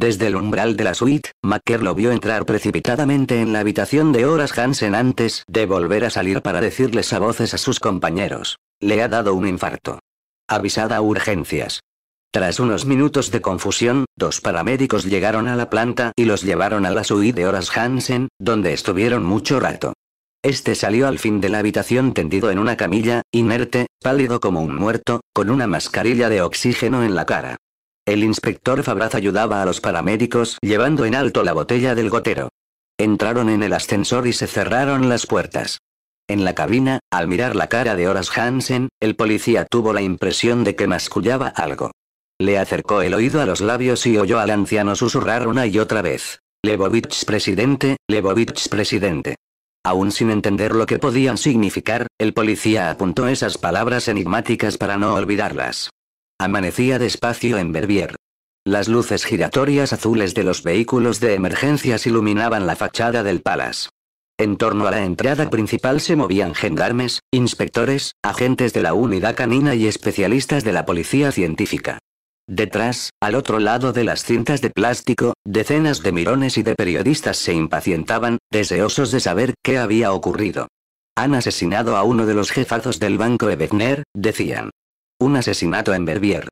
Desde el umbral de la suite, Macker lo vio entrar precipitadamente en la habitación de Horas Hansen antes de volver a salir para decirles a voces a sus compañeros. Le ha dado un infarto. Avisada a urgencias. Tras unos minutos de confusión, dos paramédicos llegaron a la planta y los llevaron a la suite de Horas Hansen, donde estuvieron mucho rato. Este salió al fin de la habitación tendido en una camilla, inerte, pálido como un muerto, con una mascarilla de oxígeno en la cara. El inspector Fabraz ayudaba a los paramédicos llevando en alto la botella del gotero. Entraron en el ascensor y se cerraron las puertas. En la cabina, al mirar la cara de Horace Hansen, el policía tuvo la impresión de que mascullaba algo. Le acercó el oído a los labios y oyó al anciano susurrar una y otra vez. Lebovich presidente, Lebovich presidente. Aún sin entender lo que podían significar, el policía apuntó esas palabras enigmáticas para no olvidarlas. Amanecía despacio en Verbier. Las luces giratorias azules de los vehículos de emergencias iluminaban la fachada del palacio. En torno a la entrada principal se movían gendarmes, inspectores, agentes de la unidad canina y especialistas de la policía científica. Detrás, al otro lado de las cintas de plástico, decenas de mirones y de periodistas se impacientaban, deseosos de saber qué había ocurrido. Han asesinado a uno de los jefazos del banco Ebner, decían. Un asesinato en Verbier.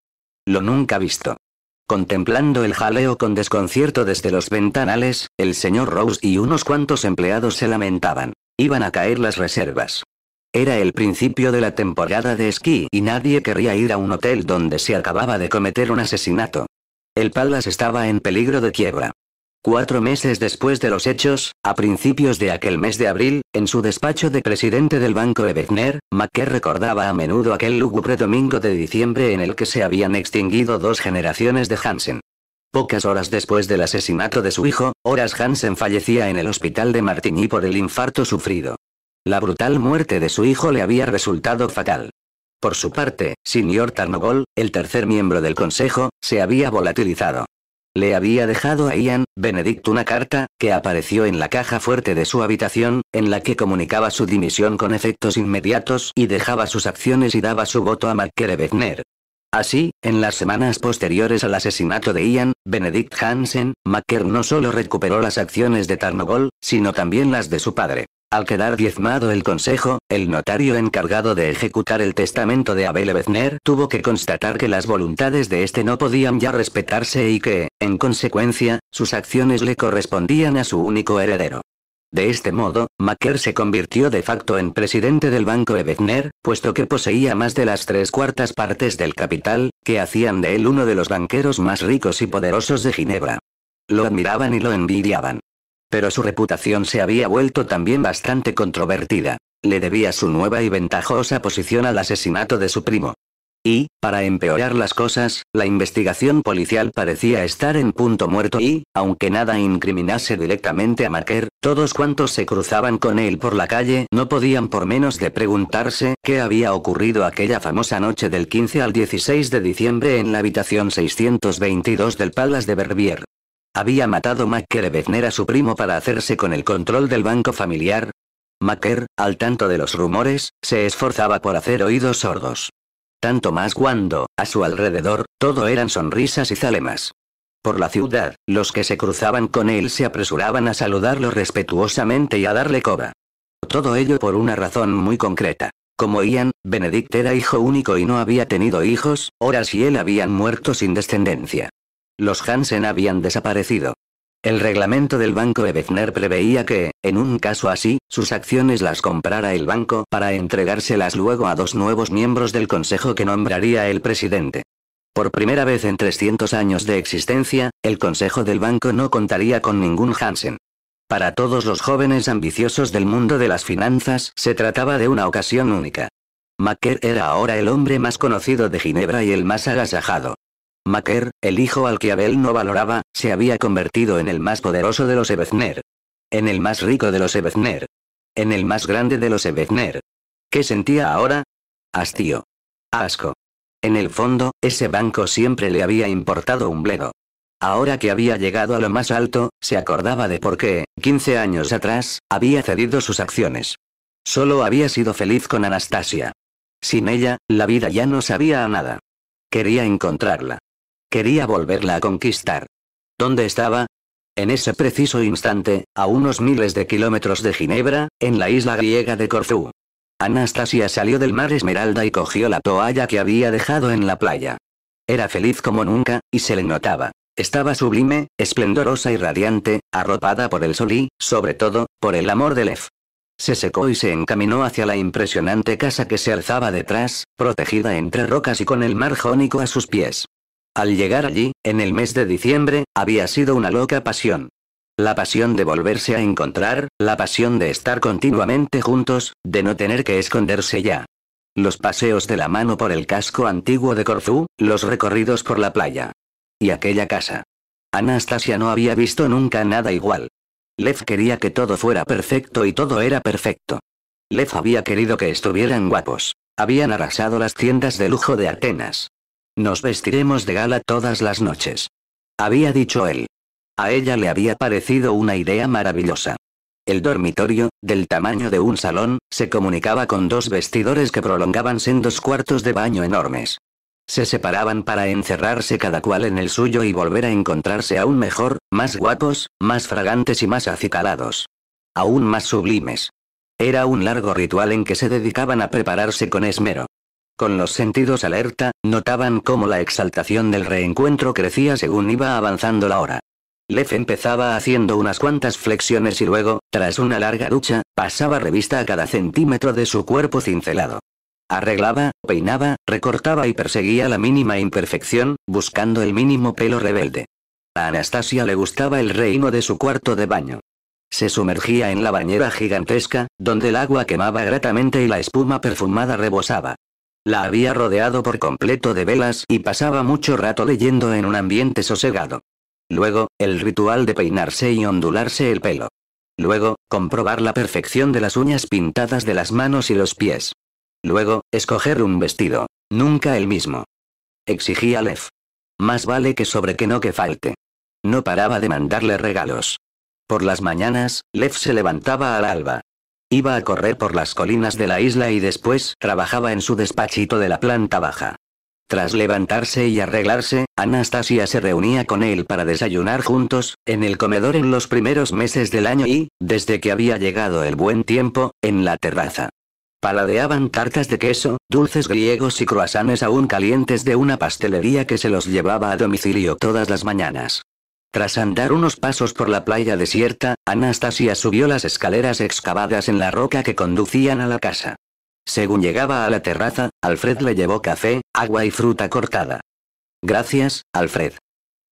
Lo nunca visto. Contemplando el jaleo con desconcierto desde los ventanales, el señor Rose y unos cuantos empleados se lamentaban. Iban a caer las reservas. Era el principio de la temporada de esquí y nadie querría ir a un hotel donde se acababa de cometer un asesinato. El Palace estaba en peligro de quiebra. Cuatro meses después de los hechos, a principios de aquel mes de abril, en su despacho de presidente del Banco Ebezner, Mackey recordaba a menudo aquel lúgubre domingo de diciembre en el que se habían extinguido dos generaciones de Hansen. Pocas horas después del asesinato de su hijo, horas Hansen fallecía en el hospital de Martigny por el infarto sufrido. La brutal muerte de su hijo le había resultado fatal. Por su parte, señor Tarnogol, el tercer miembro del consejo, se había volatilizado. Le había dejado a Ian, Benedict una carta, que apareció en la caja fuerte de su habitación, en la que comunicaba su dimisión con efectos inmediatos y dejaba sus acciones y daba su voto a McKerebetner. Así, en las semanas posteriores al asesinato de Ian, Benedict Hansen, Macker no solo recuperó las acciones de Tarnogol, sino también las de su padre. Al quedar diezmado el consejo, el notario encargado de ejecutar el testamento de Abel Ebezner tuvo que constatar que las voluntades de este no podían ya respetarse y que, en consecuencia, sus acciones le correspondían a su único heredero. De este modo, Macker se convirtió de facto en presidente del Banco Ebezner, puesto que poseía más de las tres cuartas partes del capital, que hacían de él uno de los banqueros más ricos y poderosos de Ginebra. Lo admiraban y lo envidiaban. Pero su reputación se había vuelto también bastante controvertida. Le debía su nueva y ventajosa posición al asesinato de su primo. Y, para empeorar las cosas, la investigación policial parecía estar en punto muerto y, aunque nada incriminase directamente a Marker, todos cuantos se cruzaban con él por la calle no podían por menos de preguntarse qué había ocurrido aquella famosa noche del 15 al 16 de diciembre en la habitación 622 del Palace de Verbier. Había matado Macker a su primo para hacerse con el control del banco familiar. Macker, al tanto de los rumores, se esforzaba por hacer oídos sordos. Tanto más cuando, a su alrededor, todo eran sonrisas y zalemas. Por la ciudad, los que se cruzaban con él se apresuraban a saludarlo respetuosamente y a darle coba. Todo ello por una razón muy concreta. Como Ian, Benedict era hijo único y no había tenido hijos, Horas y él habían muerto sin descendencia. Los Hansen habían desaparecido. El reglamento del Banco Ebezner preveía que, en un caso así, sus acciones las comprara el banco para entregárselas luego a dos nuevos miembros del consejo que nombraría el presidente. Por primera vez en 300 años de existencia, el consejo del banco no contaría con ningún Hansen. Para todos los jóvenes ambiciosos del mundo de las finanzas, se trataba de una ocasión única. Macker era ahora el hombre más conocido de Ginebra y el más agasajado. Maker, el hijo al que Abel no valoraba, se había convertido en el más poderoso de los Ebezner. En el más rico de los Ebezner. En el más grande de los Ebezner. ¿Qué sentía ahora? Hastío. Asco. En el fondo, ese banco siempre le había importado un bledo. Ahora que había llegado a lo más alto, se acordaba de por qué, 15 años atrás, había cedido sus acciones. Solo había sido feliz con Anastasia. Sin ella, la vida ya no sabía a nada. Quería encontrarla. Quería volverla a conquistar. ¿Dónde estaba? En ese preciso instante, a unos miles de kilómetros de Ginebra, en la isla griega de Corfú. Anastasia salió del mar Esmeralda y cogió la toalla que había dejado en la playa. Era feliz como nunca, y se le notaba. Estaba sublime, esplendorosa y radiante, arropada por el sol y, sobre todo, por el amor de Lev. Se secó y se encaminó hacia la impresionante casa que se alzaba detrás, protegida entre rocas y con el mar jónico a sus pies. Al llegar allí, en el mes de diciembre, había sido una loca pasión. La pasión de volverse a encontrar, la pasión de estar continuamente juntos, de no tener que esconderse ya. Los paseos de la mano por el casco antiguo de Corfú, los recorridos por la playa. Y aquella casa. Anastasia no había visto nunca nada igual. Lev quería que todo fuera perfecto y todo era perfecto. Lev había querido que estuvieran guapos. Habían arrasado las tiendas de lujo de Atenas. Nos vestiremos de gala todas las noches. Había dicho él. A ella le había parecido una idea maravillosa. El dormitorio, del tamaño de un salón, se comunicaba con dos vestidores que prolongaban dos cuartos de baño enormes. Se separaban para encerrarse cada cual en el suyo y volver a encontrarse aún mejor, más guapos, más fragantes y más acicalados. Aún más sublimes. Era un largo ritual en que se dedicaban a prepararse con esmero. Con los sentidos alerta, notaban cómo la exaltación del reencuentro crecía según iba avanzando la hora. Lef empezaba haciendo unas cuantas flexiones y luego, tras una larga ducha, pasaba revista a cada centímetro de su cuerpo cincelado. Arreglaba, peinaba, recortaba y perseguía la mínima imperfección, buscando el mínimo pelo rebelde. A Anastasia le gustaba el reino de su cuarto de baño. Se sumergía en la bañera gigantesca, donde el agua quemaba gratamente y la espuma perfumada rebosaba. La había rodeado por completo de velas y pasaba mucho rato leyendo en un ambiente sosegado. Luego, el ritual de peinarse y ondularse el pelo. Luego, comprobar la perfección de las uñas pintadas de las manos y los pies. Luego, escoger un vestido, nunca el mismo. Exigía Lev. Más vale que sobre que no que falte. No paraba de mandarle regalos. Por las mañanas, Lev se levantaba al alba, Iba a correr por las colinas de la isla y después trabajaba en su despachito de la planta baja. Tras levantarse y arreglarse, Anastasia se reunía con él para desayunar juntos, en el comedor en los primeros meses del año y, desde que había llegado el buen tiempo, en la terraza. Paladeaban tartas de queso, dulces griegos y croasanes aún calientes de una pastelería que se los llevaba a domicilio todas las mañanas. Tras andar unos pasos por la playa desierta, Anastasia subió las escaleras excavadas en la roca que conducían a la casa. Según llegaba a la terraza, Alfred le llevó café, agua y fruta cortada. Gracias, Alfred.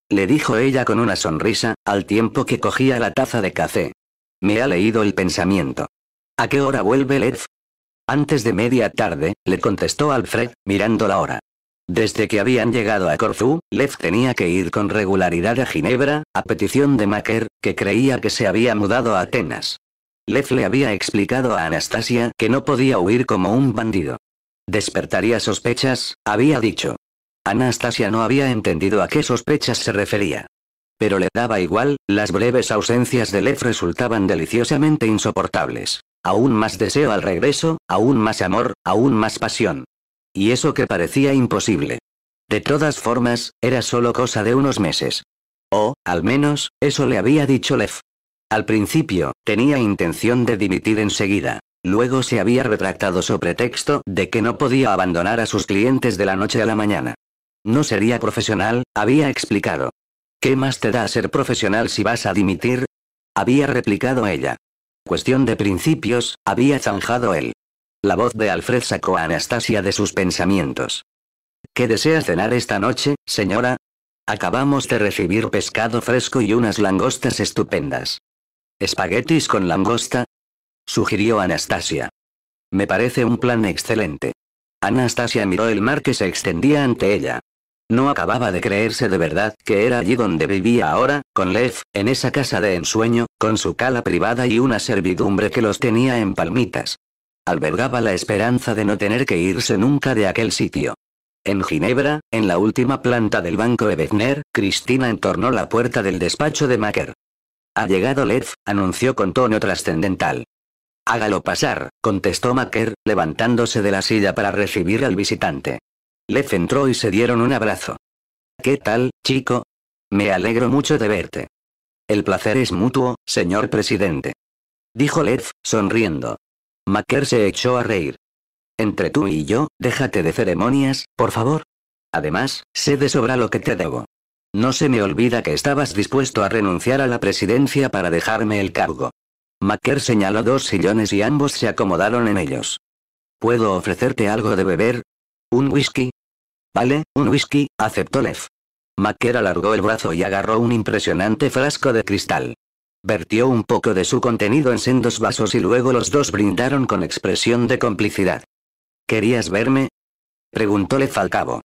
Le dijo ella con una sonrisa, al tiempo que cogía la taza de café. Me ha leído el pensamiento. ¿A qué hora vuelve Led? Antes de media tarde, le contestó Alfred, mirando la hora. Desde que habían llegado a Corfú, Lev tenía que ir con regularidad a Ginebra, a petición de Macker, que creía que se había mudado a Atenas. Lev le había explicado a Anastasia que no podía huir como un bandido. Despertaría sospechas, había dicho. Anastasia no había entendido a qué sospechas se refería. Pero le daba igual, las breves ausencias de Lev resultaban deliciosamente insoportables. Aún más deseo al regreso, aún más amor, aún más pasión. Y eso que parecía imposible. De todas formas, era solo cosa de unos meses. O, al menos, eso le había dicho Lef. Al principio, tenía intención de dimitir enseguida. Luego se había retractado sobre texto de que no podía abandonar a sus clientes de la noche a la mañana. No sería profesional, había explicado. ¿Qué más te da ser profesional si vas a dimitir? Había replicado ella. Cuestión de principios, había zanjado él. La voz de Alfred sacó a Anastasia de sus pensamientos. ¿Qué desea cenar esta noche, señora? Acabamos de recibir pescado fresco y unas langostas estupendas. ¿Espaguetis con langosta? sugirió Anastasia. Me parece un plan excelente. Anastasia miró el mar que se extendía ante ella. No acababa de creerse de verdad que era allí donde vivía ahora, con Lev, en esa casa de ensueño, con su cala privada y una servidumbre que los tenía en palmitas. Albergaba la esperanza de no tener que irse nunca de aquel sitio. En Ginebra, en la última planta del Banco Ebezner, Cristina entornó la puerta del despacho de Macker. Ha llegado Lev, anunció con tono trascendental. Hágalo pasar, contestó Macker, levantándose de la silla para recibir al visitante. Lev entró y se dieron un abrazo. ¿Qué tal, chico? Me alegro mucho de verte. El placer es mutuo, señor presidente. Dijo Lev, sonriendo. Macker se echó a reír. Entre tú y yo, déjate de ceremonias, por favor. Además, sé de sobra lo que te debo. No se me olvida que estabas dispuesto a renunciar a la presidencia para dejarme el cargo. Macker señaló dos sillones y ambos se acomodaron en ellos. ¿Puedo ofrecerte algo de beber? ¿Un whisky? Vale, un whisky, aceptó Lev. Macker alargó el brazo y agarró un impresionante frasco de cristal. Vertió un poco de su contenido en sendos vasos y luego los dos brindaron con expresión de complicidad. ¿Querías verme? Preguntóle cabo.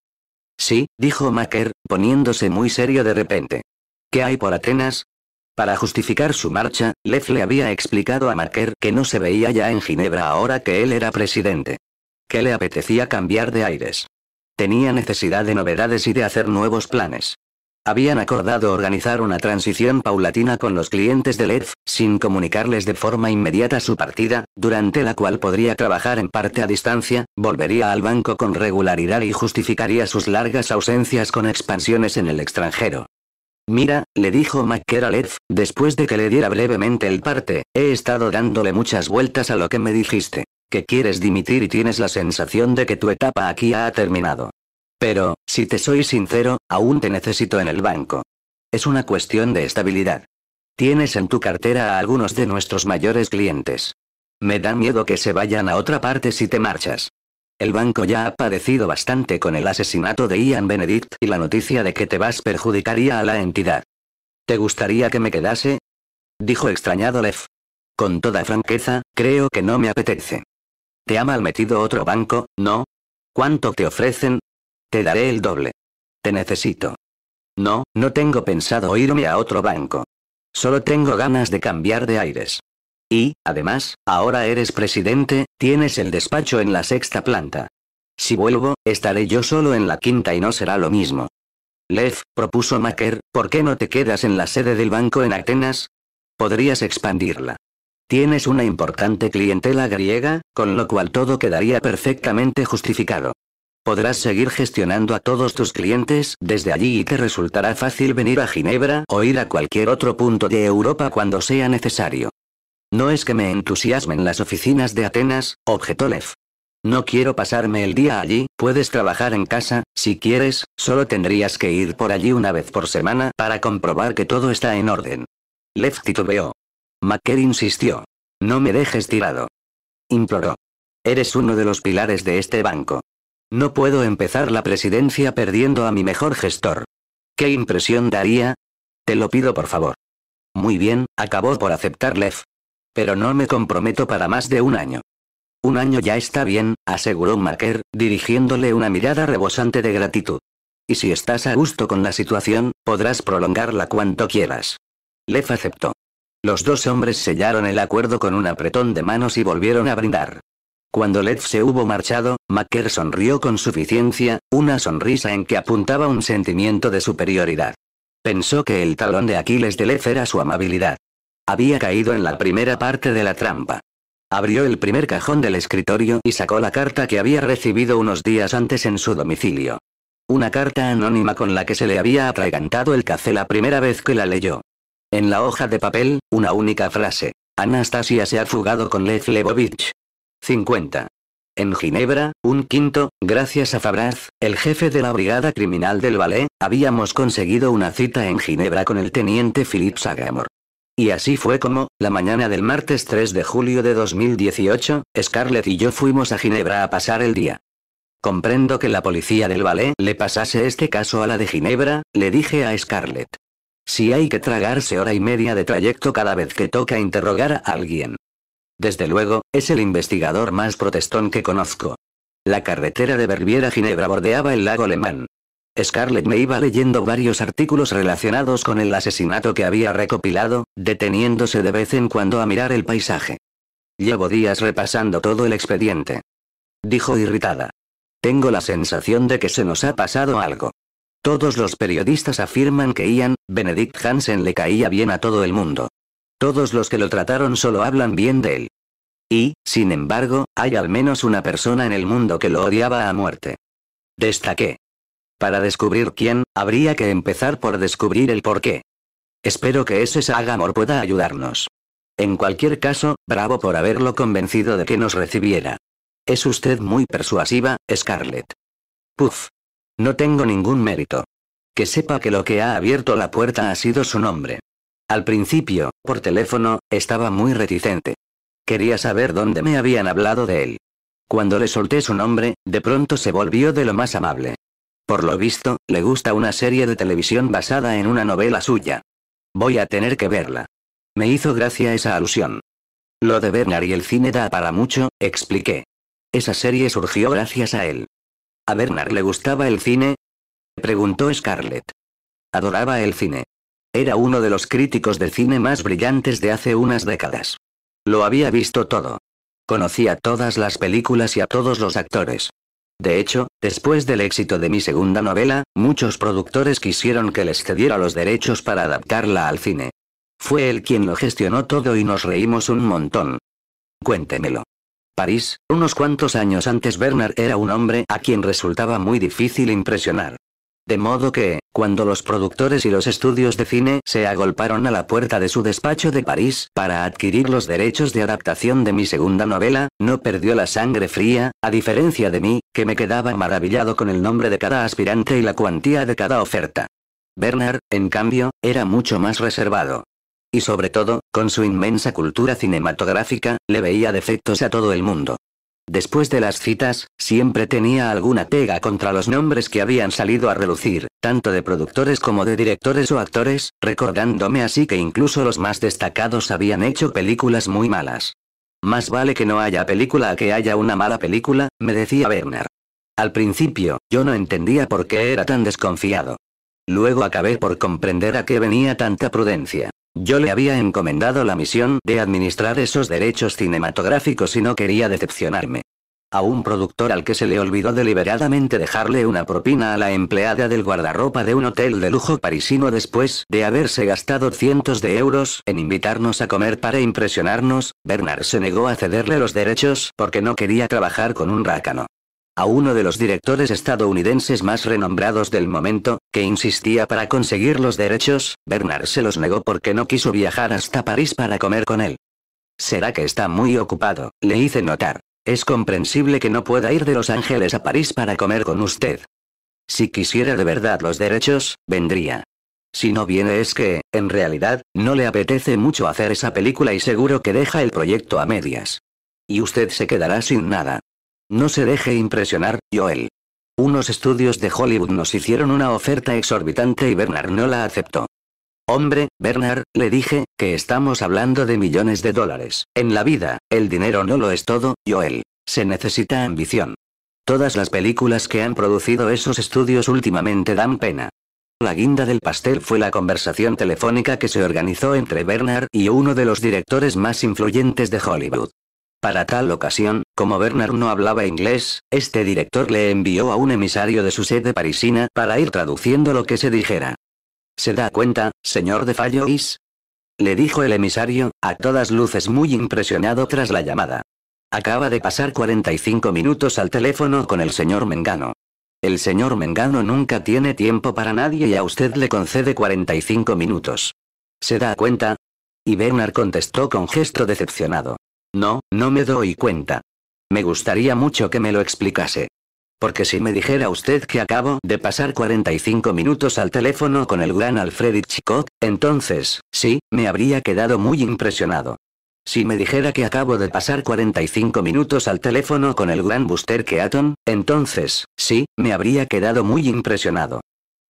Sí, dijo Macker, poniéndose muy serio de repente. ¿Qué hay por Atenas? Para justificar su marcha, Leff le había explicado a Macker que no se veía ya en Ginebra ahora que él era presidente. Que le apetecía cambiar de aires. Tenía necesidad de novedades y de hacer nuevos planes. Habían acordado organizar una transición paulatina con los clientes del LEF, sin comunicarles de forma inmediata su partida, durante la cual podría trabajar en parte a distancia, volvería al banco con regularidad y justificaría sus largas ausencias con expansiones en el extranjero. Mira, le dijo Macker al e después de que le diera brevemente el parte, he estado dándole muchas vueltas a lo que me dijiste, que quieres dimitir y tienes la sensación de que tu etapa aquí ha terminado. Pero, si te soy sincero, aún te necesito en el banco. Es una cuestión de estabilidad. Tienes en tu cartera a algunos de nuestros mayores clientes. Me da miedo que se vayan a otra parte si te marchas. El banco ya ha padecido bastante con el asesinato de Ian Benedict y la noticia de que te vas perjudicaría a la entidad. ¿Te gustaría que me quedase? Dijo extrañado Lev. Con toda franqueza, creo que no me apetece. ¿Te ha malmetido otro banco, no? ¿Cuánto te ofrecen? Te daré el doble. Te necesito. No, no tengo pensado irme a otro banco. Solo tengo ganas de cambiar de aires. Y, además, ahora eres presidente, tienes el despacho en la sexta planta. Si vuelvo, estaré yo solo en la quinta y no será lo mismo. Lev, propuso Macker, ¿por qué no te quedas en la sede del banco en Atenas? Podrías expandirla. Tienes una importante clientela griega, con lo cual todo quedaría perfectamente justificado. Podrás seguir gestionando a todos tus clientes desde allí y te resultará fácil venir a Ginebra o ir a cualquier otro punto de Europa cuando sea necesario. No es que me entusiasmen las oficinas de Atenas, objetó Lev. No quiero pasarme el día allí, puedes trabajar en casa, si quieres, solo tendrías que ir por allí una vez por semana para comprobar que todo está en orden. Lev titubeó. Macker insistió. No me dejes tirado. Imploró. Eres uno de los pilares de este banco. No puedo empezar la presidencia perdiendo a mi mejor gestor. ¿Qué impresión daría? Te lo pido por favor. Muy bien, acabó por aceptar Lev. Pero no me comprometo para más de un año. Un año ya está bien, aseguró Marker, dirigiéndole una mirada rebosante de gratitud. Y si estás a gusto con la situación, podrás prolongarla cuanto quieras. Lev aceptó. Los dos hombres sellaron el acuerdo con un apretón de manos y volvieron a brindar. Cuando Led se hubo marchado, Macker sonrió con suficiencia, una sonrisa en que apuntaba un sentimiento de superioridad. Pensó que el talón de Aquiles de Lev era su amabilidad. Había caído en la primera parte de la trampa. Abrió el primer cajón del escritorio y sacó la carta que había recibido unos días antes en su domicilio. Una carta anónima con la que se le había atragantado el café la primera vez que la leyó. En la hoja de papel, una única frase. Anastasia se ha fugado con Lev Lebovich. 50. En Ginebra, un quinto, gracias a Fabraz, el jefe de la brigada criminal del ballet, habíamos conseguido una cita en Ginebra con el teniente Philip Sagamore. Y así fue como, la mañana del martes 3 de julio de 2018, Scarlett y yo fuimos a Ginebra a pasar el día. Comprendo que la policía del ballet le pasase este caso a la de Ginebra, le dije a Scarlett. Si hay que tragarse hora y media de trayecto cada vez que toca interrogar a alguien, desde luego, es el investigador más protestón que conozco. La carretera de Verbiera a Ginebra bordeaba el lago Alemán. Scarlett me iba leyendo varios artículos relacionados con el asesinato que había recopilado, deteniéndose de vez en cuando a mirar el paisaje. Llevo días repasando todo el expediente. Dijo irritada. Tengo la sensación de que se nos ha pasado algo. Todos los periodistas afirman que Ian, Benedict Hansen le caía bien a todo el mundo. Todos los que lo trataron solo hablan bien de él. Y, sin embargo, hay al menos una persona en el mundo que lo odiaba a muerte. Destaqué. Para descubrir quién, habría que empezar por descubrir el por qué. Espero que ese Sagamor pueda ayudarnos. En cualquier caso, bravo por haberlo convencido de que nos recibiera. Es usted muy persuasiva, Scarlett. Puf. No tengo ningún mérito. Que sepa que lo que ha abierto la puerta ha sido su nombre. Al principio, por teléfono, estaba muy reticente. Quería saber dónde me habían hablado de él. Cuando le solté su nombre, de pronto se volvió de lo más amable. Por lo visto, le gusta una serie de televisión basada en una novela suya. Voy a tener que verla. Me hizo gracia esa alusión. Lo de Bernard y el cine da para mucho, expliqué. Esa serie surgió gracias a él. ¿A Bernard le gustaba el cine? Preguntó Scarlett. Adoraba el cine. Era uno de los críticos de cine más brillantes de hace unas décadas. Lo había visto todo. Conocía todas las películas y a todos los actores. De hecho, después del éxito de mi segunda novela, muchos productores quisieron que les cediera los derechos para adaptarla al cine. Fue él quien lo gestionó todo y nos reímos un montón. Cuéntemelo. París, unos cuantos años antes Bernard era un hombre a quien resultaba muy difícil impresionar. De modo que, cuando los productores y los estudios de cine se agolparon a la puerta de su despacho de París para adquirir los derechos de adaptación de mi segunda novela, no perdió la sangre fría, a diferencia de mí, que me quedaba maravillado con el nombre de cada aspirante y la cuantía de cada oferta. Bernard, en cambio, era mucho más reservado. Y sobre todo, con su inmensa cultura cinematográfica, le veía defectos a todo el mundo. Después de las citas, siempre tenía alguna pega contra los nombres que habían salido a relucir, tanto de productores como de directores o actores, recordándome así que incluso los más destacados habían hecho películas muy malas. Más vale que no haya película a que haya una mala película, me decía Werner. Al principio, yo no entendía por qué era tan desconfiado. Luego acabé por comprender a qué venía tanta prudencia. Yo le había encomendado la misión de administrar esos derechos cinematográficos y no quería decepcionarme. A un productor al que se le olvidó deliberadamente dejarle una propina a la empleada del guardarropa de un hotel de lujo parisino después de haberse gastado cientos de euros en invitarnos a comer para impresionarnos, Bernard se negó a cederle los derechos porque no quería trabajar con un rácano a uno de los directores estadounidenses más renombrados del momento, que insistía para conseguir los derechos, Bernard se los negó porque no quiso viajar hasta París para comer con él. Será que está muy ocupado, le hice notar. Es comprensible que no pueda ir de Los Ángeles a París para comer con usted. Si quisiera de verdad los derechos, vendría. Si no viene es que, en realidad, no le apetece mucho hacer esa película y seguro que deja el proyecto a medias. Y usted se quedará sin nada. No se deje impresionar, Joel. Unos estudios de Hollywood nos hicieron una oferta exorbitante y Bernard no la aceptó. Hombre, Bernard, le dije, que estamos hablando de millones de dólares. En la vida, el dinero no lo es todo, Joel. Se necesita ambición. Todas las películas que han producido esos estudios últimamente dan pena. La guinda del pastel fue la conversación telefónica que se organizó entre Bernard y uno de los directores más influyentes de Hollywood. Para tal ocasión, como Bernard no hablaba inglés, este director le envió a un emisario de su sede parisina para ir traduciendo lo que se dijera. ¿Se da cuenta, señor de Fallois? Le dijo el emisario, a todas luces muy impresionado tras la llamada. Acaba de pasar 45 minutos al teléfono con el señor Mengano. El señor Mengano nunca tiene tiempo para nadie y a usted le concede 45 minutos. ¿Se da cuenta? Y Bernard contestó con gesto decepcionado. No, no me doy cuenta. Me gustaría mucho que me lo explicase. Porque si me dijera usted que acabo de pasar 45 minutos al teléfono con el gran Alfred Hitchcock, entonces, sí, me habría quedado muy impresionado. Si me dijera que acabo de pasar 45 minutos al teléfono con el gran Buster Keaton, entonces, sí, me habría quedado muy impresionado.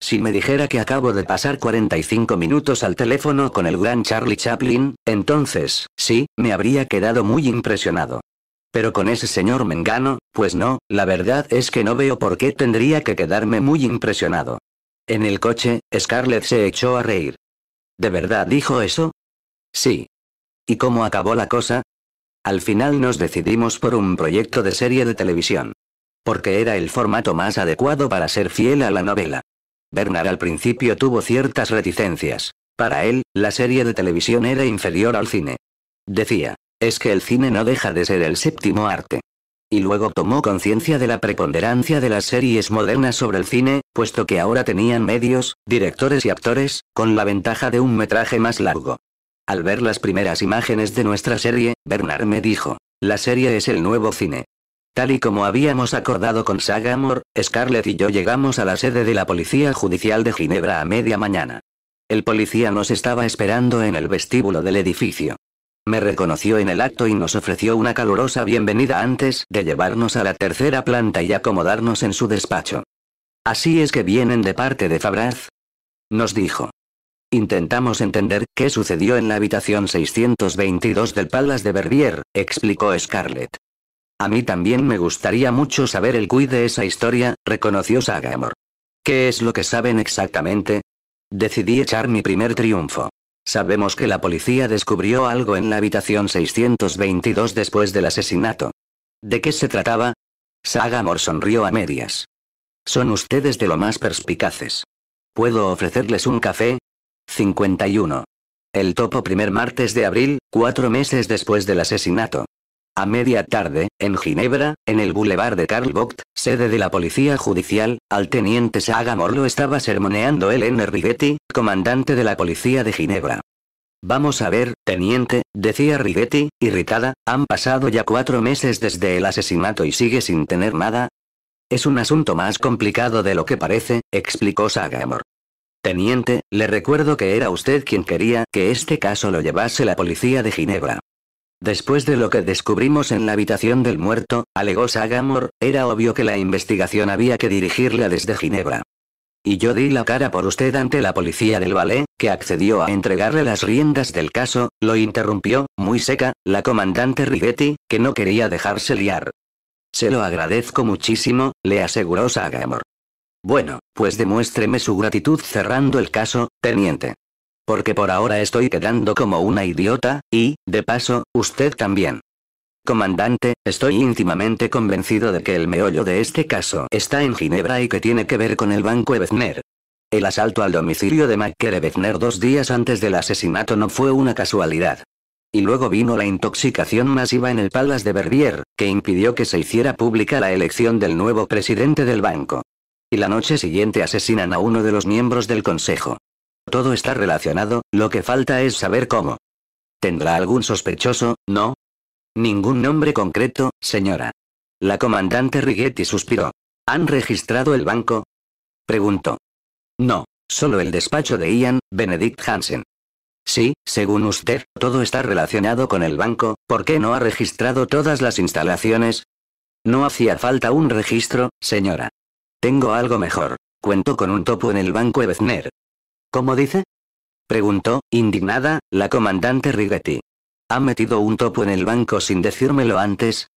Si me dijera que acabo de pasar 45 minutos al teléfono con el gran Charlie Chaplin, entonces, sí, me habría quedado muy impresionado. Pero con ese señor Mengano, pues no, la verdad es que no veo por qué tendría que quedarme muy impresionado. En el coche, Scarlett se echó a reír. ¿De verdad dijo eso? Sí. ¿Y cómo acabó la cosa? Al final nos decidimos por un proyecto de serie de televisión. Porque era el formato más adecuado para ser fiel a la novela. Bernard al principio tuvo ciertas reticencias. Para él, la serie de televisión era inferior al cine. Decía, es que el cine no deja de ser el séptimo arte. Y luego tomó conciencia de la preponderancia de las series modernas sobre el cine, puesto que ahora tenían medios, directores y actores, con la ventaja de un metraje más largo. Al ver las primeras imágenes de nuestra serie, Bernard me dijo, la serie es el nuevo cine. Tal y como habíamos acordado con Sagamore, Scarlett y yo llegamos a la sede de la Policía Judicial de Ginebra a media mañana. El policía nos estaba esperando en el vestíbulo del edificio. Me reconoció en el acto y nos ofreció una calurosa bienvenida antes de llevarnos a la tercera planta y acomodarnos en su despacho. Así es que vienen de parte de Fabraz. Nos dijo. Intentamos entender qué sucedió en la habitación 622 del Palace de Verbier, explicó Scarlett. A mí también me gustaría mucho saber el cuid de esa historia, reconoció Sagamore. ¿Qué es lo que saben exactamente? Decidí echar mi primer triunfo. Sabemos que la policía descubrió algo en la habitación 622 después del asesinato. ¿De qué se trataba? Sagamore sonrió a medias. Son ustedes de lo más perspicaces. ¿Puedo ofrecerles un café? 51. El topo primer martes de abril, cuatro meses después del asesinato. A media tarde, en Ginebra, en el Boulevard de Karl Vogt, sede de la Policía Judicial, al teniente Sagamor lo estaba sermoneando el N. Rivetti, comandante de la Policía de Ginebra. Vamos a ver, teniente, decía Rivetti, irritada, han pasado ya cuatro meses desde el asesinato y sigue sin tener nada. Es un asunto más complicado de lo que parece, explicó Sagamor. Teniente, le recuerdo que era usted quien quería que este caso lo llevase la policía de Ginebra. Después de lo que descubrimos en la habitación del muerto, alegó Sagamore, era obvio que la investigación había que dirigirla desde Ginebra. Y yo di la cara por usted ante la policía del ballet, que accedió a entregarle las riendas del caso, lo interrumpió, muy seca, la comandante Rigetti, que no quería dejarse liar. Se lo agradezco muchísimo, le aseguró Sagamore. Bueno, pues demuéstreme su gratitud cerrando el caso, teniente. Porque por ahora estoy quedando como una idiota, y, de paso, usted también. Comandante, estoy íntimamente convencido de que el meollo de este caso está en Ginebra y que tiene que ver con el Banco Ebezner. El asalto al domicilio de Macker Ebezner dos días antes del asesinato no fue una casualidad. Y luego vino la intoxicación masiva en el Palace de Verbier, que impidió que se hiciera pública la elección del nuevo presidente del banco. Y la noche siguiente asesinan a uno de los miembros del consejo. Todo está relacionado, lo que falta es saber cómo. ¿Tendrá algún sospechoso, no? Ningún nombre concreto, señora. La comandante Rigetti suspiró. ¿Han registrado el banco? Preguntó. No, solo el despacho de Ian, Benedict Hansen. Sí, según usted, todo está relacionado con el banco, ¿por qué no ha registrado todas las instalaciones? No hacía falta un registro, señora. Tengo algo mejor. Cuento con un topo en el banco Ebezner. ¿Cómo dice? Preguntó, indignada, la comandante Rigetti. ¿Ha metido un topo en el banco sin decírmelo antes?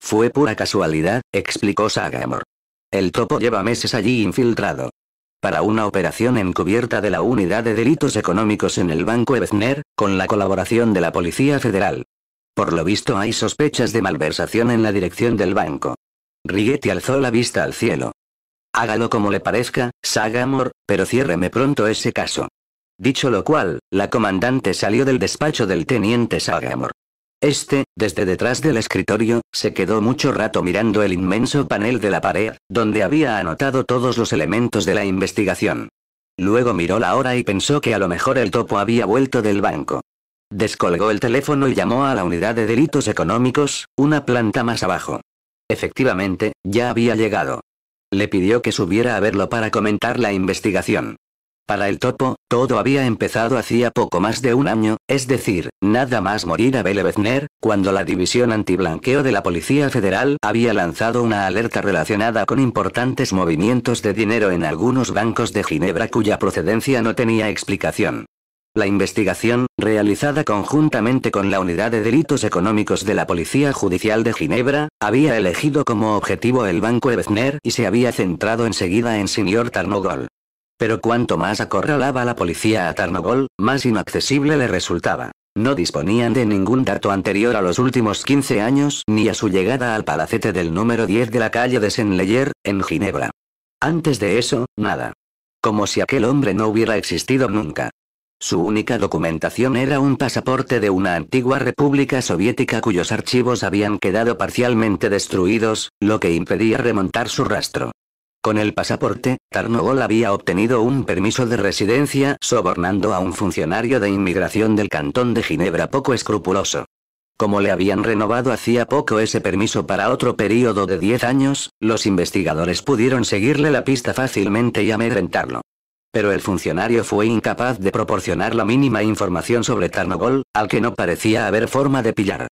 Fue pura casualidad, explicó Sagamore. El topo lleva meses allí infiltrado. Para una operación encubierta de la Unidad de Delitos Económicos en el Banco Ebezner, con la colaboración de la Policía Federal. Por lo visto hay sospechas de malversación en la dirección del banco. Rigetti alzó la vista al cielo. Hágalo como le parezca, Sagamor, pero ciérreme pronto ese caso. Dicho lo cual, la comandante salió del despacho del teniente Sagamor. Este, desde detrás del escritorio, se quedó mucho rato mirando el inmenso panel de la pared, donde había anotado todos los elementos de la investigación. Luego miró la hora y pensó que a lo mejor el topo había vuelto del banco. Descolgó el teléfono y llamó a la unidad de delitos económicos, una planta más abajo. Efectivamente, ya había llegado. Le pidió que subiera a verlo para comentar la investigación. Para el topo, todo había empezado hacía poco más de un año, es decir, nada más morir a Belebezner, cuando la División Antiblanqueo de la Policía Federal había lanzado una alerta relacionada con importantes movimientos de dinero en algunos bancos de Ginebra cuya procedencia no tenía explicación. La investigación, realizada conjuntamente con la Unidad de Delitos Económicos de la Policía Judicial de Ginebra, había elegido como objetivo el Banco Ebner y se había centrado enseguida en señor Tarnogol. Pero cuanto más acorralaba la policía a Tarnogol, más inaccesible le resultaba. No disponían de ningún dato anterior a los últimos 15 años ni a su llegada al palacete del número 10 de la calle de Senleyer, en Ginebra. Antes de eso, nada. Como si aquel hombre no hubiera existido nunca. Su única documentación era un pasaporte de una antigua república soviética cuyos archivos habían quedado parcialmente destruidos, lo que impedía remontar su rastro. Con el pasaporte, Tarnogol había obtenido un permiso de residencia sobornando a un funcionario de inmigración del cantón de Ginebra poco escrupuloso. Como le habían renovado hacía poco ese permiso para otro período de 10 años, los investigadores pudieron seguirle la pista fácilmente y amedrentarlo pero el funcionario fue incapaz de proporcionar la mínima información sobre Tarnogol, al que no parecía haber forma de pillar.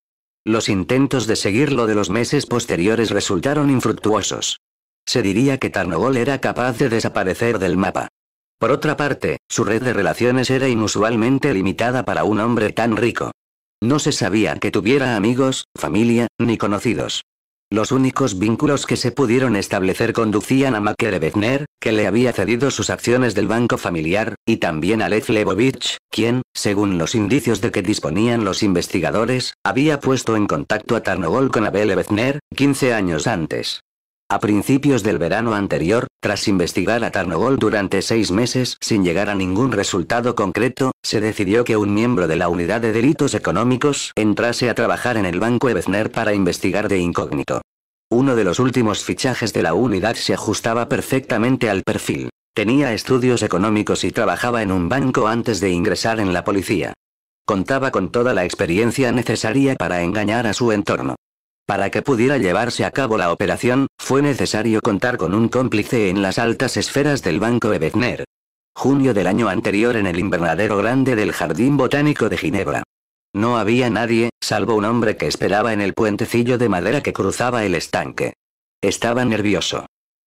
Los intentos de seguirlo de los meses posteriores resultaron infructuosos. Se diría que Tarnogol era capaz de desaparecer del mapa. Por otra parte, su red de relaciones era inusualmente limitada para un hombre tan rico. No se sabía que tuviera amigos, familia, ni conocidos. Los únicos vínculos que se pudieron establecer conducían a Bethner que le había cedido sus acciones del banco familiar, y también a Lev Lebovich, quien, según los indicios de que disponían los investigadores, había puesto en contacto a Tarnogol con Abel Bethner 15 años antes. A principios del verano anterior, tras investigar a Tarnogol durante seis meses sin llegar a ningún resultado concreto, se decidió que un miembro de la unidad de delitos económicos entrase a trabajar en el banco Ebezner para investigar de incógnito. Uno de los últimos fichajes de la unidad se ajustaba perfectamente al perfil. Tenía estudios económicos y trabajaba en un banco antes de ingresar en la policía. Contaba con toda la experiencia necesaria para engañar a su entorno. Para que pudiera llevarse a cabo la operación, fue necesario contar con un cómplice en las altas esferas del Banco Ebetner. Junio del año anterior en el invernadero grande del Jardín Botánico de Ginebra. No había nadie, salvo un hombre que esperaba en el puentecillo de madera que cruzaba el estanque. Estaba nervioso.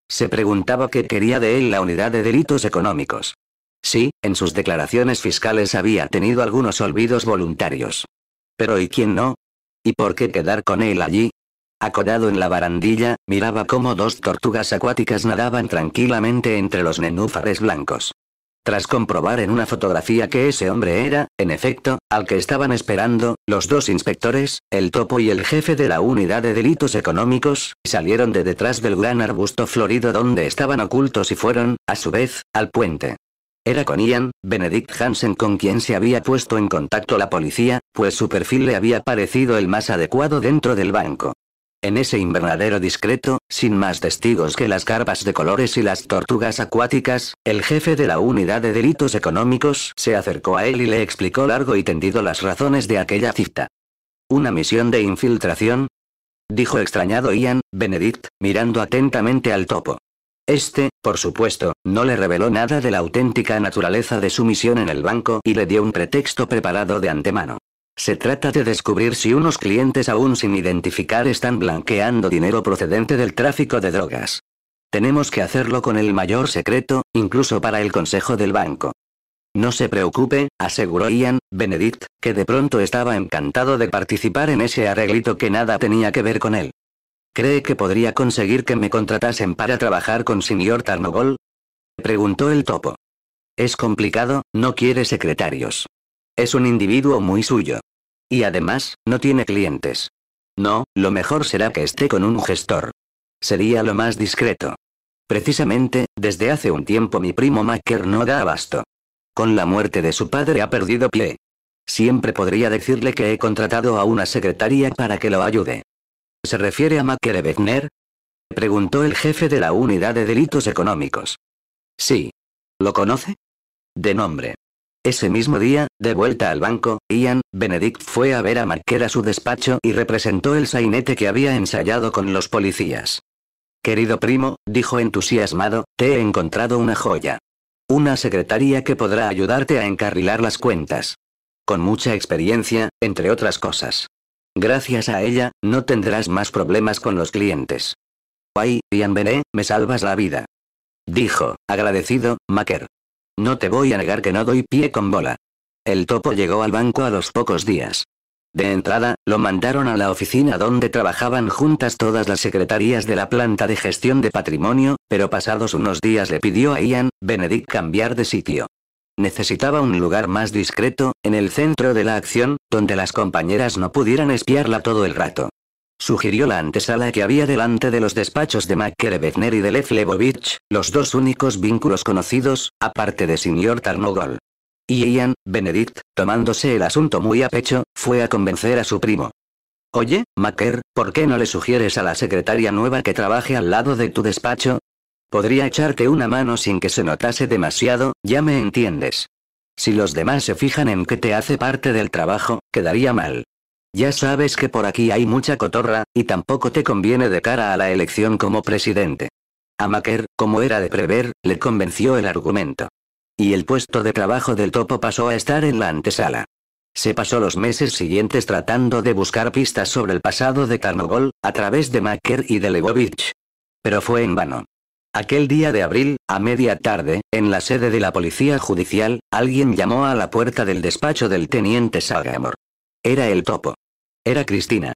Se preguntaba qué quería de él la unidad de delitos económicos. Sí, en sus declaraciones fiscales había tenido algunos olvidos voluntarios. Pero ¿y quién no? ¿Y por qué quedar con él allí? Acodado en la barandilla, miraba cómo dos tortugas acuáticas nadaban tranquilamente entre los nenúfares blancos. Tras comprobar en una fotografía que ese hombre era, en efecto, al que estaban esperando, los dos inspectores, el topo y el jefe de la unidad de delitos económicos, salieron de detrás del gran arbusto florido donde estaban ocultos y fueron, a su vez, al puente. Era con Ian, Benedict Hansen con quien se había puesto en contacto la policía, pues su perfil le había parecido el más adecuado dentro del banco. En ese invernadero discreto, sin más testigos que las carpas de colores y las tortugas acuáticas, el jefe de la unidad de delitos económicos se acercó a él y le explicó largo y tendido las razones de aquella cita. ¿Una misión de infiltración? Dijo extrañado Ian, Benedict, mirando atentamente al topo. Este, por supuesto, no le reveló nada de la auténtica naturaleza de su misión en el banco y le dio un pretexto preparado de antemano. Se trata de descubrir si unos clientes aún sin identificar están blanqueando dinero procedente del tráfico de drogas. Tenemos que hacerlo con el mayor secreto, incluso para el consejo del banco. No se preocupe, aseguró Ian, Benedict, que de pronto estaba encantado de participar en ese arreglito que nada tenía que ver con él. ¿Cree que podría conseguir que me contratasen para trabajar con señor Tarnogol? Preguntó el topo. Es complicado, no quiere secretarios. Es un individuo muy suyo. Y además, no tiene clientes. No, lo mejor será que esté con un gestor. Sería lo más discreto. Precisamente, desde hace un tiempo mi primo Macker no da abasto. Con la muerte de su padre ha perdido pie. Siempre podría decirle que he contratado a una secretaria para que lo ayude. ¿Se refiere a Le Preguntó el jefe de la unidad de delitos económicos. Sí. ¿Lo conoce? De nombre. Ese mismo día, de vuelta al banco, Ian Benedict fue a ver a Marker a su despacho y representó el sainete que había ensayado con los policías. Querido primo, dijo entusiasmado, te he encontrado una joya. Una secretaria que podrá ayudarte a encarrilar las cuentas. Con mucha experiencia, entre otras cosas. Gracias a ella, no tendrás más problemas con los clientes. Ay, Ian Bené, me salvas la vida. Dijo, agradecido, Maker. No te voy a negar que no doy pie con bola. El topo llegó al banco a los pocos días. De entrada, lo mandaron a la oficina donde trabajaban juntas todas las secretarías de la planta de gestión de patrimonio, pero pasados unos días le pidió a Ian, Benedict cambiar de sitio. Necesitaba un lugar más discreto, en el centro de la acción, donde las compañeras no pudieran espiarla todo el rato. Sugirió la antesala que había delante de los despachos de Befner y de los dos únicos vínculos conocidos, aparte de señor Tarnogol. Y Ian, Benedict, tomándose el asunto muy a pecho, fue a convencer a su primo. Oye, Macker, ¿por qué no le sugieres a la secretaria nueva que trabaje al lado de tu despacho, Podría echarte una mano sin que se notase demasiado, ya me entiendes. Si los demás se fijan en que te hace parte del trabajo, quedaría mal. Ya sabes que por aquí hay mucha cotorra, y tampoco te conviene de cara a la elección como presidente. A Macker, como era de prever, le convenció el argumento. Y el puesto de trabajo del topo pasó a estar en la antesala. Se pasó los meses siguientes tratando de buscar pistas sobre el pasado de Carnogol, a través de Macker y de Lebovich. Pero fue en vano. Aquel día de abril, a media tarde, en la sede de la policía judicial, alguien llamó a la puerta del despacho del teniente Sagamore. Era el topo. Era Cristina.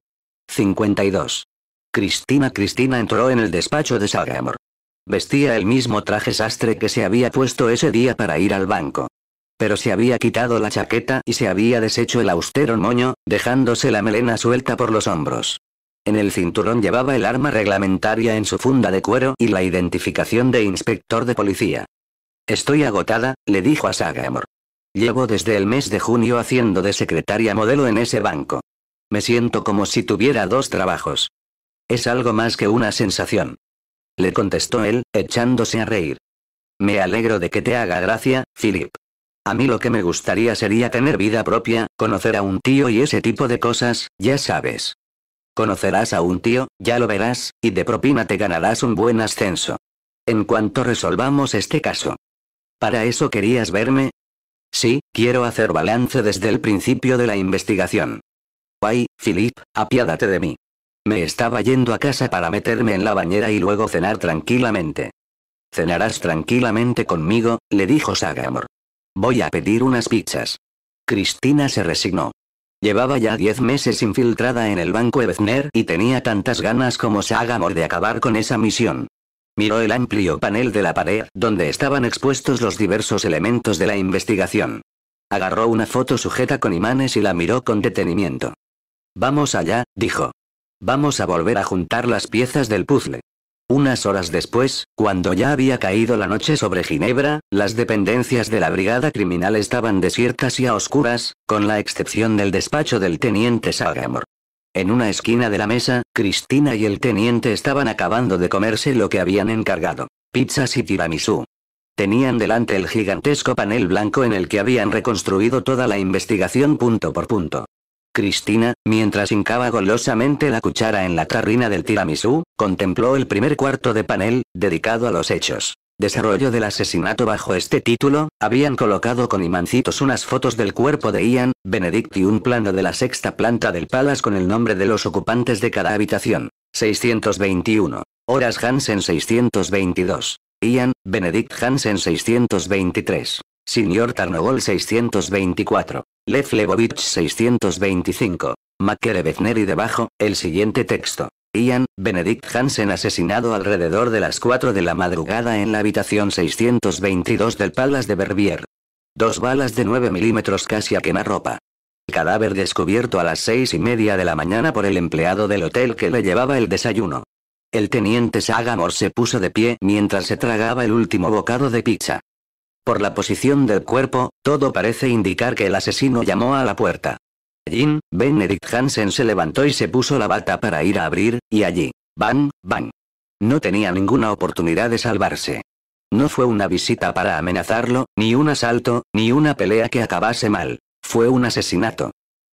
52. Cristina Cristina entró en el despacho de Sagamore. Vestía el mismo traje sastre que se había puesto ese día para ir al banco. Pero se había quitado la chaqueta y se había deshecho el austero moño, dejándose la melena suelta por los hombros. En el cinturón llevaba el arma reglamentaria en su funda de cuero y la identificación de inspector de policía. Estoy agotada, le dijo a Sagamore. Llevo desde el mes de junio haciendo de secretaria modelo en ese banco. Me siento como si tuviera dos trabajos. Es algo más que una sensación. Le contestó él, echándose a reír. Me alegro de que te haga gracia, Philip. A mí lo que me gustaría sería tener vida propia, conocer a un tío y ese tipo de cosas, ya sabes conocerás a un tío, ya lo verás, y de propina te ganarás un buen ascenso. En cuanto resolvamos este caso. ¿Para eso querías verme? Sí, quiero hacer balance desde el principio de la investigación. Ay, Philip, apiádate de mí. Me estaba yendo a casa para meterme en la bañera y luego cenar tranquilamente. Cenarás tranquilamente conmigo, le dijo Sagamor. Voy a pedir unas pizzas. Cristina se resignó. Llevaba ya 10 meses infiltrada en el banco Ebezner y tenía tantas ganas como Sagamore de acabar con esa misión. Miró el amplio panel de la pared donde estaban expuestos los diversos elementos de la investigación. Agarró una foto sujeta con imanes y la miró con detenimiento. Vamos allá, dijo. Vamos a volver a juntar las piezas del puzzle. Unas horas después, cuando ya había caído la noche sobre Ginebra, las dependencias de la brigada criminal estaban desiertas y a oscuras, con la excepción del despacho del teniente Sagamore. En una esquina de la mesa, Cristina y el teniente estaban acabando de comerse lo que habían encargado, pizzas y tiramisú. Tenían delante el gigantesco panel blanco en el que habían reconstruido toda la investigación punto por punto. Cristina, mientras hincaba golosamente la cuchara en la tarrina del tiramisú, contempló el primer cuarto de panel, dedicado a los hechos. Desarrollo del asesinato bajo este título, habían colocado con imancitos unas fotos del cuerpo de Ian, Benedict y un plano de la sexta planta del Palace con el nombre de los ocupantes de cada habitación. 621. Horas Hansen 622. Ian, Benedict Hansen 623. Señor Tarnogol 624. Lev 625. Makerevechner y debajo, el siguiente texto. Ian, Benedict Hansen asesinado alrededor de las 4 de la madrugada en la habitación 622 del Palace de Verbier. Dos balas de 9 milímetros casi a quemarropa. El cadáver descubierto a las 6 y media de la mañana por el empleado del hotel que le llevaba el desayuno. El teniente Sagamore se puso de pie mientras se tragaba el último bocado de pizza. Por la posición del cuerpo, todo parece indicar que el asesino llamó a la puerta. Jean, Benedict Hansen se levantó y se puso la bata para ir a abrir, y allí, bang, bang. No tenía ninguna oportunidad de salvarse. No fue una visita para amenazarlo, ni un asalto, ni una pelea que acabase mal. Fue un asesinato.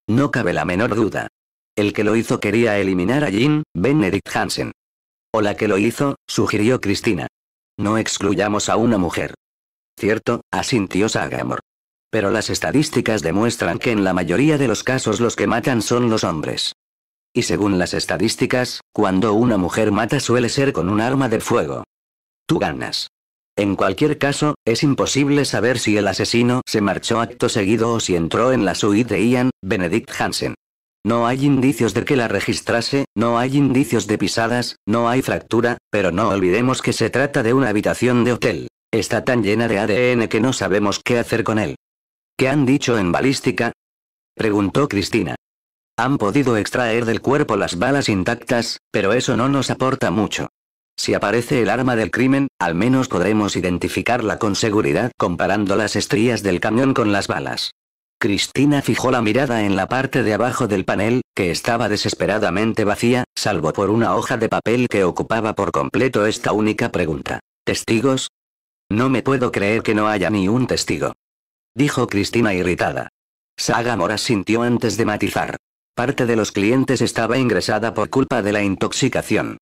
No cabe la menor duda. El que lo hizo quería eliminar a Jean, Benedict Hansen. O la que lo hizo, sugirió Cristina. No excluyamos a una mujer. Cierto, asintió sagamor Pero las estadísticas demuestran que en la mayoría de los casos los que matan son los hombres. Y según las estadísticas, cuando una mujer mata suele ser con un arma de fuego. Tú ganas. En cualquier caso, es imposible saber si el asesino se marchó acto seguido o si entró en la suite de Ian, Benedict Hansen. No hay indicios de que la registrase, no hay indicios de pisadas, no hay fractura, pero no olvidemos que se trata de una habitación de hotel. Está tan llena de ADN que no sabemos qué hacer con él. ¿Qué han dicho en balística? Preguntó Cristina. Han podido extraer del cuerpo las balas intactas, pero eso no nos aporta mucho. Si aparece el arma del crimen, al menos podremos identificarla con seguridad comparando las estrías del camión con las balas. Cristina fijó la mirada en la parte de abajo del panel, que estaba desesperadamente vacía, salvo por una hoja de papel que ocupaba por completo esta única pregunta. ¿Testigos? No me puedo creer que no haya ni un testigo. Dijo Cristina irritada. Sagamora sintió antes de matizar. Parte de los clientes estaba ingresada por culpa de la intoxicación.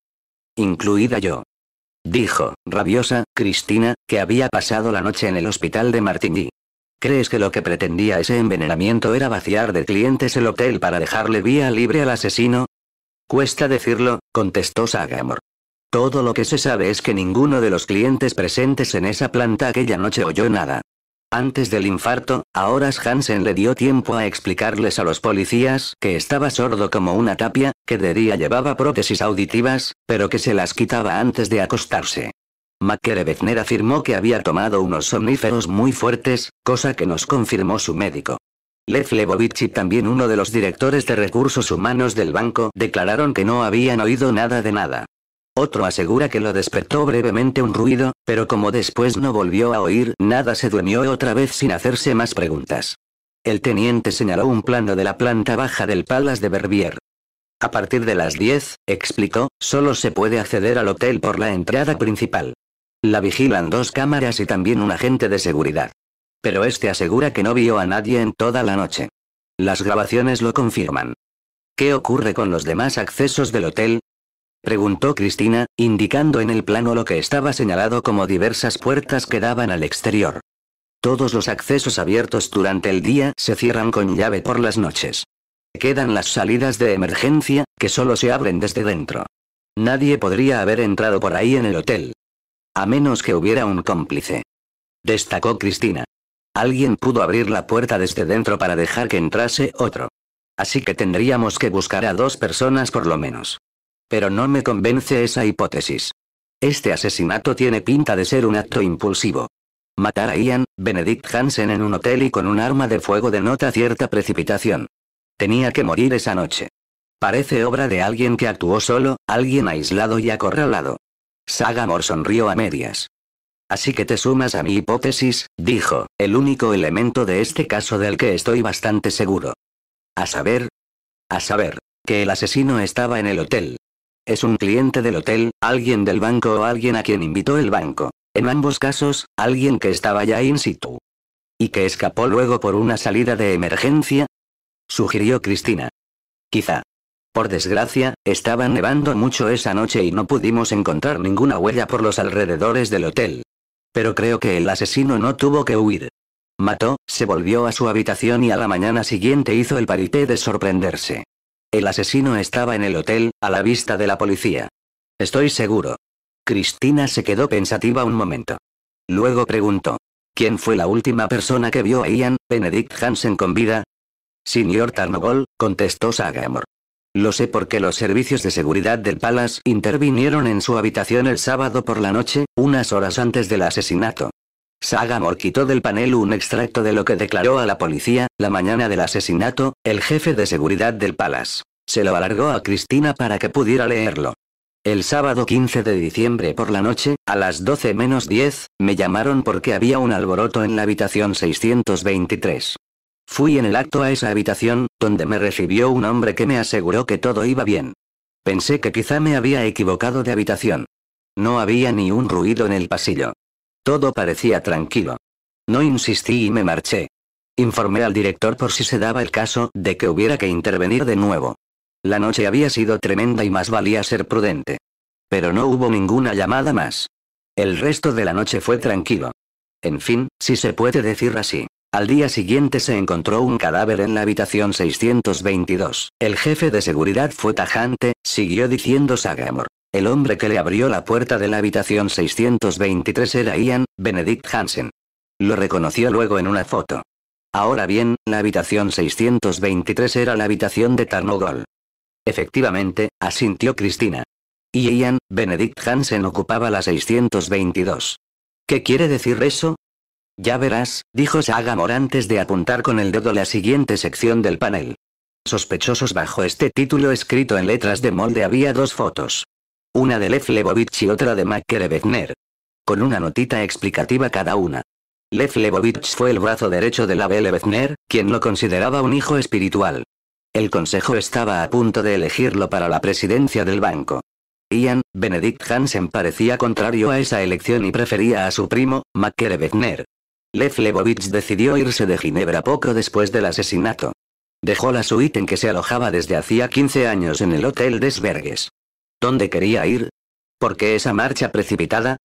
Incluida yo. Dijo, rabiosa, Cristina, que había pasado la noche en el hospital de Martigny. ¿Crees que lo que pretendía ese envenenamiento era vaciar de clientes el hotel para dejarle vía libre al asesino? Cuesta decirlo, contestó Sagamor. Todo lo que se sabe es que ninguno de los clientes presentes en esa planta aquella noche oyó nada. Antes del infarto, a horas Hansen le dio tiempo a explicarles a los policías que estaba sordo como una tapia, que de día llevaba prótesis auditivas, pero que se las quitaba antes de acostarse. MacKerebezner afirmó que había tomado unos somníferos muy fuertes, cosa que nos confirmó su médico. Lev y también uno de los directores de recursos humanos del banco declararon que no habían oído nada de nada. Otro asegura que lo despertó brevemente un ruido, pero como después no volvió a oír nada se durmió otra vez sin hacerse más preguntas. El teniente señaló un plano de la planta baja del Palace de Verbier. A partir de las 10, explicó, solo se puede acceder al hotel por la entrada principal. La vigilan dos cámaras y también un agente de seguridad. Pero este asegura que no vio a nadie en toda la noche. Las grabaciones lo confirman. ¿Qué ocurre con los demás accesos del hotel? Preguntó Cristina, indicando en el plano lo que estaba señalado como diversas puertas que daban al exterior. Todos los accesos abiertos durante el día se cierran con llave por las noches. Quedan las salidas de emergencia, que solo se abren desde dentro. Nadie podría haber entrado por ahí en el hotel. A menos que hubiera un cómplice. Destacó Cristina. Alguien pudo abrir la puerta desde dentro para dejar que entrase otro. Así que tendríamos que buscar a dos personas por lo menos. Pero no me convence esa hipótesis. Este asesinato tiene pinta de ser un acto impulsivo. Matar a Ian, Benedict Hansen en un hotel y con un arma de fuego denota cierta precipitación. Tenía que morir esa noche. Parece obra de alguien que actuó solo, alguien aislado y acorralado. Sagamore sonrió a medias. Así que te sumas a mi hipótesis, dijo, el único elemento de este caso del que estoy bastante seguro. A saber. A saber, que el asesino estaba en el hotel, es un cliente del hotel, alguien del banco o alguien a quien invitó el banco. En ambos casos, alguien que estaba ya in situ. Y que escapó luego por una salida de emergencia. Sugirió Cristina. Quizá. Por desgracia, estaba nevando mucho esa noche y no pudimos encontrar ninguna huella por los alrededores del hotel. Pero creo que el asesino no tuvo que huir. Mató, se volvió a su habitación y a la mañana siguiente hizo el parité de sorprenderse. El asesino estaba en el hotel, a la vista de la policía. Estoy seguro. Cristina se quedó pensativa un momento. Luego preguntó. ¿Quién fue la última persona que vio a Ian, Benedict Hansen con vida? Señor Tarnogol, contestó Sagamore. Lo sé porque los servicios de seguridad del Palace intervinieron en su habitación el sábado por la noche, unas horas antes del asesinato. Sagamore quitó del panel un extracto de lo que declaró a la policía, la mañana del asesinato, el jefe de seguridad del Palace. Se lo alargó a Cristina para que pudiera leerlo. El sábado 15 de diciembre por la noche, a las 12 menos 10, me llamaron porque había un alboroto en la habitación 623. Fui en el acto a esa habitación, donde me recibió un hombre que me aseguró que todo iba bien. Pensé que quizá me había equivocado de habitación. No había ni un ruido en el pasillo. Todo parecía tranquilo. No insistí y me marché. Informé al director por si se daba el caso de que hubiera que intervenir de nuevo. La noche había sido tremenda y más valía ser prudente. Pero no hubo ninguna llamada más. El resto de la noche fue tranquilo. En fin, si se puede decir así. Al día siguiente se encontró un cadáver en la habitación 622. El jefe de seguridad fue tajante, siguió diciendo Sagamore. El hombre que le abrió la puerta de la habitación 623 era Ian, Benedict Hansen. Lo reconoció luego en una foto. Ahora bien, la habitación 623 era la habitación de Tarnogol. Efectivamente, asintió Cristina. Y Ian, Benedict Hansen ocupaba la 622. ¿Qué quiere decir eso? Ya verás, dijo Sagamore antes de apuntar con el dedo la siguiente sección del panel. Sospechosos bajo este título escrito en letras de molde había dos fotos una de Lev Lebovich y otra de MacKerebezner. Con una notita explicativa cada una. Lev Lebovich fue el brazo derecho de la Lebezner, quien lo consideraba un hijo espiritual. El consejo estaba a punto de elegirlo para la presidencia del banco. Ian, Benedict Hansen parecía contrario a esa elección y prefería a su primo, Makere Lef Lev Lebovich decidió irse de Ginebra poco después del asesinato. Dejó la suite en que se alojaba desde hacía 15 años en el Hotel Desbergues. ¿Dónde quería ir? ¿Por qué esa marcha precipitada?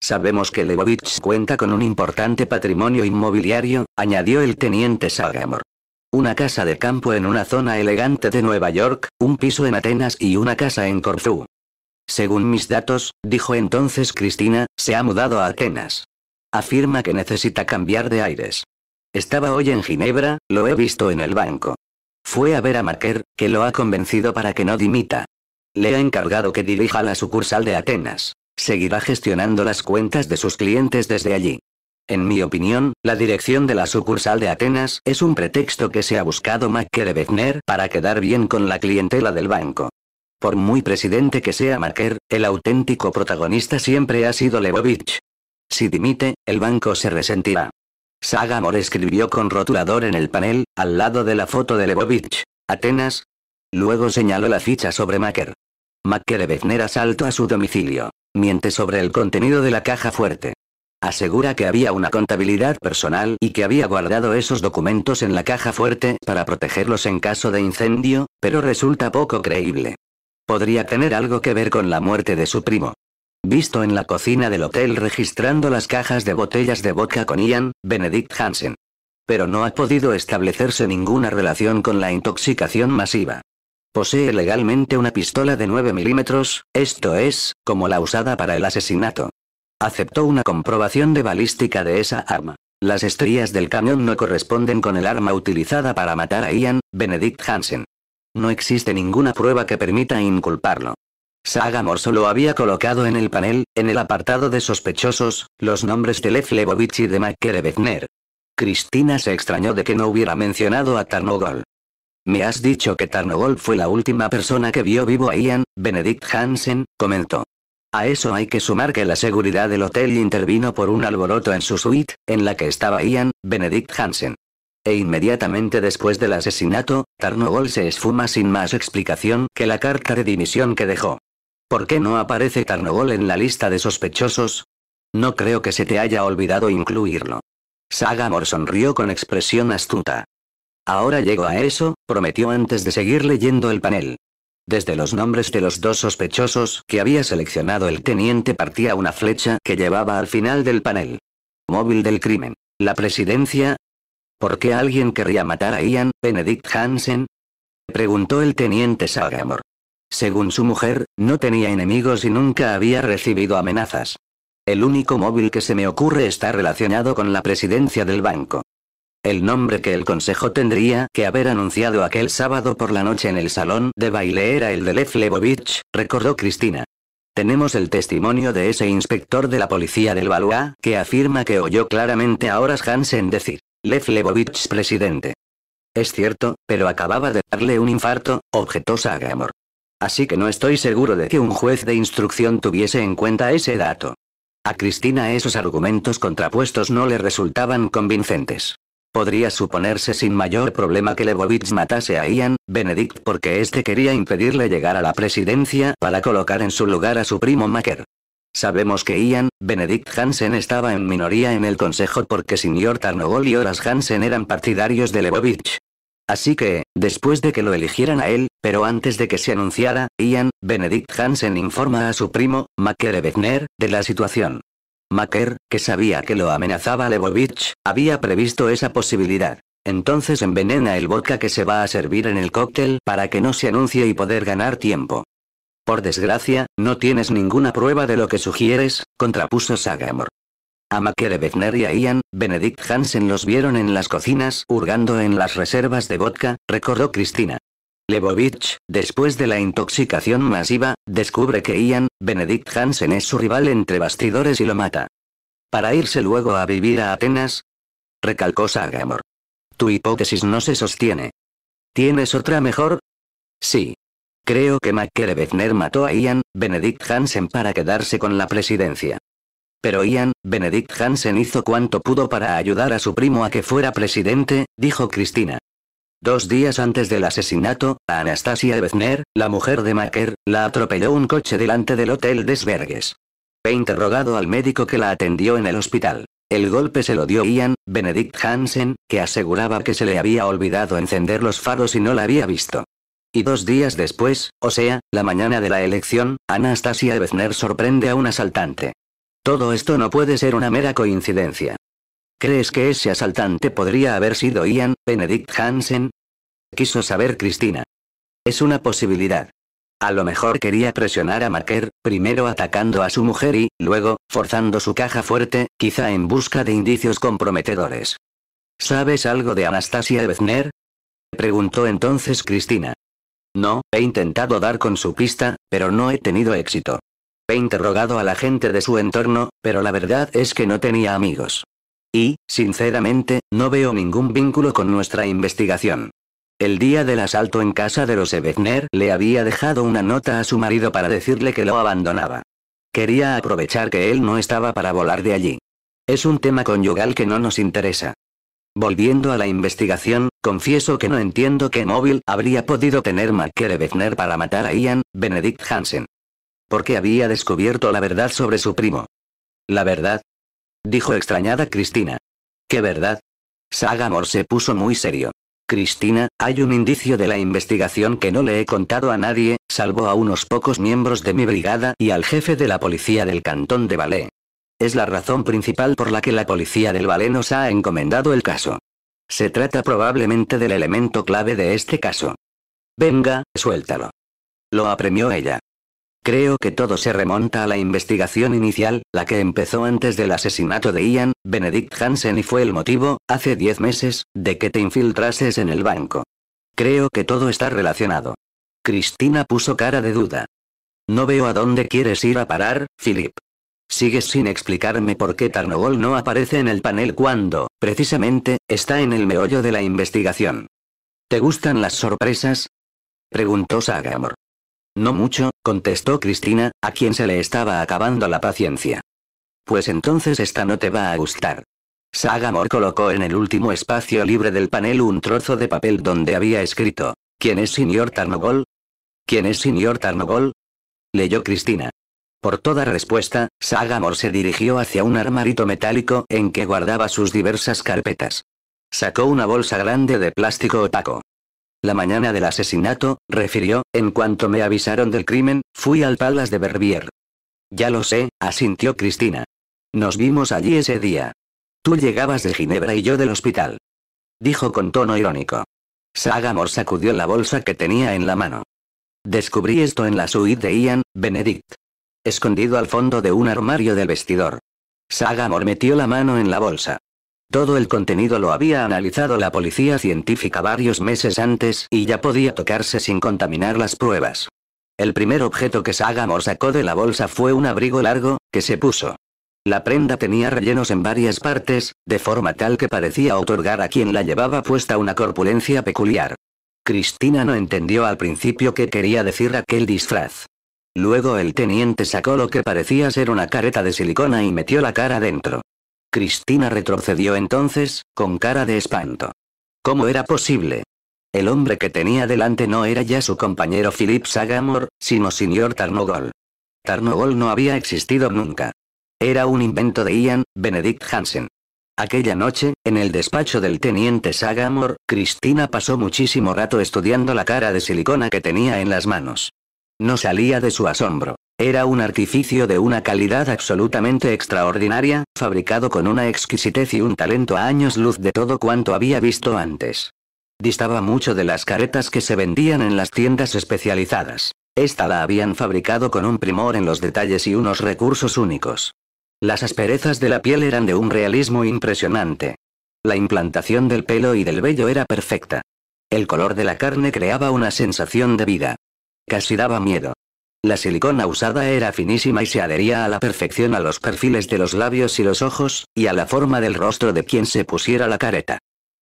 Sabemos que Lebovich cuenta con un importante patrimonio inmobiliario, añadió el teniente Sagamore. Una casa de campo en una zona elegante de Nueva York, un piso en Atenas y una casa en Corfú. Según mis datos, dijo entonces Cristina, se ha mudado a Atenas. Afirma que necesita cambiar de aires. Estaba hoy en Ginebra, lo he visto en el banco. Fue a ver a Marker, que lo ha convencido para que no dimita le ha encargado que dirija la sucursal de Atenas. Seguirá gestionando las cuentas de sus clientes desde allí. En mi opinión, la dirección de la sucursal de Atenas es un pretexto que se ha buscado Macker para quedar bien con la clientela del banco. Por muy presidente que sea Macker, el auténtico protagonista siempre ha sido Lebovich. Si dimite, el banco se resentirá. Sagamore escribió con rotulador en el panel, al lado de la foto de Lebovich. Atenas. Luego señaló la ficha sobre Macker. Mackerevechner asalto a su domicilio. Miente sobre el contenido de la caja fuerte. Asegura que había una contabilidad personal y que había guardado esos documentos en la caja fuerte para protegerlos en caso de incendio, pero resulta poco creíble. Podría tener algo que ver con la muerte de su primo. Visto en la cocina del hotel registrando las cajas de botellas de vodka con Ian, Benedict Hansen. Pero no ha podido establecerse ninguna relación con la intoxicación masiva. Posee legalmente una pistola de 9 milímetros, esto es, como la usada para el asesinato. Aceptó una comprobación de balística de esa arma. Las estrellas del camión no corresponden con el arma utilizada para matar a Ian, Benedict Hansen. No existe ninguna prueba que permita inculparlo. Sagamore solo había colocado en el panel, en el apartado de sospechosos, los nombres de Lev y de Makerevechner. Cristina se extrañó de que no hubiera mencionado a Tarnogol. Me has dicho que Tarnogol fue la última persona que vio vivo a Ian, Benedict Hansen, comentó. A eso hay que sumar que la seguridad del hotel intervino por un alboroto en su suite, en la que estaba Ian, Benedict Hansen. E inmediatamente después del asesinato, Tarnogol se esfuma sin más explicación que la carta de dimisión que dejó. ¿Por qué no aparece Tarnogol en la lista de sospechosos? No creo que se te haya olvidado incluirlo. Sagamore sonrió con expresión astuta. Ahora llego a eso, prometió antes de seguir leyendo el panel. Desde los nombres de los dos sospechosos que había seleccionado el teniente partía una flecha que llevaba al final del panel. Móvil del crimen. La presidencia. ¿Por qué alguien querría matar a Ian, Benedict Hansen? Preguntó el teniente Sagamore. Según su mujer, no tenía enemigos y nunca había recibido amenazas. El único móvil que se me ocurre está relacionado con la presidencia del banco. El nombre que el consejo tendría que haber anunciado aquel sábado por la noche en el salón de baile era el de Lev Lebovich, recordó Cristina. Tenemos el testimonio de ese inspector de la policía del Valois, que afirma que oyó claramente a Horas Hansen decir, Lev Lebovich presidente. Es cierto, pero acababa de darle un infarto, objetó Sagamor. Así que no estoy seguro de que un juez de instrucción tuviese en cuenta ese dato. A Cristina esos argumentos contrapuestos no le resultaban convincentes. Podría suponerse sin mayor problema que Lebovitz matase a Ian, Benedict porque este quería impedirle llegar a la presidencia para colocar en su lugar a su primo Macker. Sabemos que Ian, Benedict Hansen estaba en minoría en el consejo porque señor Tarnogol y Horas Hansen eran partidarios de Levovich. Así que, después de que lo eligieran a él, pero antes de que se anunciara, Ian, Benedict Hansen informa a su primo, Macker Ebetner, de la situación. Macker, que sabía que lo amenazaba Lebovich, había previsto esa posibilidad. Entonces envenena el vodka que se va a servir en el cóctel para que no se anuncie y poder ganar tiempo. Por desgracia, no tienes ninguna prueba de lo que sugieres, contrapuso Sagamore. A Macker, Befner y a Ian, Benedict Hansen los vieron en las cocinas hurgando en las reservas de vodka, recordó Cristina. Lebovich, después de la intoxicación masiva, descubre que Ian, Benedict Hansen es su rival entre bastidores y lo mata. Para irse luego a vivir a Atenas, recalcó Sagamore. Tu hipótesis no se sostiene. ¿Tienes otra mejor? Sí. Creo que Mackerevechner mató a Ian, Benedict Hansen para quedarse con la presidencia. Pero Ian, Benedict Hansen hizo cuanto pudo para ayudar a su primo a que fuera presidente, dijo Cristina. Dos días antes del asesinato, Anastasia Bezner, la mujer de Macker, la atropelló un coche delante del Hotel Desvergues. He interrogado al médico que la atendió en el hospital. El golpe se lo dio Ian, Benedict Hansen, que aseguraba que se le había olvidado encender los faros y no la había visto. Y dos días después, o sea, la mañana de la elección, Anastasia Bezner sorprende a un asaltante. Todo esto no puede ser una mera coincidencia. ¿Crees que ese asaltante podría haber sido Ian, Benedict Hansen? Quiso saber Cristina. Es una posibilidad. A lo mejor quería presionar a Marker, primero atacando a su mujer y, luego, forzando su caja fuerte, quizá en busca de indicios comprometedores. ¿Sabes algo de Anastasia Bezner? Preguntó entonces Cristina. No, he intentado dar con su pista, pero no he tenido éxito. He interrogado a la gente de su entorno, pero la verdad es que no tenía amigos. Y, sinceramente, no veo ningún vínculo con nuestra investigación. El día del asalto en casa de los Ebezner le había dejado una nota a su marido para decirle que lo abandonaba. Quería aprovechar que él no estaba para volar de allí. Es un tema conyugal que no nos interesa. Volviendo a la investigación, confieso que no entiendo qué móvil habría podido tener Marker Ebezner para matar a Ian, Benedict Hansen. Porque había descubierto la verdad sobre su primo. La verdad, Dijo extrañada Cristina. ¿Qué verdad? Sagamor se puso muy serio. Cristina, hay un indicio de la investigación que no le he contado a nadie, salvo a unos pocos miembros de mi brigada y al jefe de la policía del cantón de Valais. Es la razón principal por la que la policía del Valais nos ha encomendado el caso. Se trata probablemente del elemento clave de este caso. Venga, suéltalo. Lo apremió ella. Creo que todo se remonta a la investigación inicial, la que empezó antes del asesinato de Ian, Benedict Hansen y fue el motivo, hace 10 meses, de que te infiltrases en el banco. Creo que todo está relacionado. Cristina puso cara de duda. No veo a dónde quieres ir a parar, Philip. Sigues sin explicarme por qué Tarnogol no aparece en el panel cuando, precisamente, está en el meollo de la investigación. ¿Te gustan las sorpresas? Preguntó Sagamore. No mucho, contestó Cristina, a quien se le estaba acabando la paciencia. Pues entonces esta no te va a gustar. Sagamore colocó en el último espacio libre del panel un trozo de papel donde había escrito, ¿Quién es señor Tarnogol? ¿Quién es señor Tarnogol? Leyó Cristina. Por toda respuesta, Sagamore se dirigió hacia un armarito metálico en que guardaba sus diversas carpetas. Sacó una bolsa grande de plástico opaco. La mañana del asesinato, refirió, en cuanto me avisaron del crimen, fui al Palace de Verbier. Ya lo sé, asintió Cristina. Nos vimos allí ese día. Tú llegabas de Ginebra y yo del hospital. Dijo con tono irónico. Sagamore sacudió la bolsa que tenía en la mano. Descubrí esto en la suite de Ian, Benedict. Escondido al fondo de un armario del vestidor. Sagamore metió la mano en la bolsa. Todo el contenido lo había analizado la policía científica varios meses antes y ya podía tocarse sin contaminar las pruebas. El primer objeto que Sagamore sacó de la bolsa fue un abrigo largo, que se puso. La prenda tenía rellenos en varias partes, de forma tal que parecía otorgar a quien la llevaba puesta una corpulencia peculiar. Cristina no entendió al principio qué quería decir aquel disfraz. Luego el teniente sacó lo que parecía ser una careta de silicona y metió la cara dentro. Cristina retrocedió entonces, con cara de espanto. ¿Cómo era posible? El hombre que tenía delante no era ya su compañero Philip Sagamore, sino señor Tarnogol. Tarnogol no había existido nunca. Era un invento de Ian, Benedict Hansen. Aquella noche, en el despacho del teniente Sagamore, Cristina pasó muchísimo rato estudiando la cara de silicona que tenía en las manos. No salía de su asombro. Era un artificio de una calidad absolutamente extraordinaria, fabricado con una exquisitez y un talento a años luz de todo cuanto había visto antes. Distaba mucho de las caretas que se vendían en las tiendas especializadas. Esta la habían fabricado con un primor en los detalles y unos recursos únicos. Las asperezas de la piel eran de un realismo impresionante. La implantación del pelo y del vello era perfecta. El color de la carne creaba una sensación de vida. Casi daba miedo. La silicona usada era finísima y se adhería a la perfección a los perfiles de los labios y los ojos, y a la forma del rostro de quien se pusiera la careta.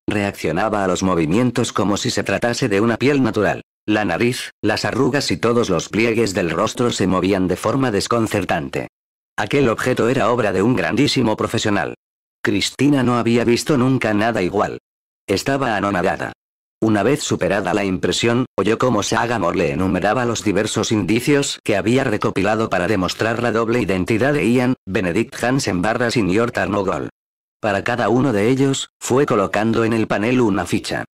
Reaccionaba a los movimientos como si se tratase de una piel natural. La nariz, las arrugas y todos los pliegues del rostro se movían de forma desconcertante. Aquel objeto era obra de un grandísimo profesional. Cristina no había visto nunca nada igual. Estaba anonadada. Una vez superada la impresión, oyó cómo Sagamore le enumeraba los diversos indicios que había recopilado para demostrar la doble identidad de Ian, Benedict Hansen barra Sr. Tarnogol. Para cada uno de ellos, fue colocando en el panel una ficha.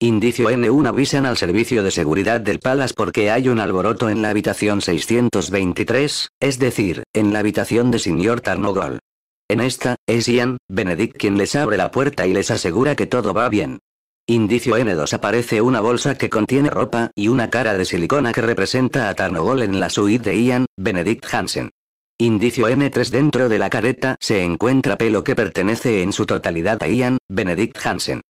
Indicio N1 avisan al servicio de seguridad del Palas porque hay un alboroto en la habitación 623, es decir, en la habitación de señor Tarnogol. En esta, es Ian, Benedict quien les abre la puerta y les asegura que todo va bien. Indicio N2 aparece una bolsa que contiene ropa y una cara de silicona que representa a Tarnogol en la suite de Ian, Benedict Hansen. Indicio N3 dentro de la careta se encuentra pelo que pertenece en su totalidad a Ian, Benedict Hansen.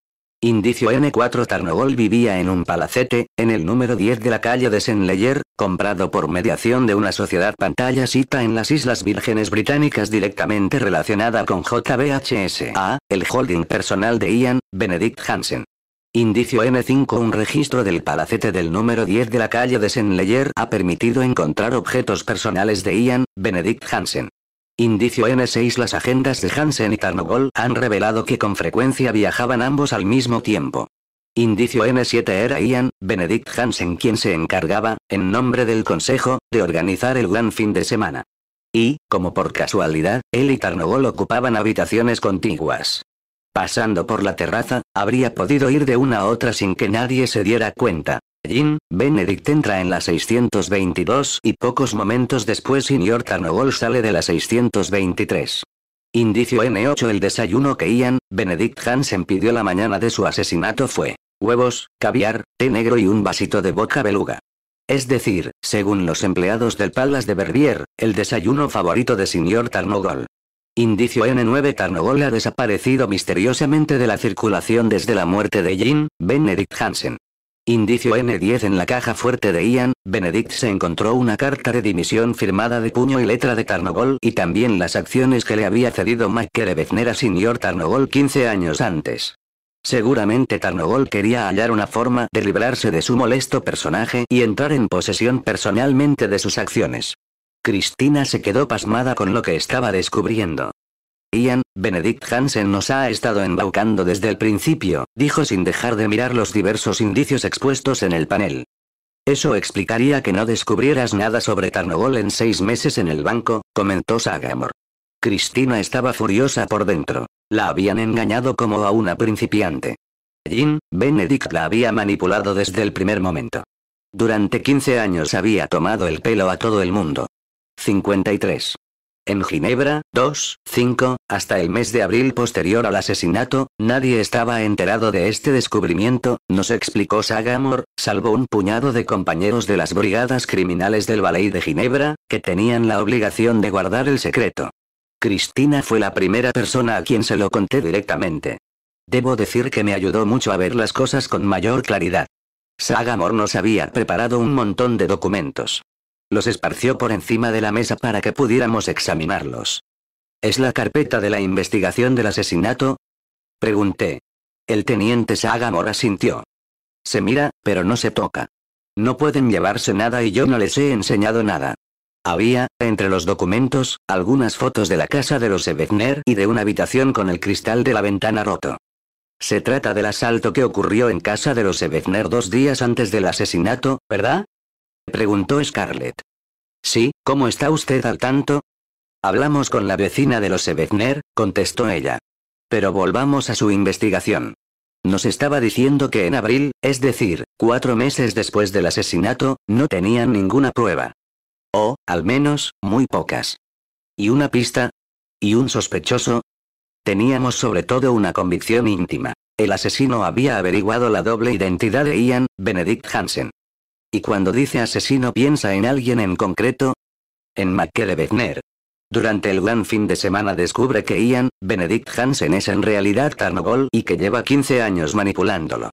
Indicio N4 Tarnogol vivía en un palacete, en el número 10 de la calle de Senleyer, comprado por mediación de una sociedad pantalla cita en las Islas Vírgenes Británicas directamente relacionada con JBHSA, el holding personal de Ian, Benedict Hansen. Indicio N5 Un registro del palacete del número 10 de la calle de Senleyer ha permitido encontrar objetos personales de Ian, Benedict Hansen. Indicio N6 Las agendas de Hansen y Tarnogol han revelado que con frecuencia viajaban ambos al mismo tiempo. Indicio N7 era Ian, Benedict Hansen quien se encargaba, en nombre del Consejo, de organizar el gran fin de semana. Y, como por casualidad, él y Tarnogol ocupaban habitaciones contiguas. Pasando por la terraza, habría podido ir de una a otra sin que nadie se diera cuenta. Jean, Benedict entra en la 622 y pocos momentos después Sr. Tarnogol sale de la 623. Indicio N8 El desayuno que Ian, Benedict Hansen pidió la mañana de su asesinato fue huevos, caviar, té negro y un vasito de boca beluga. Es decir, según los empleados del Palace de Verbier, el desayuno favorito de Sr. Tarnogol. Indicio N9 Tarnogol ha desaparecido misteriosamente de la circulación desde la muerte de Jean, Benedict Hansen. Indicio N10 En la caja fuerte de Ian, Benedict se encontró una carta de dimisión firmada de puño y letra de Tarnogol y también las acciones que le había cedido Michael a Sr. Tarnogol 15 años antes. Seguramente Tarnogol quería hallar una forma de librarse de su molesto personaje y entrar en posesión personalmente de sus acciones. Cristina se quedó pasmada con lo que estaba descubriendo. Ian, Benedict Hansen nos ha estado embaucando desde el principio, dijo sin dejar de mirar los diversos indicios expuestos en el panel. Eso explicaría que no descubrieras nada sobre Tarnogol en seis meses en el banco, comentó Sagamore. Cristina estaba furiosa por dentro. La habían engañado como a una principiante. Jean, Benedict la había manipulado desde el primer momento. Durante 15 años había tomado el pelo a todo el mundo. 53. En Ginebra, 2, 5, hasta el mes de abril posterior al asesinato, nadie estaba enterado de este descubrimiento, nos explicó Sagamore, salvo un puñado de compañeros de las brigadas criminales del Ballet de Ginebra, que tenían la obligación de guardar el secreto. Cristina fue la primera persona a quien se lo conté directamente. Debo decir que me ayudó mucho a ver las cosas con mayor claridad. Sagamore nos había preparado un montón de documentos. Los esparció por encima de la mesa para que pudiéramos examinarlos. ¿Es la carpeta de la investigación del asesinato? Pregunté. El teniente Sagamora sintió. Se mira, pero no se toca. No pueden llevarse nada y yo no les he enseñado nada. Había, entre los documentos, algunas fotos de la casa de los Ebedner y de una habitación con el cristal de la ventana roto. Se trata del asalto que ocurrió en casa de los Ebedner dos días antes del asesinato, ¿verdad? preguntó Scarlett. Sí, ¿cómo está usted al tanto? Hablamos con la vecina de los Ebeckner, contestó ella. Pero volvamos a su investigación. Nos estaba diciendo que en abril, es decir, cuatro meses después del asesinato, no tenían ninguna prueba. O, al menos, muy pocas. ¿Y una pista? ¿Y un sospechoso? Teníamos sobre todo una convicción íntima. El asesino había averiguado la doble identidad de Ian, Benedict Hansen. Y cuando dice asesino piensa en alguien en concreto. En de Durante el gran fin de semana descubre que Ian, Benedict Hansen es en realidad Tarnogol y que lleva 15 años manipulándolo.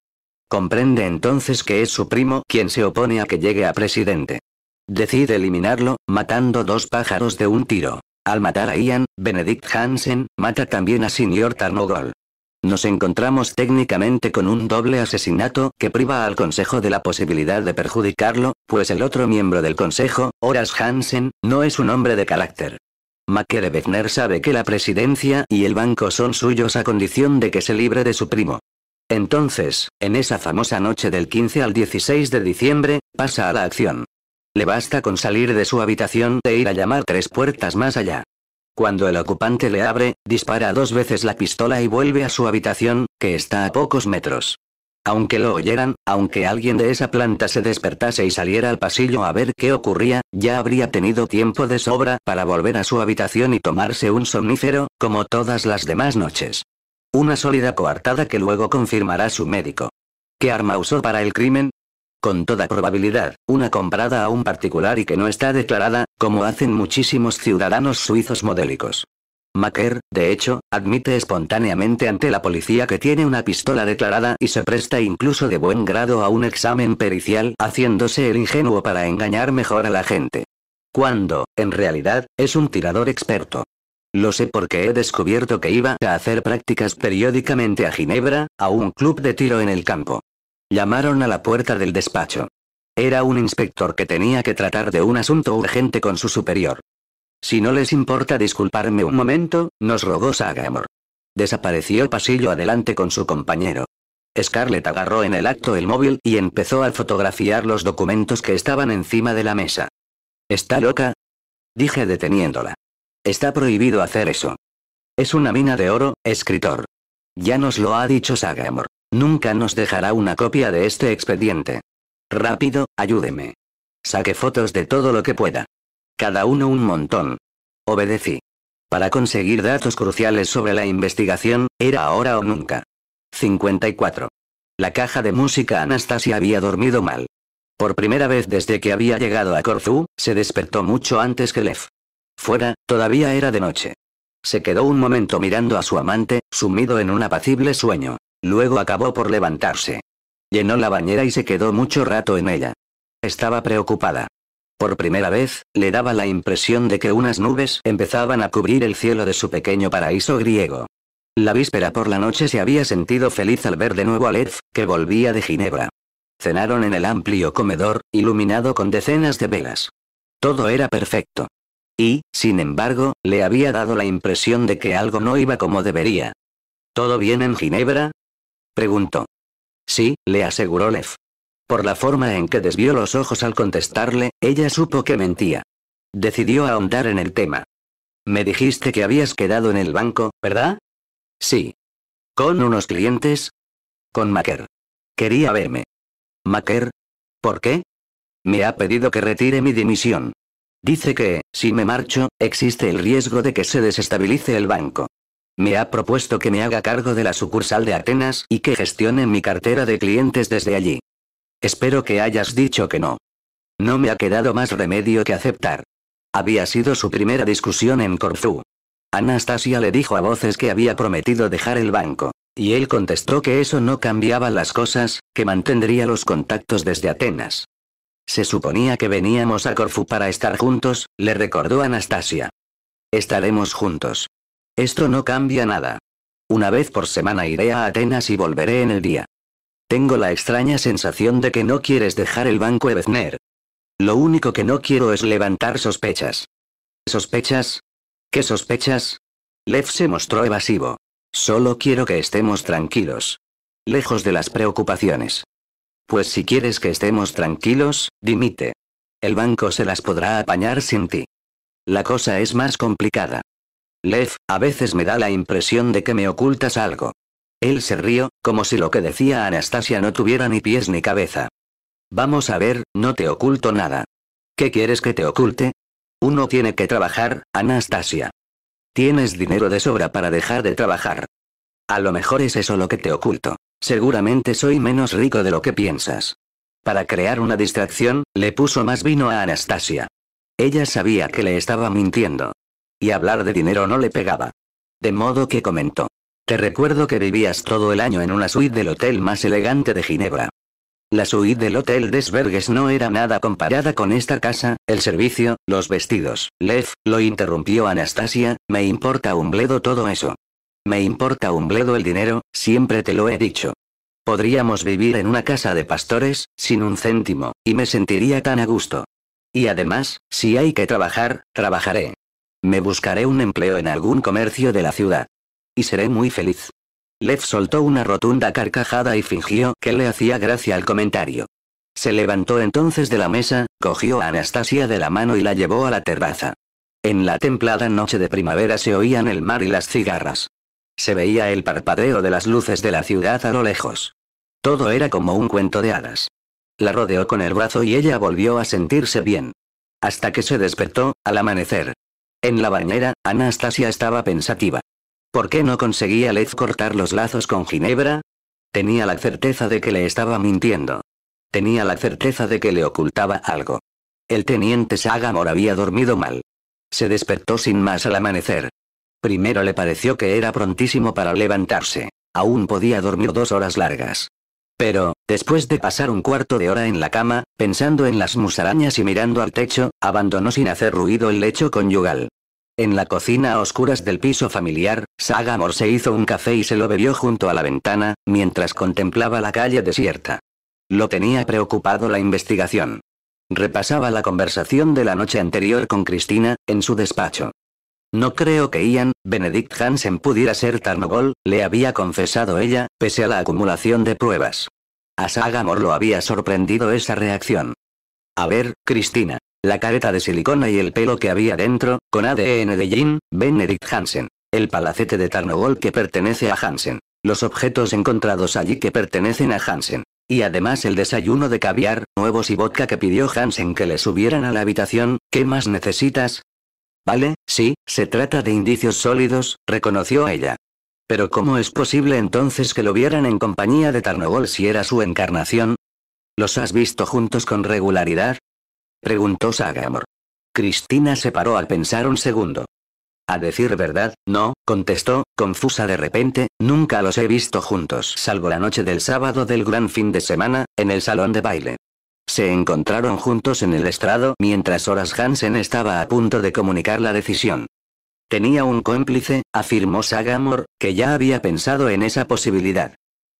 Comprende entonces que es su primo quien se opone a que llegue a presidente. Decide eliminarlo, matando dos pájaros de un tiro. Al matar a Ian, Benedict Hansen, mata también a señor Tarnogol. Nos encontramos técnicamente con un doble asesinato que priva al Consejo de la posibilidad de perjudicarlo, pues el otro miembro del Consejo, Horace Hansen, no es un hombre de carácter. MacKerebeckner sabe que la presidencia y el banco son suyos a condición de que se libre de su primo. Entonces, en esa famosa noche del 15 al 16 de diciembre, pasa a la acción. Le basta con salir de su habitación e ir a llamar tres puertas más allá. Cuando el ocupante le abre, dispara dos veces la pistola y vuelve a su habitación, que está a pocos metros. Aunque lo oyeran, aunque alguien de esa planta se despertase y saliera al pasillo a ver qué ocurría, ya habría tenido tiempo de sobra para volver a su habitación y tomarse un somnífero, como todas las demás noches. Una sólida coartada que luego confirmará su médico. ¿Qué arma usó para el crimen? con toda probabilidad, una comprada a un particular y que no está declarada, como hacen muchísimos ciudadanos suizos modélicos. Macker, de hecho, admite espontáneamente ante la policía que tiene una pistola declarada y se presta incluso de buen grado a un examen pericial, haciéndose el ingenuo para engañar mejor a la gente. Cuando, en realidad, es un tirador experto. Lo sé porque he descubierto que iba a hacer prácticas periódicamente a Ginebra, a un club de tiro en el campo. Llamaron a la puerta del despacho. Era un inspector que tenía que tratar de un asunto urgente con su superior. Si no les importa disculparme un momento, nos rogó Sagamore. Desapareció pasillo adelante con su compañero. Scarlett agarró en el acto el móvil y empezó a fotografiar los documentos que estaban encima de la mesa. ¿Está loca? Dije deteniéndola. Está prohibido hacer eso. Es una mina de oro, escritor. Ya nos lo ha dicho Sagamore. Nunca nos dejará una copia de este expediente. Rápido, ayúdeme. Saque fotos de todo lo que pueda. Cada uno un montón. Obedecí. Para conseguir datos cruciales sobre la investigación, era ahora o nunca. 54. La caja de música Anastasia había dormido mal. Por primera vez desde que había llegado a Corfú, se despertó mucho antes que Lev. Fuera, todavía era de noche. Se quedó un momento mirando a su amante, sumido en un apacible sueño. Luego acabó por levantarse. Llenó la bañera y se quedó mucho rato en ella. Estaba preocupada. Por primera vez, le daba la impresión de que unas nubes empezaban a cubrir el cielo de su pequeño paraíso griego. La víspera por la noche se había sentido feliz al ver de nuevo a Lev, que volvía de Ginebra. Cenaron en el amplio comedor, iluminado con decenas de velas. Todo era perfecto. Y, sin embargo, le había dado la impresión de que algo no iba como debería. ¿Todo bien en Ginebra? Preguntó. Sí, le aseguró Lev. Por la forma en que desvió los ojos al contestarle, ella supo que mentía. Decidió ahondar en el tema. Me dijiste que habías quedado en el banco, ¿verdad? Sí. ¿Con unos clientes? Con Macker. Quería verme. ¿Macker? ¿Por qué? Me ha pedido que retire mi dimisión. Dice que, si me marcho, existe el riesgo de que se desestabilice el banco. Me ha propuesto que me haga cargo de la sucursal de Atenas y que gestione mi cartera de clientes desde allí. Espero que hayas dicho que no. No me ha quedado más remedio que aceptar. Había sido su primera discusión en Corfú. Anastasia le dijo a voces que había prometido dejar el banco, y él contestó que eso no cambiaba las cosas, que mantendría los contactos desde Atenas. Se suponía que veníamos a Corfú para estar juntos, le recordó Anastasia. Estaremos juntos. Esto no cambia nada. Una vez por semana iré a Atenas y volveré en el día. Tengo la extraña sensación de que no quieres dejar el banco Ebezner. Lo único que no quiero es levantar sospechas. ¿Sospechas? ¿Qué sospechas? Lev se mostró evasivo. Solo quiero que estemos tranquilos. Lejos de las preocupaciones. Pues si quieres que estemos tranquilos, dimite. El banco se las podrá apañar sin ti. La cosa es más complicada. Lev, a veces me da la impresión de que me ocultas algo. Él se rió, como si lo que decía Anastasia no tuviera ni pies ni cabeza. Vamos a ver, no te oculto nada. ¿Qué quieres que te oculte? Uno tiene que trabajar, Anastasia. Tienes dinero de sobra para dejar de trabajar. A lo mejor es eso lo que te oculto. Seguramente soy menos rico de lo que piensas. Para crear una distracción, le puso más vino a Anastasia. Ella sabía que le estaba mintiendo y hablar de dinero no le pegaba. De modo que comentó. Te recuerdo que vivías todo el año en una suite del hotel más elegante de Ginebra. La suite del Hotel Desvergues no era nada comparada con esta casa, el servicio, los vestidos. Lev, lo interrumpió Anastasia, me importa un bledo todo eso. Me importa un bledo el dinero, siempre te lo he dicho. Podríamos vivir en una casa de pastores, sin un céntimo, y me sentiría tan a gusto. Y además, si hay que trabajar, trabajaré. Me buscaré un empleo en algún comercio de la ciudad. Y seré muy feliz. Lev soltó una rotunda carcajada y fingió que le hacía gracia al comentario. Se levantó entonces de la mesa, cogió a Anastasia de la mano y la llevó a la terraza. En la templada noche de primavera se oían el mar y las cigarras. Se veía el parpadeo de las luces de la ciudad a lo lejos. Todo era como un cuento de hadas. La rodeó con el brazo y ella volvió a sentirse bien. Hasta que se despertó, al amanecer, en la bañera, Anastasia estaba pensativa. ¿Por qué no conseguía Led cortar los lazos con Ginebra? Tenía la certeza de que le estaba mintiendo. Tenía la certeza de que le ocultaba algo. El teniente Sagamor había dormido mal. Se despertó sin más al amanecer. Primero le pareció que era prontísimo para levantarse. Aún podía dormir dos horas largas. Pero, después de pasar un cuarto de hora en la cama, pensando en las musarañas y mirando al techo, abandonó sin hacer ruido el lecho conyugal. En la cocina a oscuras del piso familiar, Sagamore se hizo un café y se lo bebió junto a la ventana, mientras contemplaba la calle desierta. Lo tenía preocupado la investigación. Repasaba la conversación de la noche anterior con Cristina, en su despacho. No creo que Ian, Benedict Hansen pudiera ser Tarnogol, le había confesado ella, pese a la acumulación de pruebas. A Sagamor lo había sorprendido esa reacción. A ver, Cristina. La careta de silicona y el pelo que había dentro, con ADN de Jean, Benedict Hansen. El palacete de Tarnogol que pertenece a Hansen. Los objetos encontrados allí que pertenecen a Hansen. Y además el desayuno de caviar, huevos y vodka que pidió Hansen que le subieran a la habitación, ¿qué más necesitas? Vale, sí, se trata de indicios sólidos, reconoció ella. Pero ¿cómo es posible entonces que lo vieran en compañía de Tarnogol si era su encarnación? ¿Los has visto juntos con regularidad? Preguntó Sagamor. Cristina se paró al pensar un segundo. A decir verdad, no, contestó, confusa de repente, nunca los he visto juntos, salvo la noche del sábado del gran fin de semana, en el salón de baile. Se encontraron juntos en el estrado mientras Horas Hansen estaba a punto de comunicar la decisión. Tenía un cómplice, afirmó Sagamore, que ya había pensado en esa posibilidad.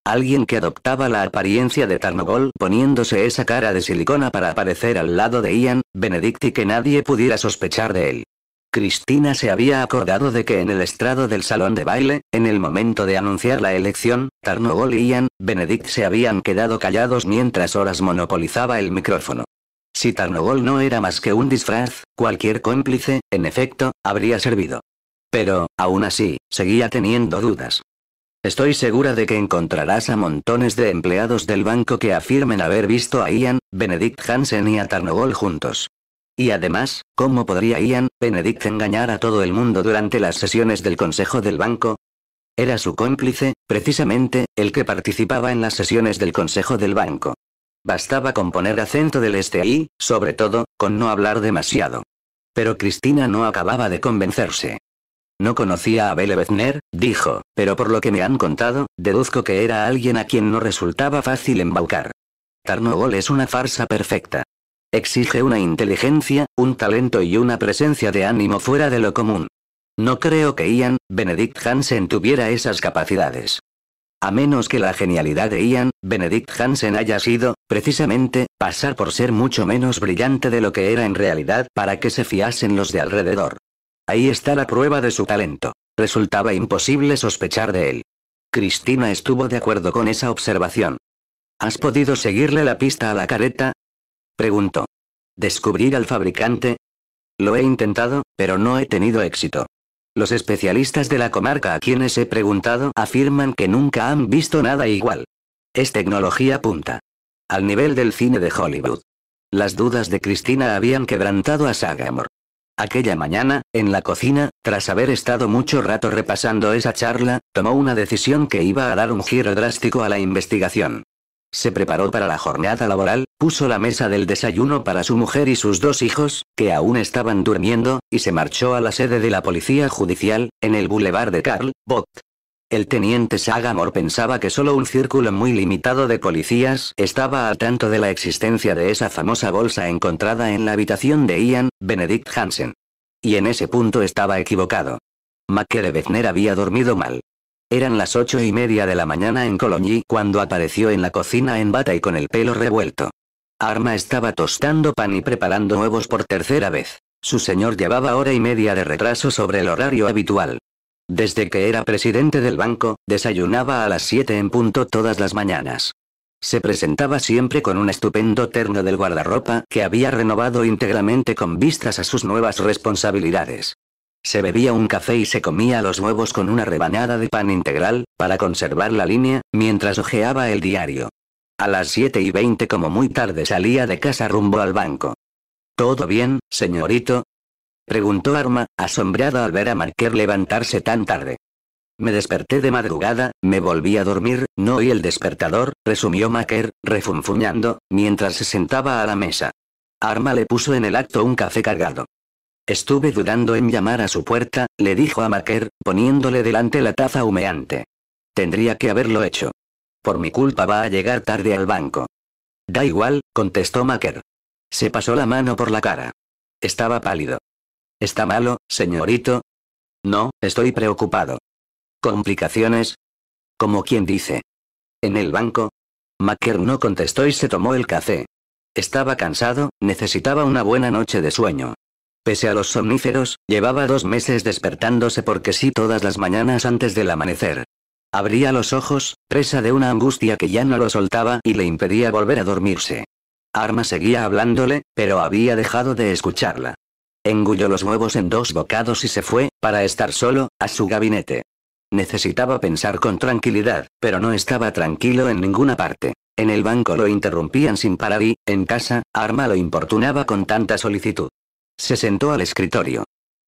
Alguien que adoptaba la apariencia de Tarnogol poniéndose esa cara de silicona para aparecer al lado de Ian, Benedict y que nadie pudiera sospechar de él. Cristina se había acordado de que en el estrado del salón de baile, en el momento de anunciar la elección, Tarnogol y Ian Benedict se habían quedado callados mientras Horas monopolizaba el micrófono. Si Tarnogol no era más que un disfraz, cualquier cómplice, en efecto, habría servido. Pero, aún así, seguía teniendo dudas. Estoy segura de que encontrarás a montones de empleados del banco que afirmen haber visto a Ian, Benedict Hansen y a Tarnogol juntos. Y además, ¿cómo podría Ian Benedict engañar a todo el mundo durante las sesiones del Consejo del Banco? Era su cómplice, precisamente, el que participaba en las sesiones del Consejo del Banco. Bastaba con poner acento del este ahí, sobre todo, con no hablar demasiado. Pero Cristina no acababa de convencerse. No conocía a Bele dijo, pero por lo que me han contado, deduzco que era alguien a quien no resultaba fácil embaucar. Tarnogol es una farsa perfecta. Exige una inteligencia, un talento y una presencia de ánimo fuera de lo común. No creo que Ian, Benedict Hansen tuviera esas capacidades. A menos que la genialidad de Ian, Benedict Hansen haya sido, precisamente, pasar por ser mucho menos brillante de lo que era en realidad para que se fiasen los de alrededor. Ahí está la prueba de su talento. Resultaba imposible sospechar de él. Cristina estuvo de acuerdo con esa observación. ¿Has podido seguirle la pista a la careta? Preguntó. ¿Descubrir al fabricante? Lo he intentado, pero no he tenido éxito. Los especialistas de la comarca a quienes he preguntado afirman que nunca han visto nada igual. Es tecnología punta. Al nivel del cine de Hollywood. Las dudas de Cristina habían quebrantado a Sagamore. Aquella mañana, en la cocina, tras haber estado mucho rato repasando esa charla, tomó una decisión que iba a dar un giro drástico a la investigación. Se preparó para la jornada laboral, puso la mesa del desayuno para su mujer y sus dos hijos, que aún estaban durmiendo, y se marchó a la sede de la policía judicial, en el boulevard de Karl Bot. El teniente Sagamore pensaba que solo un círculo muy limitado de policías estaba al tanto de la existencia de esa famosa bolsa encontrada en la habitación de Ian, Benedict Hansen. Y en ese punto estaba equivocado. Mackerevechner había dormido mal. Eran las ocho y media de la mañana en Colony cuando apareció en la cocina en bata y con el pelo revuelto. Arma estaba tostando pan y preparando huevos por tercera vez. Su señor llevaba hora y media de retraso sobre el horario habitual. Desde que era presidente del banco, desayunaba a las 7 en punto todas las mañanas. Se presentaba siempre con un estupendo terno del guardarropa que había renovado íntegramente con vistas a sus nuevas responsabilidades. Se bebía un café y se comía los huevos con una rebanada de pan integral, para conservar la línea, mientras hojeaba el diario. A las 7 y 20 como muy tarde salía de casa rumbo al banco. ¿Todo bien, señorito? Preguntó Arma, asombrada al ver a Marker levantarse tan tarde. Me desperté de madrugada, me volví a dormir, no oí el despertador, resumió Marker, refunfuñando, mientras se sentaba a la mesa. Arma le puso en el acto un café cargado. Estuve dudando en llamar a su puerta, le dijo a Macker, poniéndole delante la taza humeante. Tendría que haberlo hecho. Por mi culpa va a llegar tarde al banco. Da igual, contestó Macker. Se pasó la mano por la cara. Estaba pálido. ¿Está malo, señorito? No, estoy preocupado. ¿Complicaciones? Como quien dice. ¿En el banco? Macker no contestó y se tomó el café. Estaba cansado, necesitaba una buena noche de sueño. Pese a los somníferos, llevaba dos meses despertándose porque sí todas las mañanas antes del amanecer. Abría los ojos, presa de una angustia que ya no lo soltaba y le impedía volver a dormirse. Arma seguía hablándole, pero había dejado de escucharla. Engulló los huevos en dos bocados y se fue, para estar solo, a su gabinete. Necesitaba pensar con tranquilidad, pero no estaba tranquilo en ninguna parte. En el banco lo interrumpían sin parar y, en casa, Arma lo importunaba con tanta solicitud. Se sentó al escritorio.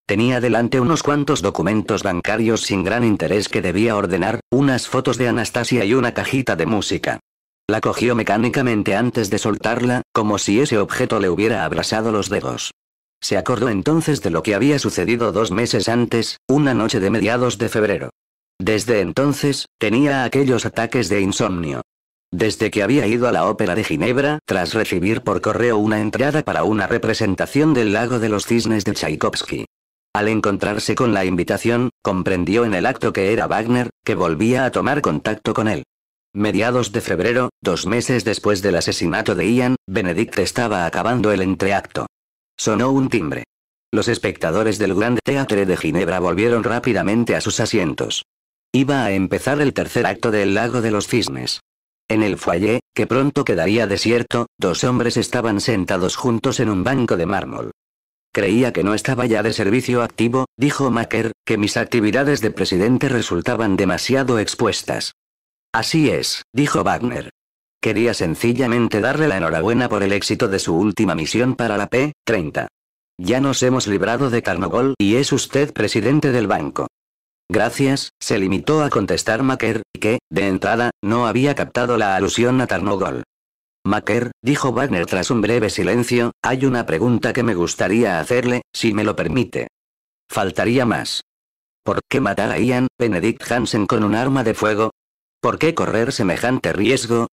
Tenía delante unos cuantos documentos bancarios sin gran interés que debía ordenar, unas fotos de Anastasia y una cajita de música. La cogió mecánicamente antes de soltarla, como si ese objeto le hubiera abrasado los dedos. Se acordó entonces de lo que había sucedido dos meses antes, una noche de mediados de febrero. Desde entonces, tenía aquellos ataques de insomnio. Desde que había ido a la Ópera de Ginebra, tras recibir por correo una entrada para una representación del Lago de los Cisnes de Tchaikovsky. Al encontrarse con la invitación, comprendió en el acto que era Wagner, que volvía a tomar contacto con él. Mediados de febrero, dos meses después del asesinato de Ian, Benedict estaba acabando el entreacto. Sonó un timbre. Los espectadores del Grand Teatre de Ginebra volvieron rápidamente a sus asientos. Iba a empezar el tercer acto del Lago de los Cisnes. En el foyer, que pronto quedaría desierto, dos hombres estaban sentados juntos en un banco de mármol. Creía que no estaba ya de servicio activo, dijo Macker, que mis actividades de presidente resultaban demasiado expuestas. Así es, dijo Wagner. Quería sencillamente darle la enhorabuena por el éxito de su última misión para la P-30. Ya nos hemos librado de Carnogol y es usted presidente del banco. Gracias, se limitó a contestar Macker, que, de entrada, no había captado la alusión a Tarnogol. Macker, dijo Wagner tras un breve silencio, hay una pregunta que me gustaría hacerle, si me lo permite. Faltaría más. ¿Por qué matar a Ian, Benedict Hansen con un arma de fuego? ¿Por qué correr semejante riesgo?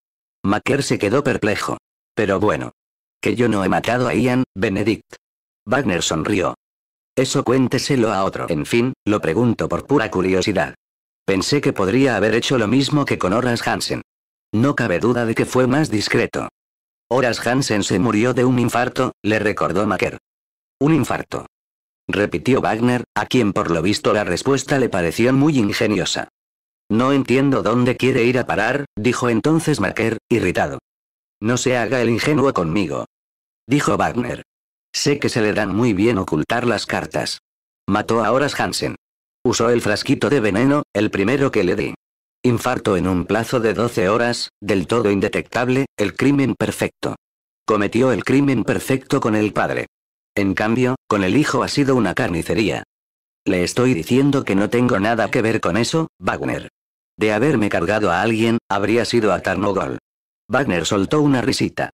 Macker se quedó perplejo. Pero bueno. Que yo no he matado a Ian, Benedict. Wagner sonrió. Eso cuénteselo a otro. En fin, lo pregunto por pura curiosidad. Pensé que podría haber hecho lo mismo que con Horace Hansen. No cabe duda de que fue más discreto. Horace Hansen se murió de un infarto, le recordó Macker. Un infarto. Repitió Wagner, a quien por lo visto la respuesta le pareció muy ingeniosa. No entiendo dónde quiere ir a parar, dijo entonces Macker, irritado. No se haga el ingenuo conmigo. Dijo Wagner. Sé que se le dan muy bien ocultar las cartas. Mató a Horas Hansen. Usó el frasquito de veneno, el primero que le di. Infarto en un plazo de 12 horas, del todo indetectable, el crimen perfecto. Cometió el crimen perfecto con el padre. En cambio, con el hijo ha sido una carnicería. Le estoy diciendo que no tengo nada que ver con eso, Wagner. De haberme cargado a alguien, habría sido a Tarnogol. Wagner soltó una risita.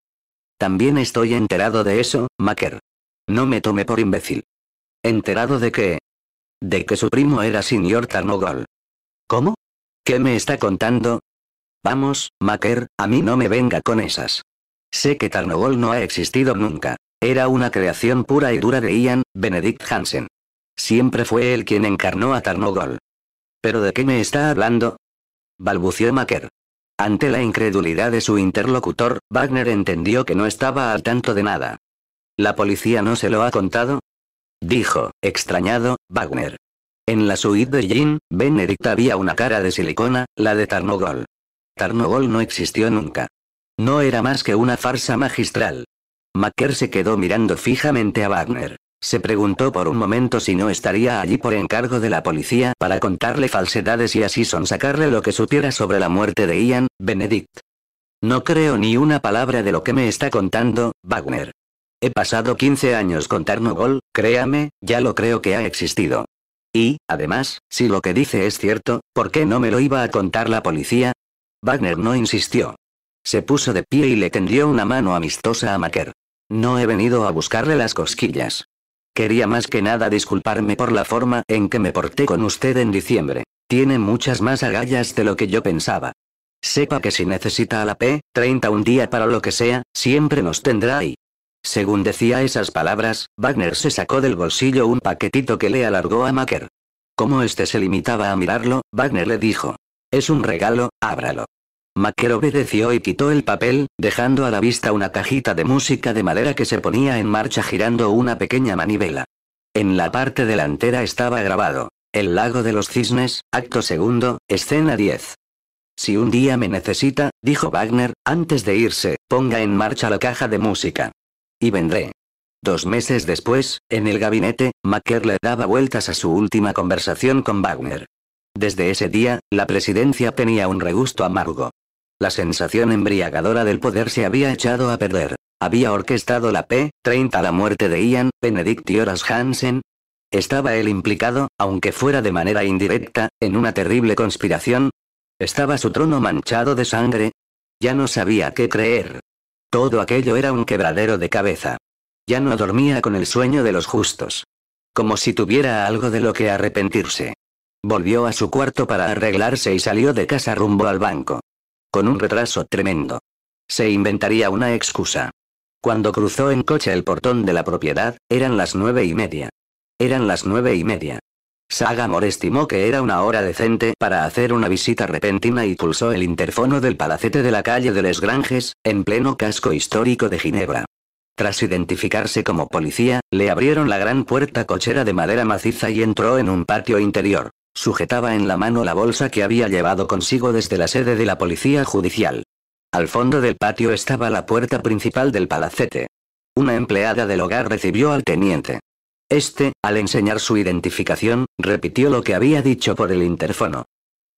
También estoy enterado de eso, Maker. No me tome por imbécil. ¿Enterado de qué? De que su primo era señor Tarnogol. ¿Cómo? ¿Qué me está contando? Vamos, Macker, a mí no me venga con esas. Sé que Tarnogol no ha existido nunca. Era una creación pura y dura de Ian, Benedict Hansen. Siempre fue él quien encarnó a Tarnogol. ¿Pero de qué me está hablando? balbució Maker. Ante la incredulidad de su interlocutor, Wagner entendió que no estaba al tanto de nada. ¿La policía no se lo ha contado? Dijo, extrañado, Wagner. En la suite de Jean, Benedict había una cara de silicona, la de Tarnogol. Tarnogol no existió nunca. No era más que una farsa magistral. Macker se quedó mirando fijamente a Wagner. Se preguntó por un momento si no estaría allí por encargo de la policía para contarle falsedades y así sonsacarle lo que supiera sobre la muerte de Ian, Benedict. No creo ni una palabra de lo que me está contando, Wagner. He pasado 15 años con Tarnogol, créame, ya lo creo que ha existido. Y, además, si lo que dice es cierto, ¿por qué no me lo iba a contar la policía? Wagner no insistió. Se puso de pie y le tendió una mano amistosa a Macker. No he venido a buscarle las cosquillas. Quería más que nada disculparme por la forma en que me porté con usted en diciembre. Tiene muchas más agallas de lo que yo pensaba. Sepa que si necesita a la P, 30 un día para lo que sea, siempre nos tendrá ahí. Según decía esas palabras, Wagner se sacó del bolsillo un paquetito que le alargó a Macker. Como este se limitaba a mirarlo, Wagner le dijo. Es un regalo, ábralo. Macker obedeció y quitó el papel, dejando a la vista una cajita de música de madera que se ponía en marcha girando una pequeña manivela. En la parte delantera estaba grabado. El lago de los cisnes, acto segundo, escena 10. Si un día me necesita, dijo Wagner, antes de irse, ponga en marcha la caja de música. Y vendré. Dos meses después, en el gabinete, Macker le daba vueltas a su última conversación con Wagner. Desde ese día, la presidencia tenía un regusto amargo. La sensación embriagadora del poder se había echado a perder. Había orquestado la P-30 la muerte de Ian, Benedict y Horace Hansen. Estaba él implicado, aunque fuera de manera indirecta, en una terrible conspiración. Estaba su trono manchado de sangre. Ya no sabía qué creer. Todo aquello era un quebradero de cabeza. Ya no dormía con el sueño de los justos. Como si tuviera algo de lo que arrepentirse. Volvió a su cuarto para arreglarse y salió de casa rumbo al banco con un retraso tremendo. Se inventaría una excusa. Cuando cruzó en coche el portón de la propiedad, eran las nueve y media. Eran las nueve y media. Sagamore estimó que era una hora decente para hacer una visita repentina y pulsó el interfono del palacete de la calle de Les Granges, en pleno casco histórico de Ginebra. Tras identificarse como policía, le abrieron la gran puerta cochera de madera maciza y entró en un patio interior. Sujetaba en la mano la bolsa que había llevado consigo desde la sede de la policía judicial. Al fondo del patio estaba la puerta principal del palacete. Una empleada del hogar recibió al teniente. Este, al enseñar su identificación, repitió lo que había dicho por el interfono.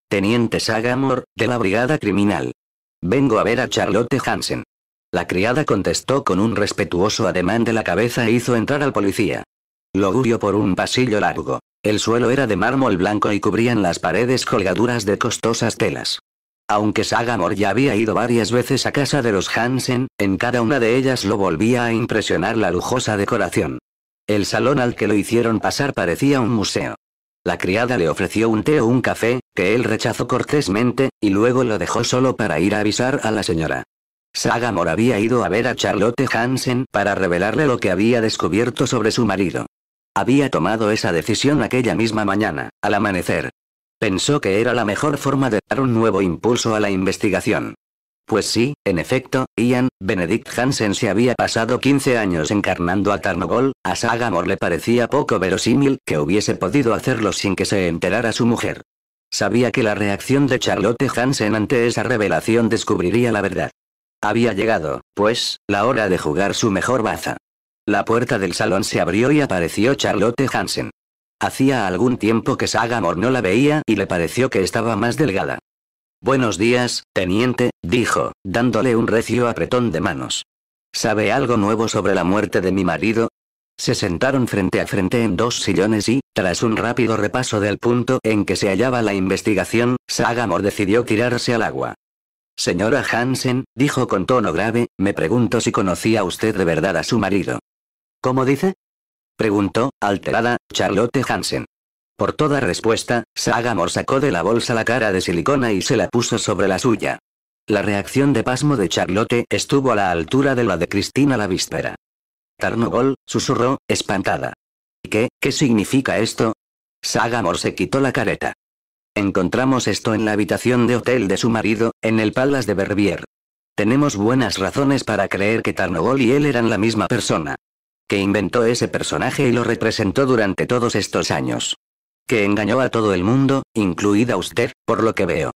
Teniente Sagamore, de la Brigada Criminal. Vengo a ver a Charlotte Hansen. La criada contestó con un respetuoso ademán de la cabeza e hizo entrar al policía. Lo por un pasillo largo. El suelo era de mármol blanco y cubrían las paredes colgaduras de costosas telas. Aunque Sagamore ya había ido varias veces a casa de los Hansen, en cada una de ellas lo volvía a impresionar la lujosa decoración. El salón al que lo hicieron pasar parecía un museo. La criada le ofreció un té o un café, que él rechazó cortésmente, y luego lo dejó solo para ir a avisar a la señora. Sagamore había ido a ver a Charlotte Hansen para revelarle lo que había descubierto sobre su marido. Había tomado esa decisión aquella misma mañana, al amanecer. Pensó que era la mejor forma de dar un nuevo impulso a la investigación. Pues sí, en efecto, Ian, Benedict Hansen se había pasado 15 años encarnando a Tarnogol, a Sagamore le parecía poco verosímil que hubiese podido hacerlo sin que se enterara su mujer. Sabía que la reacción de Charlotte Hansen ante esa revelación descubriría la verdad. Había llegado, pues, la hora de jugar su mejor baza. La puerta del salón se abrió y apareció Charlotte Hansen. Hacía algún tiempo que Sagamore no la veía y le pareció que estaba más delgada. Buenos días, teniente, dijo, dándole un recio apretón de manos. ¿Sabe algo nuevo sobre la muerte de mi marido? Se sentaron frente a frente en dos sillones y, tras un rápido repaso del punto en que se hallaba la investigación, Sagamore decidió tirarse al agua. Señora Hansen, dijo con tono grave, me pregunto si conocía usted de verdad a su marido. ¿Cómo dice? Preguntó, alterada, Charlotte Hansen. Por toda respuesta, Sagamore sacó de la bolsa la cara de silicona y se la puso sobre la suya. La reacción de pasmo de Charlotte estuvo a la altura de la de Cristina la víspera. Tarnogol, susurró, espantada. ¿Qué, qué significa esto? Sagamore se quitó la careta. Encontramos esto en la habitación de hotel de su marido, en el Palace de Verbier. Tenemos buenas razones para creer que Tarnogol y él eran la misma persona que inventó ese personaje y lo representó durante todos estos años. Que engañó a todo el mundo, incluida usted, por lo que veo.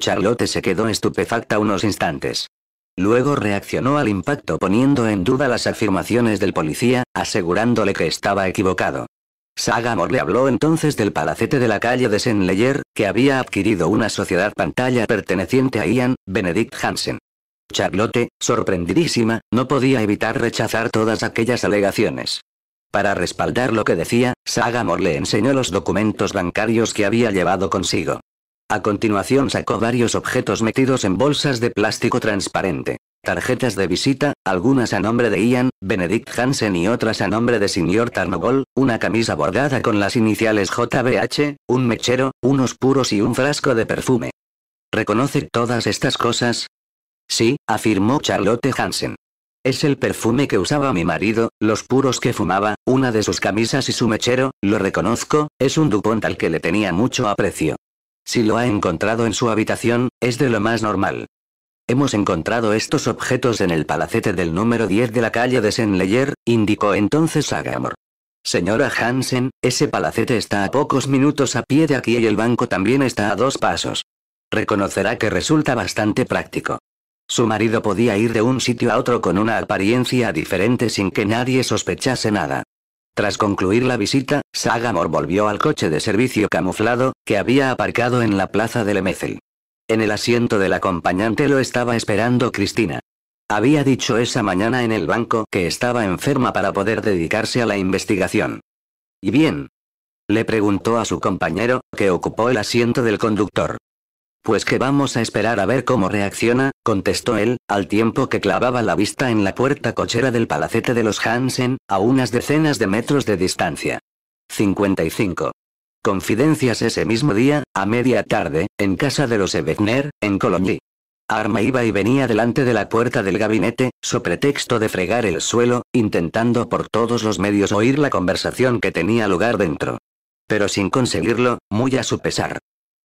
Charlotte se quedó estupefacta unos instantes. Luego reaccionó al impacto poniendo en duda las afirmaciones del policía, asegurándole que estaba equivocado. Sagamore le habló entonces del palacete de la calle de saint que había adquirido una sociedad pantalla perteneciente a Ian, Benedict Hansen. Charlotte, sorprendidísima, no podía evitar rechazar todas aquellas alegaciones. Para respaldar lo que decía, Sagamore le enseñó los documentos bancarios que había llevado consigo. A continuación sacó varios objetos metidos en bolsas de plástico transparente. Tarjetas de visita, algunas a nombre de Ian, Benedict Hansen y otras a nombre de Sr. Tarnogol, una camisa bordada con las iniciales JBH, un mechero, unos puros y un frasco de perfume. Reconoce todas estas cosas, Sí, afirmó Charlotte Hansen. Es el perfume que usaba mi marido, los puros que fumaba, una de sus camisas y su mechero, lo reconozco, es un Dupont al que le tenía mucho aprecio. Si lo ha encontrado en su habitación, es de lo más normal. Hemos encontrado estos objetos en el palacete del número 10 de la calle de Senleyer, indicó entonces Agamor. Señora Hansen, ese palacete está a pocos minutos a pie de aquí y el banco también está a dos pasos. Reconocerá que resulta bastante práctico. Su marido podía ir de un sitio a otro con una apariencia diferente sin que nadie sospechase nada. Tras concluir la visita, Sagamore volvió al coche de servicio camuflado, que había aparcado en la plaza de Lemethel. En el asiento del acompañante lo estaba esperando Cristina. Había dicho esa mañana en el banco que estaba enferma para poder dedicarse a la investigación. ¿Y bien? Le preguntó a su compañero, que ocupó el asiento del conductor. Pues que vamos a esperar a ver cómo reacciona, contestó él, al tiempo que clavaba la vista en la puerta cochera del palacete de los Hansen, a unas decenas de metros de distancia. 55. Confidencias ese mismo día, a media tarde, en casa de los Ebezner, en Cologny. Arma iba y venía delante de la puerta del gabinete, su pretexto de fregar el suelo, intentando por todos los medios oír la conversación que tenía lugar dentro. Pero sin conseguirlo, muy a su pesar.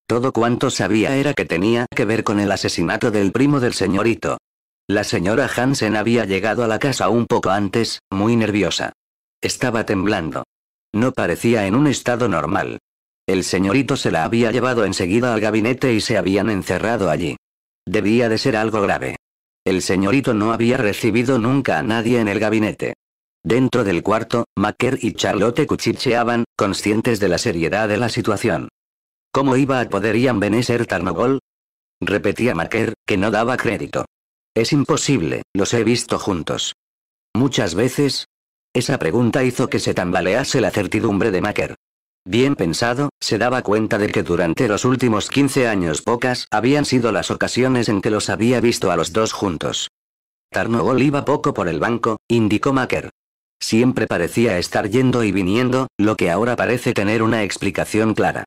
Todo cuanto sabía era que tenía que ver con el asesinato del primo del señorito. La señora Hansen había llegado a la casa un poco antes, muy nerviosa. Estaba temblando. No parecía en un estado normal. El señorito se la había llevado enseguida al gabinete y se habían encerrado allí. Debía de ser algo grave. El señorito no había recibido nunca a nadie en el gabinete. Dentro del cuarto, Macker y Charlotte cuchicheaban, conscientes de la seriedad de la situación. ¿Cómo iba a poder Ian Tarnogol? ser Repetía Macker, que no daba crédito. Es imposible, los he visto juntos. Muchas veces. Esa pregunta hizo que se tambalease la certidumbre de Macker. Bien pensado, se daba cuenta de que durante los últimos 15 años pocas habían sido las ocasiones en que los había visto a los dos juntos. Tarnogol iba poco por el banco, indicó Macker. Siempre parecía estar yendo y viniendo, lo que ahora parece tener una explicación clara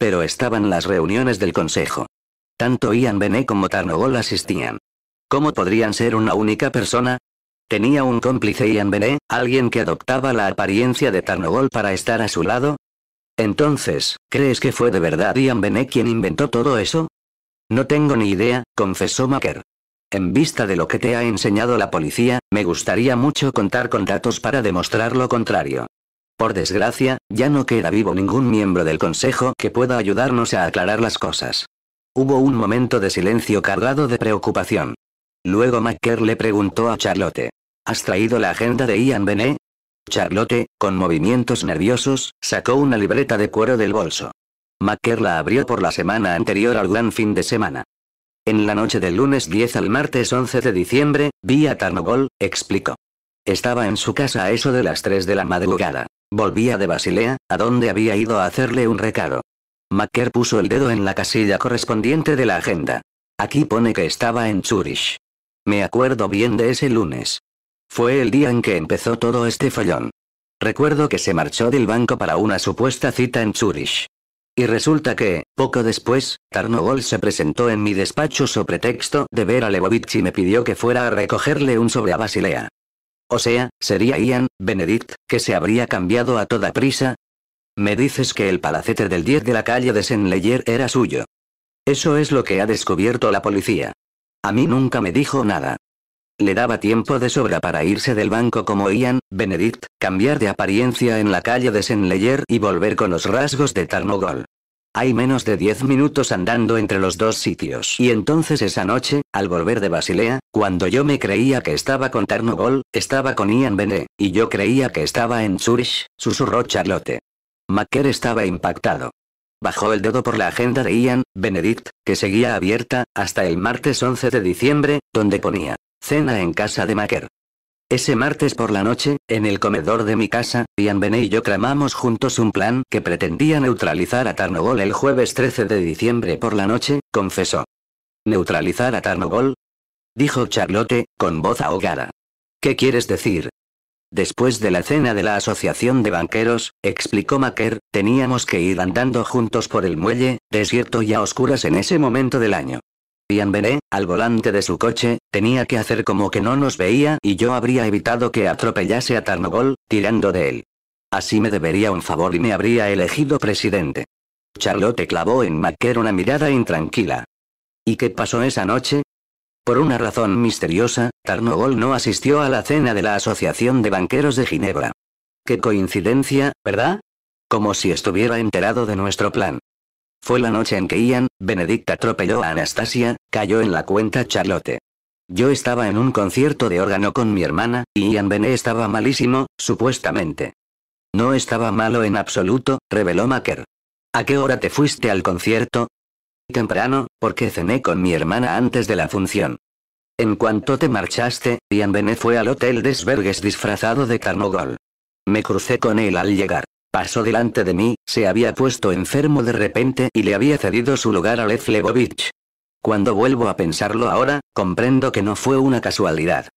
pero estaban las reuniones del consejo. Tanto Ian Benet como Tarnogol asistían. ¿Cómo podrían ser una única persona? ¿Tenía un cómplice Ian Benet, alguien que adoptaba la apariencia de Tarnogol para estar a su lado? Entonces, ¿crees que fue de verdad Ian Benet quien inventó todo eso? No tengo ni idea, confesó Macker. En vista de lo que te ha enseñado la policía, me gustaría mucho contar con datos para demostrar lo contrario. Por desgracia, ya no queda vivo ningún miembro del Consejo que pueda ayudarnos a aclarar las cosas. Hubo un momento de silencio cargado de preocupación. Luego Macker le preguntó a Charlotte. ¿Has traído la agenda de Ian Benet? Charlotte, con movimientos nerviosos, sacó una libreta de cuero del bolso. Macker la abrió por la semana anterior al gran fin de semana. En la noche del lunes 10 al martes 11 de diciembre, vi a Tarnogol, explicó. Estaba en su casa a eso de las 3 de la madrugada. Volvía de Basilea, a donde había ido a hacerle un recado. Macker puso el dedo en la casilla correspondiente de la agenda. Aquí pone que estaba en Zurich. Me acuerdo bien de ese lunes. Fue el día en que empezó todo este follón. Recuerdo que se marchó del banco para una supuesta cita en Zurich. Y resulta que, poco después, Tarnogol se presentó en mi despacho sobre pretexto de ver a Lebovich y me pidió que fuera a recogerle un sobre a Basilea. O sea, sería Ian, Benedict, que se habría cambiado a toda prisa. Me dices que el palacete del 10 de la calle de Leyer era suyo. Eso es lo que ha descubierto la policía. A mí nunca me dijo nada. Le daba tiempo de sobra para irse del banco como Ian, Benedict, cambiar de apariencia en la calle de Leyer y volver con los rasgos de Tarnogol. Hay menos de 10 minutos andando entre los dos sitios. Y entonces esa noche, al volver de Basilea, cuando yo me creía que estaba con Tarnogol, estaba con Ian Bene, y yo creía que estaba en Zurich, susurró Charlotte. Macker estaba impactado. Bajó el dedo por la agenda de Ian, Benedict, que seguía abierta, hasta el martes 11 de diciembre, donde ponía, cena en casa de Macker. Ese martes por la noche, en el comedor de mi casa, Ian Bené y yo tramamos juntos un plan que pretendía neutralizar a Tarnogol el jueves 13 de diciembre por la noche, confesó. ¿Neutralizar a Tarnogol? Dijo Charlotte, con voz ahogada. ¿Qué quieres decir? Después de la cena de la Asociación de Banqueros, explicó Macker, teníamos que ir andando juntos por el muelle, desierto y a oscuras en ese momento del año. Bienvené, al volante de su coche, tenía que hacer como que no nos veía y yo habría evitado que atropellase a Tarnogol, tirando de él. Así me debería un favor y me habría elegido presidente. Charlotte clavó en Macker una mirada intranquila. ¿Y qué pasó esa noche? Por una razón misteriosa, Tarnogol no asistió a la cena de la Asociación de Banqueros de Ginebra. Qué coincidencia, ¿verdad? Como si estuviera enterado de nuestro plan. Fue la noche en que Ian, Benedict atropelló a Anastasia, cayó en la cuenta Charlotte. Yo estaba en un concierto de órgano con mi hermana, y Ian Bene estaba malísimo, supuestamente. No estaba malo en absoluto, reveló Macker. ¿A qué hora te fuiste al concierto? Temprano, porque cené con mi hermana antes de la función. En cuanto te marchaste, Ian Bene fue al Hotel Desvergues disfrazado de Carnogol. Me crucé con él al llegar. Pasó delante de mí, se había puesto enfermo de repente y le había cedido su lugar a Lev Cuando vuelvo a pensarlo ahora, comprendo que no fue una casualidad.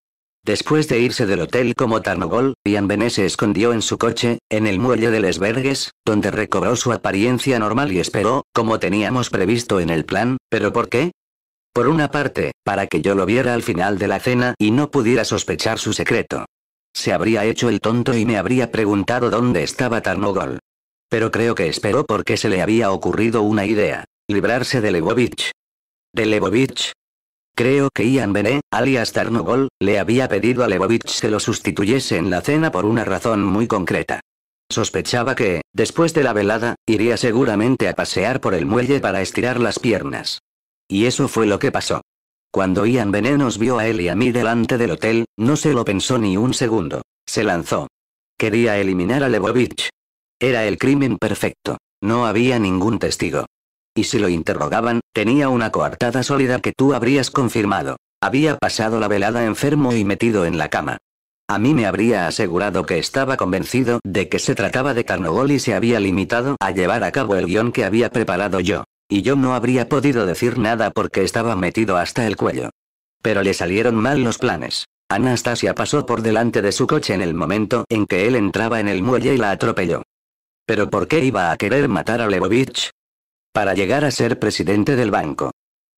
Después de irse del hotel como Tarnogol, Ian Bené se escondió en su coche, en el muelle de Lesbergues, donde recobró su apariencia normal y esperó, como teníamos previsto en el plan, pero ¿por qué? Por una parte, para que yo lo viera al final de la cena y no pudiera sospechar su secreto. Se habría hecho el tonto y me habría preguntado dónde estaba Tarnogol. Pero creo que esperó porque se le había ocurrido una idea. Librarse de Lebovich. ¿De Lebovich? Creo que Ian Bene, alias Tarnogol, le había pedido a Lebovich que lo sustituyese en la cena por una razón muy concreta. Sospechaba que, después de la velada, iría seguramente a pasear por el muelle para estirar las piernas. Y eso fue lo que pasó. Cuando Ian Venenos vio a él y a mí delante del hotel, no se lo pensó ni un segundo. Se lanzó. Quería eliminar a Lebovich. Era el crimen perfecto. No había ningún testigo. Y si lo interrogaban, tenía una coartada sólida que tú habrías confirmado. Había pasado la velada enfermo y metido en la cama. A mí me habría asegurado que estaba convencido de que se trataba de Carnogol y se había limitado a llevar a cabo el guión que había preparado yo y yo no habría podido decir nada porque estaba metido hasta el cuello. Pero le salieron mal los planes. Anastasia pasó por delante de su coche en el momento en que él entraba en el muelle y la atropelló. ¿Pero por qué iba a querer matar a Lebovich? Para llegar a ser presidente del banco.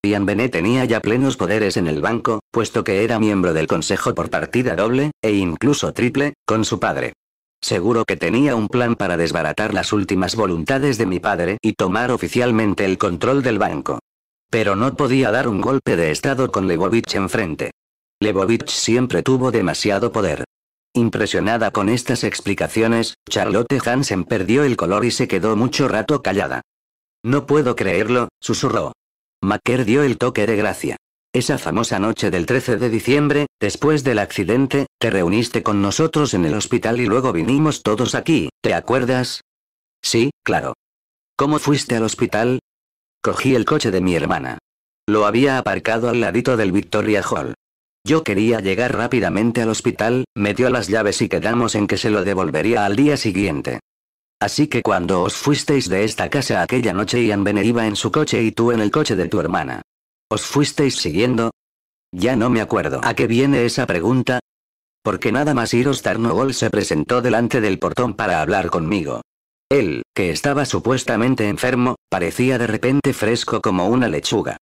Ian Bene tenía ya plenos poderes en el banco, puesto que era miembro del consejo por partida doble, e incluso triple, con su padre. Seguro que tenía un plan para desbaratar las últimas voluntades de mi padre y tomar oficialmente el control del banco. Pero no podía dar un golpe de estado con Lebovich enfrente. Lebovich siempre tuvo demasiado poder. Impresionada con estas explicaciones, Charlotte Hansen perdió el color y se quedó mucho rato callada. No puedo creerlo, susurró. Macker dio el toque de gracia. Esa famosa noche del 13 de diciembre, después del accidente, te reuniste con nosotros en el hospital y luego vinimos todos aquí, ¿te acuerdas? Sí, claro. ¿Cómo fuiste al hospital? Cogí el coche de mi hermana. Lo había aparcado al ladito del Victoria Hall. Yo quería llegar rápidamente al hospital, me dio las llaves y quedamos en que se lo devolvería al día siguiente. Así que cuando os fuisteis de esta casa aquella noche Ian Benner iba en su coche y tú en el coche de tu hermana. ¿Os fuisteis siguiendo? Ya no me acuerdo a qué viene esa pregunta. Porque nada más iros Tarnogol se presentó delante del portón para hablar conmigo. Él, que estaba supuestamente enfermo, parecía de repente fresco como una lechuga.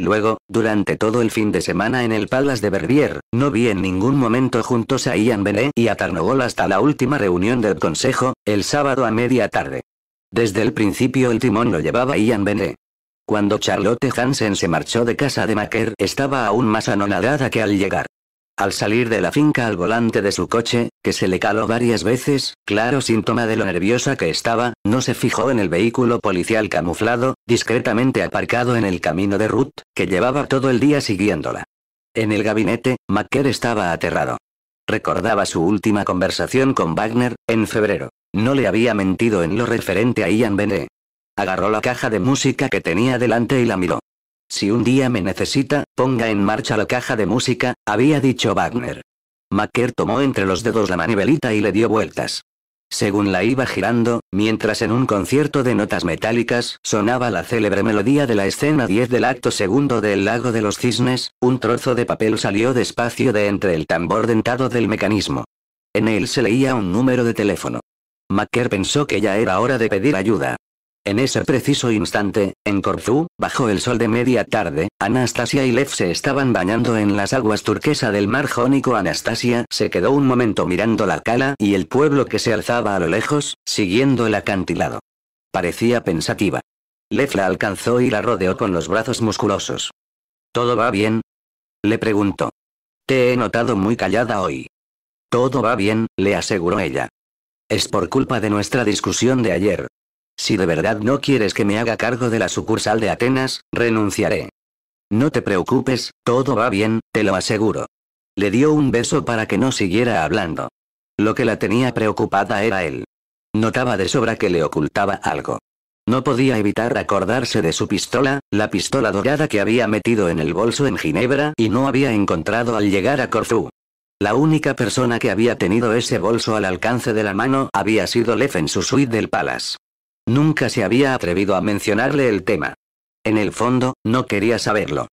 Luego, durante todo el fin de semana en el Palace de Berbier, no vi en ningún momento juntos a Ian Bené y a Tarnogol hasta la última reunión del consejo, el sábado a media tarde. Desde el principio el timón lo llevaba Ian Bené. Cuando Charlotte Hansen se marchó de casa de Macker estaba aún más anonadada que al llegar. Al salir de la finca al volante de su coche, que se le caló varias veces, claro síntoma de lo nerviosa que estaba, no se fijó en el vehículo policial camuflado, discretamente aparcado en el camino de Ruth, que llevaba todo el día siguiéndola. En el gabinete, Macker estaba aterrado. Recordaba su última conversación con Wagner, en febrero. No le había mentido en lo referente a Ian Bene. Agarró la caja de música que tenía delante y la miró. Si un día me necesita, ponga en marcha la caja de música, había dicho Wagner. Macker tomó entre los dedos la manivelita y le dio vueltas. Según la iba girando, mientras en un concierto de notas metálicas sonaba la célebre melodía de la escena 10 del acto segundo del Lago de los Cisnes, un trozo de papel salió despacio de entre el tambor dentado del mecanismo. En él se leía un número de teléfono. Macker pensó que ya era hora de pedir ayuda. En ese preciso instante, en Corfú, bajo el sol de media tarde, Anastasia y Lev se estaban bañando en las aguas turquesa del mar Jónico. Anastasia se quedó un momento mirando la cala y el pueblo que se alzaba a lo lejos, siguiendo el acantilado. Parecía pensativa. Lev la alcanzó y la rodeó con los brazos musculosos. ¿Todo va bien? Le preguntó. Te he notado muy callada hoy. Todo va bien, le aseguró ella. Es por culpa de nuestra discusión de ayer, si de verdad no quieres que me haga cargo de la sucursal de Atenas, renunciaré. No te preocupes, todo va bien, te lo aseguro. Le dio un beso para que no siguiera hablando. Lo que la tenía preocupada era él. Notaba de sobra que le ocultaba algo. No podía evitar acordarse de su pistola, la pistola dorada que había metido en el bolso en Ginebra y no había encontrado al llegar a Corfú. La única persona que había tenido ese bolso al alcance de la mano había sido Lef en su suite del Palace. Nunca se había atrevido a mencionarle el tema. En el fondo, no quería saberlo.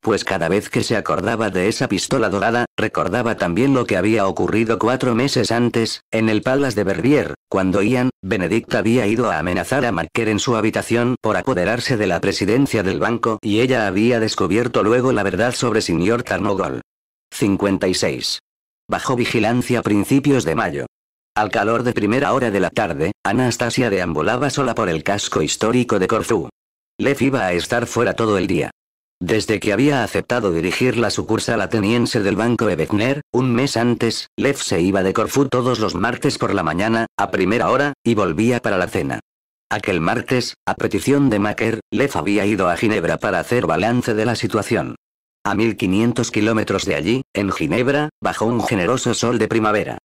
Pues cada vez que se acordaba de esa pistola dorada, recordaba también lo que había ocurrido cuatro meses antes, en el Palace de Verbier, cuando Ian, Benedict había ido a amenazar a Marker en su habitación por apoderarse de la presidencia del banco y ella había descubierto luego la verdad sobre señor Tarnogol. 56. Bajo vigilancia a principios de mayo. Al calor de primera hora de la tarde, Anastasia deambulaba sola por el casco histórico de Corfú. Lev iba a estar fuera todo el día. Desde que había aceptado dirigir la sucursal ateniense del Banco Ebegner, un mes antes, Lev se iba de Corfú todos los martes por la mañana, a primera hora, y volvía para la cena. Aquel martes, a petición de Macker, Lev había ido a Ginebra para hacer balance de la situación. A 1500 kilómetros de allí, en Ginebra, bajo un generoso sol de primavera,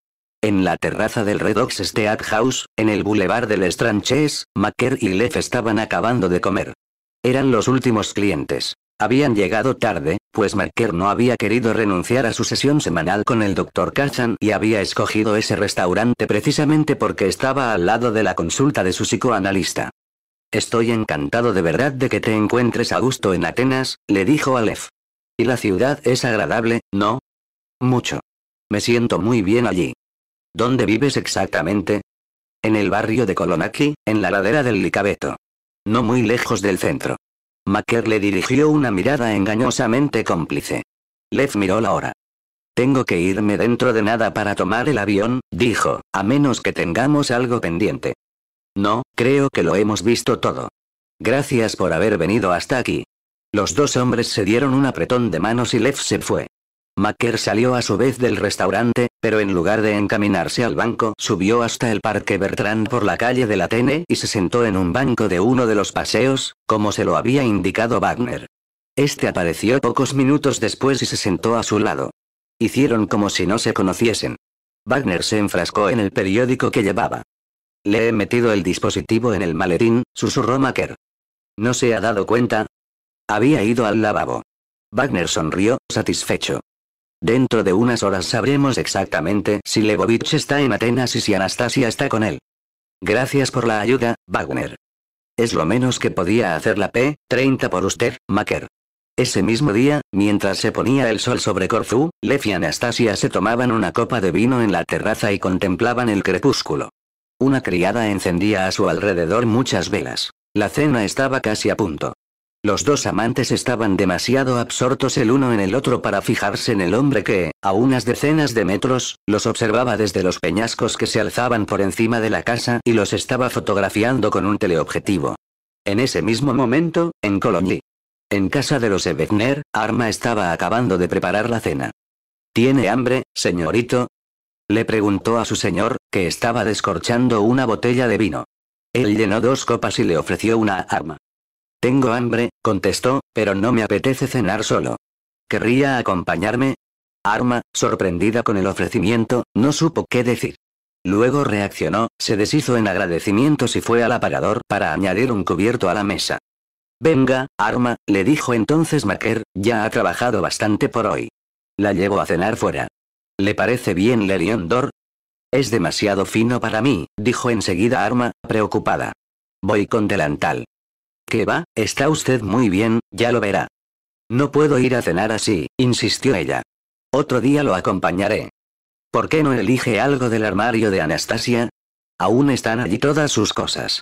en la terraza del Redox Steat House, en el Boulevard del Estranches, Macker y Lef estaban acabando de comer. Eran los últimos clientes. Habían llegado tarde, pues Macker no había querido renunciar a su sesión semanal con el Dr. Kachan y había escogido ese restaurante precisamente porque estaba al lado de la consulta de su psicoanalista. Estoy encantado de verdad de que te encuentres a gusto en Atenas, le dijo a Y la ciudad es agradable, ¿no? Mucho. Me siento muy bien allí. ¿Dónde vives exactamente? En el barrio de Kolonaki, en la ladera del Licabeto. No muy lejos del centro. Macker le dirigió una mirada engañosamente cómplice. Lev miró la hora. Tengo que irme dentro de nada para tomar el avión, dijo, a menos que tengamos algo pendiente. No, creo que lo hemos visto todo. Gracias por haber venido hasta aquí. Los dos hombres se dieron un apretón de manos y Lev se fue. Macker salió a su vez del restaurante, pero en lugar de encaminarse al banco, subió hasta el parque Bertrand por la calle de la y se sentó en un banco de uno de los paseos, como se lo había indicado Wagner. Este apareció pocos minutos después y se sentó a su lado. Hicieron como si no se conociesen. Wagner se enfrascó en el periódico que llevaba. Le he metido el dispositivo en el maletín, susurró Macker. ¿No se ha dado cuenta? Había ido al lavabo. Wagner sonrió, satisfecho. Dentro de unas horas sabremos exactamente si Lebovich está en Atenas y si Anastasia está con él. Gracias por la ayuda, Wagner. Es lo menos que podía hacer la P-30 por usted, Maker. Ese mismo día, mientras se ponía el sol sobre Corfú, Lev y Anastasia se tomaban una copa de vino en la terraza y contemplaban el crepúsculo. Una criada encendía a su alrededor muchas velas. La cena estaba casi a punto. Los dos amantes estaban demasiado absortos el uno en el otro para fijarse en el hombre que, a unas decenas de metros, los observaba desde los peñascos que se alzaban por encima de la casa y los estaba fotografiando con un teleobjetivo. En ese mismo momento, en Colony. En casa de los ebner Arma estaba acabando de preparar la cena. ¿Tiene hambre, señorito? Le preguntó a su señor, que estaba descorchando una botella de vino. Él llenó dos copas y le ofreció una arma. Tengo hambre, contestó, pero no me apetece cenar solo. ¿Querría acompañarme? Arma, sorprendida con el ofrecimiento, no supo qué decir. Luego reaccionó, se deshizo en agradecimientos y fue al aparador para añadir un cubierto a la mesa. Venga, Arma, le dijo entonces Macker, ya ha trabajado bastante por hoy. La llevo a cenar fuera. ¿Le parece bien Lelion Dor? Es demasiado fino para mí, dijo enseguida Arma, preocupada. Voy con delantal. ¿Qué va, está usted muy bien, ya lo verá. No puedo ir a cenar así, insistió ella. Otro día lo acompañaré. ¿Por qué no elige algo del armario de Anastasia? Aún están allí todas sus cosas.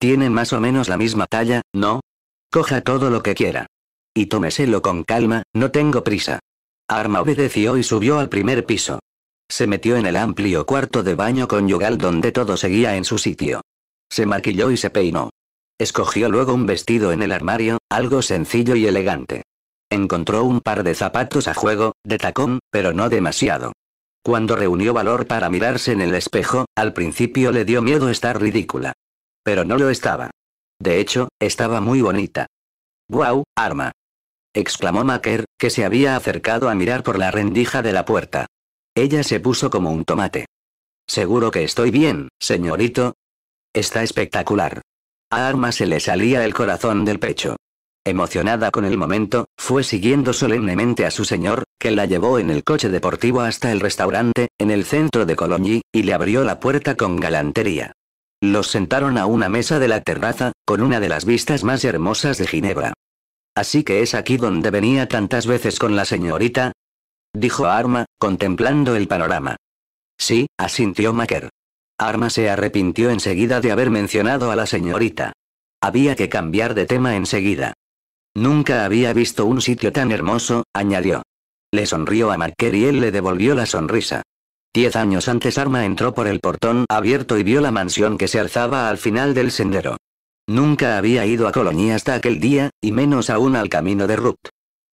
Tienen más o menos la misma talla, ¿no? Coja todo lo que quiera. Y tómeselo con calma, no tengo prisa. Arma obedeció y subió al primer piso. Se metió en el amplio cuarto de baño conyugal donde todo seguía en su sitio. Se maquilló y se peinó. Escogió luego un vestido en el armario, algo sencillo y elegante. Encontró un par de zapatos a juego, de tacón, pero no demasiado. Cuando reunió valor para mirarse en el espejo, al principio le dio miedo estar ridícula. Pero no lo estaba. De hecho, estaba muy bonita. ¡Guau, wow, arma! exclamó Maker que se había acercado a mirar por la rendija de la puerta. Ella se puso como un tomate. Seguro que estoy bien, señorito. Está espectacular. A Arma se le salía el corazón del pecho. Emocionada con el momento, fue siguiendo solemnemente a su señor, que la llevó en el coche deportivo hasta el restaurante, en el centro de Cologny, y le abrió la puerta con galantería. Los sentaron a una mesa de la terraza, con una de las vistas más hermosas de Ginebra. Así que es aquí donde venía tantas veces con la señorita, dijo Arma, contemplando el panorama. Sí, asintió Macker. Arma se arrepintió enseguida de haber mencionado a la señorita. Había que cambiar de tema enseguida. Nunca había visto un sitio tan hermoso, añadió. Le sonrió a Marker y él le devolvió la sonrisa. Diez años antes Arma entró por el portón abierto y vio la mansión que se alzaba al final del sendero. Nunca había ido a Colonia hasta aquel día, y menos aún al camino de Ruth.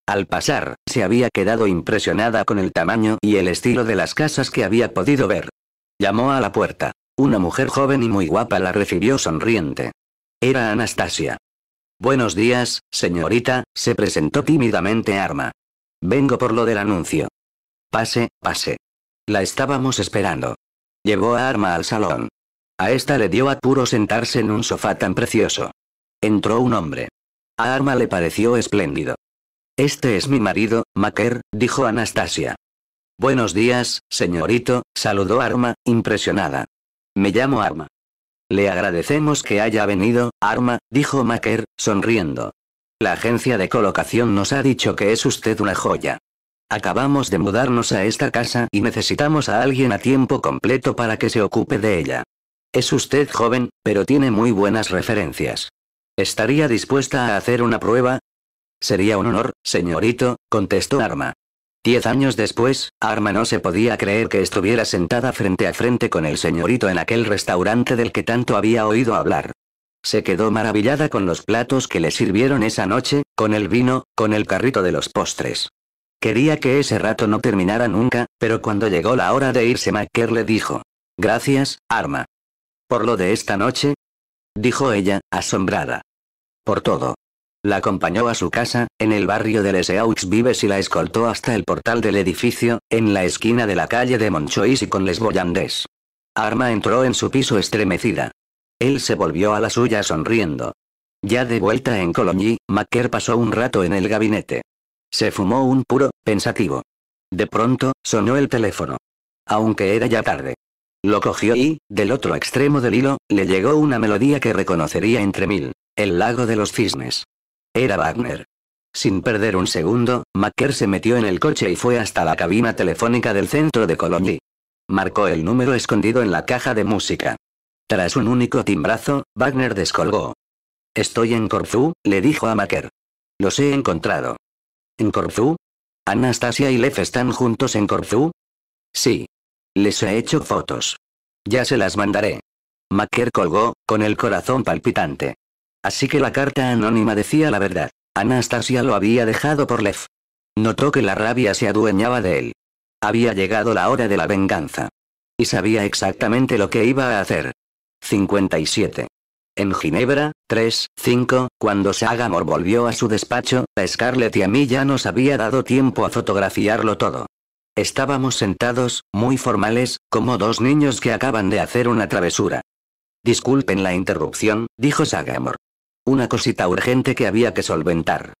Al pasar, se había quedado impresionada con el tamaño y el estilo de las casas que había podido ver. Llamó a la puerta. Una mujer joven y muy guapa la recibió sonriente. Era Anastasia. Buenos días, señorita, se presentó tímidamente Arma. Vengo por lo del anuncio. Pase, pase. La estábamos esperando. Llevó a Arma al salón. A esta le dio apuro sentarse en un sofá tan precioso. Entró un hombre. A Arma le pareció espléndido. Este es mi marido, Maker, dijo Anastasia. Buenos días, señorito, saludó Arma, impresionada. Me llamo Arma. Le agradecemos que haya venido, Arma, dijo Macker, sonriendo. La agencia de colocación nos ha dicho que es usted una joya. Acabamos de mudarnos a esta casa y necesitamos a alguien a tiempo completo para que se ocupe de ella. Es usted joven, pero tiene muy buenas referencias. ¿Estaría dispuesta a hacer una prueba? Sería un honor, señorito, contestó Arma. Diez años después, Arma no se podía creer que estuviera sentada frente a frente con el señorito en aquel restaurante del que tanto había oído hablar. Se quedó maravillada con los platos que le sirvieron esa noche, con el vino, con el carrito de los postres. Quería que ese rato no terminara nunca, pero cuando llegó la hora de irse Macker le dijo. Gracias, Arma. ¿Por lo de esta noche? Dijo ella, asombrada. Por todo. La acompañó a su casa, en el barrio de Les Eaux Vives y la escoltó hasta el portal del edificio, en la esquina de la calle de Monchois y con Les Boyandés. Arma entró en su piso estremecida. Él se volvió a la suya sonriendo. Ya de vuelta en Cologny, Macker pasó un rato en el gabinete. Se fumó un puro, pensativo. De pronto, sonó el teléfono. Aunque era ya tarde. Lo cogió y, del otro extremo del hilo, le llegó una melodía que reconocería entre mil. El lago de los cisnes. Era Wagner. Sin perder un segundo, Macker se metió en el coche y fue hasta la cabina telefónica del centro de Colombia. Marcó el número escondido en la caja de música. Tras un único timbrazo, Wagner descolgó. Estoy en Corfú, le dijo a Macker. Los he encontrado. ¿En Corfú? ¿Anastasia y Lef están juntos en Corfú? Sí. Les he hecho fotos. Ya se las mandaré. Macker colgó, con el corazón palpitante. Así que la carta anónima decía la verdad. Anastasia lo había dejado por Lev. Notó que la rabia se adueñaba de él. Había llegado la hora de la venganza. Y sabía exactamente lo que iba a hacer. 57. En Ginebra, 3, 5, cuando Sagamor volvió a su despacho, a Scarlett y a mí ya nos había dado tiempo a fotografiarlo todo. Estábamos sentados, muy formales, como dos niños que acaban de hacer una travesura. Disculpen la interrupción, dijo Sagamor. Una cosita urgente que había que solventar.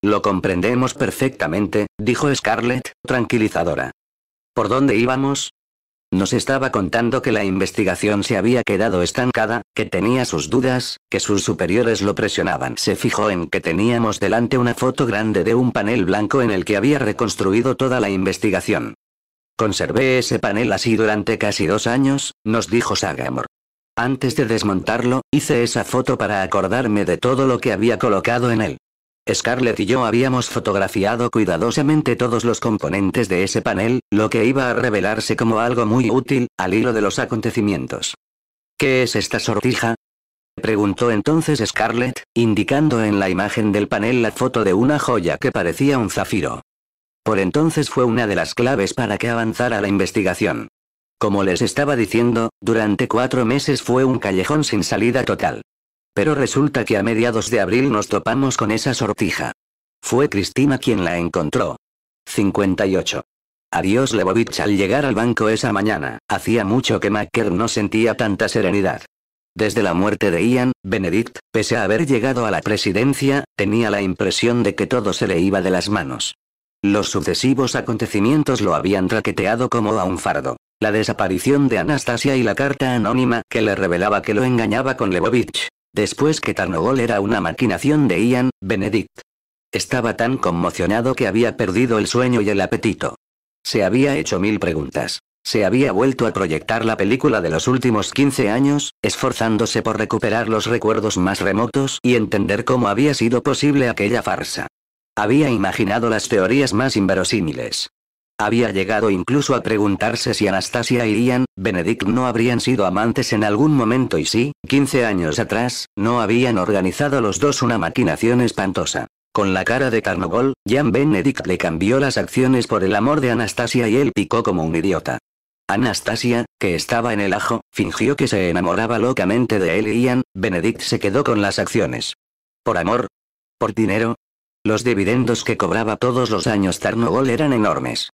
Lo comprendemos perfectamente, dijo Scarlett, tranquilizadora. ¿Por dónde íbamos? Nos estaba contando que la investigación se había quedado estancada, que tenía sus dudas, que sus superiores lo presionaban. Se fijó en que teníamos delante una foto grande de un panel blanco en el que había reconstruido toda la investigación. Conservé ese panel así durante casi dos años, nos dijo Sagamore. Antes de desmontarlo, hice esa foto para acordarme de todo lo que había colocado en él. Scarlett y yo habíamos fotografiado cuidadosamente todos los componentes de ese panel, lo que iba a revelarse como algo muy útil, al hilo de los acontecimientos. ¿Qué es esta sortija? Preguntó entonces Scarlett, indicando en la imagen del panel la foto de una joya que parecía un zafiro. Por entonces fue una de las claves para que avanzara la investigación. Como les estaba diciendo, durante cuatro meses fue un callejón sin salida total. Pero resulta que a mediados de abril nos topamos con esa sortija. Fue Cristina quien la encontró. 58. Adiós Lebovich al llegar al banco esa mañana, hacía mucho que Macker no sentía tanta serenidad. Desde la muerte de Ian, Benedict, pese a haber llegado a la presidencia, tenía la impresión de que todo se le iba de las manos. Los sucesivos acontecimientos lo habían traqueteado como a un fardo la desaparición de Anastasia y la carta anónima que le revelaba que lo engañaba con Lebovich. Después que Tarnogol era una maquinación de Ian, Benedict. Estaba tan conmocionado que había perdido el sueño y el apetito. Se había hecho mil preguntas. Se había vuelto a proyectar la película de los últimos 15 años, esforzándose por recuperar los recuerdos más remotos y entender cómo había sido posible aquella farsa. Había imaginado las teorías más inverosímiles. Había llegado incluso a preguntarse si Anastasia y Ian, Benedict no habrían sido amantes en algún momento y si, 15 años atrás, no habían organizado los dos una maquinación espantosa. Con la cara de Tarnogol, Jan Benedict le cambió las acciones por el amor de Anastasia y él picó como un idiota. Anastasia, que estaba en el ajo, fingió que se enamoraba locamente de él y Ian, Benedict se quedó con las acciones. ¿Por amor? ¿Por dinero? Los dividendos que cobraba todos los años Tarnogol eran enormes.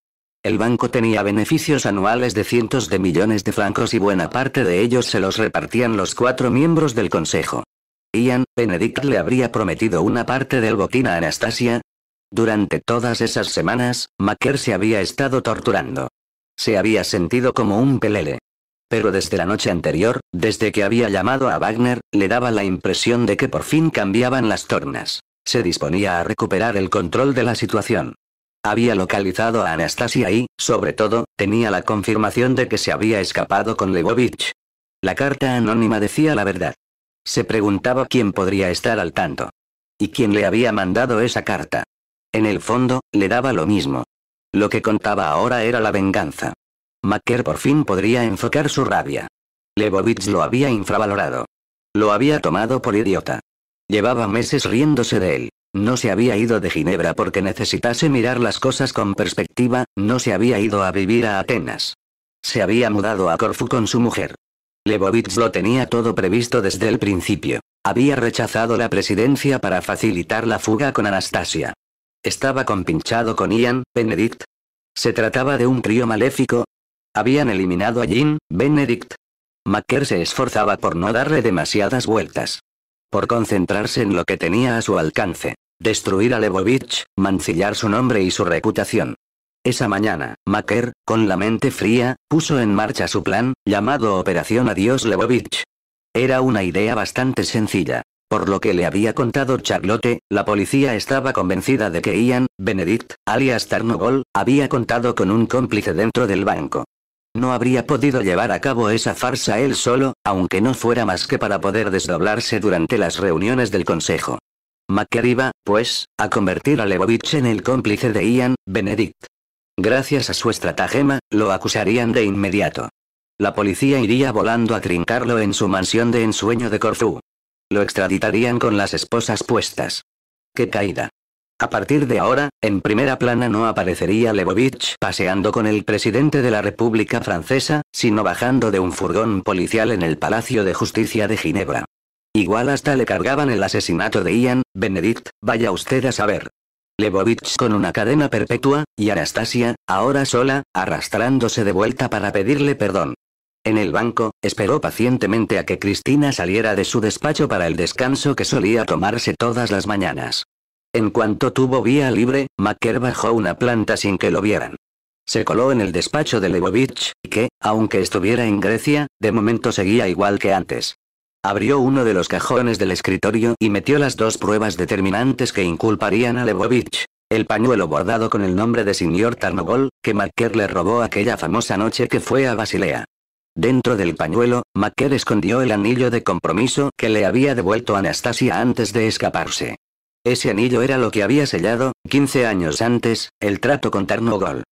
El banco tenía beneficios anuales de cientos de millones de francos y buena parte de ellos se los repartían los cuatro miembros del consejo. Ian, Benedict le habría prometido una parte del botín a Anastasia. Durante todas esas semanas, Macker se había estado torturando. Se había sentido como un pelele. Pero desde la noche anterior, desde que había llamado a Wagner, le daba la impresión de que por fin cambiaban las tornas. Se disponía a recuperar el control de la situación. Había localizado a Anastasia y, sobre todo, tenía la confirmación de que se había escapado con Lebovich. La carta anónima decía la verdad. Se preguntaba quién podría estar al tanto. Y quién le había mandado esa carta. En el fondo, le daba lo mismo. Lo que contaba ahora era la venganza. Macker por fin podría enfocar su rabia. Levovich lo había infravalorado. Lo había tomado por idiota. Llevaba meses riéndose de él. No se había ido de Ginebra porque necesitase mirar las cosas con perspectiva, no se había ido a vivir a Atenas. Se había mudado a Corfu con su mujer. Lebovitz lo tenía todo previsto desde el principio. Había rechazado la presidencia para facilitar la fuga con Anastasia. Estaba compinchado con Ian, Benedict. Se trataba de un trío maléfico. Habían eliminado a Jean, Benedict. Macker se esforzaba por no darle demasiadas vueltas. Por concentrarse en lo que tenía a su alcance. Destruir a Lebovich, mancillar su nombre y su reputación. Esa mañana, Macker, con la mente fría, puso en marcha su plan, llamado Operación Adiós Lebovich. Era una idea bastante sencilla. Por lo que le había contado Charlotte, la policía estaba convencida de que Ian, Benedict, alias Tarnogol, había contado con un cómplice dentro del banco. No habría podido llevar a cabo esa farsa él solo, aunque no fuera más que para poder desdoblarse durante las reuniones del consejo iba, pues, a convertir a Lebovich en el cómplice de Ian, Benedict. Gracias a su estratagema, lo acusarían de inmediato. La policía iría volando a trincarlo en su mansión de ensueño de Corfú. Lo extraditarían con las esposas puestas. ¡Qué caída! A partir de ahora, en primera plana no aparecería Lebovich paseando con el presidente de la República Francesa, sino bajando de un furgón policial en el Palacio de Justicia de Ginebra. Igual hasta le cargaban el asesinato de Ian, Benedict, vaya usted a saber. Lebovich con una cadena perpetua, y Anastasia, ahora sola, arrastrándose de vuelta para pedirle perdón. En el banco, esperó pacientemente a que Cristina saliera de su despacho para el descanso que solía tomarse todas las mañanas. En cuanto tuvo vía libre, Macker bajó una planta sin que lo vieran. Se coló en el despacho de Lebovich, que, aunque estuviera en Grecia, de momento seguía igual que antes. Abrió uno de los cajones del escritorio y metió las dos pruebas determinantes que inculparían a Lebovich. El pañuelo bordado con el nombre de señor Tarnogol, que Macker le robó aquella famosa noche que fue a Basilea. Dentro del pañuelo, Macker escondió el anillo de compromiso que le había devuelto Anastasia antes de escaparse. Ese anillo era lo que había sellado, 15 años antes, el trato con Tarnogol.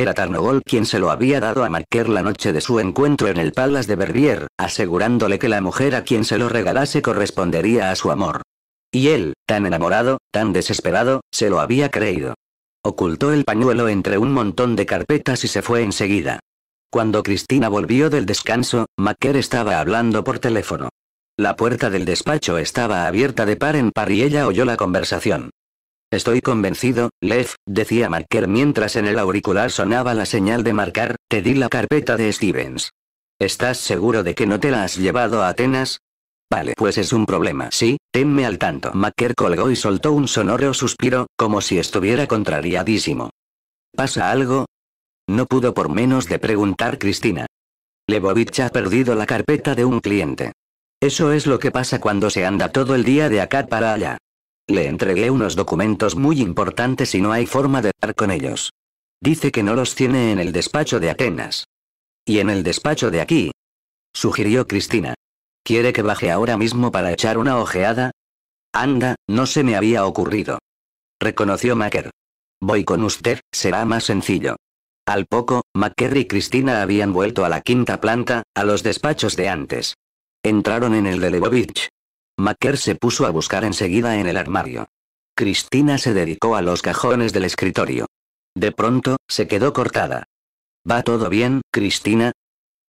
Era Tarnogol quien se lo había dado a Marker la noche de su encuentro en el Palace de Berrier, asegurándole que la mujer a quien se lo regalase correspondería a su amor. Y él, tan enamorado, tan desesperado, se lo había creído. Ocultó el pañuelo entre un montón de carpetas y se fue enseguida. Cuando Cristina volvió del descanso, Macker estaba hablando por teléfono. La puerta del despacho estaba abierta de par en par y ella oyó la conversación. Estoy convencido, Lev, decía Marker mientras en el auricular sonaba la señal de marcar, te di la carpeta de Stevens. ¿Estás seguro de que no te la has llevado a Atenas? Vale, pues es un problema. Sí, tenme al tanto. Macker colgó y soltó un sonoro suspiro, como si estuviera contrariadísimo. ¿Pasa algo? No pudo por menos de preguntar Cristina. Lebovich ha perdido la carpeta de un cliente. Eso es lo que pasa cuando se anda todo el día de acá para allá. Le entregué unos documentos muy importantes y no hay forma de dar con ellos. Dice que no los tiene en el despacho de Atenas. Y en el despacho de aquí. Sugirió Cristina. ¿Quiere que baje ahora mismo para echar una ojeada? Anda, no se me había ocurrido. Reconoció Macker. Voy con usted, será más sencillo. Al poco, Macker y Cristina habían vuelto a la quinta planta, a los despachos de antes. Entraron en el de Lebovich. Macker se puso a buscar enseguida en el armario. Cristina se dedicó a los cajones del escritorio. De pronto, se quedó cortada. ¿Va todo bien, Cristina?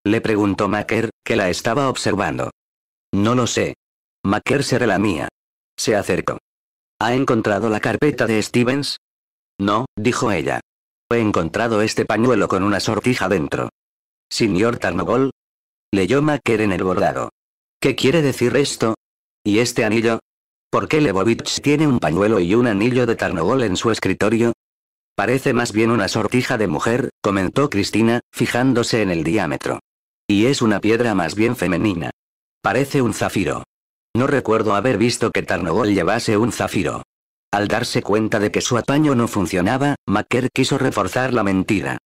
Le preguntó Macker, que la estaba observando. No lo sé. Macker se mía. Se acercó. ¿Ha encontrado la carpeta de Stevens? No, dijo ella. He encontrado este pañuelo con una sortija dentro. Señor Tarnogol. Leyó Macker en el bordado. ¿Qué quiere decir esto? ¿Y este anillo? ¿Por qué Lebovich tiene un pañuelo y un anillo de tarnogol en su escritorio? Parece más bien una sortija de mujer, comentó Cristina, fijándose en el diámetro. Y es una piedra más bien femenina. Parece un zafiro. No recuerdo haber visto que Tarnogol llevase un zafiro. Al darse cuenta de que su apaño no funcionaba, Macker quiso reforzar la mentira.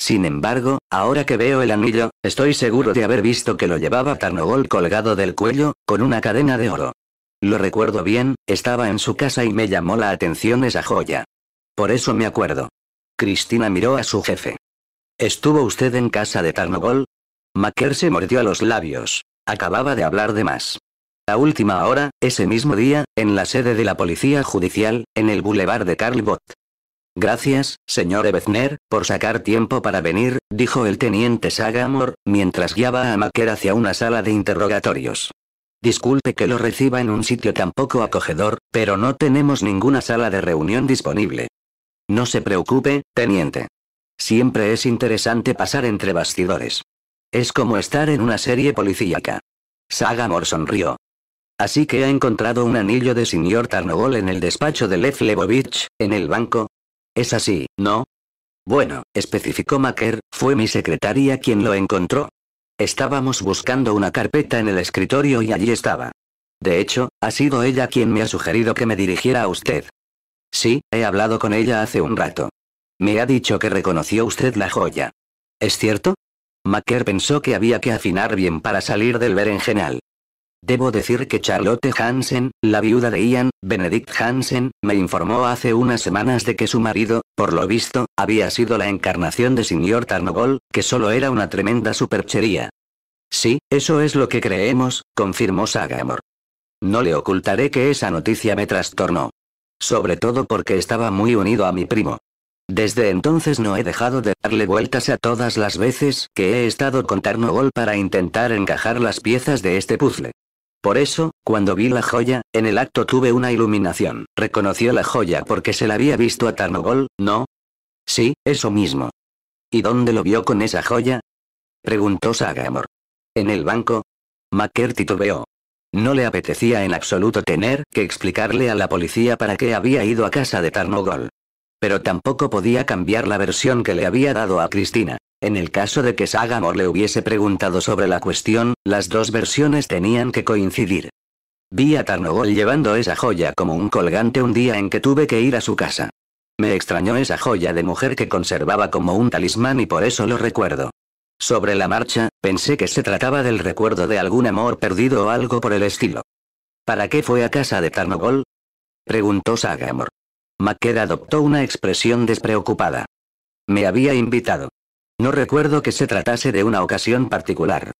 Sin embargo, ahora que veo el anillo, estoy seguro de haber visto que lo llevaba Tarnogol colgado del cuello, con una cadena de oro. Lo recuerdo bien, estaba en su casa y me llamó la atención esa joya. Por eso me acuerdo. Cristina miró a su jefe. ¿Estuvo usted en casa de Tarnogol? Macker se mordió a los labios. Acababa de hablar de más. La última hora, ese mismo día, en la sede de la policía judicial, en el boulevard de Carlbot. Gracias, señor Ebezner, por sacar tiempo para venir, dijo el teniente Sagamore, mientras guiaba a Macker hacia una sala de interrogatorios. Disculpe que lo reciba en un sitio tan poco acogedor, pero no tenemos ninguna sala de reunión disponible. No se preocupe, teniente. Siempre es interesante pasar entre bastidores. Es como estar en una serie policíaca. Sagamore sonrió. Así que ha encontrado un anillo de señor Tarnogol en el despacho de Lev en el banco, ¿Es así, no? Bueno, especificó Macker, fue mi secretaria quien lo encontró. Estábamos buscando una carpeta en el escritorio y allí estaba. De hecho, ha sido ella quien me ha sugerido que me dirigiera a usted. Sí, he hablado con ella hace un rato. Me ha dicho que reconoció usted la joya. ¿Es cierto? Macker pensó que había que afinar bien para salir del berenjenal. Debo decir que Charlotte Hansen, la viuda de Ian, Benedict Hansen, me informó hace unas semanas de que su marido, por lo visto, había sido la encarnación de Señor Tarnogol, que solo era una tremenda superchería. Sí, eso es lo que creemos, confirmó Sagamore. No le ocultaré que esa noticia me trastornó. Sobre todo porque estaba muy unido a mi primo. Desde entonces no he dejado de darle vueltas a todas las veces que he estado con Tarnogol para intentar encajar las piezas de este puzzle. Por eso, cuando vi la joya, en el acto tuve una iluminación. Reconoció la joya porque se la había visto a Tarnogol, ¿no? Sí, eso mismo. ¿Y dónde lo vio con esa joya? Preguntó Sagamor. ¿En el banco? Macker titubeó. No le apetecía en absoluto tener que explicarle a la policía para qué había ido a casa de Tarnogol. Pero tampoco podía cambiar la versión que le había dado a Cristina. En el caso de que Sagamore le hubiese preguntado sobre la cuestión, las dos versiones tenían que coincidir. Vi a Tarnogol llevando esa joya como un colgante un día en que tuve que ir a su casa. Me extrañó esa joya de mujer que conservaba como un talismán y por eso lo recuerdo. Sobre la marcha, pensé que se trataba del recuerdo de algún amor perdido o algo por el estilo. ¿Para qué fue a casa de Tarnogol? preguntó Sagamore. Maqueda adoptó una expresión despreocupada. Me había invitado. No recuerdo que se tratase de una ocasión particular.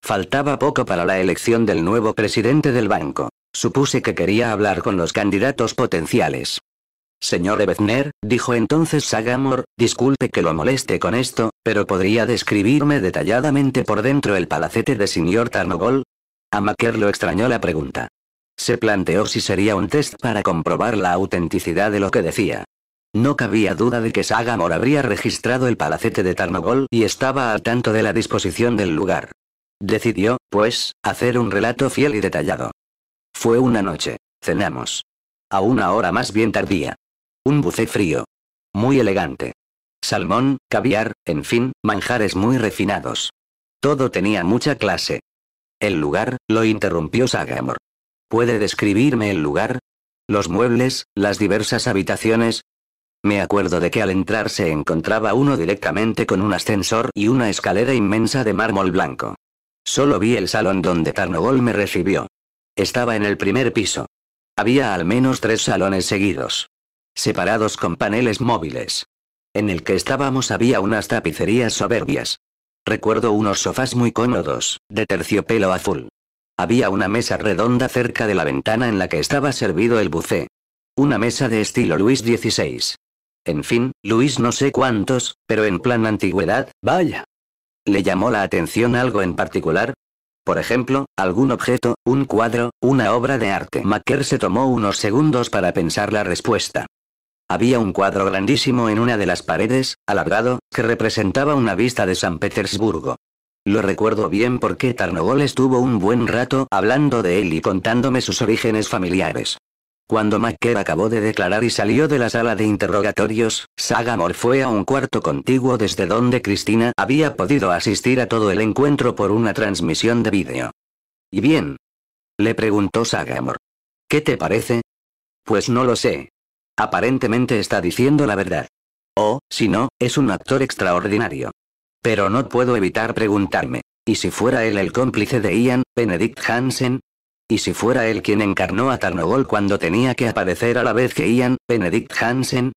Faltaba poco para la elección del nuevo presidente del banco. Supuse que quería hablar con los candidatos potenciales. Señor Evezner, dijo entonces Sagamor, disculpe que lo moleste con esto, pero ¿podría describirme detalladamente por dentro el palacete de señor Tarnogol? A Macker lo extrañó la pregunta. Se planteó si sería un test para comprobar la autenticidad de lo que decía. No cabía duda de que Sagamor habría registrado el palacete de Tarnogol y estaba al tanto de la disposición del lugar. Decidió, pues, hacer un relato fiel y detallado. Fue una noche. Cenamos. A una hora más bien tardía. Un buce frío. Muy elegante. Salmón, caviar, en fin, manjares muy refinados. Todo tenía mucha clase. El lugar, lo interrumpió Sagamor. ¿Puede describirme el lugar? Los muebles, las diversas habitaciones, me acuerdo de que al entrar se encontraba uno directamente con un ascensor y una escalera inmensa de mármol blanco. Solo vi el salón donde Tarnogol me recibió. Estaba en el primer piso. Había al menos tres salones seguidos. Separados con paneles móviles. En el que estábamos había unas tapicerías soberbias. Recuerdo unos sofás muy cómodos, de terciopelo azul. Había una mesa redonda cerca de la ventana en la que estaba servido el bufé. Una mesa de estilo Luis XVI. En fin, Luis no sé cuántos, pero en plan antigüedad, vaya. ¿Le llamó la atención algo en particular? Por ejemplo, algún objeto, un cuadro, una obra de arte. Macker se tomó unos segundos para pensar la respuesta. Había un cuadro grandísimo en una de las paredes, alargado, que representaba una vista de San Petersburgo. Lo recuerdo bien porque Tarnogol estuvo un buen rato hablando de él y contándome sus orígenes familiares. Cuando Macker acabó de declarar y salió de la sala de interrogatorios, Sagamore fue a un cuarto contiguo desde donde Cristina había podido asistir a todo el encuentro por una transmisión de vídeo. ¿Y bien? Le preguntó Sagamore. ¿Qué te parece? Pues no lo sé. Aparentemente está diciendo la verdad. O, si no, es un actor extraordinario. Pero no puedo evitar preguntarme, ¿y si fuera él el cómplice de Ian, Benedict Hansen? Y si fuera él quien encarnó a Tarnogol cuando tenía que aparecer a la vez que Ian, Benedict Hansen.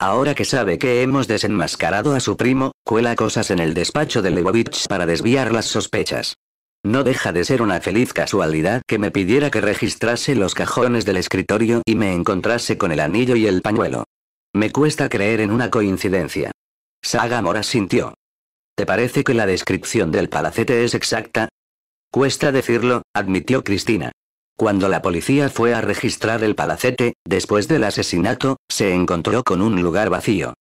Ahora que sabe que hemos desenmascarado a su primo, cuela cosas en el despacho de Lebovich para desviar las sospechas. No deja de ser una feliz casualidad que me pidiera que registrase los cajones del escritorio y me encontrase con el anillo y el pañuelo. Me cuesta creer en una coincidencia. Saga Mora sintió. ¿Te parece que la descripción del palacete es exacta? Cuesta decirlo, admitió Cristina. Cuando la policía fue a registrar el palacete, después del asesinato, se encontró con un lugar vacío.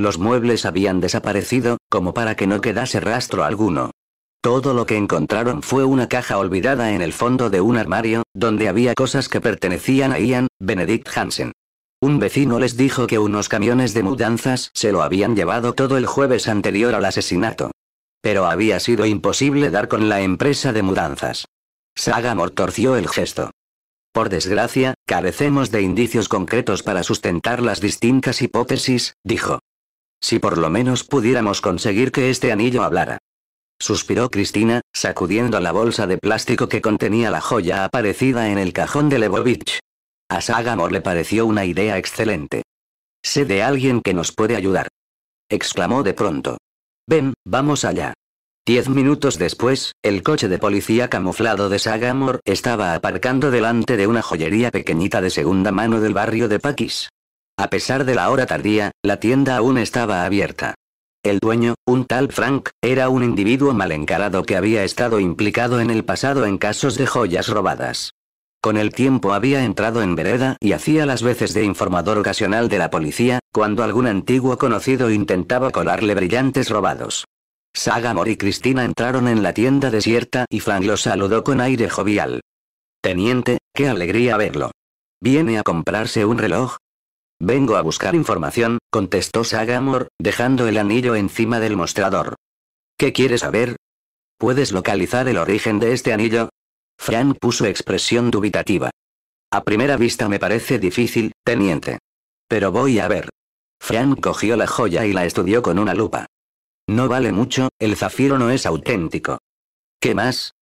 Los muebles habían desaparecido, como para que no quedase rastro alguno. Todo lo que encontraron fue una caja olvidada en el fondo de un armario, donde había cosas que pertenecían a Ian, Benedict Hansen. Un vecino les dijo que unos camiones de mudanzas se lo habían llevado todo el jueves anterior al asesinato. Pero había sido imposible dar con la empresa de mudanzas. Sagamor torció el gesto. Por desgracia, carecemos de indicios concretos para sustentar las distintas hipótesis, dijo. Si por lo menos pudiéramos conseguir que este anillo hablara. Suspiró Cristina, sacudiendo la bolsa de plástico que contenía la joya aparecida en el cajón de Lebovich. A Sagamor le pareció una idea excelente. Sé de alguien que nos puede ayudar. Exclamó de pronto. Ven, vamos allá. Diez minutos después, el coche de policía camuflado de Sagamore estaba aparcando delante de una joyería pequeñita de segunda mano del barrio de Paquis. A pesar de la hora tardía, la tienda aún estaba abierta. El dueño, un tal Frank, era un individuo mal encarado que había estado implicado en el pasado en casos de joyas robadas. Con el tiempo había entrado en vereda y hacía las veces de informador ocasional de la policía, cuando algún antiguo conocido intentaba colarle brillantes robados. Sagamore y Cristina entraron en la tienda desierta y Frank los saludó con aire jovial. Teniente, qué alegría verlo. ¿Viene a comprarse un reloj? Vengo a buscar información, contestó Sagamore, dejando el anillo encima del mostrador. ¿Qué quieres saber? ¿Puedes localizar el origen de este anillo? Fran puso expresión dubitativa. A primera vista me parece difícil, teniente. Pero voy a ver. Fran cogió la joya y la estudió con una lupa. No vale mucho, el zafiro no es auténtico. ¿Qué más?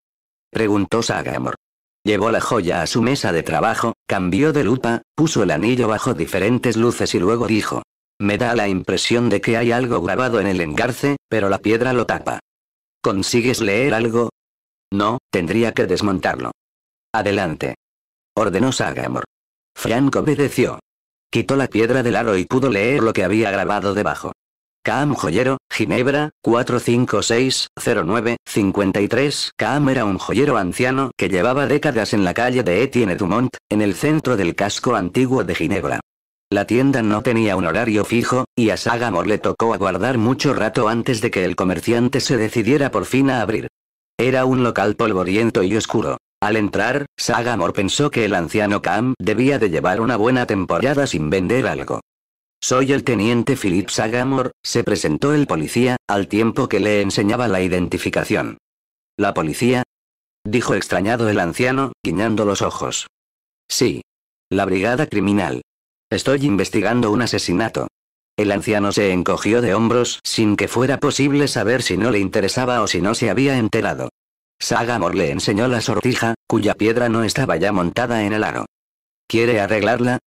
preguntó Sagamor. Llevó la joya a su mesa de trabajo, cambió de lupa, puso el anillo bajo diferentes luces y luego dijo. Me da la impresión de que hay algo grabado en el engarce, pero la piedra lo tapa. ¿Consigues leer algo, no, tendría que desmontarlo. Adelante. Ordenó Sagamor. Frank obedeció. Quitó la piedra del aro y pudo leer lo que había grabado debajo. Cam Joyero, Ginebra, 456-09-53. Cam era un joyero anciano que llevaba décadas en la calle de Etienne Dumont, en el centro del casco antiguo de Ginebra. La tienda no tenía un horario fijo, y a Sagamor le tocó aguardar mucho rato antes de que el comerciante se decidiera por fin a abrir. Era un local polvoriento y oscuro. Al entrar, Sagamore pensó que el anciano Cam debía de llevar una buena temporada sin vender algo. Soy el teniente Philip Sagamore, se presentó el policía, al tiempo que le enseñaba la identificación. ¿La policía? Dijo extrañado el anciano, guiñando los ojos. Sí. La brigada criminal. Estoy investigando un asesinato. El anciano se encogió de hombros sin que fuera posible saber si no le interesaba o si no se había enterado. Sagamor le enseñó la sortija, cuya piedra no estaba ya montada en el aro. ¿Quiere arreglarla?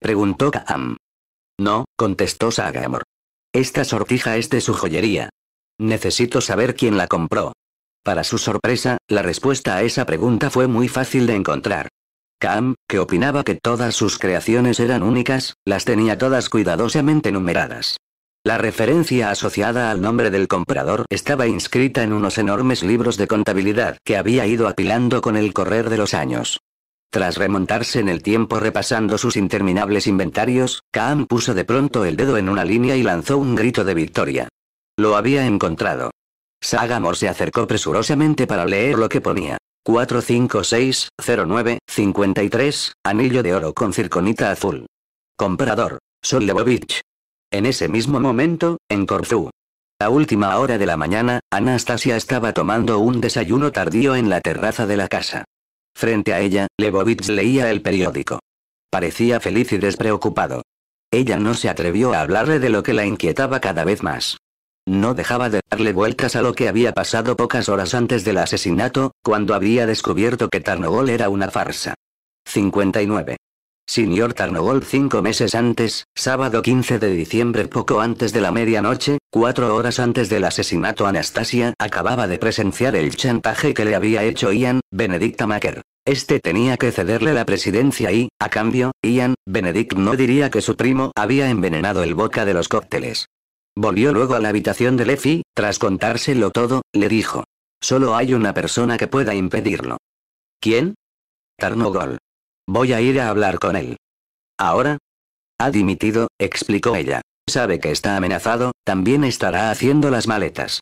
preguntó Kaam. No, contestó Sagamor. Esta sortija es de su joyería. Necesito saber quién la compró. Para su sorpresa, la respuesta a esa pregunta fue muy fácil de encontrar. Cam, que opinaba que todas sus creaciones eran únicas, las tenía todas cuidadosamente numeradas. La referencia asociada al nombre del comprador estaba inscrita en unos enormes libros de contabilidad que había ido apilando con el correr de los años. Tras remontarse en el tiempo repasando sus interminables inventarios, cam puso de pronto el dedo en una línea y lanzó un grito de victoria. Lo había encontrado. Sagamore se acercó presurosamente para leer lo que ponía. 456 53 anillo de oro con circonita azul. Comprador, Sol Lebovich. En ese mismo momento, en Corfu. A última hora de la mañana, Anastasia estaba tomando un desayuno tardío en la terraza de la casa. Frente a ella, Lebovich leía el periódico. Parecía feliz y despreocupado. Ella no se atrevió a hablarle de lo que la inquietaba cada vez más. No dejaba de darle vueltas a lo que había pasado pocas horas antes del asesinato, cuando había descubierto que Tarnogol era una farsa. 59. Señor Tarnogol cinco meses antes, sábado 15 de diciembre poco antes de la medianoche, cuatro horas antes del asesinato Anastasia acababa de presenciar el chantaje que le había hecho Ian, Benedict Macker. Este tenía que cederle la presidencia y, a cambio, Ian, Benedict no diría que su primo había envenenado el boca de los cócteles. Volvió luego a la habitación de Leffy, tras contárselo todo, le dijo. Solo hay una persona que pueda impedirlo. ¿Quién? Tarnogol. Voy a ir a hablar con él. ¿Ahora? Ha dimitido, explicó ella. Sabe que está amenazado, también estará haciendo las maletas.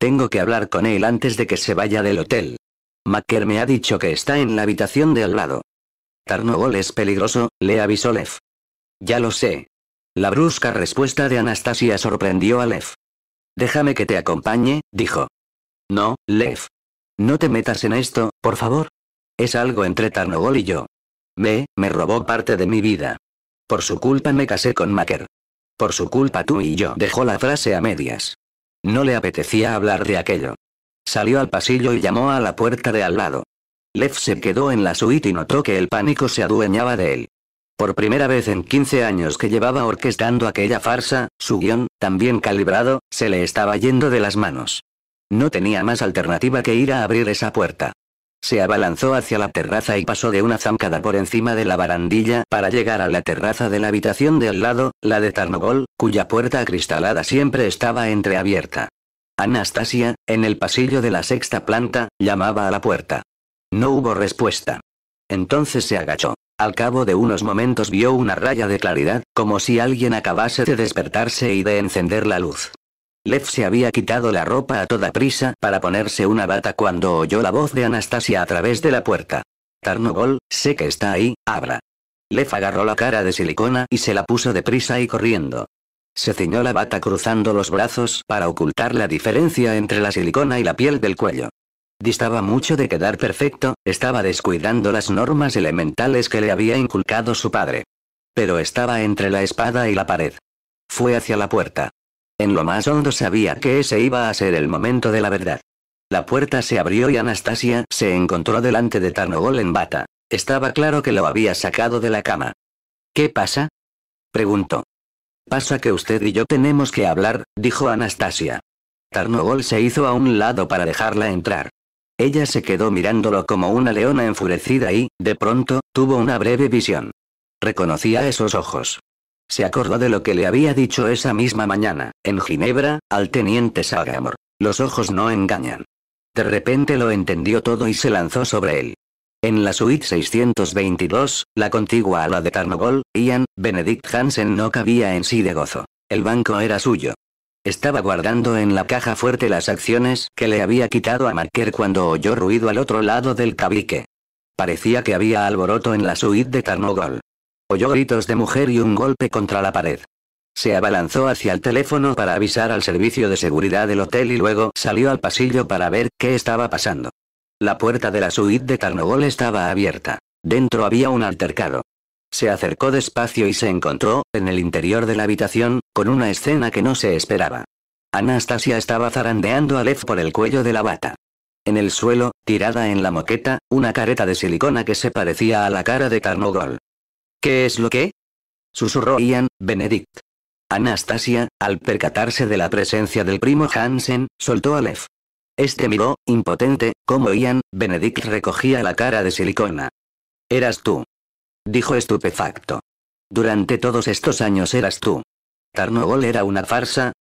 Tengo que hablar con él antes de que se vaya del hotel. Macker me ha dicho que está en la habitación de al lado. Tarnogol es peligroso, le avisó Leff. Ya lo sé, la brusca respuesta de Anastasia sorprendió a Lev. Déjame que te acompañe, dijo. No, Lev. No te metas en esto, por favor. Es algo entre Tarnogol y yo. Ve, me robó parte de mi vida. Por su culpa me casé con Maker. Por su culpa tú y yo dejó la frase a medias. No le apetecía hablar de aquello. Salió al pasillo y llamó a la puerta de al lado. Lev se quedó en la suite y notó que el pánico se adueñaba de él. Por primera vez en 15 años que llevaba orquestando aquella farsa, su guión, también calibrado, se le estaba yendo de las manos. No tenía más alternativa que ir a abrir esa puerta. Se abalanzó hacia la terraza y pasó de una zancada por encima de la barandilla para llegar a la terraza de la habitación de al lado, la de Tarnogol, cuya puerta acristalada siempre estaba entreabierta. Anastasia, en el pasillo de la sexta planta, llamaba a la puerta. No hubo respuesta. Entonces se agachó. Al cabo de unos momentos vio una raya de claridad, como si alguien acabase de despertarse y de encender la luz. Lev se había quitado la ropa a toda prisa para ponerse una bata cuando oyó la voz de Anastasia a través de la puerta. Tarnogol, sé que está ahí, abra. Lev agarró la cara de silicona y se la puso deprisa y corriendo. Se ciñó la bata cruzando los brazos para ocultar la diferencia entre la silicona y la piel del cuello. Distaba mucho de quedar perfecto, estaba descuidando las normas elementales que le había inculcado su padre. Pero estaba entre la espada y la pared. Fue hacia la puerta. En lo más hondo sabía que ese iba a ser el momento de la verdad. La puerta se abrió y Anastasia se encontró delante de Tarnogol en bata. Estaba claro que lo había sacado de la cama. ¿Qué pasa? preguntó. Pasa que usted y yo tenemos que hablar, dijo Anastasia. Tarnogol se hizo a un lado para dejarla entrar. Ella se quedó mirándolo como una leona enfurecida y, de pronto, tuvo una breve visión. Reconocía esos ojos. Se acordó de lo que le había dicho esa misma mañana, en Ginebra, al teniente Sagamor. Los ojos no engañan. De repente lo entendió todo y se lanzó sobre él. En la suite 622, la contigua a la de Tarnogol, Ian, Benedict Hansen no cabía en sí de gozo. El banco era suyo, estaba guardando en la caja fuerte las acciones que le había quitado a Marker cuando oyó ruido al otro lado del cabique. Parecía que había alboroto en la suite de Tarnogol. Oyó gritos de mujer y un golpe contra la pared. Se abalanzó hacia el teléfono para avisar al servicio de seguridad del hotel y luego salió al pasillo para ver qué estaba pasando. La puerta de la suite de Tarnogol estaba abierta. Dentro había un altercado. Se acercó despacio y se encontró, en el interior de la habitación, con una escena que no se esperaba. Anastasia estaba zarandeando a Lev por el cuello de la bata. En el suelo, tirada en la moqueta, una careta de silicona que se parecía a la cara de Carnogol. ¿Qué es lo que? Susurró Ian, Benedict. Anastasia, al percatarse de la presencia del primo Hansen, soltó a Lev. Este miró, impotente, como Ian, Benedict recogía la cara de silicona. Eras tú dijo estupefacto. Durante todos estos años eras tú. Tarnogol era una farsa.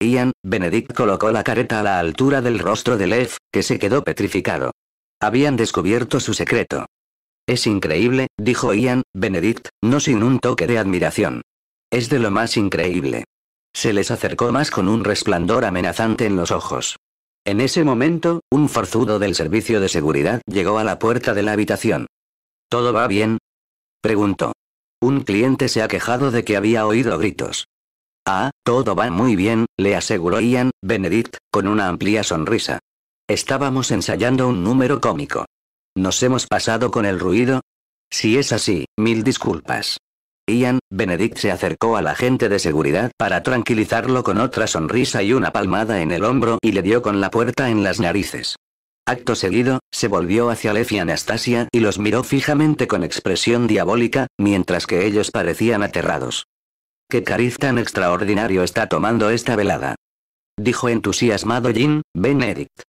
Ian, Benedict colocó la careta a la altura del rostro de Lev, que se quedó petrificado. Habían descubierto su secreto. Es increíble, dijo Ian, Benedict, no sin un toque de admiración. Es de lo más increíble. Se les acercó más con un resplandor amenazante en los ojos. En ese momento, un forzudo del servicio de seguridad llegó a la puerta de la habitación. ¿Todo va bien? Preguntó. Un cliente se ha quejado de que había oído gritos. Ah, todo va muy bien, le aseguró Ian, Benedict, con una amplia sonrisa. Estábamos ensayando un número cómico. ¿Nos hemos pasado con el ruido? Si es así, mil disculpas. Ian, Benedict se acercó al agente de seguridad para tranquilizarlo con otra sonrisa y una palmada en el hombro y le dio con la puerta en las narices. Acto seguido, se volvió hacia Lef y Anastasia y los miró fijamente con expresión diabólica, mientras que ellos parecían aterrados. ¿Qué cariz tan extraordinario está tomando esta velada? Dijo entusiasmado Jean, Benedict.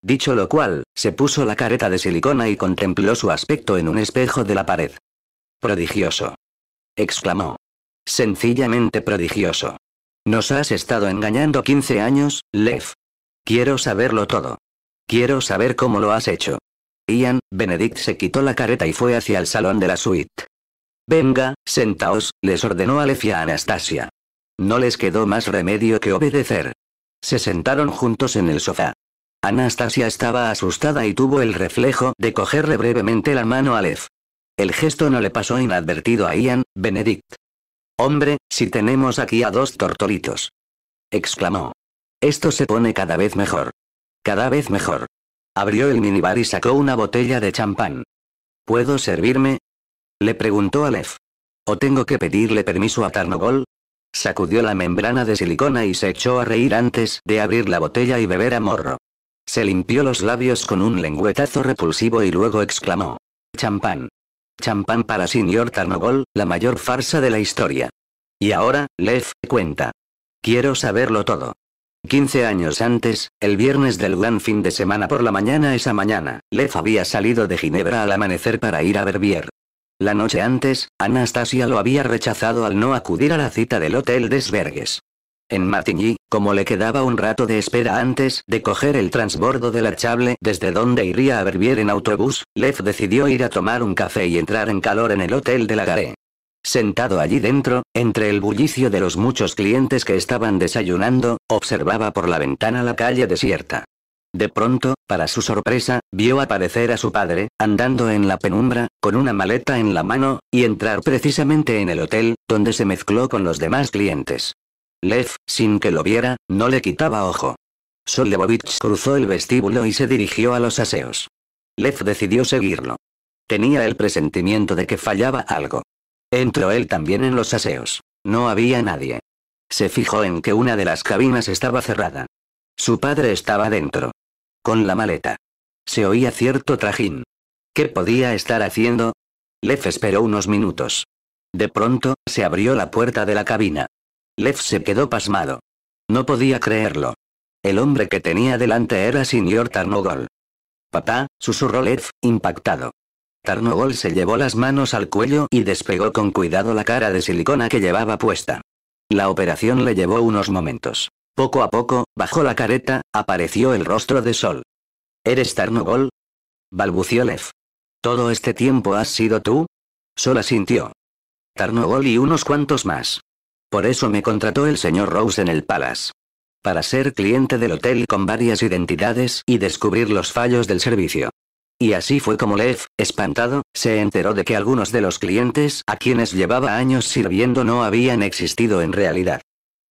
Dicho lo cual, se puso la careta de silicona y contempló su aspecto en un espejo de la pared. Prodigioso. Exclamó. Sencillamente prodigioso. Nos has estado engañando 15 años, Lef. Quiero saberlo todo. Quiero saber cómo lo has hecho. Ian, Benedict se quitó la careta y fue hacia el salón de la suite. Venga, sentaos, les ordenó Alefia a Anastasia. No les quedó más remedio que obedecer. Se sentaron juntos en el sofá. Anastasia estaba asustada y tuvo el reflejo de cogerle brevemente la mano a Alef. El gesto no le pasó inadvertido a Ian, Benedict. Hombre, si tenemos aquí a dos tortolitos. exclamó. Esto se pone cada vez mejor. Cada vez mejor. Abrió el minibar y sacó una botella de champán. ¿Puedo servirme? Le preguntó a Lev. ¿O tengo que pedirle permiso a Tarnogol? Sacudió la membrana de silicona y se echó a reír antes de abrir la botella y beber a morro. Se limpió los labios con un lengüetazo repulsivo y luego exclamó. Champán. Champán para señor Tarnogol, la mayor farsa de la historia. Y ahora, Lev, cuenta. Quiero saberlo todo. 15 años antes, el viernes del gran fin de semana por la mañana esa mañana, Lev había salido de Ginebra al amanecer para ir a Verbier. La noche antes, Anastasia lo había rechazado al no acudir a la cita del Hotel Desvergues. En Martigny, como le quedaba un rato de espera antes de coger el transbordo del la desde donde iría a Verbier en autobús, Lev decidió ir a tomar un café y entrar en calor en el Hotel de la Garé. Sentado allí dentro, entre el bullicio de los muchos clientes que estaban desayunando, observaba por la ventana la calle desierta. De pronto, para su sorpresa, vio aparecer a su padre, andando en la penumbra, con una maleta en la mano, y entrar precisamente en el hotel, donde se mezcló con los demás clientes. Lev, sin que lo viera, no le quitaba ojo. Sollevovich cruzó el vestíbulo y se dirigió a los aseos. Lev decidió seguirlo. Tenía el presentimiento de que fallaba algo. Entró él también en los aseos. No había nadie. Se fijó en que una de las cabinas estaba cerrada. Su padre estaba dentro. Con la maleta. Se oía cierto trajín. ¿Qué podía estar haciendo? lef esperó unos minutos. De pronto, se abrió la puerta de la cabina. Lev se quedó pasmado. No podía creerlo. El hombre que tenía delante era señor Tarnogol. Papá, susurró Lev, impactado. Tarnogol se llevó las manos al cuello y despegó con cuidado la cara de silicona que llevaba puesta. La operación le llevó unos momentos. Poco a poco, bajo la careta, apareció el rostro de Sol. ¿Eres Tarnogol? balbució Lev. ¿Todo este tiempo has sido tú? Sol sintió. Tarnogol y unos cuantos más. Por eso me contrató el señor Rose en el Palace. Para ser cliente del hotel con varias identidades y descubrir los fallos del servicio. Y así fue como Lev, espantado, se enteró de que algunos de los clientes a quienes llevaba años sirviendo no habían existido en realidad.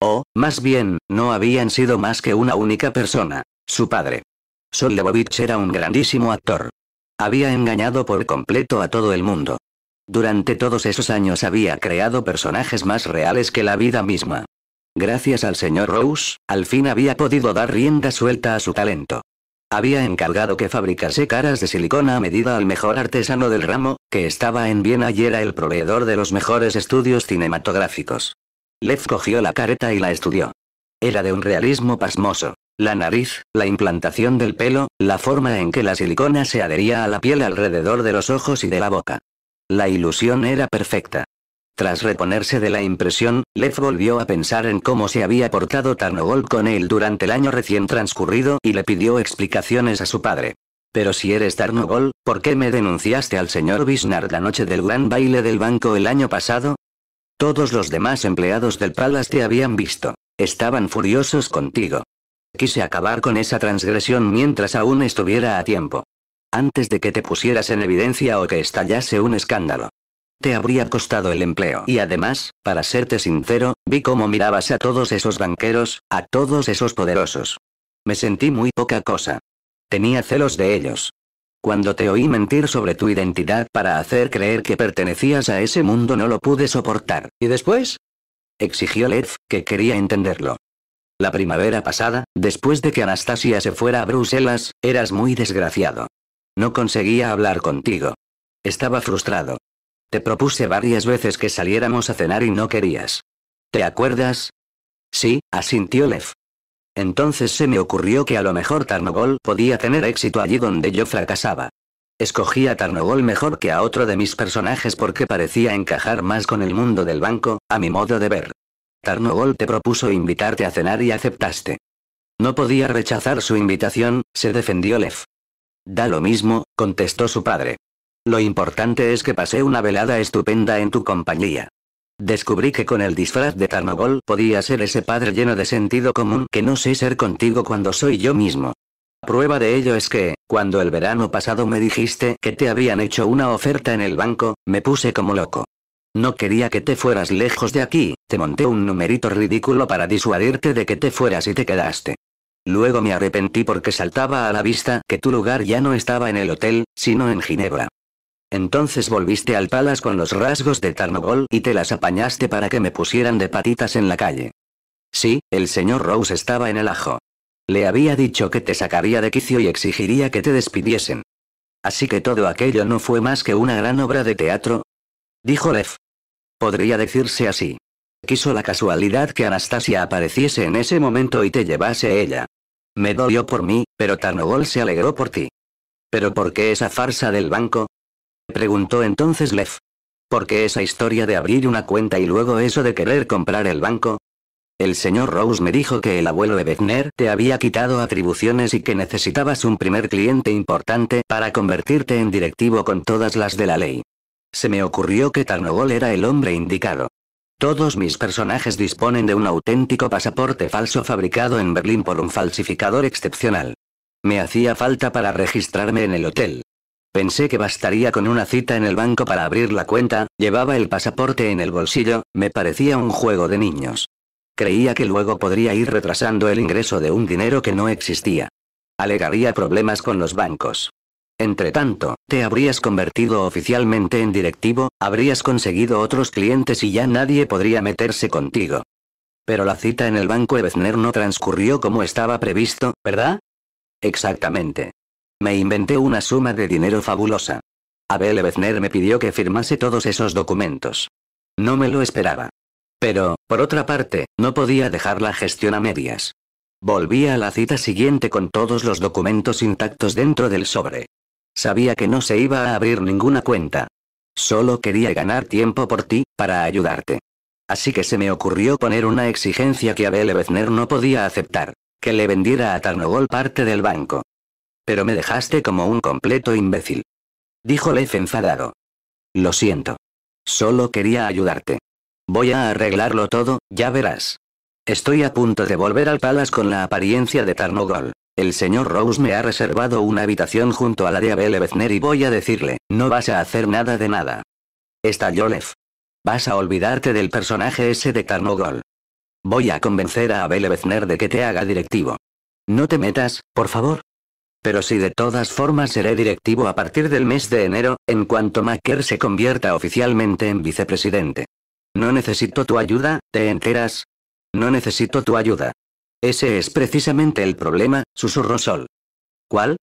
O, más bien, no habían sido más que una única persona, su padre. Sol era un grandísimo actor. Había engañado por completo a todo el mundo. Durante todos esos años había creado personajes más reales que la vida misma. Gracias al señor Rose, al fin había podido dar rienda suelta a su talento. Había encargado que fabricase caras de silicona a medida al mejor artesano del ramo, que estaba en Viena y era el proveedor de los mejores estudios cinematográficos. Lev cogió la careta y la estudió. Era de un realismo pasmoso. La nariz, la implantación del pelo, la forma en que la silicona se adhería a la piel alrededor de los ojos y de la boca. La ilusión era perfecta. Tras reponerse de la impresión, Lev volvió a pensar en cómo se había portado Tarnogol con él durante el año recién transcurrido y le pidió explicaciones a su padre. Pero si eres Tarnogol, ¿por qué me denunciaste al señor Bisnard la noche del gran baile del banco el año pasado? Todos los demás empleados del Palace te habían visto. Estaban furiosos contigo. Quise acabar con esa transgresión mientras aún estuviera a tiempo. Antes de que te pusieras en evidencia o que estallase un escándalo te habría costado el empleo. Y además, para serte sincero, vi cómo mirabas a todos esos banqueros, a todos esos poderosos. Me sentí muy poca cosa. Tenía celos de ellos. Cuando te oí mentir sobre tu identidad para hacer creer que pertenecías a ese mundo no lo pude soportar. ¿Y después? exigió Lev, que quería entenderlo. La primavera pasada, después de que Anastasia se fuera a Bruselas, eras muy desgraciado. No conseguía hablar contigo. Estaba frustrado. Te propuse varias veces que saliéramos a cenar y no querías. ¿Te acuerdas? Sí, asintió Lev. Entonces se me ocurrió que a lo mejor Tarnogol podía tener éxito allí donde yo fracasaba. Escogí a Tarnogol mejor que a otro de mis personajes porque parecía encajar más con el mundo del banco, a mi modo de ver. Tarnogol te propuso invitarte a cenar y aceptaste. No podía rechazar su invitación, se defendió Lev. Da lo mismo, contestó su padre. Lo importante es que pasé una velada estupenda en tu compañía. Descubrí que con el disfraz de Tarnogol podía ser ese padre lleno de sentido común que no sé ser contigo cuando soy yo mismo. Prueba de ello es que, cuando el verano pasado me dijiste que te habían hecho una oferta en el banco, me puse como loco. No quería que te fueras lejos de aquí, te monté un numerito ridículo para disuadirte de que te fueras y te quedaste. Luego me arrepentí porque saltaba a la vista que tu lugar ya no estaba en el hotel, sino en Ginebra. Entonces volviste al Palas con los rasgos de Tarnogol y te las apañaste para que me pusieran de patitas en la calle. Sí, el señor Rose estaba en el ajo. Le había dicho que te sacaría de quicio y exigiría que te despidiesen. Así que todo aquello no fue más que una gran obra de teatro. Dijo Lev. Podría decirse así. Quiso la casualidad que Anastasia apareciese en ese momento y te llevase ella. Me dolió por mí, pero Tarnogol se alegró por ti. ¿Pero por qué esa farsa del banco? preguntó entonces Lev. ¿Por qué esa historia de abrir una cuenta y luego eso de querer comprar el banco? El señor Rose me dijo que el abuelo de te había quitado atribuciones y que necesitabas un primer cliente importante para convertirte en directivo con todas las de la ley. Se me ocurrió que Tarnogol era el hombre indicado. Todos mis personajes disponen de un auténtico pasaporte falso fabricado en Berlín por un falsificador excepcional. Me hacía falta para registrarme en el hotel. Pensé que bastaría con una cita en el banco para abrir la cuenta, llevaba el pasaporte en el bolsillo, me parecía un juego de niños. Creía que luego podría ir retrasando el ingreso de un dinero que no existía. Alegaría problemas con los bancos. Entretanto, te habrías convertido oficialmente en directivo, habrías conseguido otros clientes y ya nadie podría meterse contigo. Pero la cita en el banco Ebezner no transcurrió como estaba previsto, ¿verdad? Exactamente. Me inventé una suma de dinero fabulosa. Abel Ebezner me pidió que firmase todos esos documentos. No me lo esperaba. Pero, por otra parte, no podía dejar la gestión a medias. Volví a la cita siguiente con todos los documentos intactos dentro del sobre. Sabía que no se iba a abrir ninguna cuenta. Solo quería ganar tiempo por ti, para ayudarte. Así que se me ocurrió poner una exigencia que Abel Ebezner no podía aceptar, que le vendiera a Tarnogol parte del banco. Pero me dejaste como un completo imbécil. Dijo Leif enfadado. Lo siento. Solo quería ayudarte. Voy a arreglarlo todo, ya verás. Estoy a punto de volver al Palas con la apariencia de Tarnogol. El señor Rose me ha reservado una habitación junto a la de Abel y voy a decirle, no vas a hacer nada de nada. Está Lef. Vas a olvidarte del personaje ese de Tarnogol. Voy a convencer a Abel de que te haga directivo. No te metas, por favor, pero si de todas formas seré directivo a partir del mes de enero, en cuanto Macker se convierta oficialmente en vicepresidente. No necesito tu ayuda, ¿te enteras? No necesito tu ayuda. Ese es precisamente el problema, susurró Sol. ¿Cuál?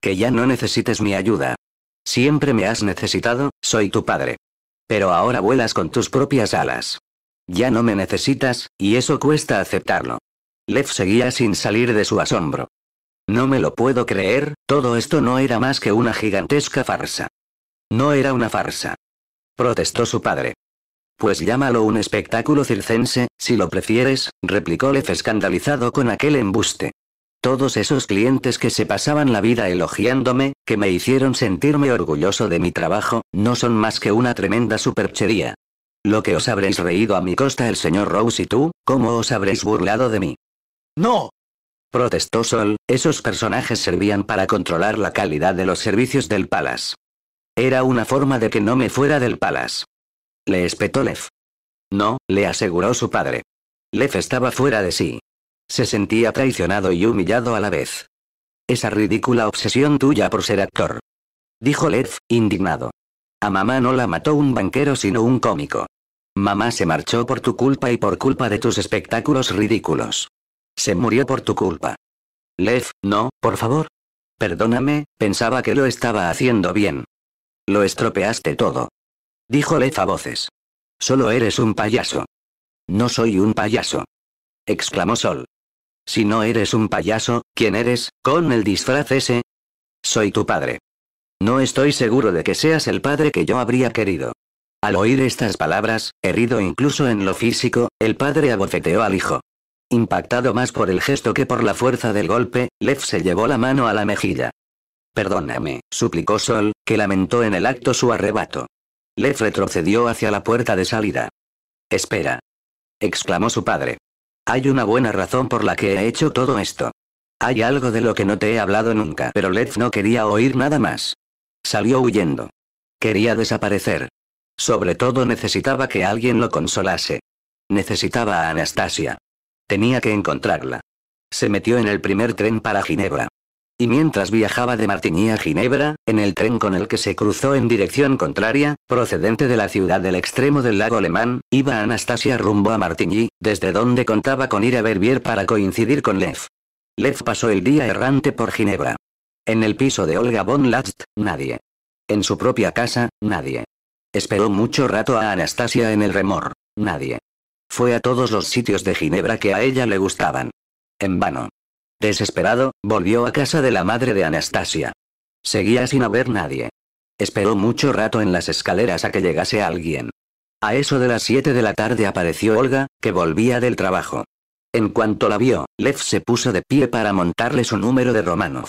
Que ya no necesites mi ayuda. Siempre me has necesitado, soy tu padre. Pero ahora vuelas con tus propias alas. Ya no me necesitas, y eso cuesta aceptarlo. Lev seguía sin salir de su asombro. No me lo puedo creer, todo esto no era más que una gigantesca farsa. No era una farsa. Protestó su padre. Pues llámalo un espectáculo circense, si lo prefieres, replicó Lef escandalizado con aquel embuste. Todos esos clientes que se pasaban la vida elogiándome, que me hicieron sentirme orgulloso de mi trabajo, no son más que una tremenda superchería. Lo que os habréis reído a mi costa el señor Rose y tú, ¿cómo os habréis burlado de mí? No, Protestó Sol, esos personajes servían para controlar la calidad de los servicios del Palace. Era una forma de que no me fuera del Palace. Le espetó Lev. No, le aseguró su padre. Lev estaba fuera de sí. Se sentía traicionado y humillado a la vez. Esa ridícula obsesión tuya por ser actor. Dijo Lev, indignado. A mamá no la mató un banquero sino un cómico. Mamá se marchó por tu culpa y por culpa de tus espectáculos ridículos. Se murió por tu culpa. Lev, no, por favor. Perdóname, pensaba que lo estaba haciendo bien. Lo estropeaste todo. Dijo Lev a voces. Solo eres un payaso. No soy un payaso. Exclamó Sol. Si no eres un payaso, ¿quién eres, con el disfraz ese? Soy tu padre. No estoy seguro de que seas el padre que yo habría querido. Al oír estas palabras, herido incluso en lo físico, el padre abofeteó al hijo. Impactado más por el gesto que por la fuerza del golpe, Lev se llevó la mano a la mejilla. Perdóname, suplicó Sol, que lamentó en el acto su arrebato. Lev retrocedió hacia la puerta de salida. Espera. exclamó su padre. Hay una buena razón por la que he hecho todo esto. Hay algo de lo que no te he hablado nunca. Pero Lev no quería oír nada más. Salió huyendo. Quería desaparecer. Sobre todo necesitaba que alguien lo consolase. Necesitaba a Anastasia. Tenía que encontrarla. Se metió en el primer tren para Ginebra. Y mientras viajaba de Martigny a Ginebra, en el tren con el que se cruzó en dirección contraria, procedente de la ciudad del extremo del lago Alemán, iba Anastasia rumbo a Martigny, desde donde contaba con ir a Verbier para coincidir con Lev. Lev pasó el día errante por Ginebra. En el piso de Olga von Last, nadie. En su propia casa, nadie. Esperó mucho rato a Anastasia en el remor, nadie. Fue a todos los sitios de Ginebra que a ella le gustaban. En vano. Desesperado, volvió a casa de la madre de Anastasia. Seguía sin haber nadie. Esperó mucho rato en las escaleras a que llegase alguien. A eso de las 7 de la tarde apareció Olga, que volvía del trabajo. En cuanto la vio, Lev se puso de pie para montarle su número de Romanov.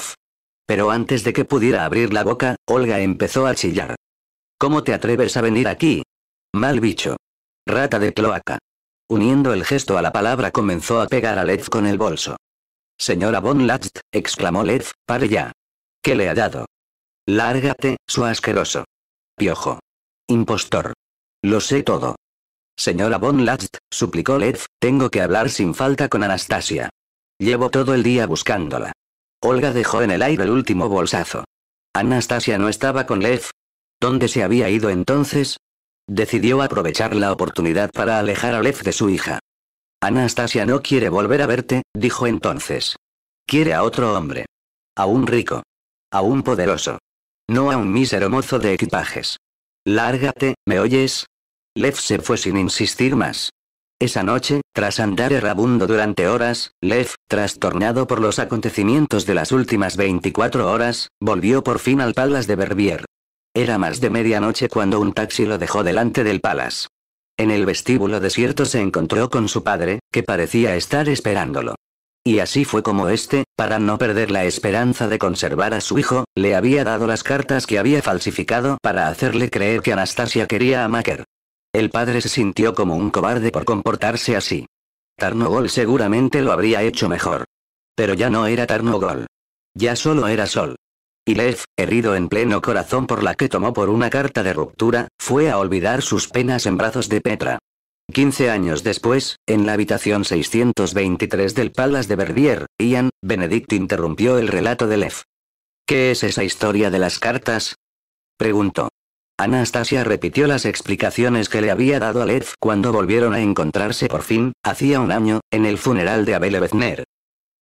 Pero antes de que pudiera abrir la boca, Olga empezó a chillar. ¿Cómo te atreves a venir aquí? Mal bicho. Rata de cloaca. Uniendo el gesto a la palabra comenzó a pegar a Lev con el bolso. Señora Von Latz, exclamó Lev, pare ya. ¿Qué le ha dado? Lárgate, su asqueroso. Piojo. Impostor. Lo sé todo. Señora Von Latz, suplicó Lev, tengo que hablar sin falta con Anastasia. Llevo todo el día buscándola. Olga dejó en el aire el último bolsazo. Anastasia no estaba con Lev. ¿Dónde se había ido entonces? Decidió aprovechar la oportunidad para alejar a Lev de su hija. Anastasia no quiere volver a verte, dijo entonces. Quiere a otro hombre. A un rico. A un poderoso. No a un mísero mozo de equipajes. Lárgate, ¿me oyes? Lev se fue sin insistir más. Esa noche, tras andar errabundo durante horas, Lev, trastornado por los acontecimientos de las últimas 24 horas, volvió por fin al palas de Verbier. Era más de medianoche cuando un taxi lo dejó delante del Palace. En el vestíbulo desierto se encontró con su padre, que parecía estar esperándolo. Y así fue como este, para no perder la esperanza de conservar a su hijo, le había dado las cartas que había falsificado para hacerle creer que Anastasia quería a Macker. El padre se sintió como un cobarde por comportarse así. Tarnogol seguramente lo habría hecho mejor. Pero ya no era Tarnogol. Ya solo era Sol. Y Lev, herido en pleno corazón por la que tomó por una carta de ruptura, fue a olvidar sus penas en brazos de Petra. 15 años después, en la habitación 623 del Palace de Verdier, Ian, Benedict interrumpió el relato de Lev. ¿Qué es esa historia de las cartas? preguntó. Anastasia repitió las explicaciones que le había dado a Lev cuando volvieron a encontrarse por fin, hacía un año, en el funeral de Abel Ebezner.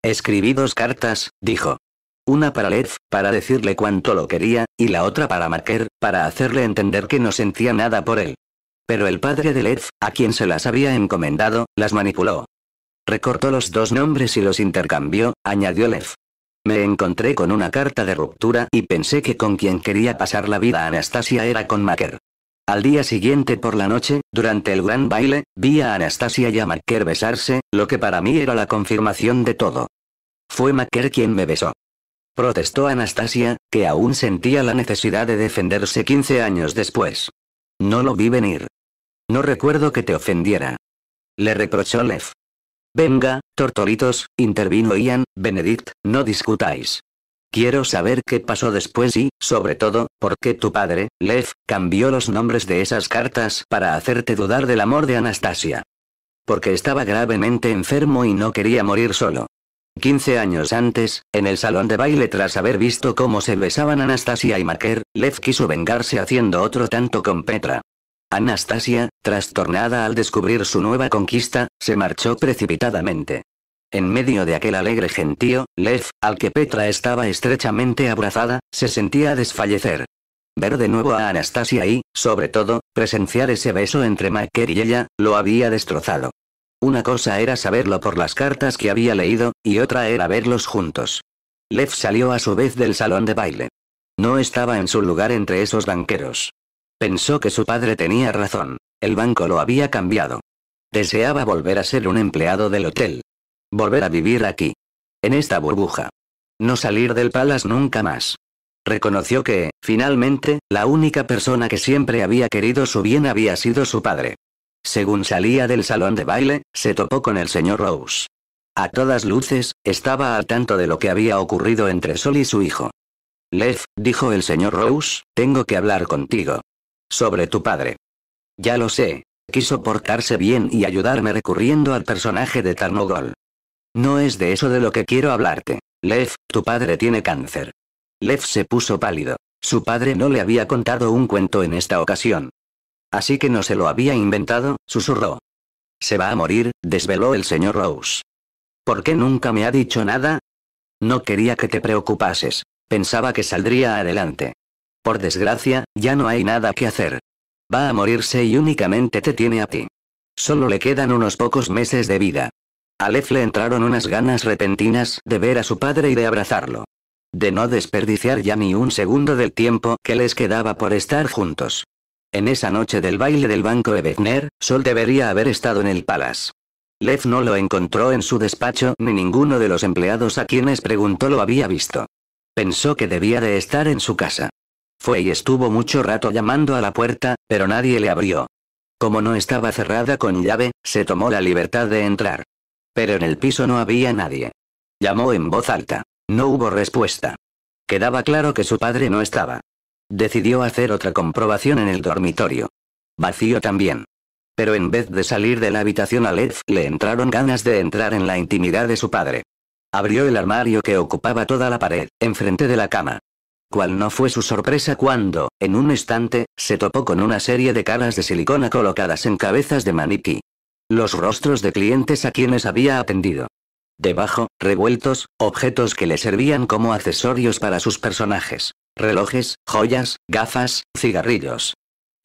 Escribí dos cartas, dijo. Una para Lev, para decirle cuánto lo quería, y la otra para Maker, para hacerle entender que no sentía nada por él. Pero el padre de Lev, a quien se las había encomendado, las manipuló. Recortó los dos nombres y los intercambió, añadió Lev. Me encontré con una carta de ruptura y pensé que con quien quería pasar la vida Anastasia era con Maker. Al día siguiente por la noche, durante el gran baile, vi a Anastasia y a Maker besarse, lo que para mí era la confirmación de todo. Fue Maker quien me besó protestó Anastasia, que aún sentía la necesidad de defenderse 15 años después. No lo vi venir. No recuerdo que te ofendiera. Le reprochó Lev. Venga, tortolitos, intervino Ian, Benedict, no discutáis. Quiero saber qué pasó después y, sobre todo, por qué tu padre, Lev, cambió los nombres de esas cartas para hacerte dudar del amor de Anastasia. Porque estaba gravemente enfermo y no quería morir solo. 15 años antes, en el salón de baile tras haber visto cómo se besaban Anastasia y Maker, Lev quiso vengarse haciendo otro tanto con Petra. Anastasia, trastornada al descubrir su nueva conquista, se marchó precipitadamente. En medio de aquel alegre gentío, Lev, al que Petra estaba estrechamente abrazada, se sentía desfallecer. Ver de nuevo a Anastasia y, sobre todo, presenciar ese beso entre Maker y ella, lo había destrozado. Una cosa era saberlo por las cartas que había leído, y otra era verlos juntos. Lev salió a su vez del salón de baile. No estaba en su lugar entre esos banqueros. Pensó que su padre tenía razón. El banco lo había cambiado. Deseaba volver a ser un empleado del hotel. Volver a vivir aquí. En esta burbuja. No salir del Palace nunca más. Reconoció que, finalmente, la única persona que siempre había querido su bien había sido su padre. Según salía del salón de baile, se topó con el señor Rose. A todas luces, estaba al tanto de lo que había ocurrido entre Sol y su hijo. Lev, dijo el señor Rose, tengo que hablar contigo. Sobre tu padre. Ya lo sé, quiso portarse bien y ayudarme recurriendo al personaje de Tarnogol. No es de eso de lo que quiero hablarte. Lev, tu padre tiene cáncer. Lev se puso pálido. Su padre no le había contado un cuento en esta ocasión. Así que no se lo había inventado, susurró. Se va a morir, desveló el señor Rose. ¿Por qué nunca me ha dicho nada? No quería que te preocupases. Pensaba que saldría adelante. Por desgracia, ya no hay nada que hacer. Va a morirse y únicamente te tiene a ti. Solo le quedan unos pocos meses de vida. A Lef le entraron unas ganas repentinas de ver a su padre y de abrazarlo. De no desperdiciar ya ni un segundo del tiempo que les quedaba por estar juntos. En esa noche del baile del banco Ebezner, Sol debería haber estado en el Palace. Lev no lo encontró en su despacho, ni ninguno de los empleados a quienes preguntó lo había visto. Pensó que debía de estar en su casa. Fue y estuvo mucho rato llamando a la puerta, pero nadie le abrió. Como no estaba cerrada con llave, se tomó la libertad de entrar. Pero en el piso no había nadie. Llamó en voz alta. No hubo respuesta. Quedaba claro que su padre no estaba. Decidió hacer otra comprobación en el dormitorio. Vacío también. Pero en vez de salir de la habitación a Lev, le entraron ganas de entrar en la intimidad de su padre. Abrió el armario que ocupaba toda la pared, enfrente de la cama. Cual no fue su sorpresa cuando, en un instante, se topó con una serie de caras de silicona colocadas en cabezas de maniquí. Los rostros de clientes a quienes había atendido. Debajo, revueltos, objetos que le servían como accesorios para sus personajes relojes, joyas, gafas, cigarrillos.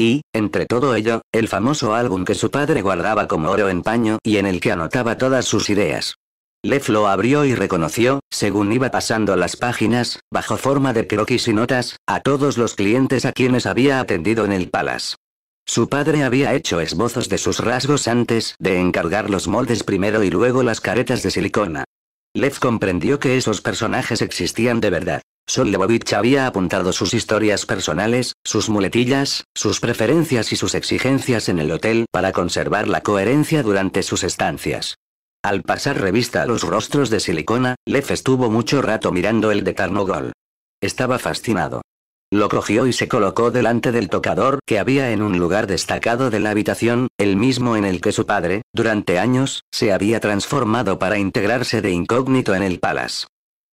Y, entre todo ello, el famoso álbum que su padre guardaba como oro en paño y en el que anotaba todas sus ideas. Leff lo abrió y reconoció, según iba pasando las páginas, bajo forma de croquis y notas, a todos los clientes a quienes había atendido en el Palace. Su padre había hecho esbozos de sus rasgos antes de encargar los moldes primero y luego las caretas de silicona. Leff comprendió que esos personajes existían de verdad. Sol había apuntado sus historias personales, sus muletillas, sus preferencias y sus exigencias en el hotel para conservar la coherencia durante sus estancias. Al pasar revista a los rostros de silicona, Lev estuvo mucho rato mirando el de Tarnogol. Estaba fascinado. Lo cogió y se colocó delante del tocador que había en un lugar destacado de la habitación, el mismo en el que su padre, durante años, se había transformado para integrarse de incógnito en el palas.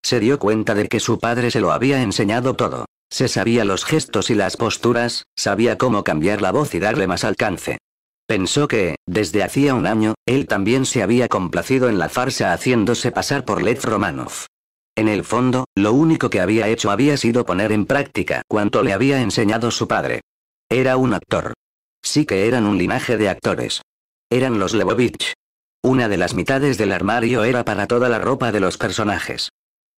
Se dio cuenta de que su padre se lo había enseñado todo. Se sabía los gestos y las posturas, sabía cómo cambiar la voz y darle más alcance. Pensó que, desde hacía un año, él también se había complacido en la farsa haciéndose pasar por Lev Romanov. En el fondo, lo único que había hecho había sido poner en práctica cuanto le había enseñado su padre. Era un actor. Sí que eran un linaje de actores. Eran los Levovich. Una de las mitades del armario era para toda la ropa de los personajes.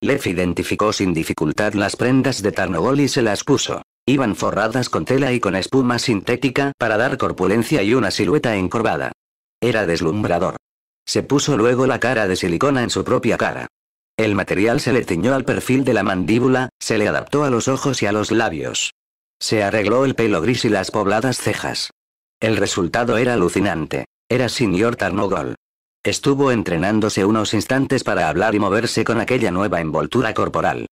Leff identificó sin dificultad las prendas de Tarnogol y se las puso. Iban forradas con tela y con espuma sintética para dar corpulencia y una silueta encorvada. Era deslumbrador. Se puso luego la cara de silicona en su propia cara. El material se le tiñó al perfil de la mandíbula, se le adaptó a los ojos y a los labios. Se arregló el pelo gris y las pobladas cejas. El resultado era alucinante. Era señor Tarnogol. Estuvo entrenándose unos instantes para hablar y moverse con aquella nueva envoltura corporal.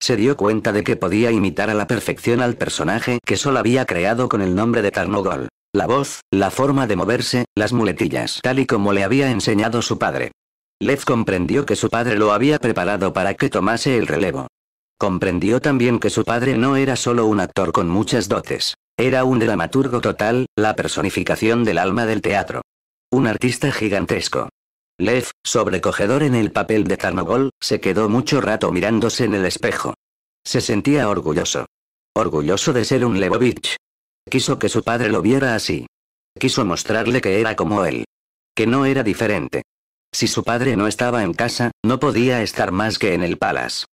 Se dio cuenta de que podía imitar a la perfección al personaje que solo había creado con el nombre de Tarnogol. La voz, la forma de moverse, las muletillas, tal y como le había enseñado su padre. Lev comprendió que su padre lo había preparado para que tomase el relevo. Comprendió también que su padre no era solo un actor con muchas dotes. Era un dramaturgo total, la personificación del alma del teatro. Un artista gigantesco. Lev, sobrecogedor en el papel de Tarnogol, se quedó mucho rato mirándose en el espejo. Se sentía orgulloso. Orgulloso de ser un Levovich. Quiso que su padre lo viera así. Quiso mostrarle que era como él. Que no era diferente. Si su padre no estaba en casa, no podía estar más que en el Palace.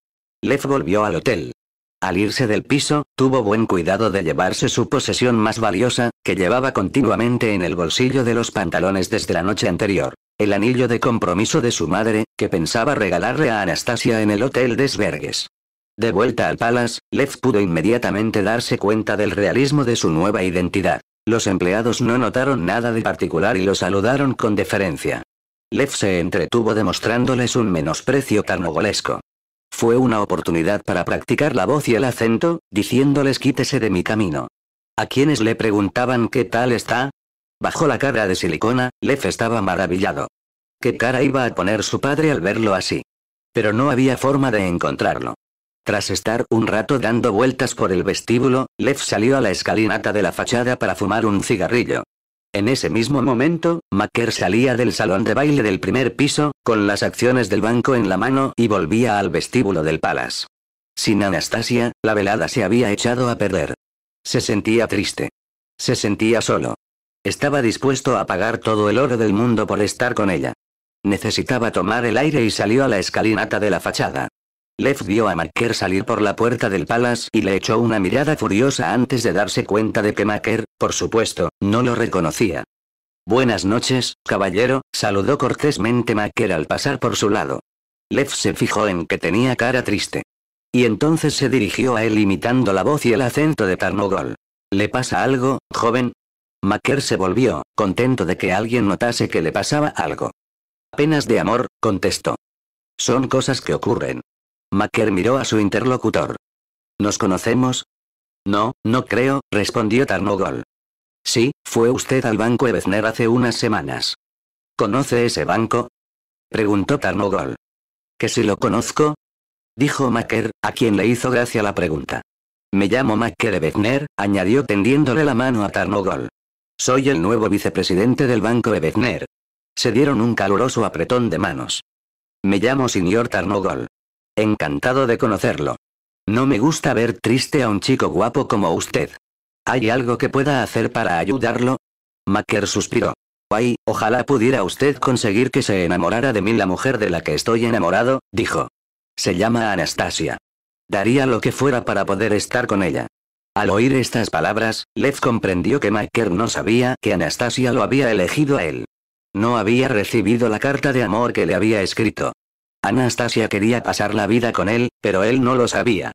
Lev volvió al hotel. Al irse del piso, tuvo buen cuidado de llevarse su posesión más valiosa, que llevaba continuamente en el bolsillo de los pantalones desde la noche anterior. El anillo de compromiso de su madre, que pensaba regalarle a Anastasia en el Hotel Desbergues. De vuelta al Palace, Lev pudo inmediatamente darse cuenta del realismo de su nueva identidad. Los empleados no notaron nada de particular y lo saludaron con deferencia. Lev se entretuvo demostrándoles un menosprecio carnogolesco. Fue una oportunidad para practicar la voz y el acento, diciéndoles quítese de mi camino. A quienes le preguntaban qué tal está, bajo la cara de silicona, Leff estaba maravillado. ¿Qué cara iba a poner su padre al verlo así? Pero no había forma de encontrarlo. Tras estar un rato dando vueltas por el vestíbulo, Lev salió a la escalinata de la fachada para fumar un cigarrillo. En ese mismo momento, Macker salía del salón de baile del primer piso, con las acciones del banco en la mano y volvía al vestíbulo del Palace. Sin Anastasia, la velada se había echado a perder. Se sentía triste. Se sentía solo. Estaba dispuesto a pagar todo el oro del mundo por estar con ella. Necesitaba tomar el aire y salió a la escalinata de la fachada. Lev vio a Macker salir por la puerta del Palace y le echó una mirada furiosa antes de darse cuenta de que Macker, por supuesto, no lo reconocía. Buenas noches, caballero, saludó cortésmente Macker al pasar por su lado. Lev se fijó en que tenía cara triste. Y entonces se dirigió a él imitando la voz y el acento de Tarnogol. ¿Le pasa algo, joven? Macker se volvió, contento de que alguien notase que le pasaba algo. Apenas de amor, contestó. Son cosas que ocurren. Macker miró a su interlocutor. ¿Nos conocemos? No, no creo, respondió Tarnogol. Sí, fue usted al banco Ebezner hace unas semanas. ¿Conoce ese banco? Preguntó Tarnogol. ¿Que si lo conozco? Dijo Macker, a quien le hizo gracia la pregunta. Me llamo Macker Ebezner, añadió tendiéndole la mano a Tarnogol. Soy el nuevo vicepresidente del banco Ebezner. Se dieron un caluroso apretón de manos. Me llamo señor Tarnogol. Encantado de conocerlo. No me gusta ver triste a un chico guapo como usted. ¿Hay algo que pueda hacer para ayudarlo? Macker suspiró. Ay, ojalá pudiera usted conseguir que se enamorara de mí la mujer de la que estoy enamorado, dijo. Se llama Anastasia. Daría lo que fuera para poder estar con ella. Al oír estas palabras, Lev comprendió que Macker no sabía que Anastasia lo había elegido a él. No había recibido la carta de amor que le había escrito. Anastasia quería pasar la vida con él, pero él no lo sabía.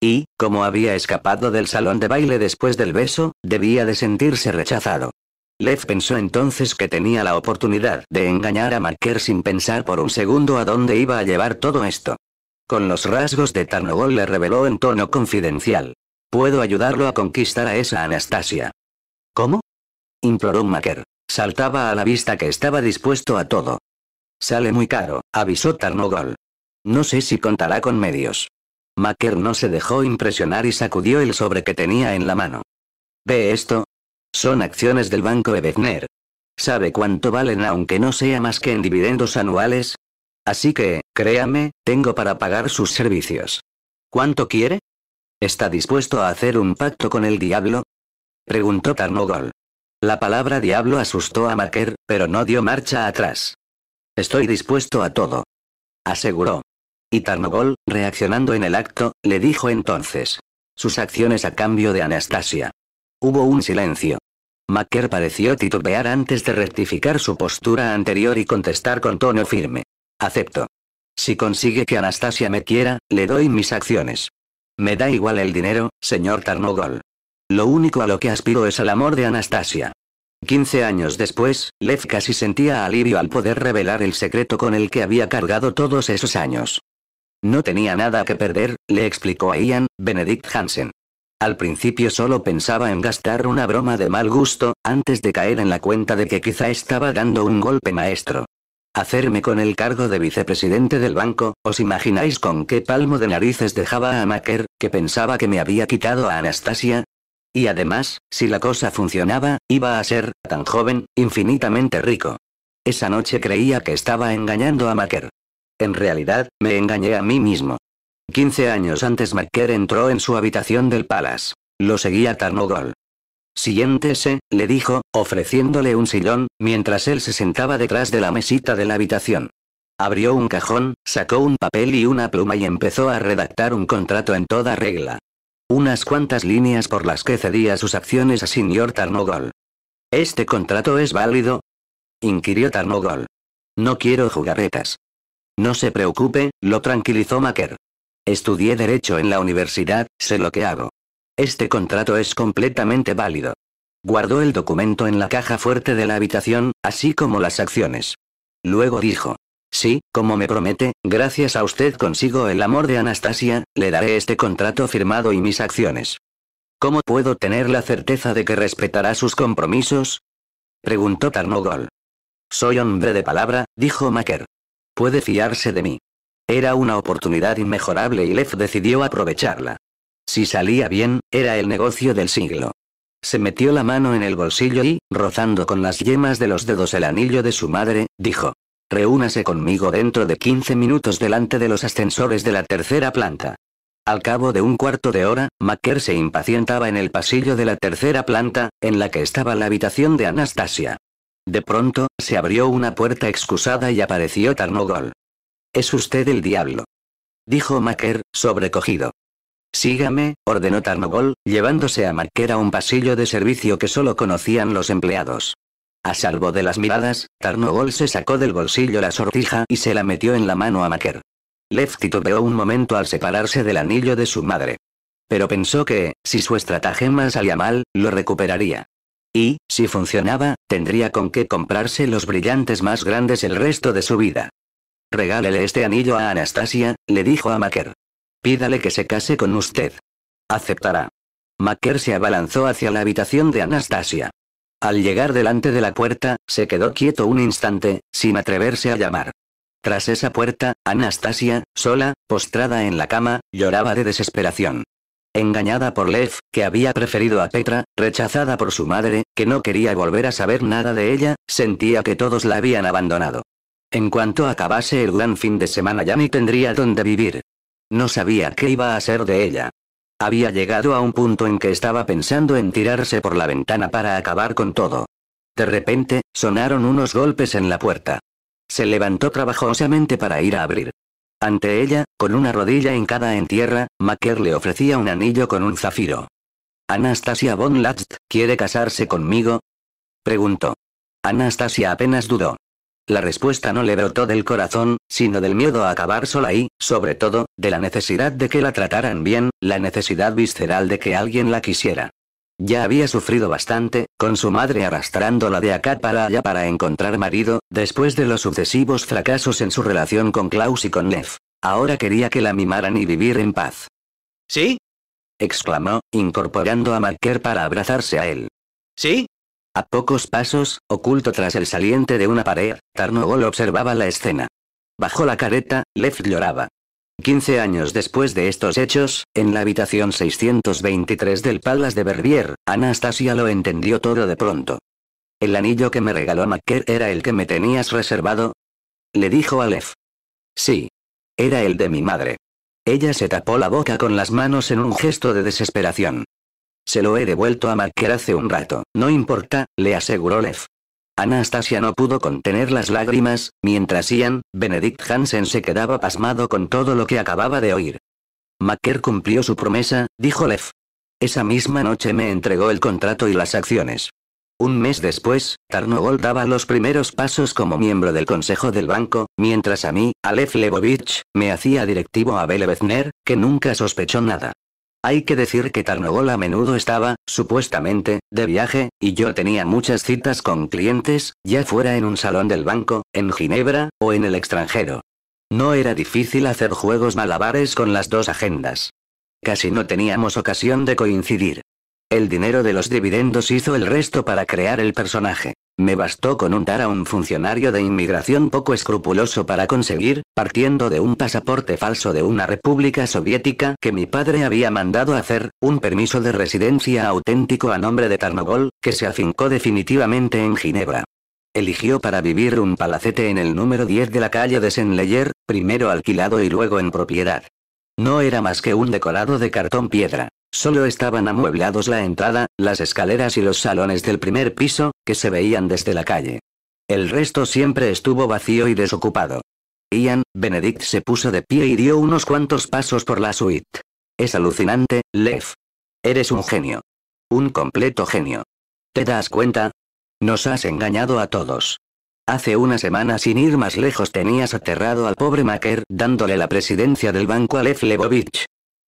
Y, como había escapado del salón de baile después del beso, debía de sentirse rechazado. Lev pensó entonces que tenía la oportunidad de engañar a Marker sin pensar por un segundo a dónde iba a llevar todo esto. Con los rasgos de Tarnogol le reveló en tono confidencial. Puedo ayudarlo a conquistar a esa Anastasia. ¿Cómo? imploró Marker. Saltaba a la vista que estaba dispuesto a todo. Sale muy caro, avisó Tarnogol. No sé si contará con medios. Macker no se dejó impresionar y sacudió el sobre que tenía en la mano. ¿Ve esto? Son acciones del banco Ebezner. ¿Sabe cuánto valen aunque no sea más que en dividendos anuales? Así que, créame, tengo para pagar sus servicios. ¿Cuánto quiere? ¿Está dispuesto a hacer un pacto con el diablo? Preguntó Tarnogol. La palabra diablo asustó a Macker, pero no dio marcha atrás. Estoy dispuesto a todo. Aseguró. Y Tarnogol, reaccionando en el acto, le dijo entonces. Sus acciones a cambio de Anastasia. Hubo un silencio. Macker pareció titubear antes de rectificar su postura anterior y contestar con tono firme. Acepto. Si consigue que Anastasia me quiera, le doy mis acciones. Me da igual el dinero, señor Tarnogol. Lo único a lo que aspiro es al amor de Anastasia. 15 años después, Lev casi sentía alivio al poder revelar el secreto con el que había cargado todos esos años. No tenía nada que perder, le explicó a Ian, Benedict Hansen. Al principio solo pensaba en gastar una broma de mal gusto, antes de caer en la cuenta de que quizá estaba dando un golpe maestro. Hacerme con el cargo de vicepresidente del banco, ¿os imagináis con qué palmo de narices dejaba a Macker, que pensaba que me había quitado a Anastasia? Y además, si la cosa funcionaba, iba a ser, tan joven, infinitamente rico. Esa noche creía que estaba engañando a Macker. En realidad, me engañé a mí mismo. 15 años antes Macker entró en su habitación del Palace. Lo seguía Tarnogol. Siéntese, le dijo, ofreciéndole un sillón, mientras él se sentaba detrás de la mesita de la habitación. Abrió un cajón, sacó un papel y una pluma y empezó a redactar un contrato en toda regla unas cuantas líneas por las que cedía sus acciones a señor Tarnogol. ¿Este contrato es válido? inquirió Tarnogol. No quiero retas. No se preocupe, lo tranquilizó Maker. Estudié Derecho en la universidad, sé lo que hago. Este contrato es completamente válido. Guardó el documento en la caja fuerte de la habitación, así como las acciones. Luego dijo, Sí, como me promete, gracias a usted consigo el amor de Anastasia, le daré este contrato firmado y mis acciones. ¿Cómo puedo tener la certeza de que respetará sus compromisos? preguntó Tarnogol. Soy hombre de palabra, dijo Macker. Puede fiarse de mí. Era una oportunidad inmejorable y Lev decidió aprovecharla. Si salía bien, era el negocio del siglo. Se metió la mano en el bolsillo y, rozando con las yemas de los dedos el anillo de su madre, dijo, Reúnase conmigo dentro de 15 minutos delante de los ascensores de la tercera planta. Al cabo de un cuarto de hora, Macker se impacientaba en el pasillo de la tercera planta, en la que estaba la habitación de Anastasia. De pronto, se abrió una puerta excusada y apareció Tarnogol. Es usted el diablo. Dijo Macker, sobrecogido. Sígame, ordenó Tarnogol, llevándose a Macker a un pasillo de servicio que solo conocían los empleados. A salvo de las miradas, Tarnogol se sacó del bolsillo la sortija y se la metió en la mano a Maker. Lefty topeó un momento al separarse del anillo de su madre. Pero pensó que, si su estratagema salía mal, lo recuperaría. Y, si funcionaba, tendría con qué comprarse los brillantes más grandes el resto de su vida. Regálele este anillo a Anastasia, le dijo a Maker. Pídale que se case con usted. Aceptará. Maker se abalanzó hacia la habitación de Anastasia. Al llegar delante de la puerta, se quedó quieto un instante, sin atreverse a llamar. Tras esa puerta, Anastasia, sola, postrada en la cama, lloraba de desesperación. Engañada por Lev, que había preferido a Petra, rechazada por su madre, que no quería volver a saber nada de ella, sentía que todos la habían abandonado. En cuanto acabase el gran fin de semana ya ni tendría dónde vivir. No sabía qué iba a ser de ella. Había llegado a un punto en que estaba pensando en tirarse por la ventana para acabar con todo. De repente, sonaron unos golpes en la puerta. Se levantó trabajosamente para ir a abrir. Ante ella, con una rodilla hincada en tierra, Macker le ofrecía un anillo con un zafiro. Anastasia von Latz, ¿quiere casarse conmigo? Preguntó. Anastasia apenas dudó. La respuesta no le brotó del corazón, sino del miedo a acabar sola y, sobre todo, de la necesidad de que la trataran bien, la necesidad visceral de que alguien la quisiera. Ya había sufrido bastante, con su madre arrastrándola de acá para allá para encontrar marido, después de los sucesivos fracasos en su relación con Klaus y con Lev. Ahora quería que la mimaran y vivir en paz. ¿Sí? exclamó, incorporando a Marker para abrazarse a él. ¿Sí? A pocos pasos, oculto tras el saliente de una pared, Tarnogol observaba la escena. Bajo la careta, Lef lloraba. 15 años después de estos hechos, en la habitación 623 del Palace de Verbier, Anastasia lo entendió todo de pronto. El anillo que me regaló Macker era el que me tenías reservado, le dijo a Lev. Sí. Era el de mi madre. Ella se tapó la boca con las manos en un gesto de desesperación. Se lo he devuelto a Macker hace un rato. No importa, le aseguró Lev. Anastasia no pudo contener las lágrimas, mientras Ian, Benedict Hansen se quedaba pasmado con todo lo que acababa de oír. Macker cumplió su promesa, dijo Lev. Esa misma noche me entregó el contrato y las acciones. Un mes después, Tarnogol daba los primeros pasos como miembro del consejo del banco, mientras a mí, Alef Lebovich, me hacía directivo a Belebezner, que nunca sospechó nada. Hay que decir que Tarnogol a menudo estaba, supuestamente, de viaje, y yo tenía muchas citas con clientes, ya fuera en un salón del banco, en Ginebra, o en el extranjero. No era difícil hacer juegos malabares con las dos agendas. Casi no teníamos ocasión de coincidir. El dinero de los dividendos hizo el resto para crear el personaje. Me bastó con untar a un funcionario de inmigración poco escrupuloso para conseguir, partiendo de un pasaporte falso de una república soviética que mi padre había mandado hacer, un permiso de residencia auténtico a nombre de Tarnogol, que se afincó definitivamente en Ginebra. Eligió para vivir un palacete en el número 10 de la calle de Senleyer, primero alquilado y luego en propiedad. No era más que un decorado de cartón piedra. Solo estaban amueblados la entrada, las escaleras y los salones del primer piso, que se veían desde la calle. El resto siempre estuvo vacío y desocupado. Ian, Benedict se puso de pie y dio unos cuantos pasos por la suite. Es alucinante, Lev. Eres un genio. Un completo genio. ¿Te das cuenta? Nos has engañado a todos. Hace una semana sin ir más lejos tenías aterrado al pobre Maker dándole la presidencia del banco a Lev Lebovich.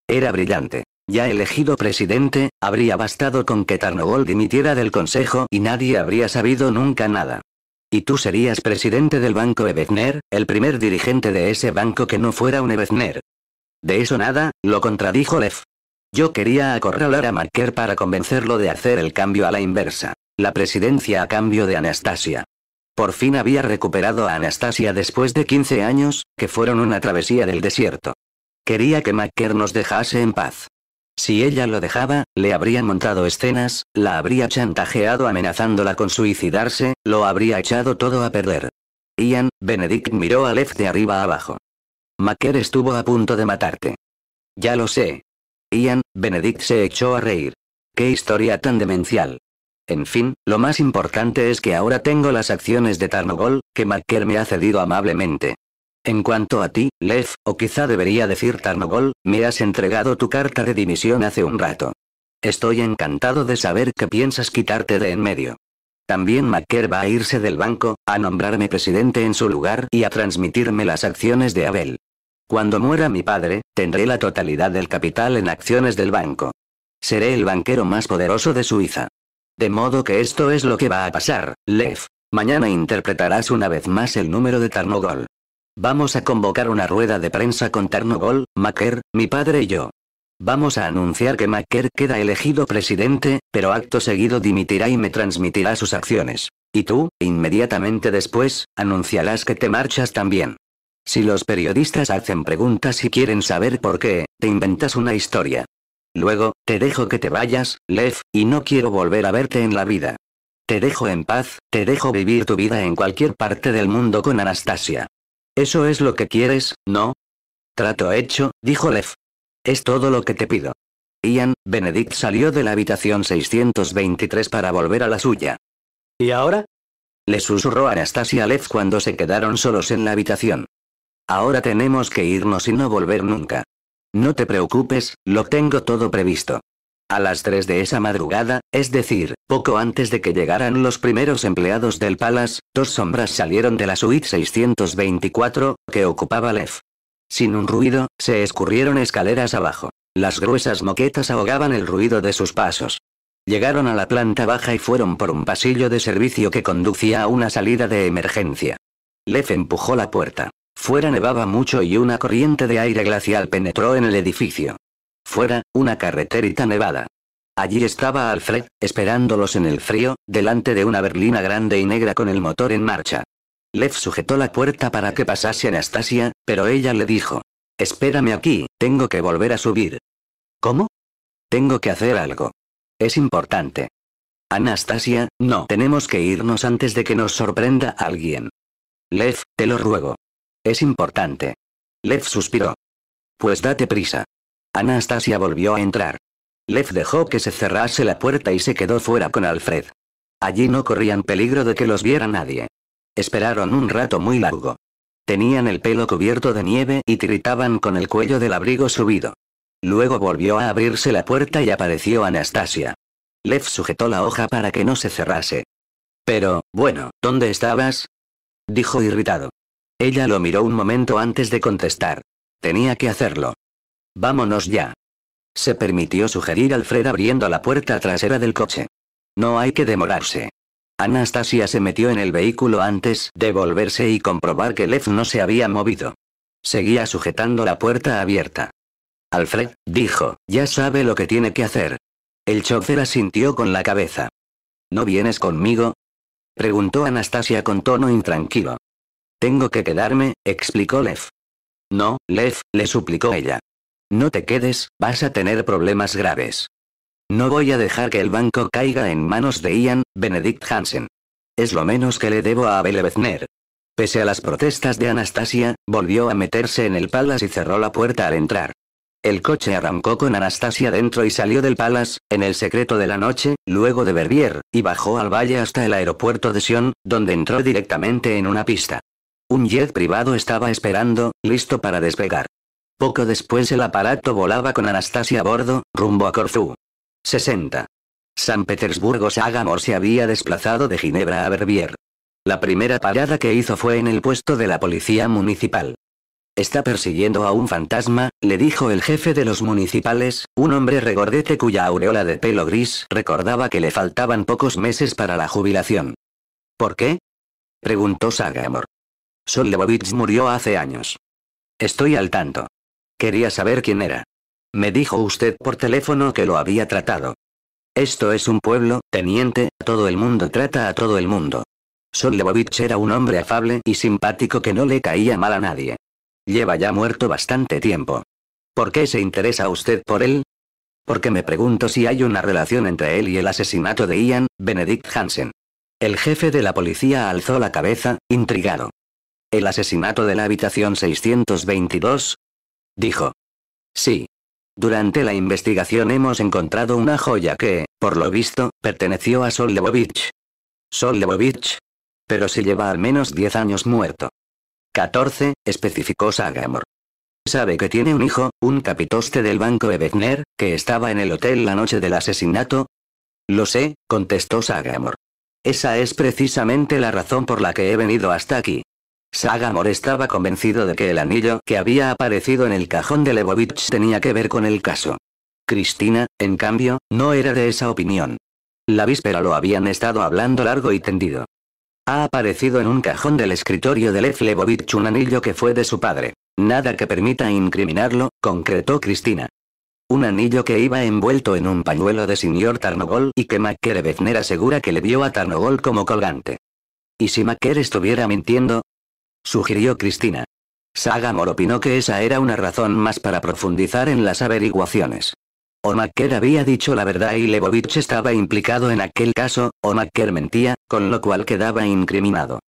Era brillante. Ya elegido presidente, habría bastado con que Tarnogol dimitiera del consejo y nadie habría sabido nunca nada. Y tú serías presidente del banco Ebezner, el primer dirigente de ese banco que no fuera un Ebezner. De eso nada, lo contradijo Lev. Yo quería acorralar a Marker para convencerlo de hacer el cambio a la inversa. La presidencia a cambio de Anastasia. Por fin había recuperado a Anastasia después de 15 años, que fueron una travesía del desierto. Quería que Macker nos dejase en paz. Si ella lo dejaba, le habrían montado escenas, la habría chantajeado amenazándola con suicidarse, lo habría echado todo a perder. Ian, Benedict miró a Lev de arriba abajo. Macker estuvo a punto de matarte. Ya lo sé. Ian, Benedict se echó a reír. Qué historia tan demencial. En fin, lo más importante es que ahora tengo las acciones de Tarnogol, que Macker me ha cedido amablemente. En cuanto a ti, Lev, o quizá debería decir Tarnogol, me has entregado tu carta de dimisión hace un rato. Estoy encantado de saber que piensas quitarte de en medio. También Macker va a irse del banco, a nombrarme presidente en su lugar y a transmitirme las acciones de Abel. Cuando muera mi padre, tendré la totalidad del capital en acciones del banco. Seré el banquero más poderoso de Suiza. De modo que esto es lo que va a pasar, Lev. Mañana interpretarás una vez más el número de Tarnogol. Vamos a convocar una rueda de prensa con Tarnogol, Macker, mi padre y yo. Vamos a anunciar que Macker queda elegido presidente, pero acto seguido dimitirá y me transmitirá sus acciones. Y tú, inmediatamente después, anunciarás que te marchas también. Si los periodistas hacen preguntas y quieren saber por qué, te inventas una historia. Luego, te dejo que te vayas, Lev, y no quiero volver a verte en la vida. Te dejo en paz, te dejo vivir tu vida en cualquier parte del mundo con Anastasia. Eso es lo que quieres, ¿no? Trato hecho, dijo Lev. Es todo lo que te pido. Ian, Benedict salió de la habitación 623 para volver a la suya. ¿Y ahora? Le susurró Anastasia Lev cuando se quedaron solos en la habitación. Ahora tenemos que irnos y no volver nunca. No te preocupes, lo tengo todo previsto. A las 3 de esa madrugada, es decir, poco antes de que llegaran los primeros empleados del Palace, dos sombras salieron de la suite 624, que ocupaba Lev. Sin un ruido, se escurrieron escaleras abajo. Las gruesas moquetas ahogaban el ruido de sus pasos. Llegaron a la planta baja y fueron por un pasillo de servicio que conducía a una salida de emergencia. Lev empujó la puerta. Fuera nevaba mucho y una corriente de aire glacial penetró en el edificio. Fuera, una carreterita nevada. Allí estaba Alfred, esperándolos en el frío, delante de una berlina grande y negra con el motor en marcha. Lev sujetó la puerta para que pasase Anastasia, pero ella le dijo. Espérame aquí, tengo que volver a subir. ¿Cómo? Tengo que hacer algo. Es importante. Anastasia, no tenemos que irnos antes de que nos sorprenda alguien. Lev, te lo ruego. Es importante. Lev suspiró. Pues date prisa. Anastasia volvió a entrar. Lev dejó que se cerrase la puerta y se quedó fuera con Alfred. Allí no corrían peligro de que los viera nadie. Esperaron un rato muy largo. Tenían el pelo cubierto de nieve y tiritaban con el cuello del abrigo subido. Luego volvió a abrirse la puerta y apareció Anastasia. Lev sujetó la hoja para que no se cerrase. Pero, bueno, ¿dónde estabas? dijo irritado. Ella lo miró un momento antes de contestar. Tenía que hacerlo. Vámonos ya. Se permitió sugerir Alfred abriendo la puerta trasera del coche. No hay que demorarse. Anastasia se metió en el vehículo antes de volverse y comprobar que Lev no se había movido. Seguía sujetando la puerta abierta. Alfred, dijo, ya sabe lo que tiene que hacer. El chofer asintió con la cabeza. ¿No vienes conmigo? Preguntó Anastasia con tono intranquilo. Tengo que quedarme, explicó Lev. No, Lev, le suplicó ella. No te quedes, vas a tener problemas graves. No voy a dejar que el banco caiga en manos de Ian, Benedict Hansen. Es lo menos que le debo a Abel Bezner. Pese a las protestas de Anastasia, volvió a meterse en el Palace y cerró la puerta al entrar. El coche arrancó con Anastasia dentro y salió del Palace, en el secreto de la noche, luego de Berbier, y bajó al valle hasta el aeropuerto de Sion, donde entró directamente en una pista. Un jet privado estaba esperando, listo para despegar. Poco después el aparato volaba con Anastasia a bordo, rumbo a Corfú. 60. San Petersburgo Sagamor se había desplazado de Ginebra a Verbier. La primera parada que hizo fue en el puesto de la policía municipal. Está persiguiendo a un fantasma, le dijo el jefe de los municipales, un hombre regordete cuya aureola de pelo gris recordaba que le faltaban pocos meses para la jubilación. ¿Por qué? preguntó Sagamor. Sol murió hace años. Estoy al tanto. Quería saber quién era. Me dijo usted por teléfono que lo había tratado. Esto es un pueblo, teniente, todo el mundo trata a todo el mundo. Lebovich era un hombre afable y simpático que no le caía mal a nadie. Lleva ya muerto bastante tiempo. ¿Por qué se interesa usted por él? Porque me pregunto si hay una relación entre él y el asesinato de Ian, Benedict Hansen. El jefe de la policía alzó la cabeza, intrigado. El asesinato de la habitación 622, dijo. Sí. Durante la investigación hemos encontrado una joya que, por lo visto, perteneció a Sol Lebovich. Sol Lebovich. Pero se lleva al menos 10 años muerto. 14, especificó Sagamor. Sabe que tiene un hijo, un capitoste del banco Ebezner, que estaba en el hotel la noche del asesinato. Lo sé, contestó Sagamor. Esa es precisamente la razón por la que he venido hasta aquí. Sagamor estaba convencido de que el anillo que había aparecido en el cajón de Lebovich tenía que ver con el caso. Cristina, en cambio, no era de esa opinión. La víspera lo habían estado hablando largo y tendido. Ha aparecido en un cajón del escritorio de Lev Lebovich un anillo que fue de su padre. Nada que permita incriminarlo, concretó Cristina. Un anillo que iba envuelto en un pañuelo de señor Tarnogol y que Macker asegura que le vio a Tarnogol como colgante. Y si Macker estuviera mintiendo, sugirió Cristina. Sagamor opinó que esa era una razón más para profundizar en las averiguaciones. O había dicho la verdad y Lebovich estaba implicado en aquel caso, o mentía, con lo cual quedaba incriminado.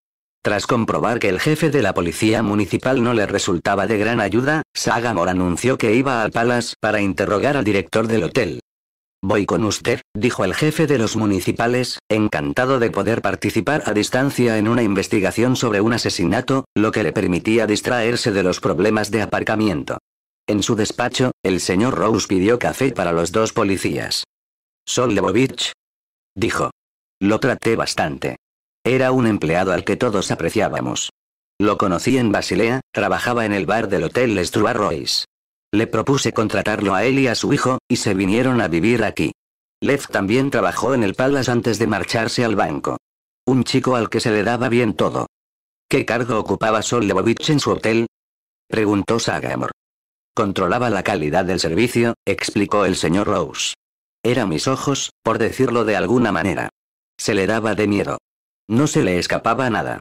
Tras comprobar que el jefe de la policía municipal no le resultaba de gran ayuda, Sagamor anunció que iba a Palace para interrogar al director del hotel, Voy con usted, dijo el jefe de los municipales, encantado de poder participar a distancia en una investigación sobre un asesinato, lo que le permitía distraerse de los problemas de aparcamiento. En su despacho, el señor Rose pidió café para los dos policías. Sol Lebovich. Dijo. Lo traté bastante. Era un empleado al que todos apreciábamos. Lo conocí en Basilea, trabajaba en el bar del Hotel Royce. Le propuse contratarlo a él y a su hijo, y se vinieron a vivir aquí. Lev también trabajó en el Palace antes de marcharse al banco. Un chico al que se le daba bien todo. ¿Qué cargo ocupaba Sol Lebovich en su hotel? Preguntó Sagamor. Controlaba la calidad del servicio, explicó el señor Rose. Era mis ojos, por decirlo de alguna manera. Se le daba de miedo. No se le escapaba nada.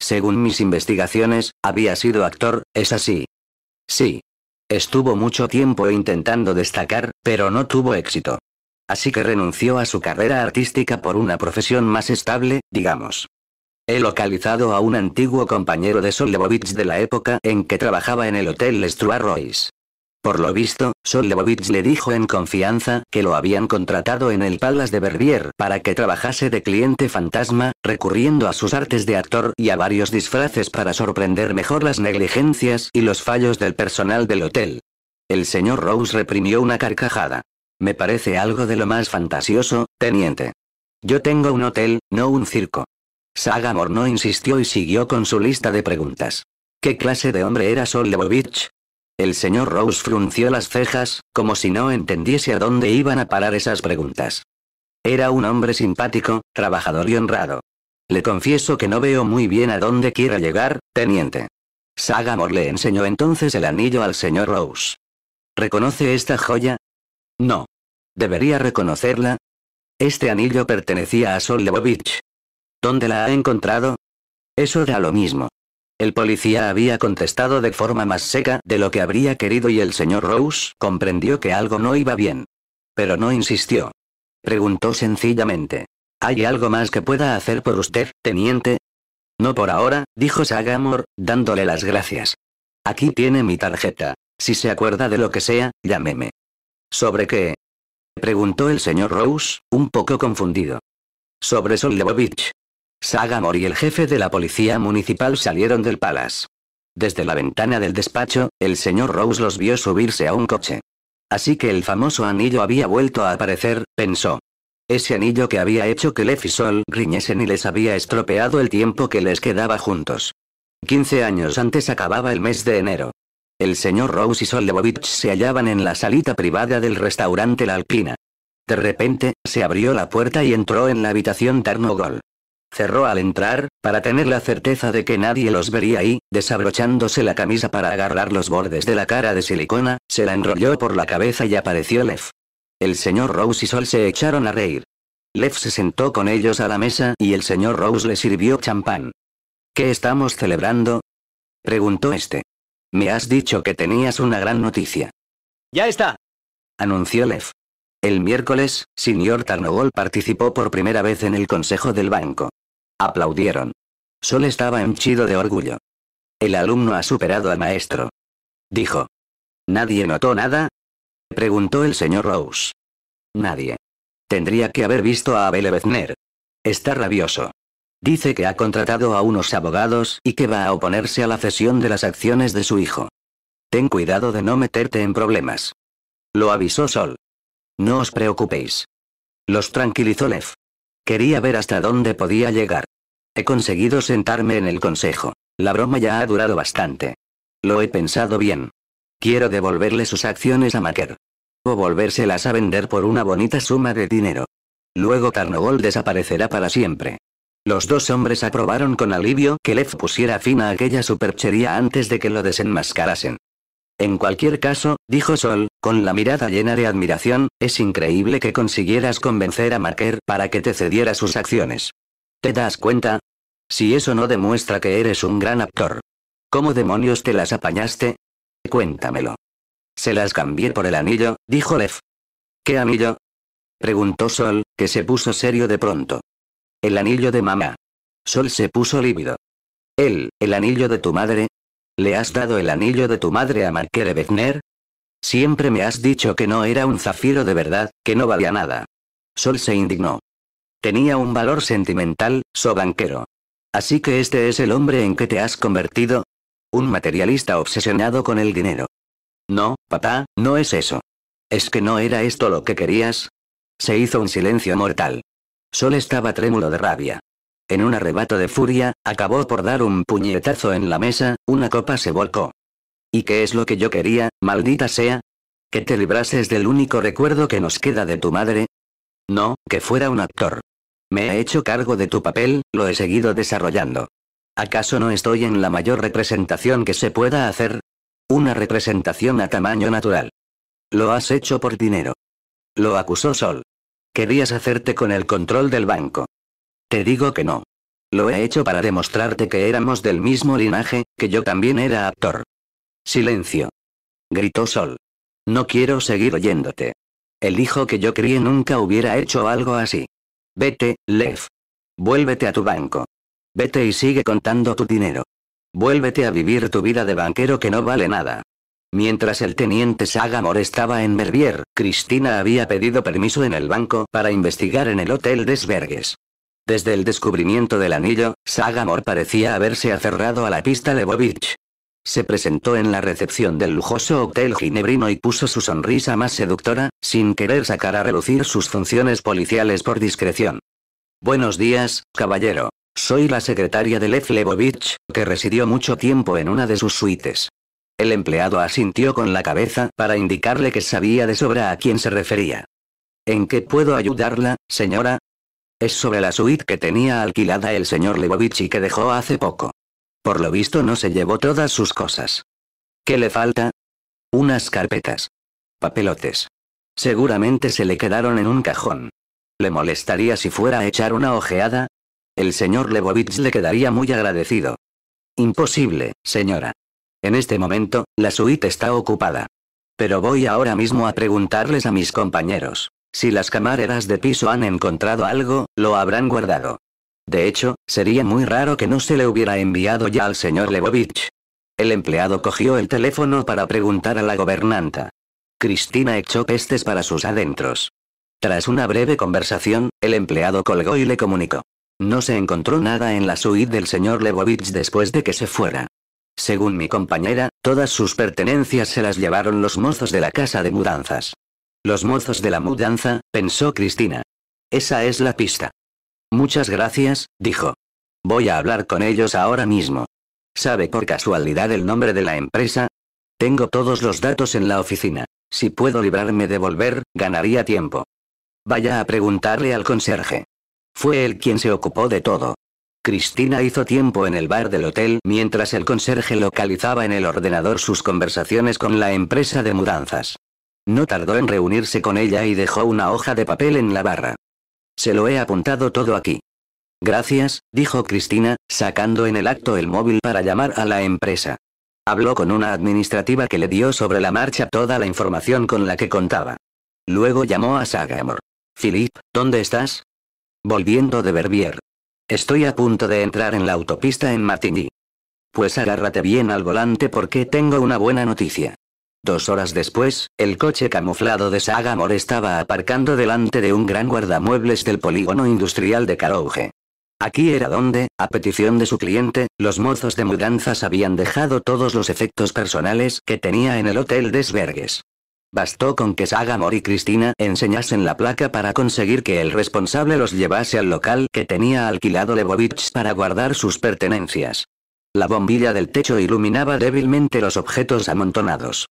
Según mis investigaciones, había sido actor, ¿es así? Sí, Estuvo mucho tiempo intentando destacar, pero no tuvo éxito. Así que renunció a su carrera artística por una profesión más estable, digamos. He localizado a un antiguo compañero de Solebovich de la época en que trabajaba en el Hotel Lestro-Royce. Por lo visto, Sollevovich le dijo en confianza que lo habían contratado en el Palace de Verbier para que trabajase de cliente fantasma, recurriendo a sus artes de actor y a varios disfraces para sorprender mejor las negligencias y los fallos del personal del hotel. El señor Rose reprimió una carcajada. Me parece algo de lo más fantasioso, teniente. Yo tengo un hotel, no un circo. Sagamore no insistió y siguió con su lista de preguntas. ¿Qué clase de hombre era Solovitz? El señor Rose frunció las cejas, como si no entendiese a dónde iban a parar esas preguntas. Era un hombre simpático, trabajador y honrado. Le confieso que no veo muy bien a dónde quiera llegar, teniente. Sagamore le enseñó entonces el anillo al señor Rose. ¿Reconoce esta joya? No. ¿Debería reconocerla? Este anillo pertenecía a Sol ¿Dónde la ha encontrado? Eso da lo mismo. El policía había contestado de forma más seca de lo que habría querido y el señor Rose comprendió que algo no iba bien. Pero no insistió. Preguntó sencillamente. ¿Hay algo más que pueda hacer por usted, teniente? No por ahora, dijo Sagamore, dándole las gracias. Aquí tiene mi tarjeta. Si se acuerda de lo que sea, llámeme. ¿Sobre qué? Preguntó el señor Rose, un poco confundido. Sobre Solovich, Sagamore y el jefe de la policía municipal salieron del palas. Desde la ventana del despacho, el señor Rose los vio subirse a un coche. Así que el famoso anillo había vuelto a aparecer, pensó. Ese anillo que había hecho que Lef y Sol riñesen y les había estropeado el tiempo que les quedaba juntos. 15 años antes acababa el mes de enero. El señor Rose y Sol Lebovich se hallaban en la salita privada del restaurante La Alpina. De repente, se abrió la puerta y entró en la habitación Tarnogol. Cerró al entrar, para tener la certeza de que nadie los vería y, desabrochándose la camisa para agarrar los bordes de la cara de silicona, se la enrolló por la cabeza y apareció Lev. El señor Rose y Sol se echaron a reír. Lev se sentó con ellos a la mesa y el señor Rose le sirvió champán. ¿Qué estamos celebrando? preguntó este. Me has dicho que tenías una gran noticia. Ya está, anunció Lev. El miércoles, señor Tarnogol participó por primera vez en el Consejo del Banco. Aplaudieron. Sol estaba henchido de orgullo. El alumno ha superado al maestro. Dijo. ¿Nadie notó nada? Preguntó el señor Rose. Nadie. Tendría que haber visto a Abel Ebezner. Está rabioso. Dice que ha contratado a unos abogados y que va a oponerse a la cesión de las acciones de su hijo. Ten cuidado de no meterte en problemas. Lo avisó Sol. No os preocupéis. Los tranquilizó Lev. Quería ver hasta dónde podía llegar. He conseguido sentarme en el consejo. La broma ya ha durado bastante. Lo he pensado bien. Quiero devolverle sus acciones a Maker. O volvérselas a vender por una bonita suma de dinero. Luego Carnogol desaparecerá para siempre. Los dos hombres aprobaron con alivio que Lev pusiera fin a aquella superchería antes de que lo desenmascarasen. En cualquier caso, dijo Sol, con la mirada llena de admiración, es increíble que consiguieras convencer a Marker para que te cediera sus acciones. ¿Te das cuenta? Si eso no demuestra que eres un gran actor. ¿Cómo demonios te las apañaste? Cuéntamelo. Se las cambié por el anillo, dijo Lev. ¿Qué anillo? Preguntó Sol, que se puso serio de pronto. El anillo de mamá. Sol se puso lívido. Él, el anillo de tu madre, ¿Le has dado el anillo de tu madre a Marquere Bezner? Siempre me has dicho que no era un zafiro de verdad, que no valía nada. Sol se indignó. Tenía un valor sentimental, so banquero. Así que este es el hombre en que te has convertido. Un materialista obsesionado con el dinero. No, papá, no es eso. ¿Es que no era esto lo que querías? Se hizo un silencio mortal. Sol estaba trémulo de rabia. En un arrebato de furia, acabó por dar un puñetazo en la mesa, una copa se volcó. ¿Y qué es lo que yo quería, maldita sea? ¿Que te librases del único recuerdo que nos queda de tu madre? No, que fuera un actor. Me he hecho cargo de tu papel, lo he seguido desarrollando. ¿Acaso no estoy en la mayor representación que se pueda hacer? Una representación a tamaño natural. Lo has hecho por dinero. Lo acusó Sol. Querías hacerte con el control del banco. Te digo que no. Lo he hecho para demostrarte que éramos del mismo linaje, que yo también era actor. Silencio. Gritó Sol. No quiero seguir oyéndote. El hijo que yo crié nunca hubiera hecho algo así. Vete, Lev. Vuélvete a tu banco. Vete y sigue contando tu dinero. Vuélvete a vivir tu vida de banquero que no vale nada. Mientras el teniente Sagamore estaba en Verbier, Cristina había pedido permiso en el banco para investigar en el Hotel Desvergues. Desde el descubrimiento del anillo, Sagamore parecía haberse aferrado a la pista Lebovich. Se presentó en la recepción del lujoso hotel ginebrino y puso su sonrisa más seductora, sin querer sacar a relucir sus funciones policiales por discreción. Buenos días, caballero. Soy la secretaria de Lef Lebovich, que residió mucho tiempo en una de sus suites. El empleado asintió con la cabeza para indicarle que sabía de sobra a quién se refería. ¿En qué puedo ayudarla, señora? Es sobre la suite que tenía alquilada el señor Lebovich y que dejó hace poco. Por lo visto no se llevó todas sus cosas. ¿Qué le falta? Unas carpetas. Papelotes. Seguramente se le quedaron en un cajón. ¿Le molestaría si fuera a echar una ojeada? El señor Lebovich le quedaría muy agradecido. Imposible, señora. En este momento, la suite está ocupada. Pero voy ahora mismo a preguntarles a mis compañeros. Si las camareras de piso han encontrado algo, lo habrán guardado. De hecho, sería muy raro que no se le hubiera enviado ya al señor Lebovich. El empleado cogió el teléfono para preguntar a la gobernanta. Cristina echó pestes para sus adentros. Tras una breve conversación, el empleado colgó y le comunicó. No se encontró nada en la suite del señor Lebovich después de que se fuera. Según mi compañera, todas sus pertenencias se las llevaron los mozos de la casa de mudanzas. Los mozos de la mudanza, pensó Cristina. Esa es la pista. Muchas gracias, dijo. Voy a hablar con ellos ahora mismo. ¿Sabe por casualidad el nombre de la empresa? Tengo todos los datos en la oficina. Si puedo librarme de volver, ganaría tiempo. Vaya a preguntarle al conserje. Fue él quien se ocupó de todo. Cristina hizo tiempo en el bar del hotel mientras el conserje localizaba en el ordenador sus conversaciones con la empresa de mudanzas. No tardó en reunirse con ella y dejó una hoja de papel en la barra. Se lo he apuntado todo aquí. Gracias, dijo Cristina, sacando en el acto el móvil para llamar a la empresa. Habló con una administrativa que le dio sobre la marcha toda la información con la que contaba. Luego llamó a Sagamore. Philip, ¿dónde estás? Volviendo de Verbier. Estoy a punto de entrar en la autopista en Martigny. Pues agárrate bien al volante porque tengo una buena noticia. Dos horas después, el coche camuflado de Sagamore estaba aparcando delante de un gran guardamuebles del polígono industrial de Carouge. Aquí era donde, a petición de su cliente, los mozos de mudanzas habían dejado todos los efectos personales que tenía en el Hotel Desbergues. Bastó con que Sagamore y Cristina enseñasen la placa para conseguir que el responsable los llevase al local que tenía alquilado Lebovich para guardar sus pertenencias. La bombilla del techo iluminaba débilmente los objetos amontonados.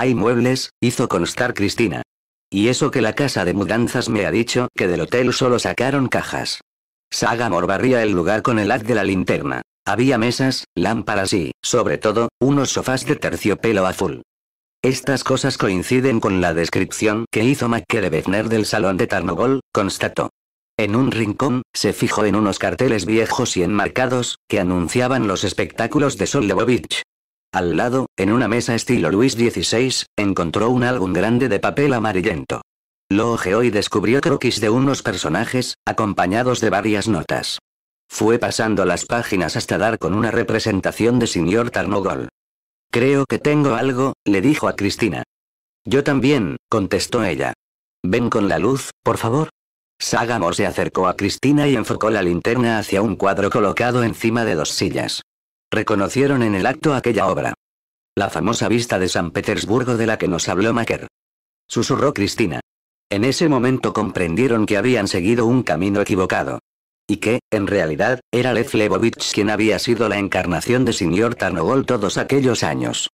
Hay muebles, hizo constar Cristina. Y eso que la casa de mudanzas me ha dicho que del hotel solo sacaron cajas. Saga morbarría el lugar con el haz de la linterna. Había mesas, lámparas y, sobre todo, unos sofás de terciopelo azul. Estas cosas coinciden con la descripción que hizo Bethner del salón de Tarnogol, constató. En un rincón, se fijó en unos carteles viejos y enmarcados, que anunciaban los espectáculos de Sollevovich. Al lado, en una mesa estilo Luis XVI, encontró un álbum grande de papel amarillento. Lo ojeó y descubrió croquis de unos personajes, acompañados de varias notas. Fue pasando las páginas hasta dar con una representación de Señor Tarnogol. Creo que tengo algo, le dijo a Cristina. Yo también, contestó ella. Ven con la luz, por favor. Sagamore se acercó a Cristina y enfocó la linterna hacia un cuadro colocado encima de dos sillas. Reconocieron en el acto aquella obra. La famosa vista de San Petersburgo de la que nos habló Macker. Susurró Cristina. En ese momento comprendieron que habían seguido un camino equivocado. Y que, en realidad, era lef quien había sido la encarnación de señor Tarnogol todos aquellos años.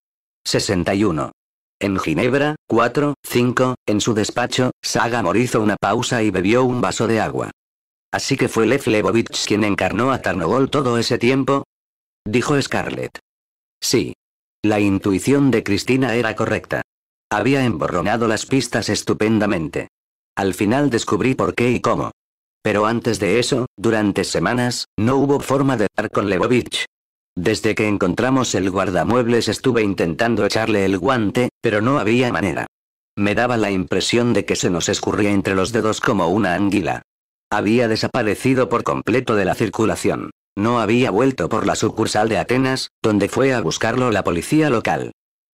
61. En Ginebra, 4, 5, en su despacho, Saga hizo una pausa y bebió un vaso de agua. Así que fue lef quien encarnó a Tarnogol todo ese tiempo, dijo Scarlett. Sí. La intuición de Cristina era correcta. Había emborronado las pistas estupendamente. Al final descubrí por qué y cómo. Pero antes de eso, durante semanas, no hubo forma de dar con Lebovich. Desde que encontramos el guardamuebles estuve intentando echarle el guante, pero no había manera. Me daba la impresión de que se nos escurría entre los dedos como una anguila. Había desaparecido por completo de la circulación. No había vuelto por la sucursal de Atenas, donde fue a buscarlo la policía local.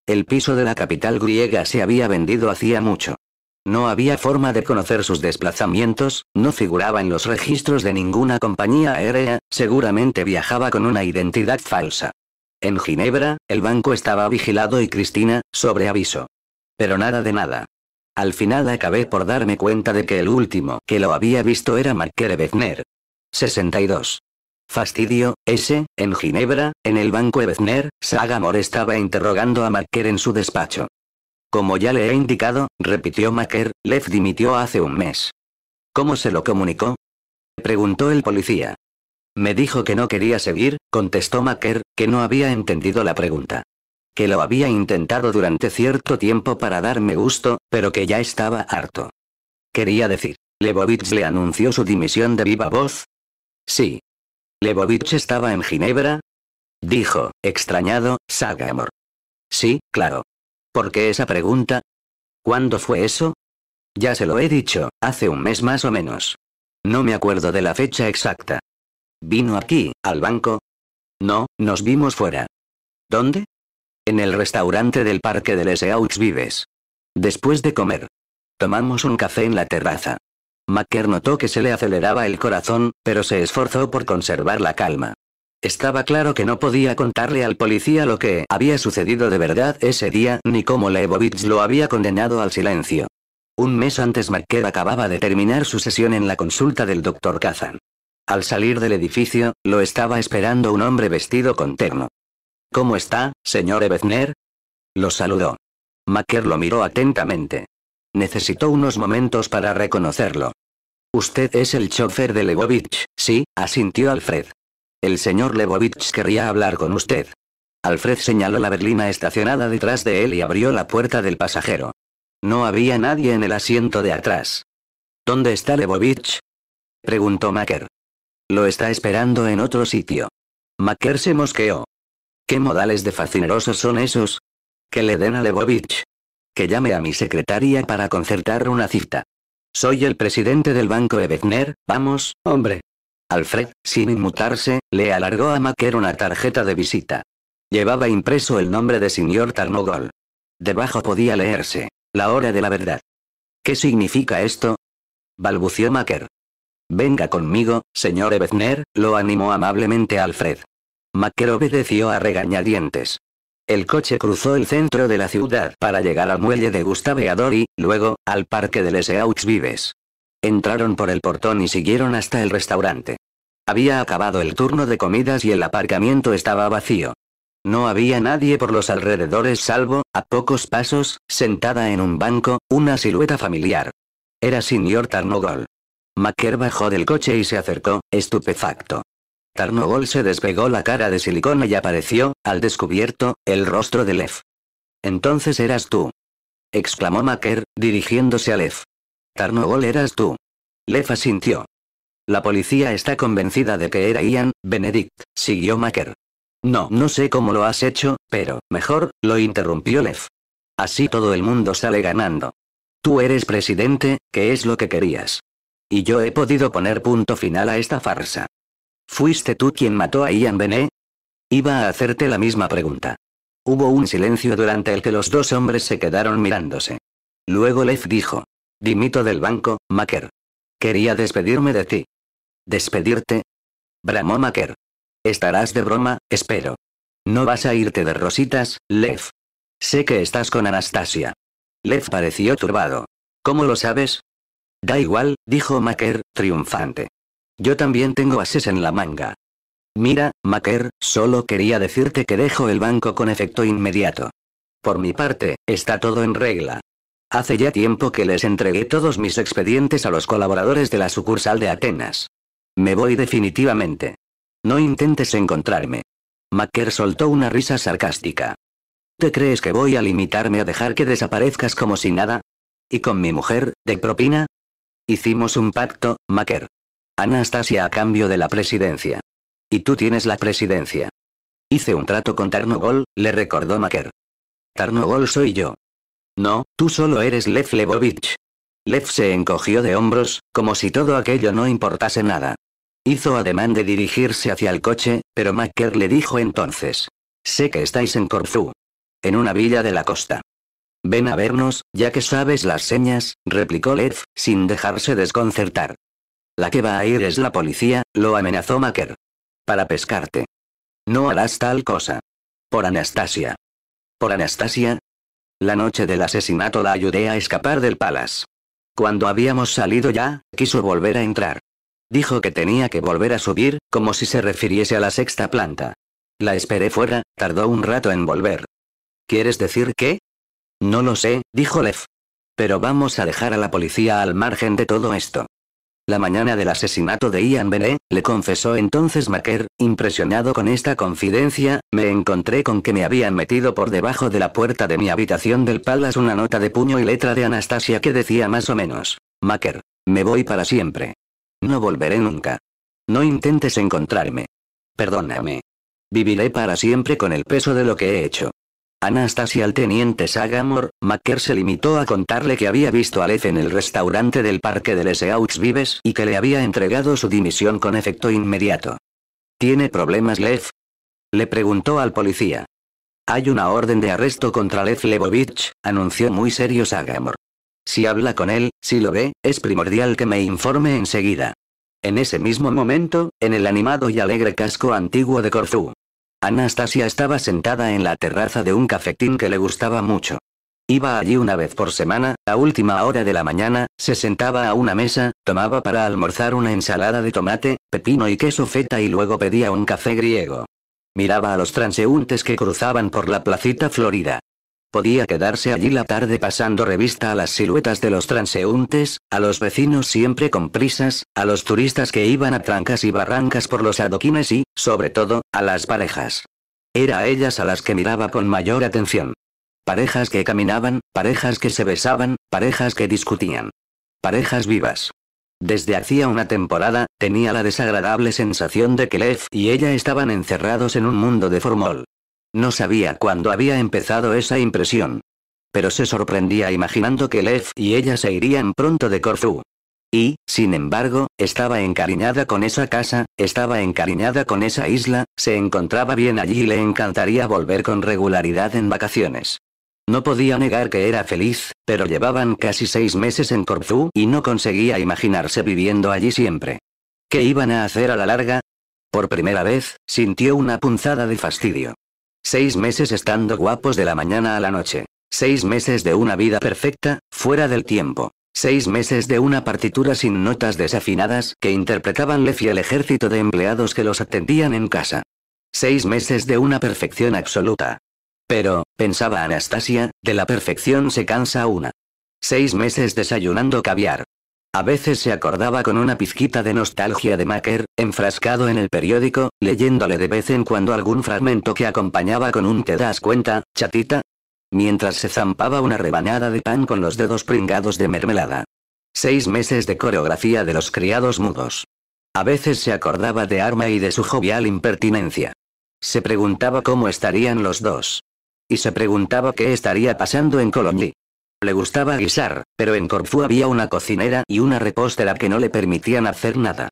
El piso de la capital griega se había vendido hacía mucho. No había forma de conocer sus desplazamientos, no figuraba en los registros de ninguna compañía aérea, seguramente viajaba con una identidad falsa. En Ginebra, el banco estaba vigilado y Cristina, sobre aviso. Pero nada de nada. Al final acabé por darme cuenta de que el último que lo había visto era Marquere Bezner. 62. Fastidio, ese, En Ginebra, en el banco Ebezner, Sagamore estaba interrogando a Macker en su despacho. Como ya le he indicado, repitió Macker, Lev dimitió hace un mes. ¿Cómo se lo comunicó? Preguntó el policía. Me dijo que no quería seguir, contestó Macker, que no había entendido la pregunta. Que lo había intentado durante cierto tiempo para darme gusto, pero que ya estaba harto. Quería decir, Lebovitz le anunció su dimisión de viva voz. Sí, Lebovich estaba en Ginebra? Dijo, extrañado, Sagamor. Sí, claro. ¿Por qué esa pregunta? ¿Cuándo fue eso? Ya se lo he dicho, hace un mes más o menos. No me acuerdo de la fecha exacta. ¿Vino aquí, al banco? No, nos vimos fuera. ¿Dónde? En el restaurante del parque de Les Vives. Después de comer. Tomamos un café en la terraza. Macker notó que se le aceleraba el corazón, pero se esforzó por conservar la calma. Estaba claro que no podía contarle al policía lo que había sucedido de verdad ese día ni cómo Leibovitz lo había condenado al silencio. Un mes antes Macker acababa de terminar su sesión en la consulta del doctor Kazan. Al salir del edificio, lo estaba esperando un hombre vestido con terno. ¿Cómo está, señor Ebezner? Lo saludó. Macker lo miró atentamente. Necesitó unos momentos para reconocerlo. Usted es el chofer de Lebovich, sí, asintió Alfred. El señor Lebovich querría hablar con usted. Alfred señaló la berlina estacionada detrás de él y abrió la puerta del pasajero. No había nadie en el asiento de atrás. ¿Dónde está Lebovich? preguntó Macker. Lo está esperando en otro sitio. Macker se mosqueó. ¿Qué modales de fascinerosos son esos? Que le den a Lebovich. Que llame a mi secretaria para concertar una cita. Soy el presidente del banco Ebetner, vamos, hombre. Alfred, sin inmutarse, le alargó a Macker una tarjeta de visita. Llevaba impreso el nombre de señor Tarnogol. Debajo podía leerse, la hora de la verdad. ¿Qué significa esto? balbució Macker. Venga conmigo, señor Ebetner, lo animó amablemente Alfred. Macker obedeció a regañadientes. El coche cruzó el centro de la ciudad para llegar al muelle de Gustave y, luego, al parque de Les Vives. Entraron por el portón y siguieron hasta el restaurante. Había acabado el turno de comidas y el aparcamiento estaba vacío. No había nadie por los alrededores salvo, a pocos pasos, sentada en un banco, una silueta familiar. Era señor Tarnogol. Macker bajó del coche y se acercó, estupefacto. Tarnogol se despegó la cara de silicona y apareció, al descubierto, el rostro de Lev. Entonces eras tú. Exclamó Maker, dirigiéndose a Lev. Tarnogol eras tú. Lev asintió. La policía está convencida de que era Ian, Benedict, siguió Maker. No, no sé cómo lo has hecho, pero, mejor, lo interrumpió Lev. Así todo el mundo sale ganando. Tú eres presidente, que es lo que querías. Y yo he podido poner punto final a esta farsa. ¿Fuiste tú quien mató a Ian Benet? Iba a hacerte la misma pregunta. Hubo un silencio durante el que los dos hombres se quedaron mirándose. Luego Lev dijo. Dimito del banco, Maker. Quería despedirme de ti. ¿Despedirte? Bramó Maker. Estarás de broma, espero. No vas a irte de rositas, Lev. Sé que estás con Anastasia. Lev pareció turbado. ¿Cómo lo sabes? Da igual, dijo Maker, triunfante. Yo también tengo ases en la manga. Mira, Macker, solo quería decirte que dejo el banco con efecto inmediato. Por mi parte, está todo en regla. Hace ya tiempo que les entregué todos mis expedientes a los colaboradores de la sucursal de Atenas. Me voy definitivamente. No intentes encontrarme. Macker soltó una risa sarcástica. ¿Te crees que voy a limitarme a dejar que desaparezcas como si nada? ¿Y con mi mujer, de propina? Hicimos un pacto, Macker. Anastasia a cambio de la presidencia. Y tú tienes la presidencia. Hice un trato con Tarnogol, le recordó Macker. Tarnogol soy yo. No, tú solo eres Lev Levovich. Lev se encogió de hombros, como si todo aquello no importase nada. Hizo ademán de dirigirse hacia el coche, pero Macker le dijo entonces. Sé que estáis en Corfú. En una villa de la costa. Ven a vernos, ya que sabes las señas, replicó Lev, sin dejarse desconcertar. La que va a ir es la policía, lo amenazó Macker. Para pescarte. No harás tal cosa. Por Anastasia. ¿Por Anastasia? La noche del asesinato la ayudé a escapar del Palace. Cuando habíamos salido ya, quiso volver a entrar. Dijo que tenía que volver a subir, como si se refiriese a la sexta planta. La esperé fuera, tardó un rato en volver. ¿Quieres decir qué? No lo sé, dijo Lev. Pero vamos a dejar a la policía al margen de todo esto. La mañana del asesinato de Ian Bene, le confesó entonces Macker, impresionado con esta confidencia, me encontré con que me habían metido por debajo de la puerta de mi habitación del Palace una nota de puño y letra de Anastasia que decía más o menos, Macker, me voy para siempre. No volveré nunca. No intentes encontrarme. Perdóname. Viviré para siempre con el peso de lo que he hecho. Anastasia al teniente Sagamore, Macker se limitó a contarle que había visto a Lef en el restaurante del parque de Les Eaux Vives y que le había entregado su dimisión con efecto inmediato. ¿Tiene problemas Lev, Le preguntó al policía. Hay una orden de arresto contra Lev Lebovich, anunció muy serio Sagamore. Si habla con él, si lo ve, es primordial que me informe enseguida. En ese mismo momento, en el animado y alegre casco antiguo de Corfú, Anastasia estaba sentada en la terraza de un cafetín que le gustaba mucho. Iba allí una vez por semana, a última hora de la mañana, se sentaba a una mesa, tomaba para almorzar una ensalada de tomate, pepino y queso feta y luego pedía un café griego. Miraba a los transeúntes que cruzaban por la placita florida. Podía quedarse allí la tarde pasando revista a las siluetas de los transeúntes, a los vecinos siempre con prisas, a los turistas que iban a trancas y barrancas por los adoquines y, sobre todo, a las parejas. Era a ellas a las que miraba con mayor atención. Parejas que caminaban, parejas que se besaban, parejas que discutían. Parejas vivas. Desde hacía una temporada, tenía la desagradable sensación de que Lev y ella estaban encerrados en un mundo de formol, no sabía cuándo había empezado esa impresión. Pero se sorprendía imaginando que Lev y ella se irían pronto de Corfu. Y, sin embargo, estaba encariñada con esa casa, estaba encariñada con esa isla, se encontraba bien allí y le encantaría volver con regularidad en vacaciones. No podía negar que era feliz, pero llevaban casi seis meses en Corfu y no conseguía imaginarse viviendo allí siempre. ¿Qué iban a hacer a la larga? Por primera vez, sintió una punzada de fastidio. Seis meses estando guapos de la mañana a la noche. Seis meses de una vida perfecta, fuera del tiempo. Seis meses de una partitura sin notas desafinadas que interpretaban lefia el ejército de empleados que los atendían en casa. Seis meses de una perfección absoluta. Pero, pensaba Anastasia, de la perfección se cansa una. Seis meses desayunando caviar, a veces se acordaba con una pizquita de nostalgia de Macker, enfrascado en el periódico, leyéndole de vez en cuando algún fragmento que acompañaba con un te das cuenta, chatita, mientras se zampaba una rebanada de pan con los dedos pringados de mermelada. Seis meses de coreografía de los criados mudos. A veces se acordaba de Arma y de su jovial impertinencia. Se preguntaba cómo estarían los dos. Y se preguntaba qué estaría pasando en Colombia. Le gustaba guisar, pero en Corfú había una cocinera y una repostera que no le permitían hacer nada.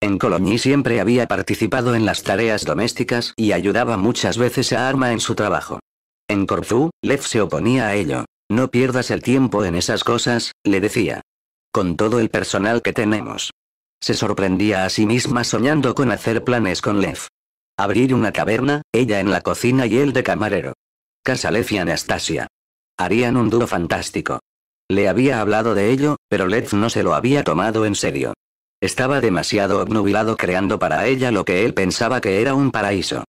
En Cologny siempre había participado en las tareas domésticas y ayudaba muchas veces a Arma en su trabajo. En Corfú, Lev se oponía a ello. No pierdas el tiempo en esas cosas, le decía. Con todo el personal que tenemos. Se sorprendía a sí misma soñando con hacer planes con Lev. Abrir una caverna, ella en la cocina y él de camarero. Casa Lev y Anastasia. Harían un dúo fantástico. Le había hablado de ello, pero Letz no se lo había tomado en serio. Estaba demasiado obnubilado creando para ella lo que él pensaba que era un paraíso.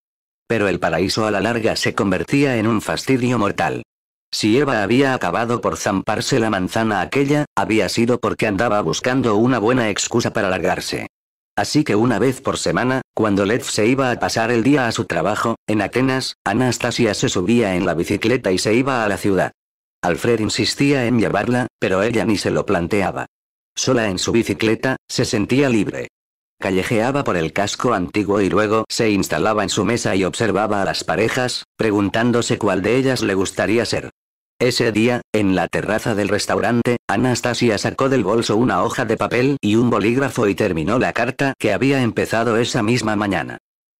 Pero el paraíso a la larga se convertía en un fastidio mortal. Si Eva había acabado por zamparse la manzana aquella, había sido porque andaba buscando una buena excusa para largarse. Así que una vez por semana, cuando Lev se iba a pasar el día a su trabajo, en Atenas, Anastasia se subía en la bicicleta y se iba a la ciudad. Alfred insistía en llevarla, pero ella ni se lo planteaba. Sola en su bicicleta, se sentía libre. Callejeaba por el casco antiguo y luego se instalaba en su mesa y observaba a las parejas, preguntándose cuál de ellas le gustaría ser. Ese día, en la terraza del restaurante, Anastasia sacó del bolso una hoja de papel y un bolígrafo y terminó la carta que había empezado esa misma mañana.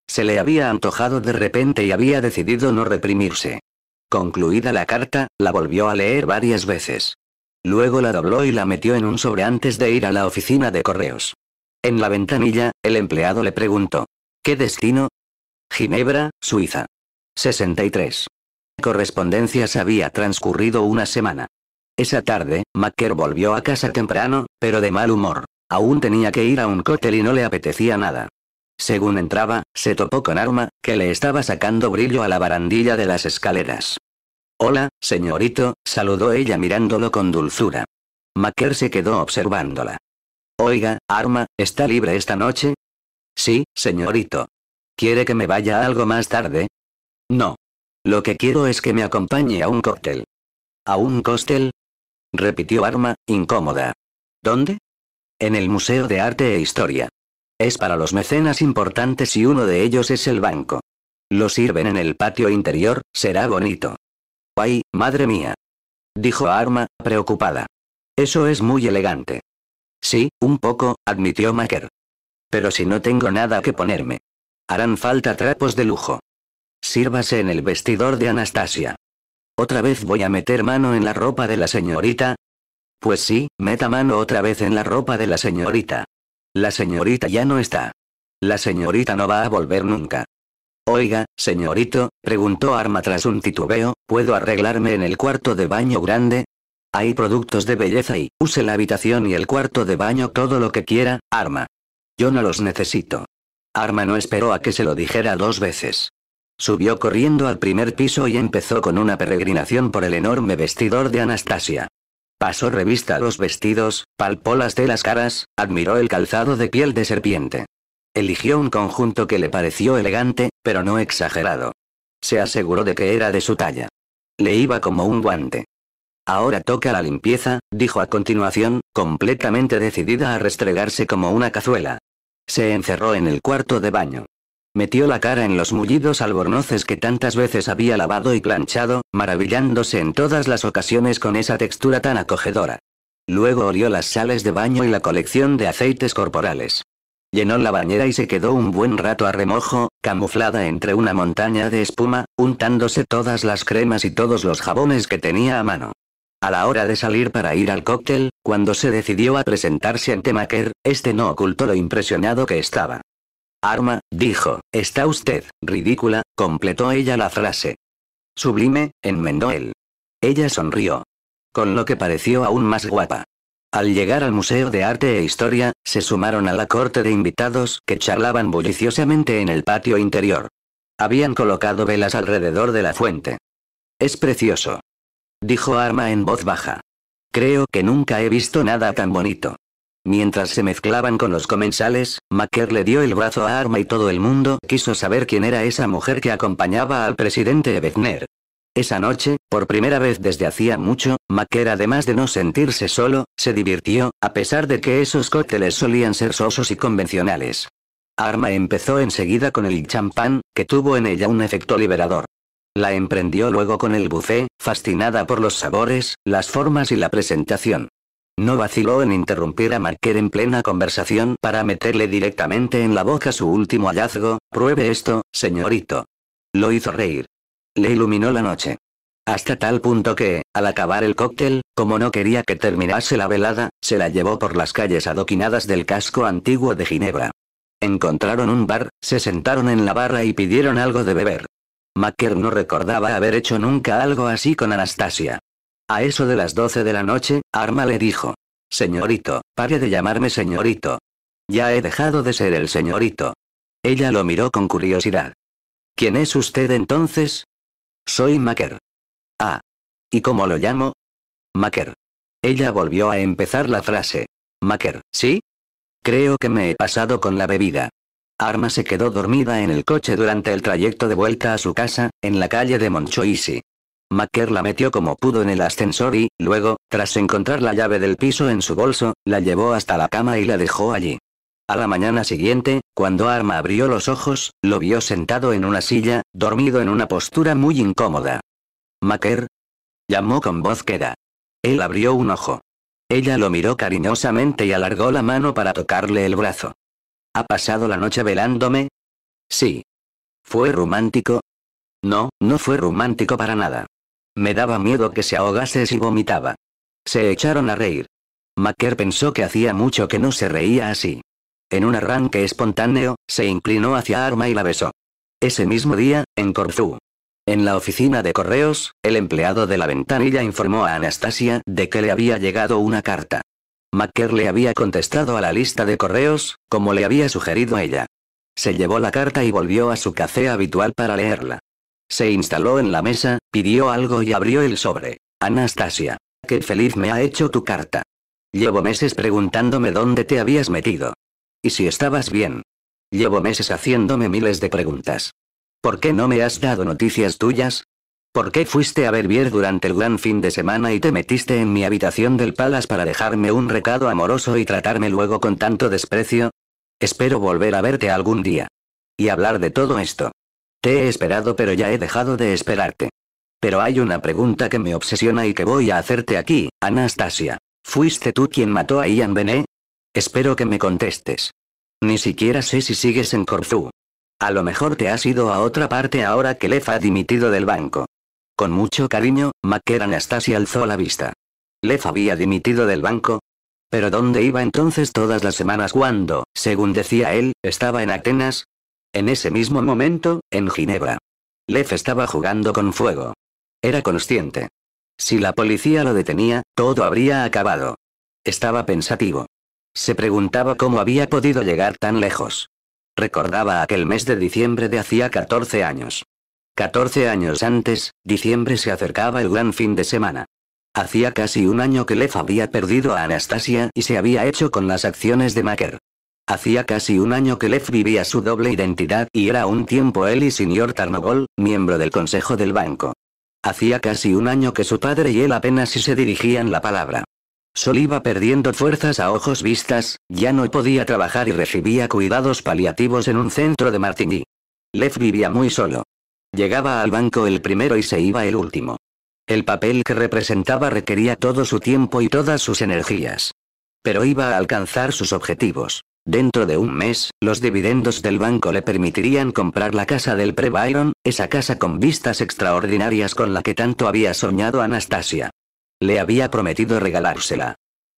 Se le había antojado de repente y había decidido no reprimirse. Concluida la carta, la volvió a leer varias veces. Luego la dobló y la metió en un sobre antes de ir a la oficina de correos. En la ventanilla, el empleado le preguntó. ¿Qué destino? Ginebra, Suiza. 63 correspondencias había transcurrido una semana. Esa tarde, Macker volvió a casa temprano, pero de mal humor. Aún tenía que ir a un cóctel y no le apetecía nada. Según entraba, se topó con Arma, que le estaba sacando brillo a la barandilla de las escaleras. Hola, señorito, saludó ella mirándolo con dulzura. Macker se quedó observándola. Oiga, Arma, ¿está libre esta noche? Sí, señorito. ¿Quiere que me vaya algo más tarde? No. Lo que quiero es que me acompañe a un cóctel. ¿A un cóctel? repitió Arma, incómoda. ¿Dónde? En el Museo de Arte e Historia. Es para los mecenas importantes y uno de ellos es el banco. Lo sirven en el patio interior, será bonito. ¡Ay, madre mía! dijo Arma, preocupada. Eso es muy elegante. Sí, un poco, admitió Macker. Pero si no tengo nada que ponerme. Harán falta trapos de lujo. Sírvase en el vestidor de Anastasia. ¿Otra vez voy a meter mano en la ropa de la señorita? Pues sí, meta mano otra vez en la ropa de la señorita. La señorita ya no está. La señorita no va a volver nunca. Oiga, señorito, preguntó Arma tras un titubeo, ¿puedo arreglarme en el cuarto de baño grande? Hay productos de belleza y use la habitación y el cuarto de baño todo lo que quiera, Arma. Yo no los necesito. Arma no esperó a que se lo dijera dos veces. Subió corriendo al primer piso y empezó con una peregrinación por el enorme vestidor de Anastasia. Pasó revista a los vestidos, palpó las telas caras, admiró el calzado de piel de serpiente. Eligió un conjunto que le pareció elegante, pero no exagerado. Se aseguró de que era de su talla. Le iba como un guante. Ahora toca la limpieza, dijo a continuación, completamente decidida a restregarse como una cazuela. Se encerró en el cuarto de baño. Metió la cara en los mullidos albornoces que tantas veces había lavado y planchado, maravillándose en todas las ocasiones con esa textura tan acogedora. Luego olió las sales de baño y la colección de aceites corporales. Llenó la bañera y se quedó un buen rato a remojo, camuflada entre una montaña de espuma, untándose todas las cremas y todos los jabones que tenía a mano. A la hora de salir para ir al cóctel, cuando se decidió a presentarse ante Maker, este no ocultó lo impresionado que estaba. Arma, dijo, está usted, ridícula, completó ella la frase. Sublime, enmendó él. Ella sonrió. Con lo que pareció aún más guapa. Al llegar al Museo de Arte e Historia, se sumaron a la corte de invitados que charlaban bulliciosamente en el patio interior. Habían colocado velas alrededor de la fuente. Es precioso. Dijo Arma en voz baja. Creo que nunca he visto nada tan bonito. Mientras se mezclaban con los comensales, Macker le dio el brazo a Arma y todo el mundo quiso saber quién era esa mujer que acompañaba al presidente Ebezner. Esa noche, por primera vez desde hacía mucho, Macker además de no sentirse solo, se divirtió, a pesar de que esos cócteles solían ser sosos y convencionales. Arma empezó enseguida con el champán, que tuvo en ella un efecto liberador. La emprendió luego con el buffet, fascinada por los sabores, las formas y la presentación. No vaciló en interrumpir a Macker en plena conversación para meterle directamente en la boca su último hallazgo, pruebe esto, señorito. Lo hizo reír. Le iluminó la noche. Hasta tal punto que, al acabar el cóctel, como no quería que terminase la velada, se la llevó por las calles adoquinadas del casco antiguo de Ginebra. Encontraron un bar, se sentaron en la barra y pidieron algo de beber. Macker no recordaba haber hecho nunca algo así con Anastasia. A eso de las 12 de la noche, Arma le dijo. Señorito, pare de llamarme señorito. Ya he dejado de ser el señorito. Ella lo miró con curiosidad. ¿Quién es usted entonces? Soy Maker. Ah. ¿Y cómo lo llamo? Maker. Ella volvió a empezar la frase. Maker, ¿sí? Creo que me he pasado con la bebida. Arma se quedó dormida en el coche durante el trayecto de vuelta a su casa, en la calle de Monchoisi. Macker la metió como pudo en el ascensor y, luego, tras encontrar la llave del piso en su bolso, la llevó hasta la cama y la dejó allí. A la mañana siguiente, cuando Arma abrió los ojos, lo vio sentado en una silla, dormido en una postura muy incómoda. Macker. Llamó con voz queda. Él abrió un ojo. Ella lo miró cariñosamente y alargó la mano para tocarle el brazo. ¿Ha pasado la noche velándome? Sí. ¿Fue romántico? No, no fue romántico para nada. Me daba miedo que se ahogase si vomitaba. Se echaron a reír. Macker pensó que hacía mucho que no se reía así. En un arranque espontáneo, se inclinó hacia Arma y la besó. Ese mismo día, en Corfú. En la oficina de correos, el empleado de la ventanilla informó a Anastasia de que le había llegado una carta. Macker le había contestado a la lista de correos, como le había sugerido ella. Se llevó la carta y volvió a su café habitual para leerla. Se instaló en la mesa, pidió algo y abrió el sobre. Anastasia. Qué feliz me ha hecho tu carta. Llevo meses preguntándome dónde te habías metido. Y si estabas bien. Llevo meses haciéndome miles de preguntas. ¿Por qué no me has dado noticias tuyas? ¿Por qué fuiste a Verbier durante el gran fin de semana y te metiste en mi habitación del Palace para dejarme un recado amoroso y tratarme luego con tanto desprecio? Espero volver a verte algún día. Y hablar de todo esto. Te he esperado pero ya he dejado de esperarte. Pero hay una pregunta que me obsesiona y que voy a hacerte aquí, Anastasia. ¿Fuiste tú quien mató a Ian Bene. Espero que me contestes. Ni siquiera sé si sigues en Corfu. A lo mejor te has ido a otra parte ahora que Lef ha dimitido del banco. Con mucho cariño, Maquer Anastasia alzó la vista. Lef había dimitido del banco. Pero ¿dónde iba entonces todas las semanas cuando, según decía él, estaba en Atenas? En ese mismo momento, en Ginebra. Leff estaba jugando con fuego. Era consciente. Si la policía lo detenía, todo habría acabado. Estaba pensativo. Se preguntaba cómo había podido llegar tan lejos. Recordaba aquel mes de diciembre de hacía 14 años. 14 años antes, diciembre se acercaba el gran fin de semana. Hacía casi un año que Leff había perdido a Anastasia y se había hecho con las acciones de Macker. Hacía casi un año que Lef vivía su doble identidad y era un tiempo él y señor Tarnogol, miembro del consejo del banco. Hacía casi un año que su padre y él apenas si se dirigían la palabra. Sol iba perdiendo fuerzas a ojos vistas, ya no podía trabajar y recibía cuidados paliativos en un centro de Martini. Lev vivía muy solo. Llegaba al banco el primero y se iba el último. El papel que representaba requería todo su tiempo y todas sus energías. Pero iba a alcanzar sus objetivos. Dentro de un mes, los dividendos del banco le permitirían comprar la casa del pre-Byron, esa casa con vistas extraordinarias con la que tanto había soñado Anastasia. Le había prometido regalársela.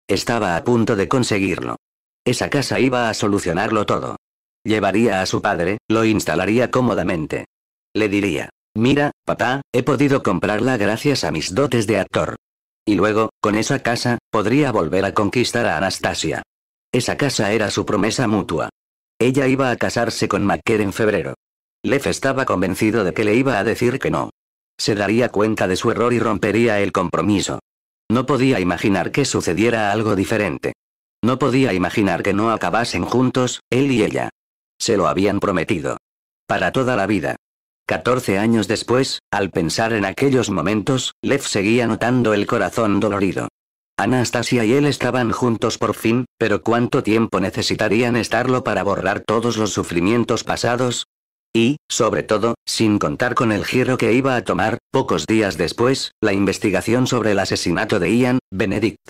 Estaba a punto de conseguirlo. Esa casa iba a solucionarlo todo. Llevaría a su padre, lo instalaría cómodamente. Le diría, mira, papá, he podido comprarla gracias a mis dotes de actor. Y luego, con esa casa, podría volver a conquistar a Anastasia. Esa casa era su promesa mutua. Ella iba a casarse con Macker en febrero. Leff estaba convencido de que le iba a decir que no. Se daría cuenta de su error y rompería el compromiso. No podía imaginar que sucediera algo diferente. No podía imaginar que no acabasen juntos, él y ella. Se lo habían prometido. Para toda la vida. 14 años después, al pensar en aquellos momentos, Lev seguía notando el corazón dolorido. Anastasia y él estaban juntos por fin, pero ¿cuánto tiempo necesitarían estarlo para borrar todos los sufrimientos pasados? Y, sobre todo, sin contar con el giro que iba a tomar, pocos días después, la investigación sobre el asesinato de Ian, Benedict.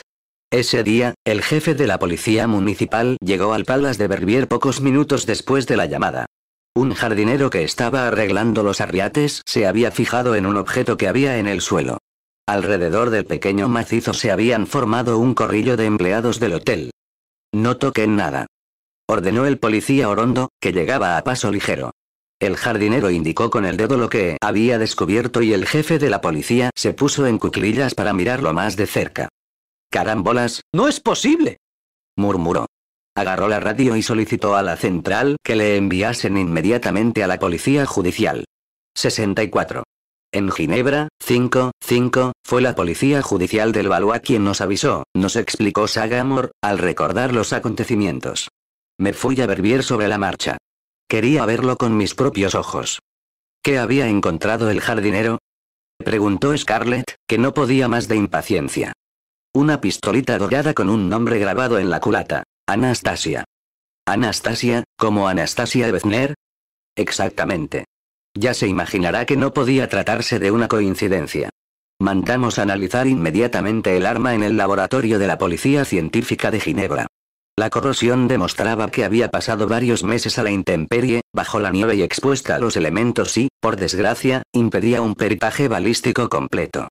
Ese día, el jefe de la policía municipal llegó al Palas de Verbier pocos minutos después de la llamada. Un jardinero que estaba arreglando los arriates se había fijado en un objeto que había en el suelo. Alrededor del pequeño macizo se habían formado un corrillo de empleados del hotel. No toquen nada. Ordenó el policía Orondo, que llegaba a paso ligero. El jardinero indicó con el dedo lo que había descubierto y el jefe de la policía se puso en cuclillas para mirarlo más de cerca. Carambolas, no es posible. murmuró. Agarró la radio y solicitó a la central que le enviasen inmediatamente a la policía judicial. 64 en Ginebra, 5, 5, fue la policía judicial del Valois quien nos avisó, nos explicó Sagamor, al recordar los acontecimientos. Me fui a Verbier sobre la marcha. Quería verlo con mis propios ojos. ¿Qué había encontrado el jardinero? Preguntó Scarlett, que no podía más de impaciencia. Una pistolita dorada con un nombre grabado en la culata. Anastasia. Anastasia, como Anastasia Bezner. Exactamente. Ya se imaginará que no podía tratarse de una coincidencia. Mandamos analizar inmediatamente el arma en el laboratorio de la Policía Científica de Ginebra. La corrosión demostraba que había pasado varios meses a la intemperie, bajo la nieve y expuesta a los elementos y, por desgracia, impedía un peritaje balístico completo.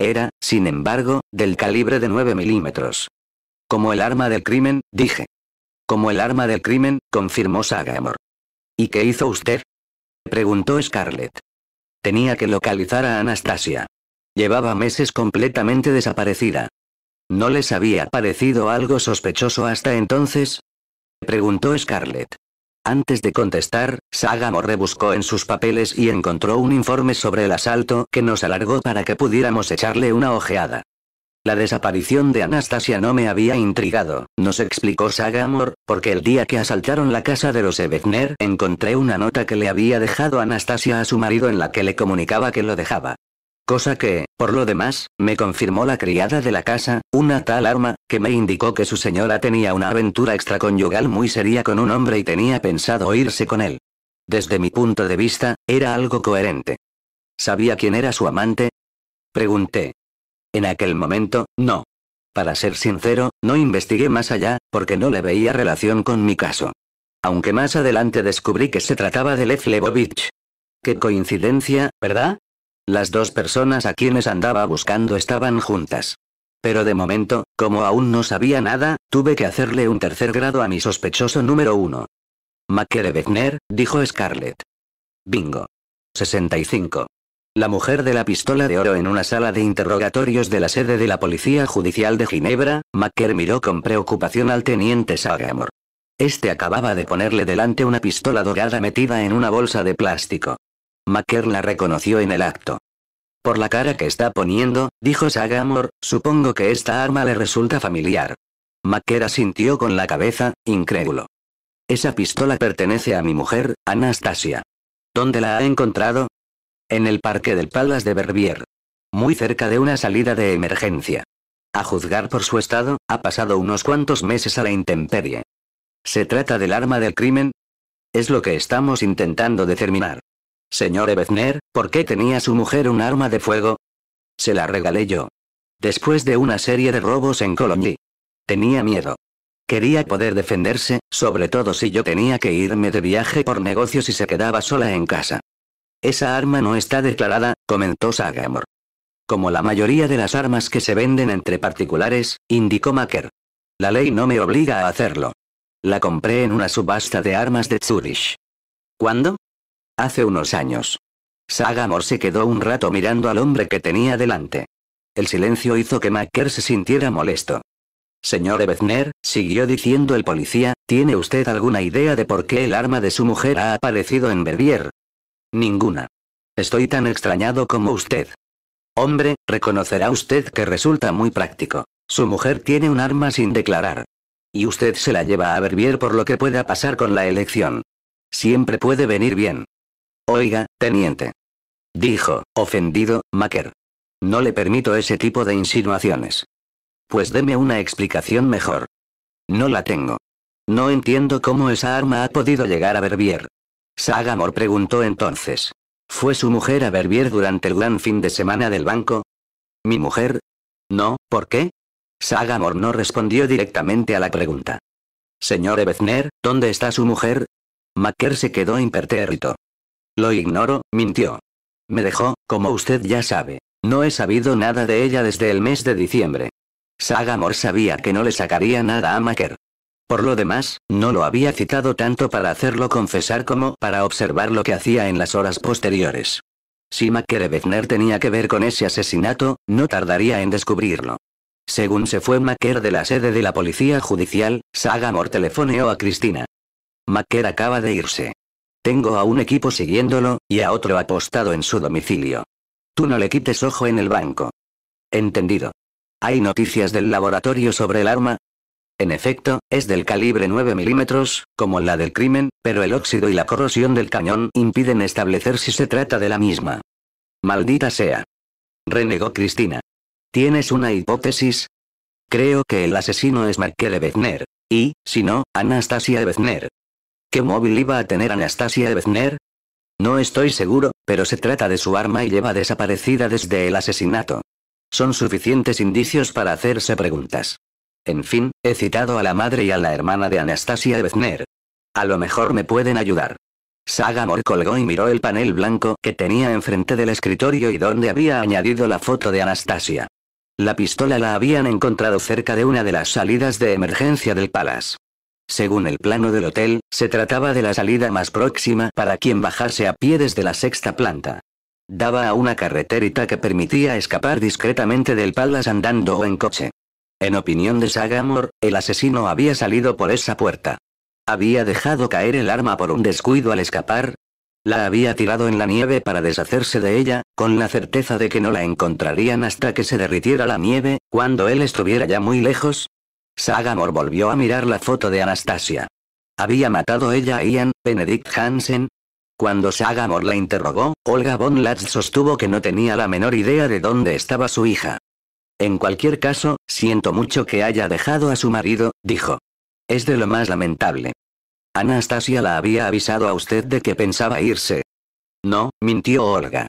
Era, sin embargo, del calibre de 9 milímetros. Como el arma del crimen, dije. Como el arma del crimen, confirmó Sagamor. ¿Y qué hizo usted? preguntó Scarlett. Tenía que localizar a Anastasia. Llevaba meses completamente desaparecida. ¿No les había parecido algo sospechoso hasta entonces? preguntó Scarlett. Antes de contestar, Sagamo rebuscó en sus papeles y encontró un informe sobre el asalto que nos alargó para que pudiéramos echarle una ojeada. La desaparición de Anastasia no me había intrigado, nos explicó Sagamor, porque el día que asaltaron la casa de los Evezner encontré una nota que le había dejado Anastasia a su marido en la que le comunicaba que lo dejaba. Cosa que, por lo demás, me confirmó la criada de la casa, una tal arma, que me indicó que su señora tenía una aventura extraconyugal muy seria con un hombre y tenía pensado irse con él. Desde mi punto de vista, era algo coherente. ¿Sabía quién era su amante? Pregunté. En aquel momento, no. Para ser sincero, no investigué más allá, porque no le veía relación con mi caso. Aunque más adelante descubrí que se trataba de Lef Lebovich. Qué coincidencia, ¿verdad? Las dos personas a quienes andaba buscando estaban juntas. Pero de momento, como aún no sabía nada, tuve que hacerle un tercer grado a mi sospechoso número uno. Makere dijo Scarlett. Bingo. 65 la mujer de la pistola de oro en una sala de interrogatorios de la sede de la Policía Judicial de Ginebra, Macker miró con preocupación al teniente Sagamore. Este acababa de ponerle delante una pistola dorada metida en una bolsa de plástico. Macker la reconoció en el acto. Por la cara que está poniendo, dijo Sagamore, supongo que esta arma le resulta familiar. Macker asintió con la cabeza, incrédulo. Esa pistola pertenece a mi mujer, Anastasia. ¿Dónde la ha encontrado? En el parque del Palas de Verbier. Muy cerca de una salida de emergencia. A juzgar por su estado, ha pasado unos cuantos meses a la intemperie. ¿Se trata del arma del crimen? Es lo que estamos intentando determinar. Señor Ebezner, ¿por qué tenía su mujer un arma de fuego? Se la regalé yo. Después de una serie de robos en Colombia. Tenía miedo. Quería poder defenderse, sobre todo si yo tenía que irme de viaje por negocios y se quedaba sola en casa. Esa arma no está declarada, comentó Sagamore. Como la mayoría de las armas que se venden entre particulares, indicó Macker. La ley no me obliga a hacerlo. La compré en una subasta de armas de Zurich. ¿Cuándo? Hace unos años. Sagamore se quedó un rato mirando al hombre que tenía delante. El silencio hizo que Macker se sintiera molesto. Señor Ebezner, siguió diciendo el policía, ¿tiene usted alguna idea de por qué el arma de su mujer ha aparecido en Verbier? Ninguna. Estoy tan extrañado como usted. Hombre, reconocerá usted que resulta muy práctico. Su mujer tiene un arma sin declarar. Y usted se la lleva a Verbier por lo que pueda pasar con la elección. Siempre puede venir bien. Oiga, teniente. Dijo, ofendido, Macker. No le permito ese tipo de insinuaciones. Pues deme una explicación mejor. No la tengo. No entiendo cómo esa arma ha podido llegar a Verbier. Sagamore preguntó entonces. ¿Fue su mujer a Verbier durante el gran fin de semana del banco? ¿Mi mujer? No, ¿por qué? Sagamore no respondió directamente a la pregunta. Señor Ebezner, ¿dónde está su mujer? Macker se quedó impertérrito. Lo ignoro, mintió. Me dejó, como usted ya sabe. No he sabido nada de ella desde el mes de diciembre. Sagamore sabía que no le sacaría nada a Macker. Por lo demás, no lo había citado tanto para hacerlo confesar como para observar lo que hacía en las horas posteriores. Si Makerebezner tenía que ver con ese asesinato, no tardaría en descubrirlo. Según se fue Maker de la sede de la policía judicial, Sagamore telefoneó a Cristina. Maker acaba de irse. Tengo a un equipo siguiéndolo, y a otro apostado en su domicilio. Tú no le quites ojo en el banco. Entendido. ¿Hay noticias del laboratorio sobre el arma? En efecto, es del calibre 9 milímetros, como la del crimen, pero el óxido y la corrosión del cañón impiden establecer si se trata de la misma. Maldita sea. Renegó Cristina. ¿Tienes una hipótesis? Creo que el asesino es Marqués de Y, si no, Anastasia de ¿Qué móvil iba a tener Anastasia de No estoy seguro, pero se trata de su arma y lleva desaparecida desde el asesinato. Son suficientes indicios para hacerse preguntas. En fin, he citado a la madre y a la hermana de Anastasia Bezner. A lo mejor me pueden ayudar. Sagamore colgó y miró el panel blanco que tenía enfrente del escritorio y donde había añadido la foto de Anastasia. La pistola la habían encontrado cerca de una de las salidas de emergencia del Palace. Según el plano del hotel, se trataba de la salida más próxima para quien bajase a pie desde la sexta planta. Daba a una carreterita que permitía escapar discretamente del palas andando o en coche. En opinión de Sagamore, el asesino había salido por esa puerta. Había dejado caer el arma por un descuido al escapar. La había tirado en la nieve para deshacerse de ella, con la certeza de que no la encontrarían hasta que se derritiera la nieve, cuando él estuviera ya muy lejos. Sagamore volvió a mirar la foto de Anastasia. ¿Había matado ella a Ian, Benedict Hansen? Cuando Sagamore la interrogó, Olga von Latz sostuvo que no tenía la menor idea de dónde estaba su hija. En cualquier caso, siento mucho que haya dejado a su marido, dijo. Es de lo más lamentable. Anastasia la había avisado a usted de que pensaba irse. No, mintió Olga.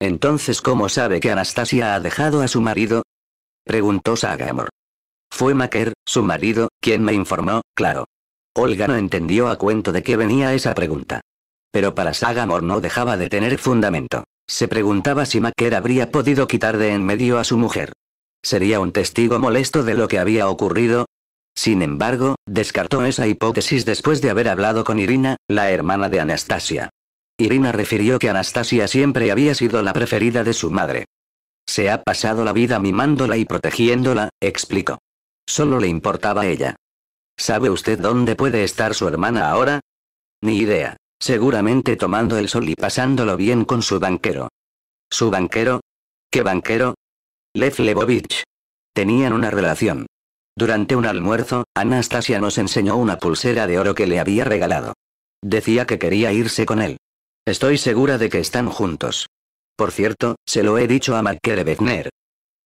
Entonces, ¿cómo sabe que Anastasia ha dejado a su marido? preguntó Sagamor. Fue Maker, su marido, quien me informó, claro. Olga no entendió a cuento de qué venía esa pregunta. Pero para Sagamor no dejaba de tener fundamento. Se preguntaba si Maker habría podido quitar de en medio a su mujer. Sería un testigo molesto de lo que había ocurrido. Sin embargo, descartó esa hipótesis después de haber hablado con Irina, la hermana de Anastasia. Irina refirió que Anastasia siempre había sido la preferida de su madre. Se ha pasado la vida mimándola y protegiéndola, explicó. Solo le importaba a ella. ¿Sabe usted dónde puede estar su hermana ahora? Ni idea. Seguramente tomando el sol y pasándolo bien con su banquero. ¿Su banquero? ¿Qué banquero? Lev Lebovich. Tenían una relación. Durante un almuerzo, Anastasia nos enseñó una pulsera de oro que le había regalado. Decía que quería irse con él. Estoy segura de que están juntos. Por cierto, se lo he dicho a Makerevechner.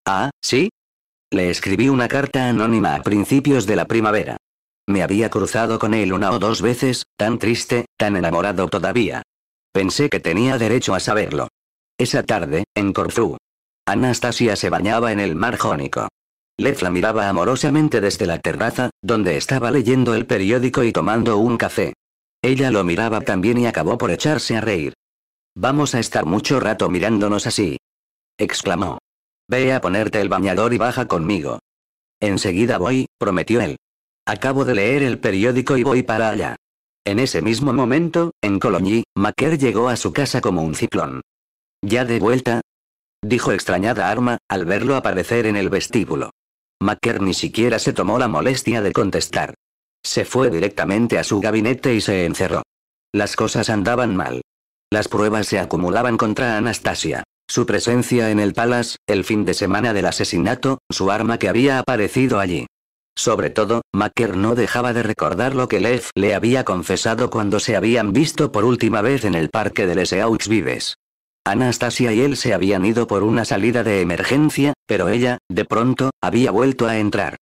Ah, ¿sí? Le escribí una carta anónima a principios de la primavera. Me había cruzado con él una o dos veces, tan triste, tan enamorado todavía. Pensé que tenía derecho a saberlo. Esa tarde, en Corfú, Anastasia se bañaba en el mar jónico. Lefla miraba amorosamente desde la terraza, donde estaba leyendo el periódico y tomando un café. Ella lo miraba también y acabó por echarse a reír. Vamos a estar mucho rato mirándonos así. exclamó. Ve a ponerte el bañador y baja conmigo. Enseguida voy, prometió él. Acabo de leer el periódico y voy para allá. En ese mismo momento, en Colony, Maker llegó a su casa como un ciclón. Ya de vuelta, dijo extrañada Arma, al verlo aparecer en el vestíbulo. Macker ni siquiera se tomó la molestia de contestar. Se fue directamente a su gabinete y se encerró. Las cosas andaban mal. Las pruebas se acumulaban contra Anastasia. Su presencia en el Palace, el fin de semana del asesinato, su arma que había aparecido allí. Sobre todo, Macker no dejaba de recordar lo que Lev le había confesado cuando se habían visto por última vez en el parque de Les Vives. Anastasia y él se habían ido por una salida de emergencia, pero ella, de pronto, había vuelto a entrar.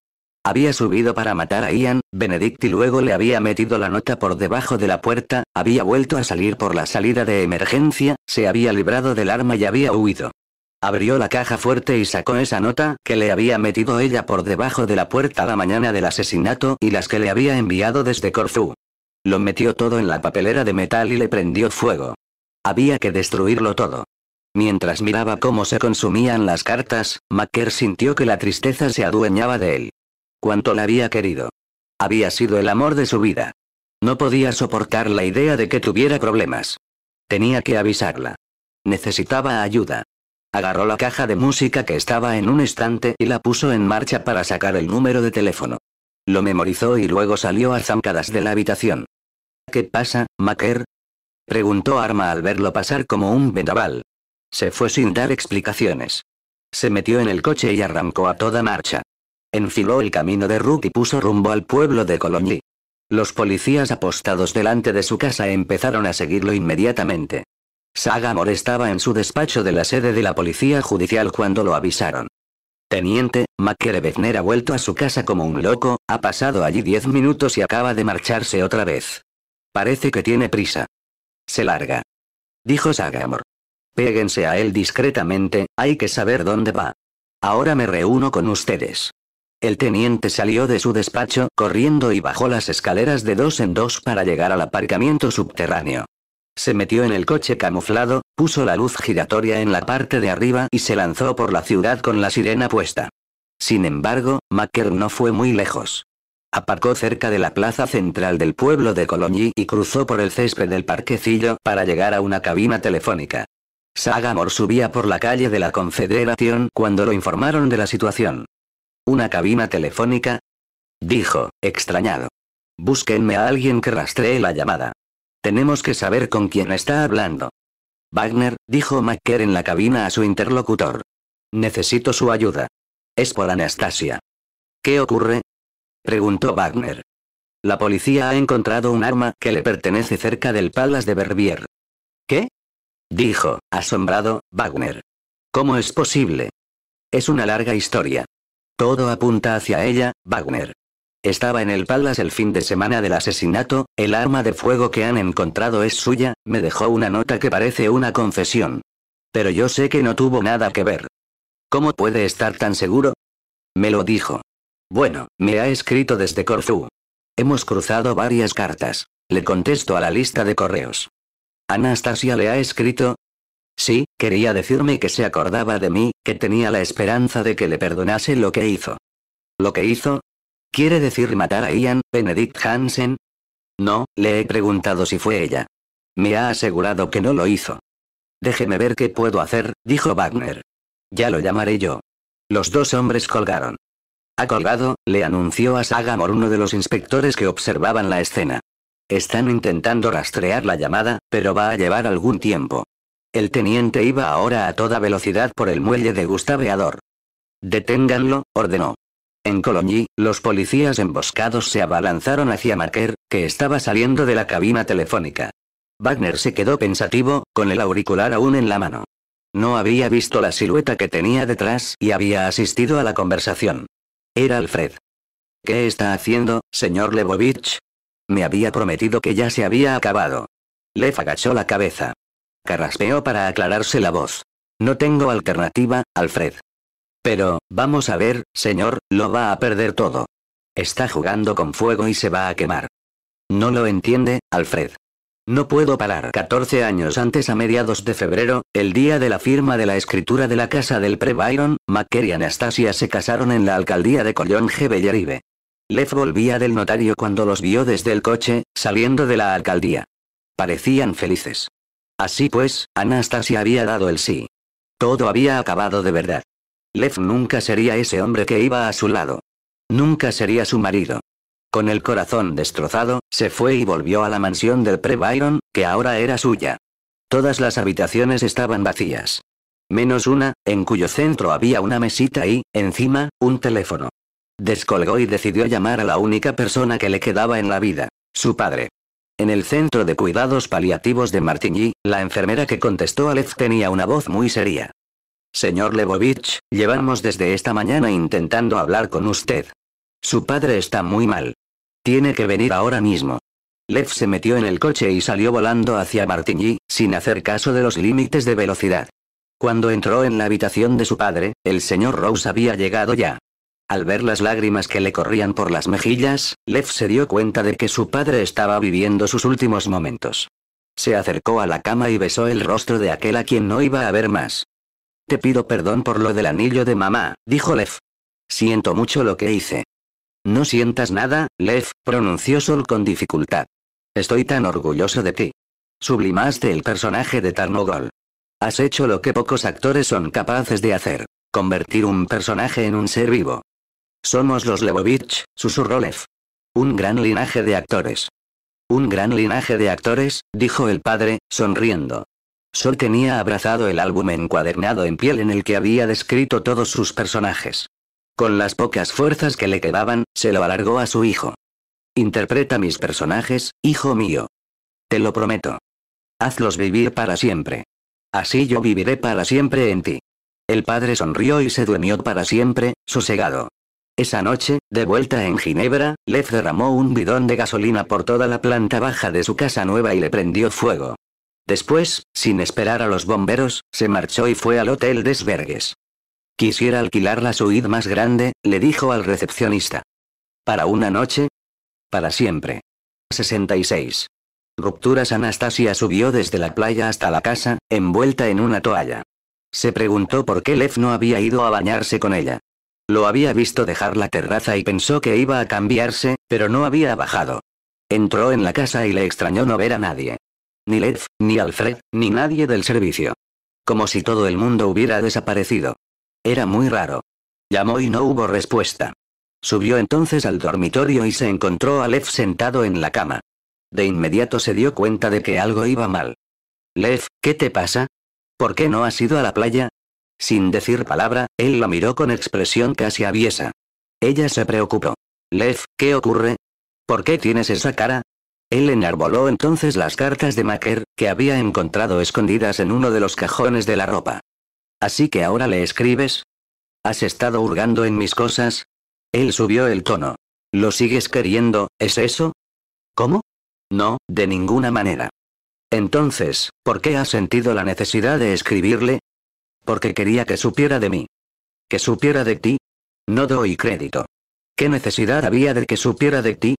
Había subido para matar a Ian, Benedict y luego le había metido la nota por debajo de la puerta, había vuelto a salir por la salida de emergencia, se había librado del arma y había huido. Abrió la caja fuerte y sacó esa nota que le había metido ella por debajo de la puerta la mañana del asesinato y las que le había enviado desde Corfú. Lo metió todo en la papelera de metal y le prendió fuego. Había que destruirlo todo. Mientras miraba cómo se consumían las cartas, Macker sintió que la tristeza se adueñaba de él. Cuánto la había querido. Había sido el amor de su vida. No podía soportar la idea de que tuviera problemas. Tenía que avisarla. Necesitaba ayuda. Agarró la caja de música que estaba en un estante y la puso en marcha para sacar el número de teléfono. Lo memorizó y luego salió a zancadas de la habitación. ¿Qué pasa, Macker? Preguntó Arma al verlo pasar como un vendaval. Se fue sin dar explicaciones. Se metió en el coche y arrancó a toda marcha. Enfiló el camino de Rook y puso rumbo al pueblo de Colony. Los policías apostados delante de su casa empezaron a seguirlo inmediatamente. Sagamore estaba en su despacho de la sede de la policía judicial cuando lo avisaron. Teniente, Mackerevechner ha vuelto a su casa como un loco, ha pasado allí diez minutos y acaba de marcharse otra vez. Parece que tiene prisa. Se larga. Dijo Sagamor. Péguense a él discretamente, hay que saber dónde va. Ahora me reúno con ustedes. El teniente salió de su despacho corriendo y bajó las escaleras de dos en dos para llegar al aparcamiento subterráneo. Se metió en el coche camuflado, puso la luz giratoria en la parte de arriba y se lanzó por la ciudad con la sirena puesta. Sin embargo, Macker no fue muy lejos. Aparcó cerca de la plaza central del pueblo de Cologny y cruzó por el césped del parquecillo para llegar a una cabina telefónica. Sagamore subía por la calle de la Confederación cuando lo informaron de la situación. ¿Una cabina telefónica? Dijo, extrañado. Búsquenme a alguien que rastree la llamada. Tenemos que saber con quién está hablando. Wagner, dijo Macker en la cabina a su interlocutor. Necesito su ayuda. Es por Anastasia. ¿Qué ocurre? Preguntó Wagner. La policía ha encontrado un arma que le pertenece cerca del Palace de Verbier. ¿Qué? Dijo, asombrado, Wagner. ¿Cómo es posible? Es una larga historia. Todo apunta hacia ella, Wagner. Estaba en el Palace el fin de semana del asesinato, el arma de fuego que han encontrado es suya, me dejó una nota que parece una confesión. Pero yo sé que no tuvo nada que ver. ¿Cómo puede estar tan seguro? Me lo dijo. Bueno, me ha escrito desde Corfú. Hemos cruzado varias cartas. Le contesto a la lista de correos. Anastasia le ha escrito. Sí, quería decirme que se acordaba de mí, que tenía la esperanza de que le perdonase lo que hizo. ¿Lo que hizo? ¿Quiere decir matar a Ian, Benedict Hansen? No, le he preguntado si fue ella. Me ha asegurado que no lo hizo. Déjeme ver qué puedo hacer, dijo Wagner. Ya lo llamaré yo. Los dos hombres colgaron. Ha colgado, le anunció a Sagamor uno de los inspectores que observaban la escena. Están intentando rastrear la llamada, pero va a llevar algún tiempo. El teniente iba ahora a toda velocidad por el muelle de Gustaveador. Deténganlo, ordenó. En Cologny, los policías emboscados se abalanzaron hacia Marker, que estaba saliendo de la cabina telefónica. Wagner se quedó pensativo, con el auricular aún en la mano. No había visto la silueta que tenía detrás y había asistido a la conversación. Era Alfred. ¿Qué está haciendo, señor Lebovich? Me había prometido que ya se había acabado. Le agachó la cabeza. Carraspeó para aclararse la voz. No tengo alternativa, Alfred. Pero, vamos a ver, señor, lo va a perder todo. Está jugando con fuego y se va a quemar. No lo entiende, Alfred. No puedo parar. 14 años antes a mediados de febrero, el día de la firma de la escritura de la casa del pre Byron, Macker y Anastasia se casaron en la alcaldía de Collonge Bellerive. Leff volvía del notario cuando los vio desde el coche, saliendo de la alcaldía. Parecían felices. Así pues, Anastasia había dado el sí. Todo había acabado de verdad. Leff nunca sería ese hombre que iba a su lado. Nunca sería su marido. Con el corazón destrozado, se fue y volvió a la mansión del pre Byron, que ahora era suya. Todas las habitaciones estaban vacías. Menos una, en cuyo centro había una mesita y, encima, un teléfono. Descolgó y decidió llamar a la única persona que le quedaba en la vida, su padre. En el centro de cuidados paliativos de Martigny, la enfermera que contestó a Lez tenía una voz muy seria. Señor Lebovich, llevamos desde esta mañana intentando hablar con usted. Su padre está muy mal. Tiene que venir ahora mismo. Lev se metió en el coche y salió volando hacia Martigny, sin hacer caso de los límites de velocidad. Cuando entró en la habitación de su padre, el señor Rose había llegado ya. Al ver las lágrimas que le corrían por las mejillas, Lev se dio cuenta de que su padre estaba viviendo sus últimos momentos. Se acercó a la cama y besó el rostro de aquel a quien no iba a ver más. Te pido perdón por lo del anillo de mamá, dijo Lev. Siento mucho lo que hice. No sientas nada, Lev, pronunció Sol con dificultad. Estoy tan orgulloso de ti. Sublimaste el personaje de Tarnogol. Has hecho lo que pocos actores son capaces de hacer, convertir un personaje en un ser vivo. Somos los Levovich, susurró Lev. Un gran linaje de actores. Un gran linaje de actores, dijo el padre, sonriendo. Sol tenía abrazado el álbum encuadernado en piel en el que había descrito todos sus personajes. Con las pocas fuerzas que le quedaban, se lo alargó a su hijo. Interpreta mis personajes, hijo mío. Te lo prometo. Hazlos vivir para siempre. Así yo viviré para siempre en ti. El padre sonrió y se durmió para siempre, sosegado. Esa noche, de vuelta en Ginebra, Lev derramó un bidón de gasolina por toda la planta baja de su casa nueva y le prendió fuego. Después, sin esperar a los bomberos, se marchó y fue al Hotel Desvergues. Quisiera alquilar la suite más grande, le dijo al recepcionista. ¿Para una noche? Para siempre. 66. Rupturas Anastasia subió desde la playa hasta la casa, envuelta en una toalla. Se preguntó por qué Lev no había ido a bañarse con ella. Lo había visto dejar la terraza y pensó que iba a cambiarse, pero no había bajado. Entró en la casa y le extrañó no ver a nadie. Ni Lev, ni Alfred, ni nadie del servicio. Como si todo el mundo hubiera desaparecido. Era muy raro. Llamó y no hubo respuesta. Subió entonces al dormitorio y se encontró a Lev sentado en la cama. De inmediato se dio cuenta de que algo iba mal. Lev, ¿qué te pasa? ¿Por qué no has ido a la playa? Sin decir palabra, él la miró con expresión casi aviesa. Ella se preocupó. Lev, ¿qué ocurre? ¿Por qué tienes esa cara? Él enarboló entonces las cartas de Maker, que había encontrado escondidas en uno de los cajones de la ropa. Así que ahora le escribes. ¿Has estado hurgando en mis cosas? Él subió el tono. ¿Lo sigues queriendo, es eso? ¿Cómo? No, de ninguna manera. Entonces, ¿por qué has sentido la necesidad de escribirle? Porque quería que supiera de mí. ¿Que supiera de ti? No doy crédito. ¿Qué necesidad había de que supiera de ti?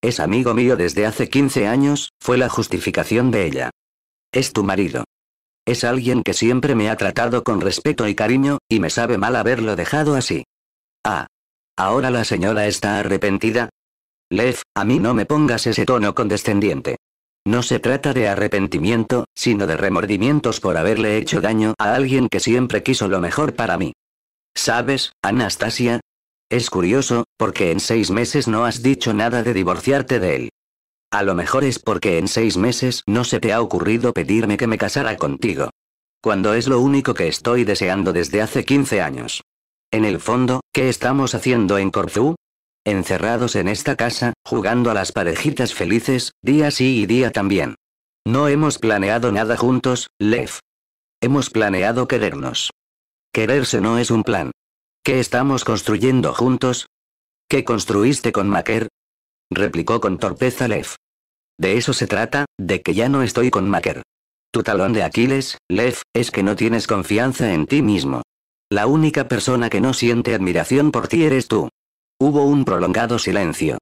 Es amigo mío desde hace 15 años, fue la justificación de ella. Es tu marido. Es alguien que siempre me ha tratado con respeto y cariño, y me sabe mal haberlo dejado así. Ah. Ahora la señora está arrepentida. Lev, a mí no me pongas ese tono condescendiente. No se trata de arrepentimiento, sino de remordimientos por haberle hecho daño a alguien que siempre quiso lo mejor para mí. ¿Sabes, Anastasia? Es curioso, porque en seis meses no has dicho nada de divorciarte de él. A lo mejor es porque en seis meses no se te ha ocurrido pedirme que me casara contigo. Cuando es lo único que estoy deseando desde hace 15 años. En el fondo, ¿qué estamos haciendo en Corfú? Encerrados en esta casa, jugando a las parejitas felices, día sí y día también. No hemos planeado nada juntos, Lev. Hemos planeado querernos. Quererse no es un plan. ¿Qué estamos construyendo juntos? ¿Qué construiste con Maker? replicó con torpeza Lev. De eso se trata, de que ya no estoy con Macker. Tu talón de Aquiles, Lev, es que no tienes confianza en ti mismo. La única persona que no siente admiración por ti eres tú. Hubo un prolongado silencio.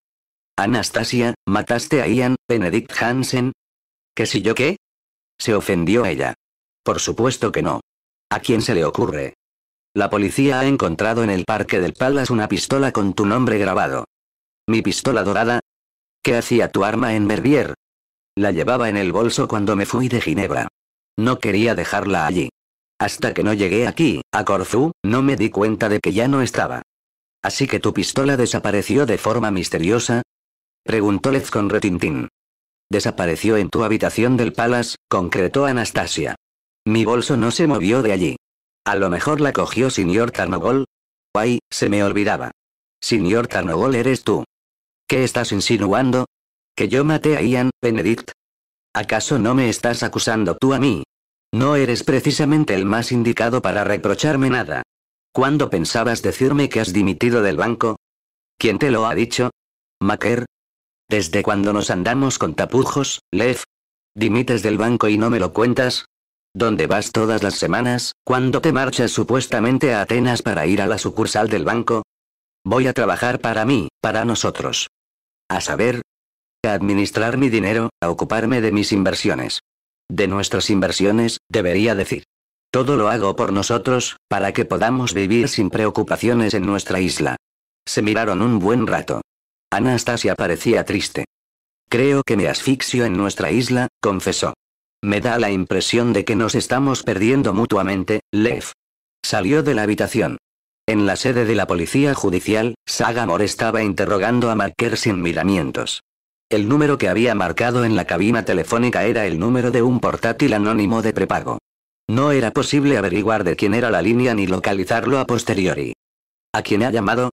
Anastasia, ¿mataste a Ian, Benedict Hansen? ¿Qué si yo qué? Se ofendió ella. Por supuesto que no. ¿A quién se le ocurre? La policía ha encontrado en el parque del Palace una pistola con tu nombre grabado. Mi pistola dorada. ¿Qué hacía tu arma en Mervier? La llevaba en el bolso cuando me fui de Ginebra. No quería dejarla allí. Hasta que no llegué aquí, a Corzú, no me di cuenta de que ya no estaba. Así que tu pistola desapareció de forma misteriosa? Preguntó Lez con retintín. Desapareció en tu habitación del Palace, concretó Anastasia. Mi bolso no se movió de allí. A lo mejor la cogió Señor Tarnogol. Ay, se me olvidaba. Señor Tarnogol eres tú. ¿Qué estás insinuando? ¿Que yo maté a Ian, Benedict? ¿Acaso no me estás acusando tú a mí? No eres precisamente el más indicado para reprocharme nada. ¿Cuándo pensabas decirme que has dimitido del banco? ¿Quién te lo ha dicho? ¿Maker? ¿Desde cuando nos andamos con tapujos, Lev? ¿Dimites del banco y no me lo cuentas? ¿Dónde vas todas las semanas, cuando te marchas supuestamente a Atenas para ir a la sucursal del banco? Voy a trabajar para mí, para nosotros. A saber, a administrar mi dinero, a ocuparme de mis inversiones. De nuestras inversiones, debería decir. Todo lo hago por nosotros, para que podamos vivir sin preocupaciones en nuestra isla. Se miraron un buen rato. Anastasia parecía triste. Creo que me asfixio en nuestra isla, confesó. Me da la impresión de que nos estamos perdiendo mutuamente, Lev. Salió de la habitación. En la sede de la policía judicial, Sagamore estaba interrogando a Marker sin miramientos. El número que había marcado en la cabina telefónica era el número de un portátil anónimo de prepago. No era posible averiguar de quién era la línea ni localizarlo a posteriori. ¿A quién ha llamado?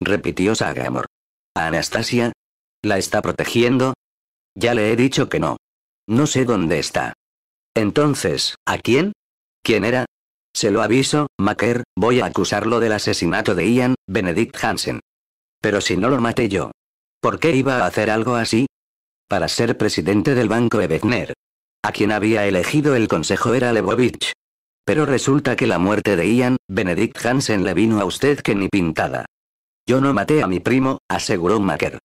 repitió Sagamore. ¿A Anastasia? ¿La está protegiendo? Ya le he dicho que no. No sé dónde está. Entonces, ¿a quién? ¿Quién era? Se lo aviso, Macker, voy a acusarlo del asesinato de Ian, Benedict Hansen. Pero si no lo maté yo. ¿Por qué iba a hacer algo así? Para ser presidente del Banco Ebezner. A quien había elegido el consejo era Lebovich. Pero resulta que la muerte de Ian, Benedict Hansen le vino a usted que ni pintada. Yo no maté a mi primo, aseguró Macker.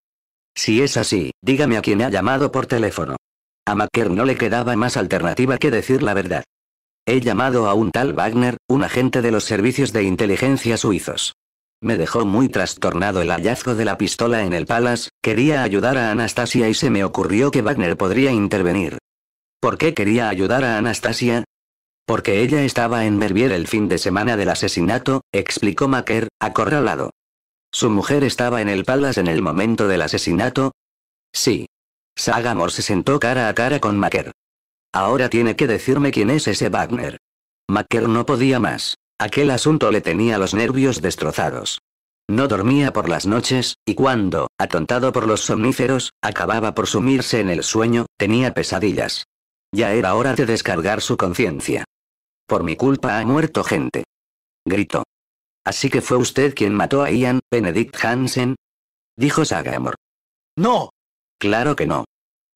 Si es así, dígame a quién ha llamado por teléfono. A Macker no le quedaba más alternativa que decir la verdad. He llamado a un tal Wagner, un agente de los servicios de inteligencia suizos. Me dejó muy trastornado el hallazgo de la pistola en el Palace, quería ayudar a Anastasia y se me ocurrió que Wagner podría intervenir. ¿Por qué quería ayudar a Anastasia? Porque ella estaba en Verbier el fin de semana del asesinato, explicó Macker, acorralado. ¿Su mujer estaba en el Palace en el momento del asesinato? Sí. Sagamore se sentó cara a cara con Macker. Ahora tiene que decirme quién es ese Wagner. Macker no podía más. Aquel asunto le tenía los nervios destrozados. No dormía por las noches, y cuando, atontado por los somníferos, acababa por sumirse en el sueño, tenía pesadillas. Ya era hora de descargar su conciencia. Por mi culpa ha muerto gente. Gritó. Así que fue usted quien mató a Ian, Benedict Hansen. Dijo Sagamore. No. Claro que no.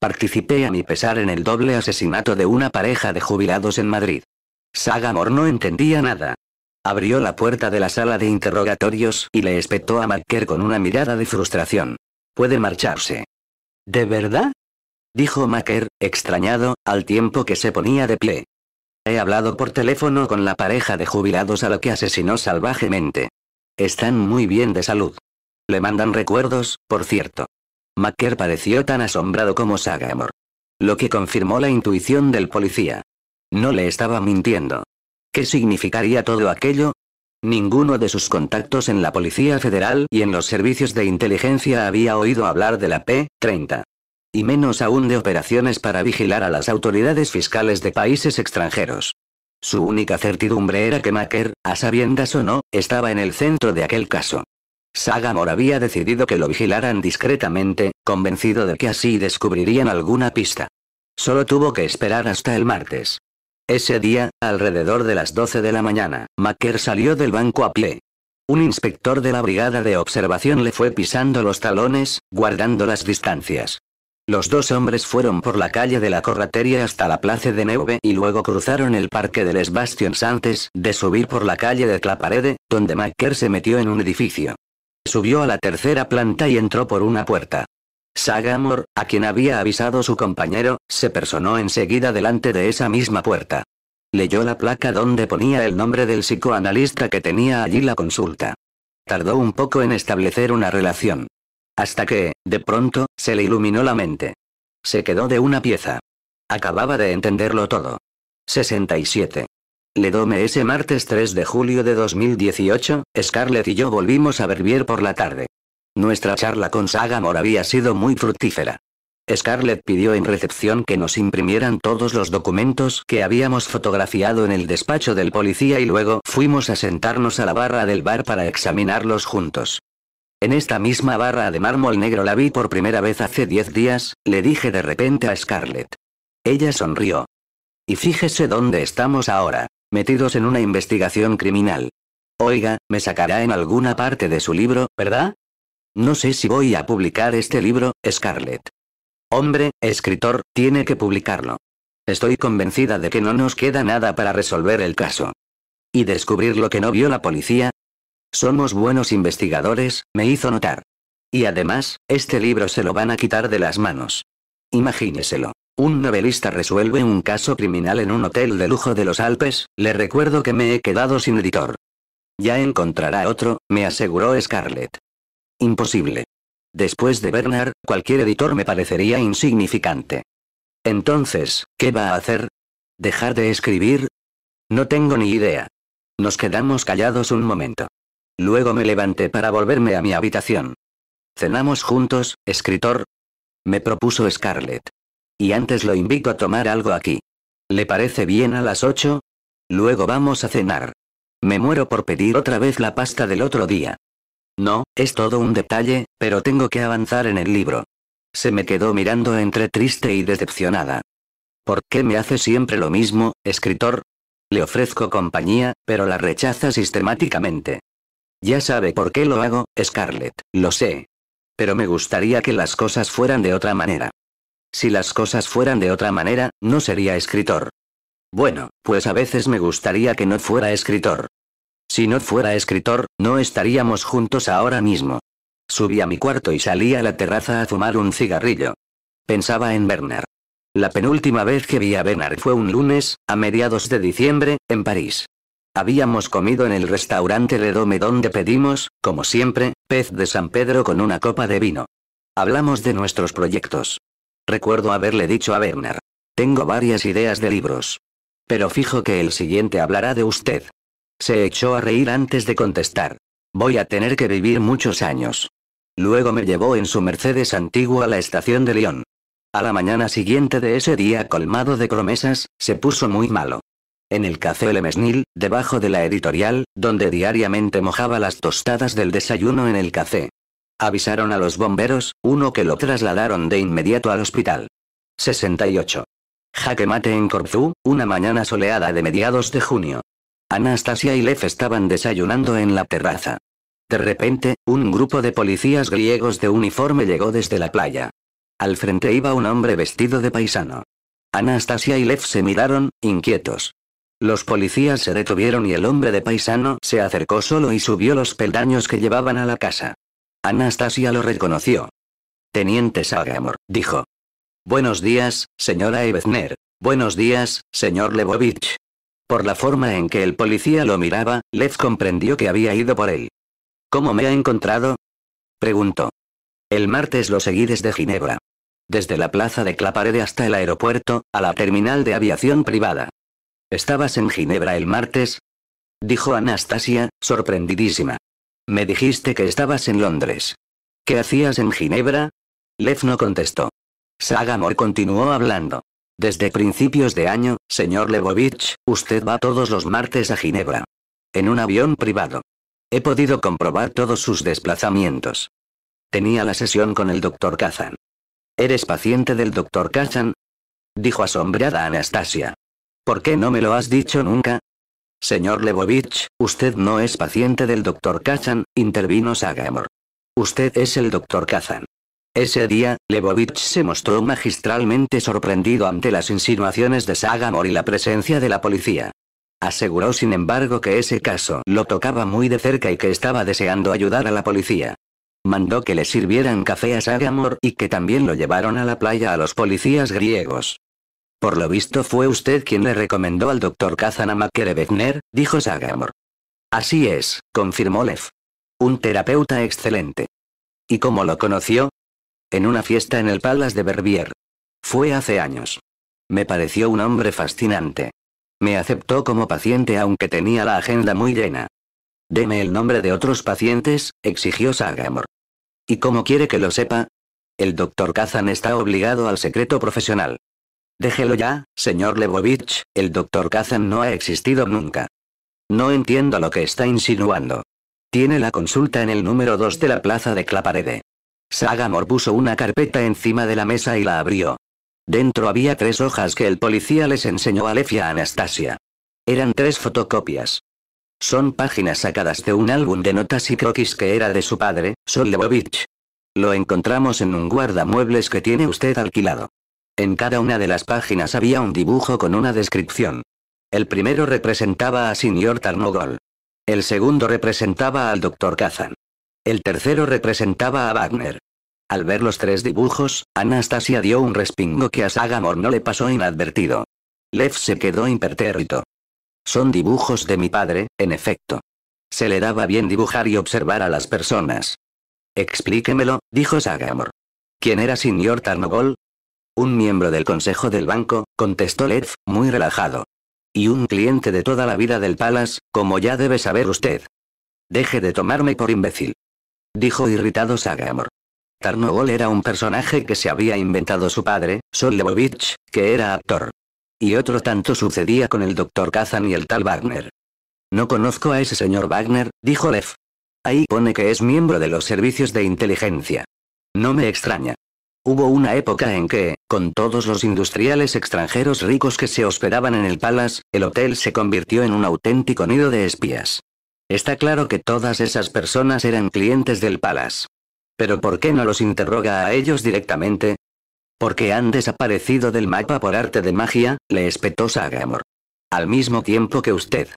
Participé a mi pesar en el doble asesinato de una pareja de jubilados en Madrid. Sagamor no entendía nada. Abrió la puerta de la sala de interrogatorios y le espetó a Macker con una mirada de frustración. Puede marcharse. ¿De verdad? Dijo Macker, extrañado, al tiempo que se ponía de pie. He hablado por teléfono con la pareja de jubilados a la que asesinó salvajemente. Están muy bien de salud. Le mandan recuerdos, por cierto. Macker pareció tan asombrado como Sagamore. Lo que confirmó la intuición del policía. No le estaba mintiendo. ¿Qué significaría todo aquello? Ninguno de sus contactos en la Policía Federal y en los servicios de inteligencia había oído hablar de la P-30. Y menos aún de operaciones para vigilar a las autoridades fiscales de países extranjeros. Su única certidumbre era que Macker, a sabiendas o no, estaba en el centro de aquel caso. Sagamore había decidido que lo vigilaran discretamente, convencido de que así descubrirían alguna pista. Solo tuvo que esperar hasta el martes. Ese día, alrededor de las 12 de la mañana, Macker salió del banco a pie. Un inspector de la brigada de observación le fue pisando los talones, guardando las distancias. Los dos hombres fueron por la calle de la Corrateria hasta la Place de Neuve y luego cruzaron el parque de Les Bastions antes de subir por la calle de Claparede, donde Macker se metió en un edificio. Subió a la tercera planta y entró por una puerta. Sagamor, a quien había avisado su compañero, se personó enseguida delante de esa misma puerta. Leyó la placa donde ponía el nombre del psicoanalista que tenía allí la consulta. Tardó un poco en establecer una relación. Hasta que, de pronto, se le iluminó la mente. Se quedó de una pieza. Acababa de entenderlo todo. 67. Le domé ese martes 3 de julio de 2018, Scarlett y yo volvimos a Berbier por la tarde. Nuestra charla con Sagamore había sido muy fructífera. Scarlett pidió en recepción que nos imprimieran todos los documentos que habíamos fotografiado en el despacho del policía y luego fuimos a sentarnos a la barra del bar para examinarlos juntos. En esta misma barra de mármol negro la vi por primera vez hace 10 días, le dije de repente a Scarlett. Ella sonrió. Y fíjese dónde estamos ahora metidos en una investigación criminal. Oiga, me sacará en alguna parte de su libro, ¿verdad? No sé si voy a publicar este libro, Scarlett. Hombre, escritor, tiene que publicarlo. Estoy convencida de que no nos queda nada para resolver el caso. ¿Y descubrir lo que no vio la policía? Somos buenos investigadores, me hizo notar. Y además, este libro se lo van a quitar de las manos. Imagíneselo. Un novelista resuelve un caso criminal en un hotel de lujo de los Alpes, le recuerdo que me he quedado sin editor. Ya encontrará otro, me aseguró Scarlett. Imposible. Después de Bernard, cualquier editor me parecería insignificante. Entonces, ¿qué va a hacer? ¿Dejar de escribir? No tengo ni idea. Nos quedamos callados un momento. Luego me levanté para volverme a mi habitación. ¿Cenamos juntos, escritor? Me propuso Scarlett. Y antes lo invito a tomar algo aquí. ¿Le parece bien a las 8? Luego vamos a cenar. Me muero por pedir otra vez la pasta del otro día. No, es todo un detalle, pero tengo que avanzar en el libro. Se me quedó mirando entre triste y decepcionada. ¿Por qué me hace siempre lo mismo, escritor? Le ofrezco compañía, pero la rechaza sistemáticamente. Ya sabe por qué lo hago, Scarlett, lo sé. Pero me gustaría que las cosas fueran de otra manera. Si las cosas fueran de otra manera, no sería escritor. Bueno, pues a veces me gustaría que no fuera escritor. Si no fuera escritor, no estaríamos juntos ahora mismo. Subí a mi cuarto y salí a la terraza a fumar un cigarrillo. Pensaba en Bernard. La penúltima vez que vi a Bernard fue un lunes, a mediados de diciembre, en París. Habíamos comido en el restaurante Redome donde pedimos, como siempre, pez de San Pedro con una copa de vino. Hablamos de nuestros proyectos. Recuerdo haberle dicho a Werner. Tengo varias ideas de libros. Pero fijo que el siguiente hablará de usted. Se echó a reír antes de contestar. Voy a tener que vivir muchos años. Luego me llevó en su Mercedes antiguo a la estación de Lyon. A la mañana siguiente de ese día colmado de promesas, se puso muy malo. En el café Lemesnil debajo de la editorial, donde diariamente mojaba las tostadas del desayuno en el café, Avisaron a los bomberos, uno que lo trasladaron de inmediato al hospital. 68. Jaque en Corfú, una mañana soleada de mediados de junio. Anastasia y Lev estaban desayunando en la terraza. De repente, un grupo de policías griegos de uniforme llegó desde la playa. Al frente iba un hombre vestido de paisano. Anastasia y Lev se miraron, inquietos. Los policías se detuvieron y el hombre de paisano se acercó solo y subió los peldaños que llevaban a la casa. Anastasia lo reconoció. Teniente Sagamor, dijo. Buenos días, señora Ebezner. Buenos días, señor Lebovich. Por la forma en que el policía lo miraba, Lev comprendió que había ido por él. ¿Cómo me ha encontrado? preguntó. El martes lo seguí desde Ginebra. Desde la plaza de Claparede hasta el aeropuerto, a la terminal de aviación privada. ¿Estabas en Ginebra el martes? dijo Anastasia, sorprendidísima. Me dijiste que estabas en Londres. ¿Qué hacías en Ginebra? Lev no contestó. Sagamore continuó hablando. Desde principios de año, señor Lebovich, usted va todos los martes a Ginebra. En un avión privado. He podido comprobar todos sus desplazamientos. Tenía la sesión con el doctor Kazan. ¿Eres paciente del doctor Kazan? Dijo asombrada Anastasia. ¿Por qué no me lo has dicho nunca? Señor Lebovich, usted no es paciente del doctor Kazan, intervino Sagamor. Usted es el doctor Kazan. Ese día, Lebovich se mostró magistralmente sorprendido ante las insinuaciones de Sagamor y la presencia de la policía. Aseguró sin embargo que ese caso lo tocaba muy de cerca y que estaba deseando ayudar a la policía. Mandó que le sirvieran café a Sagamor y que también lo llevaron a la playa a los policías griegos. Por lo visto fue usted quien le recomendó al doctor a Kerebetner, dijo Sagamor. Así es, confirmó Leff. Un terapeuta excelente. ¿Y cómo lo conoció? En una fiesta en el Palace de Verbier. Fue hace años. Me pareció un hombre fascinante. Me aceptó como paciente aunque tenía la agenda muy llena. Deme el nombre de otros pacientes, exigió Sagamor. ¿Y cómo quiere que lo sepa? El doctor Kazan está obligado al secreto profesional. Déjelo ya, señor Lebovich, el doctor Kazan no ha existido nunca. No entiendo lo que está insinuando. Tiene la consulta en el número 2 de la plaza de Claparede. Sagamor puso una carpeta encima de la mesa y la abrió. Dentro había tres hojas que el policía les enseñó a Lefia Anastasia. Eran tres fotocopias. Son páginas sacadas de un álbum de notas y croquis que era de su padre, Lebovich. Lo encontramos en un guardamuebles que tiene usted alquilado. En cada una de las páginas había un dibujo con una descripción. El primero representaba a Sr. Tarnogol. El segundo representaba al Dr. Kazan. El tercero representaba a Wagner. Al ver los tres dibujos, Anastasia dio un respingo que a Sagamore no le pasó inadvertido. Lev se quedó impertérrito. Son dibujos de mi padre, en efecto. Se le daba bien dibujar y observar a las personas. Explíquemelo, dijo Sagamore. ¿Quién era señor Tarnogol? Un miembro del consejo del banco, contestó Lev, muy relajado. Y un cliente de toda la vida del Palace, como ya debe saber usted. Deje de tomarme por imbécil. Dijo irritado Sagamor. Tarnogol era un personaje que se había inventado su padre, Sollevovich, que era actor. Y otro tanto sucedía con el doctor Kazan y el tal Wagner. No conozco a ese señor Wagner, dijo Lev. Ahí pone que es miembro de los servicios de inteligencia. No me extraña. Hubo una época en que, con todos los industriales extranjeros ricos que se hospedaban en el Palace, el hotel se convirtió en un auténtico nido de espías. Está claro que todas esas personas eran clientes del Palace. Pero ¿por qué no los interroga a ellos directamente? Porque han desaparecido del mapa por arte de magia, le espetó Sagamor. Al mismo tiempo que usted.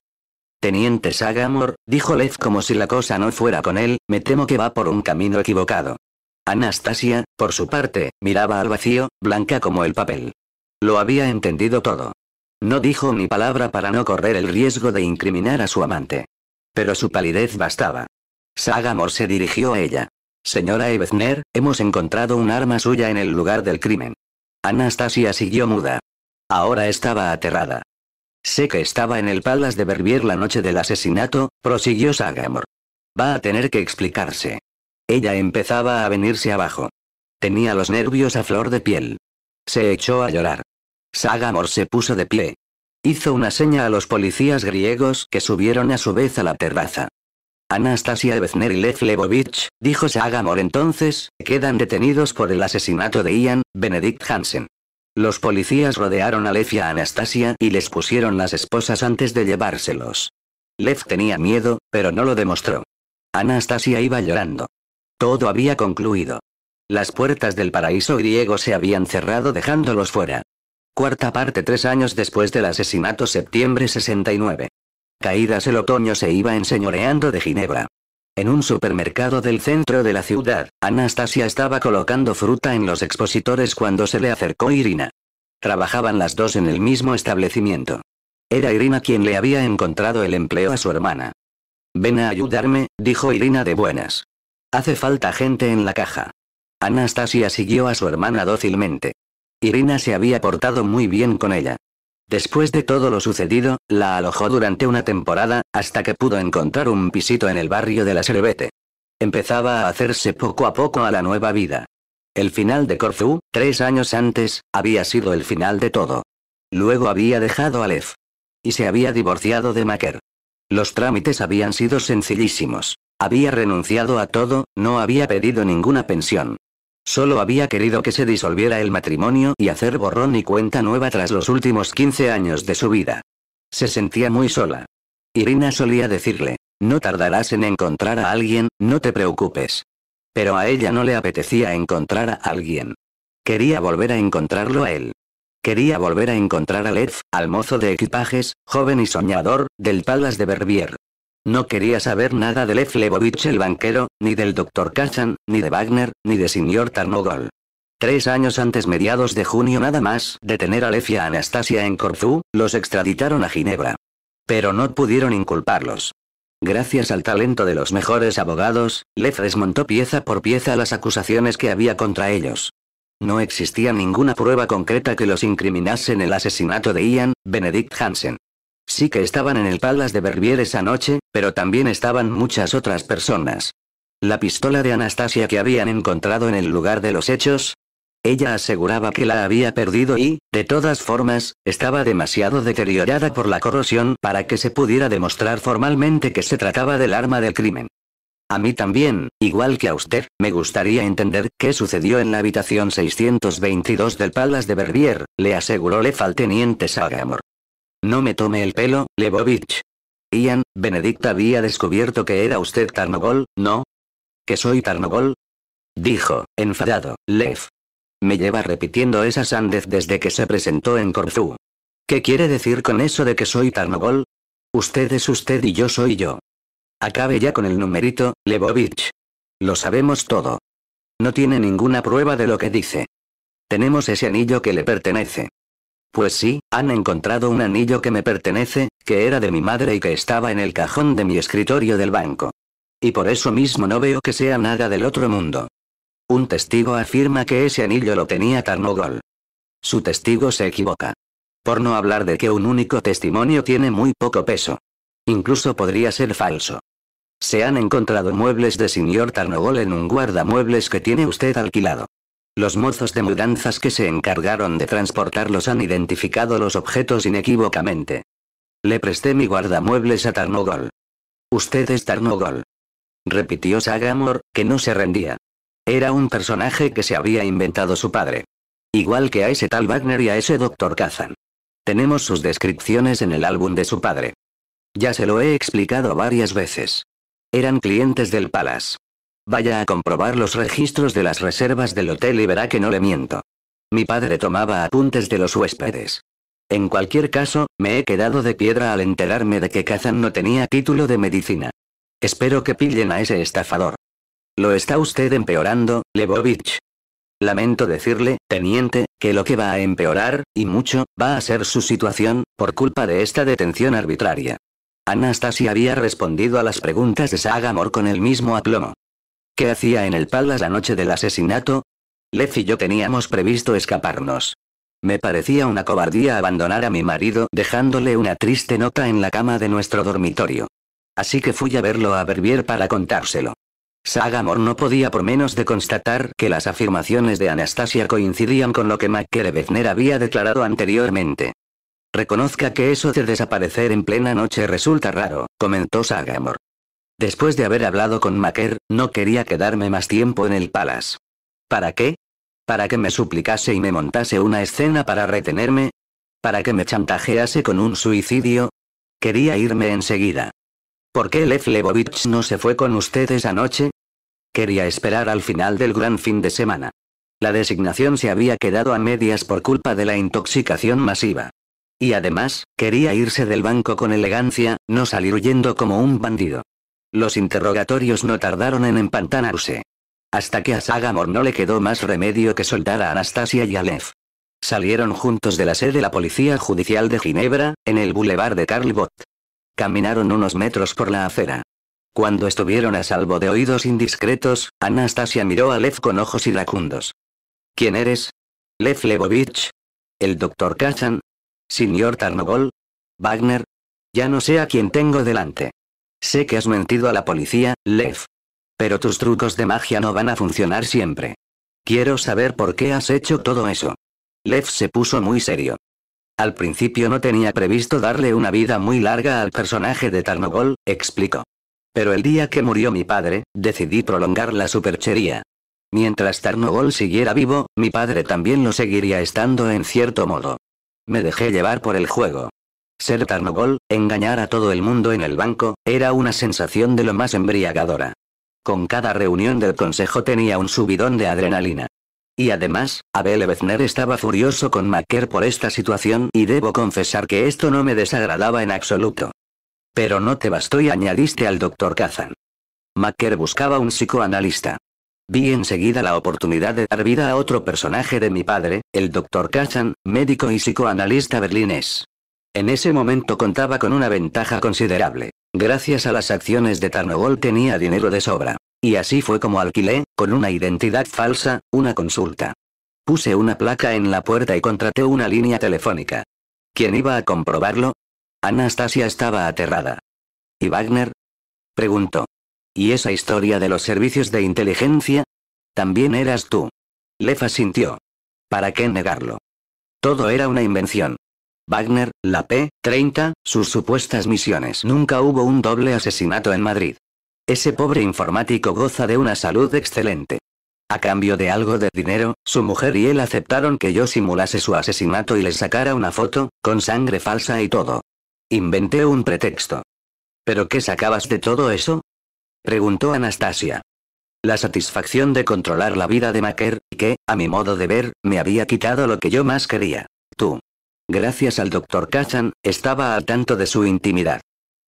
Teniente Sagamor, dijo Lef como si la cosa no fuera con él, me temo que va por un camino equivocado. Anastasia, por su parte, miraba al vacío, blanca como el papel. Lo había entendido todo. No dijo ni palabra para no correr el riesgo de incriminar a su amante. Pero su palidez bastaba. Sagamor se dirigió a ella. Señora Ebezner, hemos encontrado un arma suya en el lugar del crimen. Anastasia siguió muda. Ahora estaba aterrada. Sé que estaba en el palas de Verbier la noche del asesinato, prosiguió Sagamor. Va a tener que explicarse. Ella empezaba a venirse abajo. Tenía los nervios a flor de piel. Se echó a llorar. Sagamor se puso de pie. Hizo una seña a los policías griegos que subieron a su vez a la terraza. Anastasia Bezner y Lev Lebovich, dijo Sagamor entonces, quedan detenidos por el asesinato de Ian, Benedict Hansen. Los policías rodearon a Lev y a Anastasia y les pusieron las esposas antes de llevárselos. Lev tenía miedo, pero no lo demostró. Anastasia iba llorando. Todo había concluido. Las puertas del paraíso griego se habían cerrado dejándolos fuera. Cuarta parte tres años después del asesinato septiembre 69. Caídas el otoño se iba enseñoreando de Ginebra. En un supermercado del centro de la ciudad, Anastasia estaba colocando fruta en los expositores cuando se le acercó Irina. Trabajaban las dos en el mismo establecimiento. Era Irina quien le había encontrado el empleo a su hermana. Ven a ayudarme, dijo Irina de buenas. Hace falta gente en la caja. Anastasia siguió a su hermana dócilmente. Irina se había portado muy bien con ella. Después de todo lo sucedido, la alojó durante una temporada, hasta que pudo encontrar un pisito en el barrio de la Cerebete. Empezaba a hacerse poco a poco a la nueva vida. El final de Corfú, tres años antes, había sido el final de todo. Luego había dejado a Y se había divorciado de Maker. Los trámites habían sido sencillísimos. Había renunciado a todo, no había pedido ninguna pensión. Solo había querido que se disolviera el matrimonio y hacer borrón y cuenta nueva tras los últimos 15 años de su vida. Se sentía muy sola. Irina solía decirle, no tardarás en encontrar a alguien, no te preocupes. Pero a ella no le apetecía encontrar a alguien. Quería volver a encontrarlo a él. Quería volver a encontrar a Lev, al mozo de equipajes, joven y soñador, del Palace de Verbier. No quería saber nada de Lef Lebovich el banquero, ni del doctor Kachan, ni de Wagner, ni de señor Tarnogol. Tres años antes, mediados de junio nada más, de tener a Lefia Anastasia en Corfú, los extraditaron a Ginebra. Pero no pudieron inculparlos. Gracias al talento de los mejores abogados, Lef desmontó pieza por pieza las acusaciones que había contra ellos. No existía ninguna prueba concreta que los incriminase en el asesinato de Ian, Benedict Hansen sí que estaban en el Palace de Verbier esa noche, pero también estaban muchas otras personas. La pistola de Anastasia que habían encontrado en el lugar de los hechos. Ella aseguraba que la había perdido y, de todas formas, estaba demasiado deteriorada por la corrosión para que se pudiera demostrar formalmente que se trataba del arma del crimen. A mí también, igual que a usted, me gustaría entender qué sucedió en la habitación 622 del Palace de Berbier, le aseguró el teniente Sagamor. No me tome el pelo, Lebovich. Ian, Benedict había descubierto que era usted Tarnogol, ¿no? ¿Que soy Tarnogol? Dijo, enfadado, Lev. Me lleva repitiendo esa sandez desde que se presentó en Corfú. ¿Qué quiere decir con eso de que soy Tarnogol? Usted es usted y yo soy yo. Acabe ya con el numerito, Lebovich. Lo sabemos todo. No tiene ninguna prueba de lo que dice. Tenemos ese anillo que le pertenece. Pues sí, han encontrado un anillo que me pertenece, que era de mi madre y que estaba en el cajón de mi escritorio del banco. Y por eso mismo no veo que sea nada del otro mundo. Un testigo afirma que ese anillo lo tenía Tarnogol. Su testigo se equivoca. Por no hablar de que un único testimonio tiene muy poco peso. Incluso podría ser falso. Se han encontrado muebles de señor Tarnogol en un guardamuebles que tiene usted alquilado. Los mozos de mudanzas que se encargaron de transportarlos han identificado los objetos inequívocamente. Le presté mi guardamuebles a Tarnogol. Usted es Tarnogol. Repitió Sagamor, que no se rendía. Era un personaje que se había inventado su padre. Igual que a ese tal Wagner y a ese doctor Kazan. Tenemos sus descripciones en el álbum de su padre. Ya se lo he explicado varias veces. Eran clientes del Palace. Vaya a comprobar los registros de las reservas del hotel y verá que no le miento. Mi padre tomaba apuntes de los huéspedes. En cualquier caso, me he quedado de piedra al enterarme de que Kazan no tenía título de medicina. Espero que pillen a ese estafador. Lo está usted empeorando, Lebovich. Lamento decirle, teniente, que lo que va a empeorar, y mucho, va a ser su situación, por culpa de esta detención arbitraria. Anastasia había respondido a las preguntas de Sagamor con el mismo aplomo. ¿Qué hacía en el palas la noche del asesinato? Lef y yo teníamos previsto escaparnos. Me parecía una cobardía abandonar a mi marido dejándole una triste nota en la cama de nuestro dormitorio. Así que fui a verlo a Berbier para contárselo. Sagamore no podía por menos de constatar que las afirmaciones de Anastasia coincidían con lo que Mackerevechner había declarado anteriormente. Reconozca que eso de desaparecer en plena noche resulta raro, comentó Sagamore. Después de haber hablado con Maker, no quería quedarme más tiempo en el Palace. ¿Para qué? ¿Para que me suplicase y me montase una escena para retenerme? ¿Para que me chantajease con un suicidio? Quería irme enseguida. ¿Por qué Lef Lebovich no se fue con ustedes anoche? Quería esperar al final del gran fin de semana. La designación se había quedado a medias por culpa de la intoxicación masiva. Y además, quería irse del banco con elegancia, no salir huyendo como un bandido. Los interrogatorios no tardaron en empantanarse. Hasta que a Sagamor no le quedó más remedio que soltar a Anastasia y a Salieron juntos de la sede de la Policía Judicial de Ginebra, en el Boulevard de Carlbot. Caminaron unos metros por la acera. Cuando estuvieron a salvo de oídos indiscretos, Anastasia miró a Lev con ojos iracundos. ¿Quién eres? Lev Lebovich. ¿El doctor Kachan? ¿Señor Tarnogol? ¿Wagner? Ya no sé a quién tengo delante. Sé que has mentido a la policía, Lev. Pero tus trucos de magia no van a funcionar siempre. Quiero saber por qué has hecho todo eso. Lev se puso muy serio. Al principio no tenía previsto darle una vida muy larga al personaje de Tarnogol, explicó. Pero el día que murió mi padre, decidí prolongar la superchería. Mientras Tarnogol siguiera vivo, mi padre también lo seguiría estando en cierto modo. Me dejé llevar por el juego. Ser Tarnogol, engañar a todo el mundo en el banco, era una sensación de lo más embriagadora. Con cada reunión del consejo tenía un subidón de adrenalina. Y además, Abel Ebezner estaba furioso con Macker por esta situación y debo confesar que esto no me desagradaba en absoluto. Pero no te bastó y añadiste al doctor Kazan. Macker buscaba un psicoanalista. Vi enseguida la oportunidad de dar vida a otro personaje de mi padre, el doctor Kazan, médico y psicoanalista berlinés. En ese momento contaba con una ventaja considerable. Gracias a las acciones de Tarnogol tenía dinero de sobra. Y así fue como alquilé, con una identidad falsa, una consulta. Puse una placa en la puerta y contraté una línea telefónica. ¿Quién iba a comprobarlo? Anastasia estaba aterrada. ¿Y Wagner? Preguntó. ¿Y esa historia de los servicios de inteligencia? También eras tú. Lefa sintió. ¿Para qué negarlo? Todo era una invención. Wagner, la P-30, sus supuestas misiones. Nunca hubo un doble asesinato en Madrid. Ese pobre informático goza de una salud excelente. A cambio de algo de dinero, su mujer y él aceptaron que yo simulase su asesinato y le sacara una foto, con sangre falsa y todo. Inventé un pretexto. ¿Pero qué sacabas de todo eso? Preguntó Anastasia. La satisfacción de controlar la vida de Macker, que, a mi modo de ver, me había quitado lo que yo más quería. Tú. Gracias al doctor Kachan, estaba al tanto de su intimidad.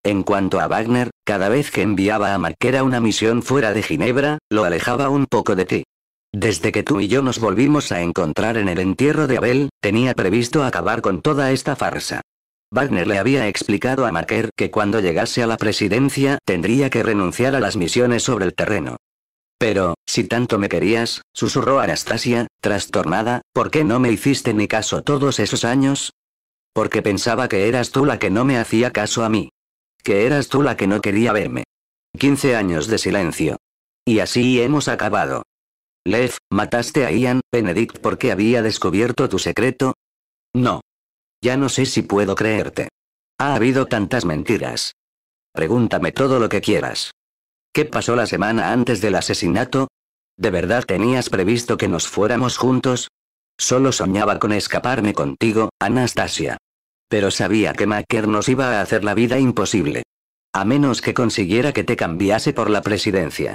En cuanto a Wagner, cada vez que enviaba a a una misión fuera de Ginebra, lo alejaba un poco de ti. Desde que tú y yo nos volvimos a encontrar en el entierro de Abel, tenía previsto acabar con toda esta farsa. Wagner le había explicado a Marquer que cuando llegase a la presidencia tendría que renunciar a las misiones sobre el terreno. Pero, si tanto me querías, susurró Anastasia, trastornada, ¿por qué no me hiciste ni caso todos esos años? Porque pensaba que eras tú la que no me hacía caso a mí. Que eras tú la que no quería verme. 15 años de silencio. Y así hemos acabado. Lev, ¿mataste a Ian, Benedict porque había descubierto tu secreto? No. Ya no sé si puedo creerte. Ha habido tantas mentiras. Pregúntame todo lo que quieras. ¿Qué pasó la semana antes del asesinato? ¿De verdad tenías previsto que nos fuéramos juntos? Solo soñaba con escaparme contigo, Anastasia. Pero sabía que Macker nos iba a hacer la vida imposible. A menos que consiguiera que te cambiase por la presidencia.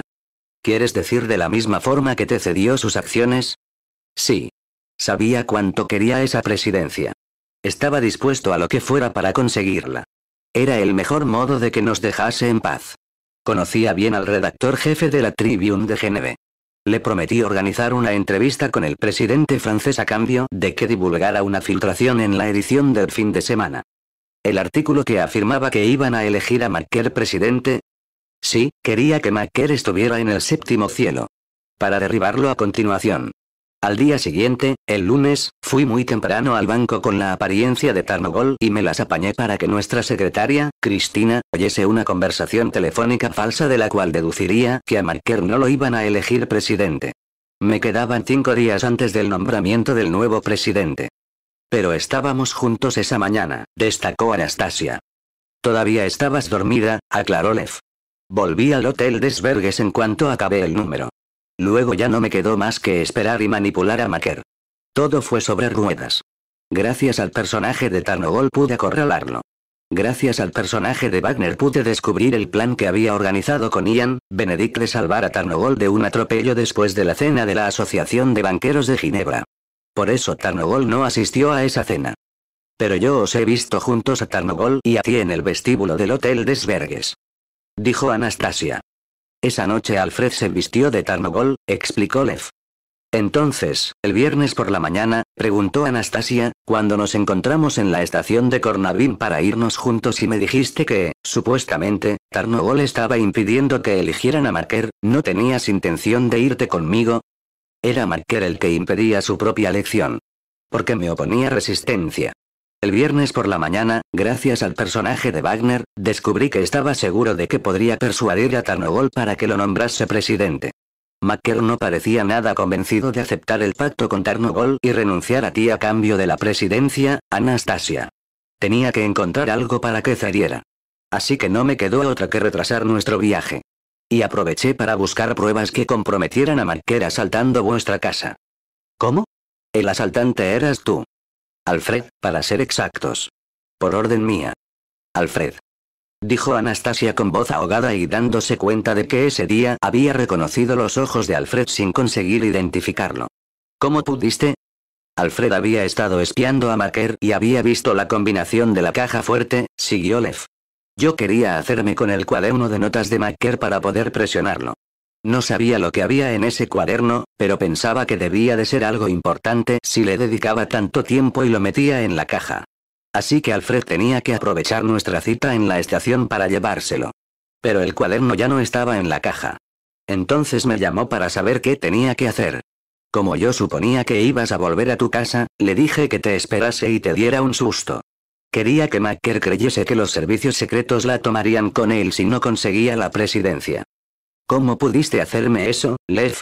¿Quieres decir de la misma forma que te cedió sus acciones? Sí. Sabía cuánto quería esa presidencia. Estaba dispuesto a lo que fuera para conseguirla. Era el mejor modo de que nos dejase en paz. Conocía bien al redactor jefe de la Tribune de Geneve. Le prometí organizar una entrevista con el presidente francés a cambio de que divulgara una filtración en la edición del fin de semana. El artículo que afirmaba que iban a elegir a Macker presidente. Sí, quería que Macquer estuviera en el séptimo cielo. Para derribarlo a continuación. Al día siguiente, el lunes, fui muy temprano al banco con la apariencia de Tarnogol y me las apañé para que nuestra secretaria, Cristina, oyese una conversación telefónica falsa de la cual deduciría que a Marker no lo iban a elegir presidente. Me quedaban cinco días antes del nombramiento del nuevo presidente. Pero estábamos juntos esa mañana, destacó Anastasia. Todavía estabas dormida, aclaró Lev. Volví al hotel Desbergues en cuanto acabé el número. Luego ya no me quedó más que esperar y manipular a Maker. Todo fue sobre ruedas. Gracias al personaje de Tarnogol pude acorralarlo. Gracias al personaje de Wagner pude descubrir el plan que había organizado con Ian, Benedict de salvar a Tarnogol de un atropello después de la cena de la Asociación de Banqueros de Ginebra. Por eso Tarnogol no asistió a esa cena. Pero yo os he visto juntos a Tarnogol y a ti en el vestíbulo del Hotel Desbergues. Dijo Anastasia. Esa noche Alfred se vistió de tarnogol, explicó Lev. Entonces, el viernes por la mañana, preguntó Anastasia, cuando nos encontramos en la estación de Cornavín para irnos juntos y me dijiste que, supuestamente, Tarnogol estaba impidiendo que eligieran a Marker, ¿no tenías intención de irte conmigo? Era Marker el que impedía su propia elección. Porque me oponía resistencia. El viernes por la mañana, gracias al personaje de Wagner, descubrí que estaba seguro de que podría persuadir a Tarnogol para que lo nombrase presidente. Macker no parecía nada convencido de aceptar el pacto con Tarnogol y renunciar a ti a cambio de la presidencia, Anastasia. Tenía que encontrar algo para que cediera. Así que no me quedó otra que retrasar nuestro viaje. Y aproveché para buscar pruebas que comprometieran a Macker asaltando vuestra casa. ¿Cómo? El asaltante eras tú. Alfred, para ser exactos. Por orden mía. Alfred. Dijo Anastasia con voz ahogada y dándose cuenta de que ese día había reconocido los ojos de Alfred sin conseguir identificarlo. ¿Cómo pudiste? Alfred había estado espiando a Macker y había visto la combinación de la caja fuerte, siguió Lev. Yo quería hacerme con el cuaderno de notas de Macker para poder presionarlo. No sabía lo que había en ese cuaderno, pero pensaba que debía de ser algo importante si le dedicaba tanto tiempo y lo metía en la caja. Así que Alfred tenía que aprovechar nuestra cita en la estación para llevárselo. Pero el cuaderno ya no estaba en la caja. Entonces me llamó para saber qué tenía que hacer. Como yo suponía que ibas a volver a tu casa, le dije que te esperase y te diera un susto. Quería que Macker creyese que los servicios secretos la tomarían con él si no conseguía la presidencia. ¿Cómo pudiste hacerme eso, Lev?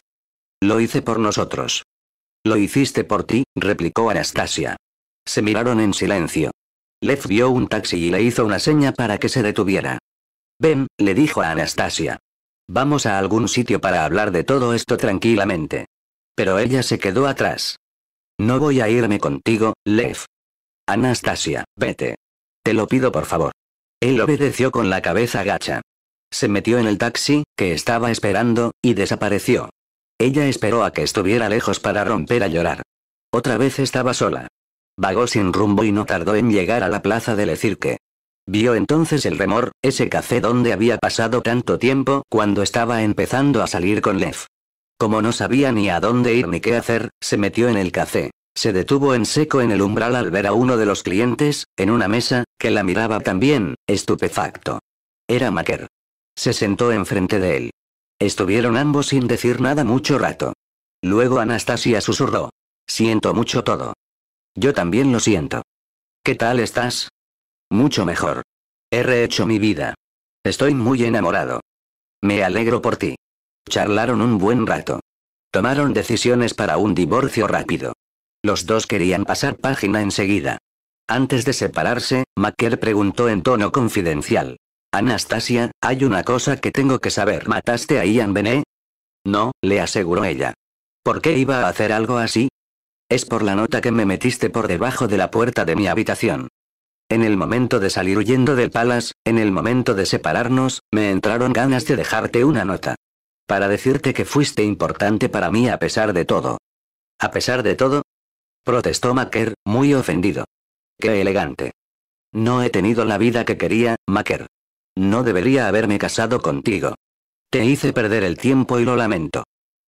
Lo hice por nosotros. Lo hiciste por ti, replicó Anastasia. Se miraron en silencio. Lev vio un taxi y le hizo una seña para que se detuviera. Ven, le dijo a Anastasia. Vamos a algún sitio para hablar de todo esto tranquilamente. Pero ella se quedó atrás. No voy a irme contigo, Lev. Anastasia, vete. Te lo pido por favor. Él obedeció con la cabeza gacha se metió en el taxi, que estaba esperando, y desapareció. Ella esperó a que estuviera lejos para romper a llorar. Otra vez estaba sola. Vagó sin rumbo y no tardó en llegar a la plaza del Cirque. Vio entonces el remor, ese café donde había pasado tanto tiempo cuando estaba empezando a salir con Lev. Como no sabía ni a dónde ir ni qué hacer, se metió en el café. Se detuvo en seco en el umbral al ver a uno de los clientes, en una mesa, que la miraba también, estupefacto. Era Maker. Se sentó enfrente de él. Estuvieron ambos sin decir nada mucho rato. Luego Anastasia susurró. Siento mucho todo. Yo también lo siento. ¿Qué tal estás? Mucho mejor. He rehecho mi vida. Estoy muy enamorado. Me alegro por ti. Charlaron un buen rato. Tomaron decisiones para un divorcio rápido. Los dos querían pasar página enseguida. Antes de separarse, Macker preguntó en tono confidencial. Anastasia, hay una cosa que tengo que saber. ¿Mataste a Ian Benet? No, le aseguró ella. ¿Por qué iba a hacer algo así? Es por la nota que me metiste por debajo de la puerta de mi habitación. En el momento de salir huyendo del palacio, en el momento de separarnos, me entraron ganas de dejarte una nota. Para decirte que fuiste importante para mí a pesar de todo. ¿A pesar de todo? Protestó Macker, muy ofendido. ¡Qué elegante! No he tenido la vida que quería, Macker. No debería haberme casado contigo. Te hice perder el tiempo y lo lamento.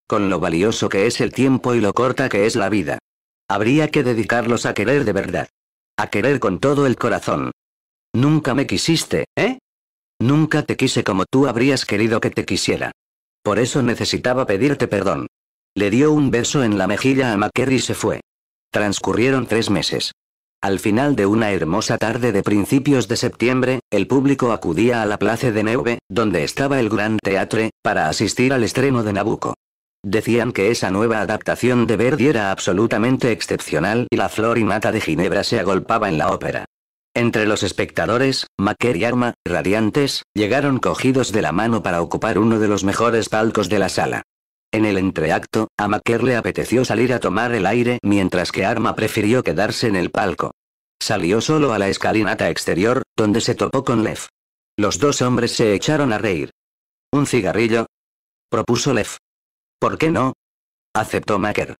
Con lo valioso que es el tiempo y lo corta que es la vida. Habría que dedicarlos a querer de verdad. A querer con todo el corazón. Nunca me quisiste, ¿eh? Nunca te quise como tú habrías querido que te quisiera. Por eso necesitaba pedirte perdón. Le dio un beso en la mejilla a Macker y se fue. Transcurrieron tres meses. Al final de una hermosa tarde de principios de septiembre, el público acudía a la Place de Neuve, donde estaba el Gran Teatre, para asistir al estreno de Nabucco. Decían que esa nueva adaptación de Verdi era absolutamente excepcional y la flor y mata de Ginebra se agolpaba en la ópera. Entre los espectadores, Maquer y Arma, radiantes, llegaron cogidos de la mano para ocupar uno de los mejores palcos de la sala. En el entreacto, a Macker le apeteció salir a tomar el aire mientras que Arma prefirió quedarse en el palco. Salió solo a la escalinata exterior, donde se topó con Lev. Los dos hombres se echaron a reír. ¿Un cigarrillo? propuso Lev. ¿Por qué no? aceptó Macker.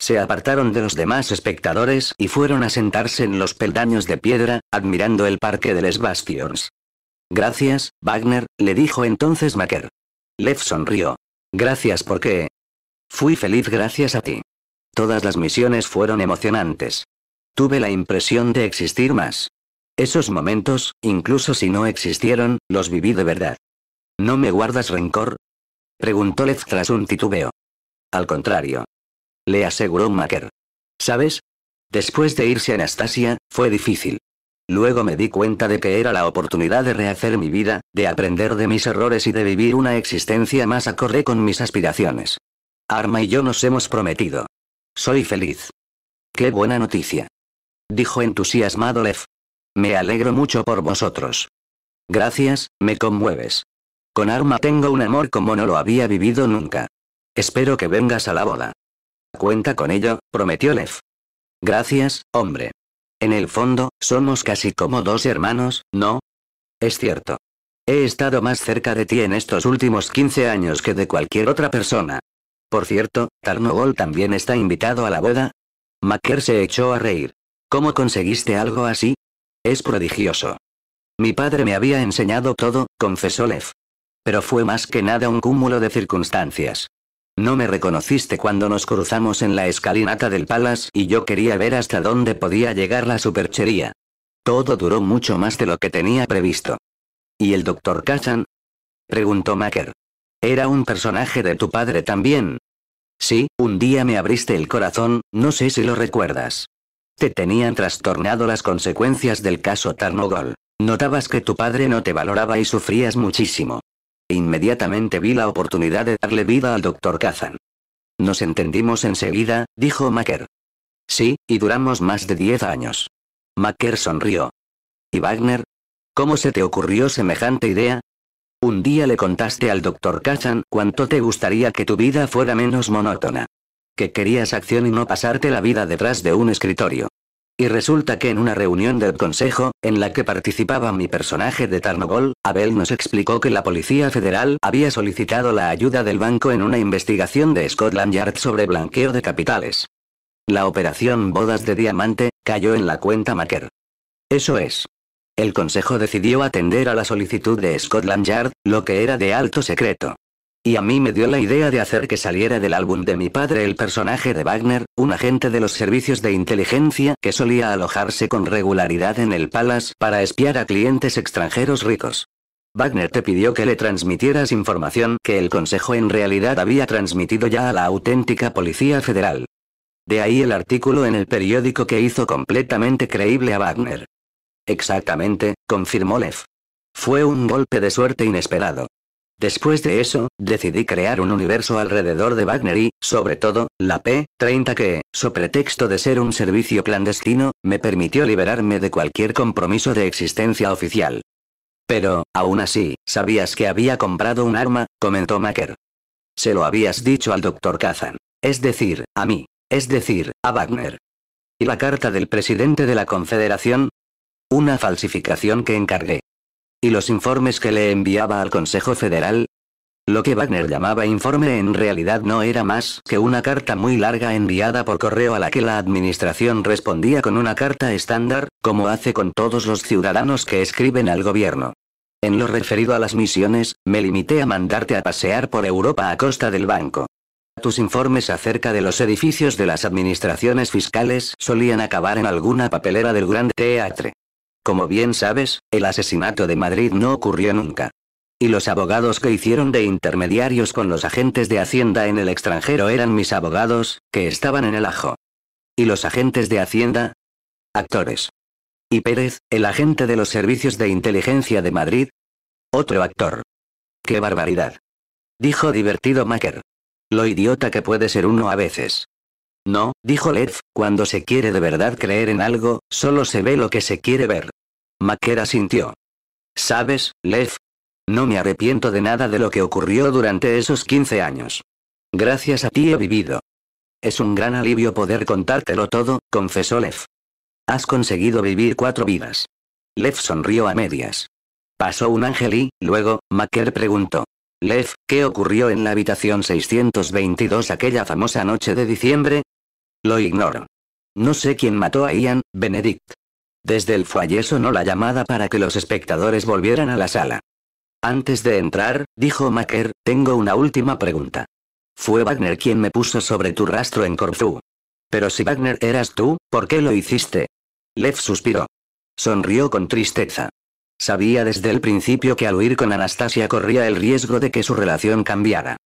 Se apartaron de los demás espectadores y fueron a sentarse en los peldaños de piedra, admirando el parque de Les Bastions. Gracias, Wagner, le dijo entonces Macker. Lev sonrió. Gracias porque... Fui feliz gracias a ti. Todas las misiones fueron emocionantes. Tuve la impresión de existir más. Esos momentos, incluso si no existieron, los viví de verdad. ¿No me guardas rencor? Preguntó Lev tras un titubeo. Al contrario. Le aseguró Macker. ¿Sabes? Después de irse Anastasia, fue difícil. Luego me di cuenta de que era la oportunidad de rehacer mi vida, de aprender de mis errores y de vivir una existencia más acorde con mis aspiraciones. Arma y yo nos hemos prometido. Soy feliz. Qué buena noticia. Dijo entusiasmado Lev. Me alegro mucho por vosotros. Gracias, me conmueves. Con Arma tengo un amor como no lo había vivido nunca. Espero que vengas a la boda. Cuenta con ello, prometió Lev. Gracias, hombre. En el fondo, somos casi como dos hermanos, ¿no? Es cierto. He estado más cerca de ti en estos últimos 15 años que de cualquier otra persona. Por cierto, Tarnogol también está invitado a la boda. Macker se echó a reír. ¿Cómo conseguiste algo así? Es prodigioso. Mi padre me había enseñado todo, confesó Lev. Pero fue más que nada un cúmulo de circunstancias. No me reconociste cuando nos cruzamos en la escalinata del Palace y yo quería ver hasta dónde podía llegar la superchería. Todo duró mucho más de lo que tenía previsto. ¿Y el doctor Kachan? Preguntó Macker. ¿Era un personaje de tu padre también? Sí, un día me abriste el corazón, no sé si lo recuerdas. Te tenían trastornado las consecuencias del caso Tarnogol. Notabas que tu padre no te valoraba y sufrías muchísimo. E inmediatamente vi la oportunidad de darle vida al doctor Kazan. Nos entendimos enseguida, dijo Macker. Sí, y duramos más de diez años. Macker sonrió. ¿Y Wagner? ¿Cómo se te ocurrió semejante idea? Un día le contaste al doctor Kazan cuánto te gustaría que tu vida fuera menos monótona. Que querías acción y no pasarte la vida detrás de un escritorio. Y resulta que en una reunión del consejo, en la que participaba mi personaje de Tarnogol, Abel nos explicó que la Policía Federal había solicitado la ayuda del banco en una investigación de Scotland Yard sobre blanqueo de capitales. La operación Bodas de Diamante cayó en la cuenta Maker. Eso es. El consejo decidió atender a la solicitud de Scotland Yard, lo que era de alto secreto. Y a mí me dio la idea de hacer que saliera del álbum de mi padre el personaje de Wagner, un agente de los servicios de inteligencia que solía alojarse con regularidad en el Palace para espiar a clientes extranjeros ricos. Wagner te pidió que le transmitieras información que el Consejo en realidad había transmitido ya a la auténtica Policía Federal. De ahí el artículo en el periódico que hizo completamente creíble a Wagner. Exactamente, confirmó Lev. Fue un golpe de suerte inesperado. Después de eso, decidí crear un universo alrededor de Wagner y, sobre todo, la P-30 que, so pretexto de ser un servicio clandestino, me permitió liberarme de cualquier compromiso de existencia oficial. Pero, aún así, ¿sabías que había comprado un arma? comentó Macker. Se lo habías dicho al doctor Kazan. Es decir, a mí. Es decir, a Wagner. ¿Y la carta del presidente de la Confederación? Una falsificación que encargué y los informes que le enviaba al Consejo Federal. Lo que Wagner llamaba informe en realidad no era más que una carta muy larga enviada por correo a la que la administración respondía con una carta estándar, como hace con todos los ciudadanos que escriben al gobierno. En lo referido a las misiones, me limité a mandarte a pasear por Europa a costa del banco. Tus informes acerca de los edificios de las administraciones fiscales solían acabar en alguna papelera del Gran Teatre. Como bien sabes, el asesinato de Madrid no ocurrió nunca. Y los abogados que hicieron de intermediarios con los agentes de Hacienda en el extranjero eran mis abogados, que estaban en el ajo. ¿Y los agentes de Hacienda? Actores. ¿Y Pérez, el agente de los servicios de inteligencia de Madrid? Otro actor. ¡Qué barbaridad! Dijo divertido Macker. Lo idiota que puede ser uno a veces. No, dijo Lev, cuando se quiere de verdad creer en algo, solo se ve lo que se quiere ver. Maquera asintió. ¿Sabes, Lev? No me arrepiento de nada de lo que ocurrió durante esos 15 años. Gracias a ti he vivido. Es un gran alivio poder contártelo todo, confesó Lev. Has conseguido vivir cuatro vidas. Lev sonrió a medias. Pasó un ángel y, luego, Maquer preguntó. Lev, ¿qué ocurrió en la habitación 622 aquella famosa noche de diciembre? Lo ignoro. No sé quién mató a Ian, Benedict. Desde el foyer sonó la llamada para que los espectadores volvieran a la sala. Antes de entrar, dijo Macker, tengo una última pregunta. Fue Wagner quien me puso sobre tu rastro en Corfú. Pero si Wagner eras tú, ¿por qué lo hiciste? Lev suspiró. Sonrió con tristeza. Sabía desde el principio que al huir con Anastasia corría el riesgo de que su relación cambiara.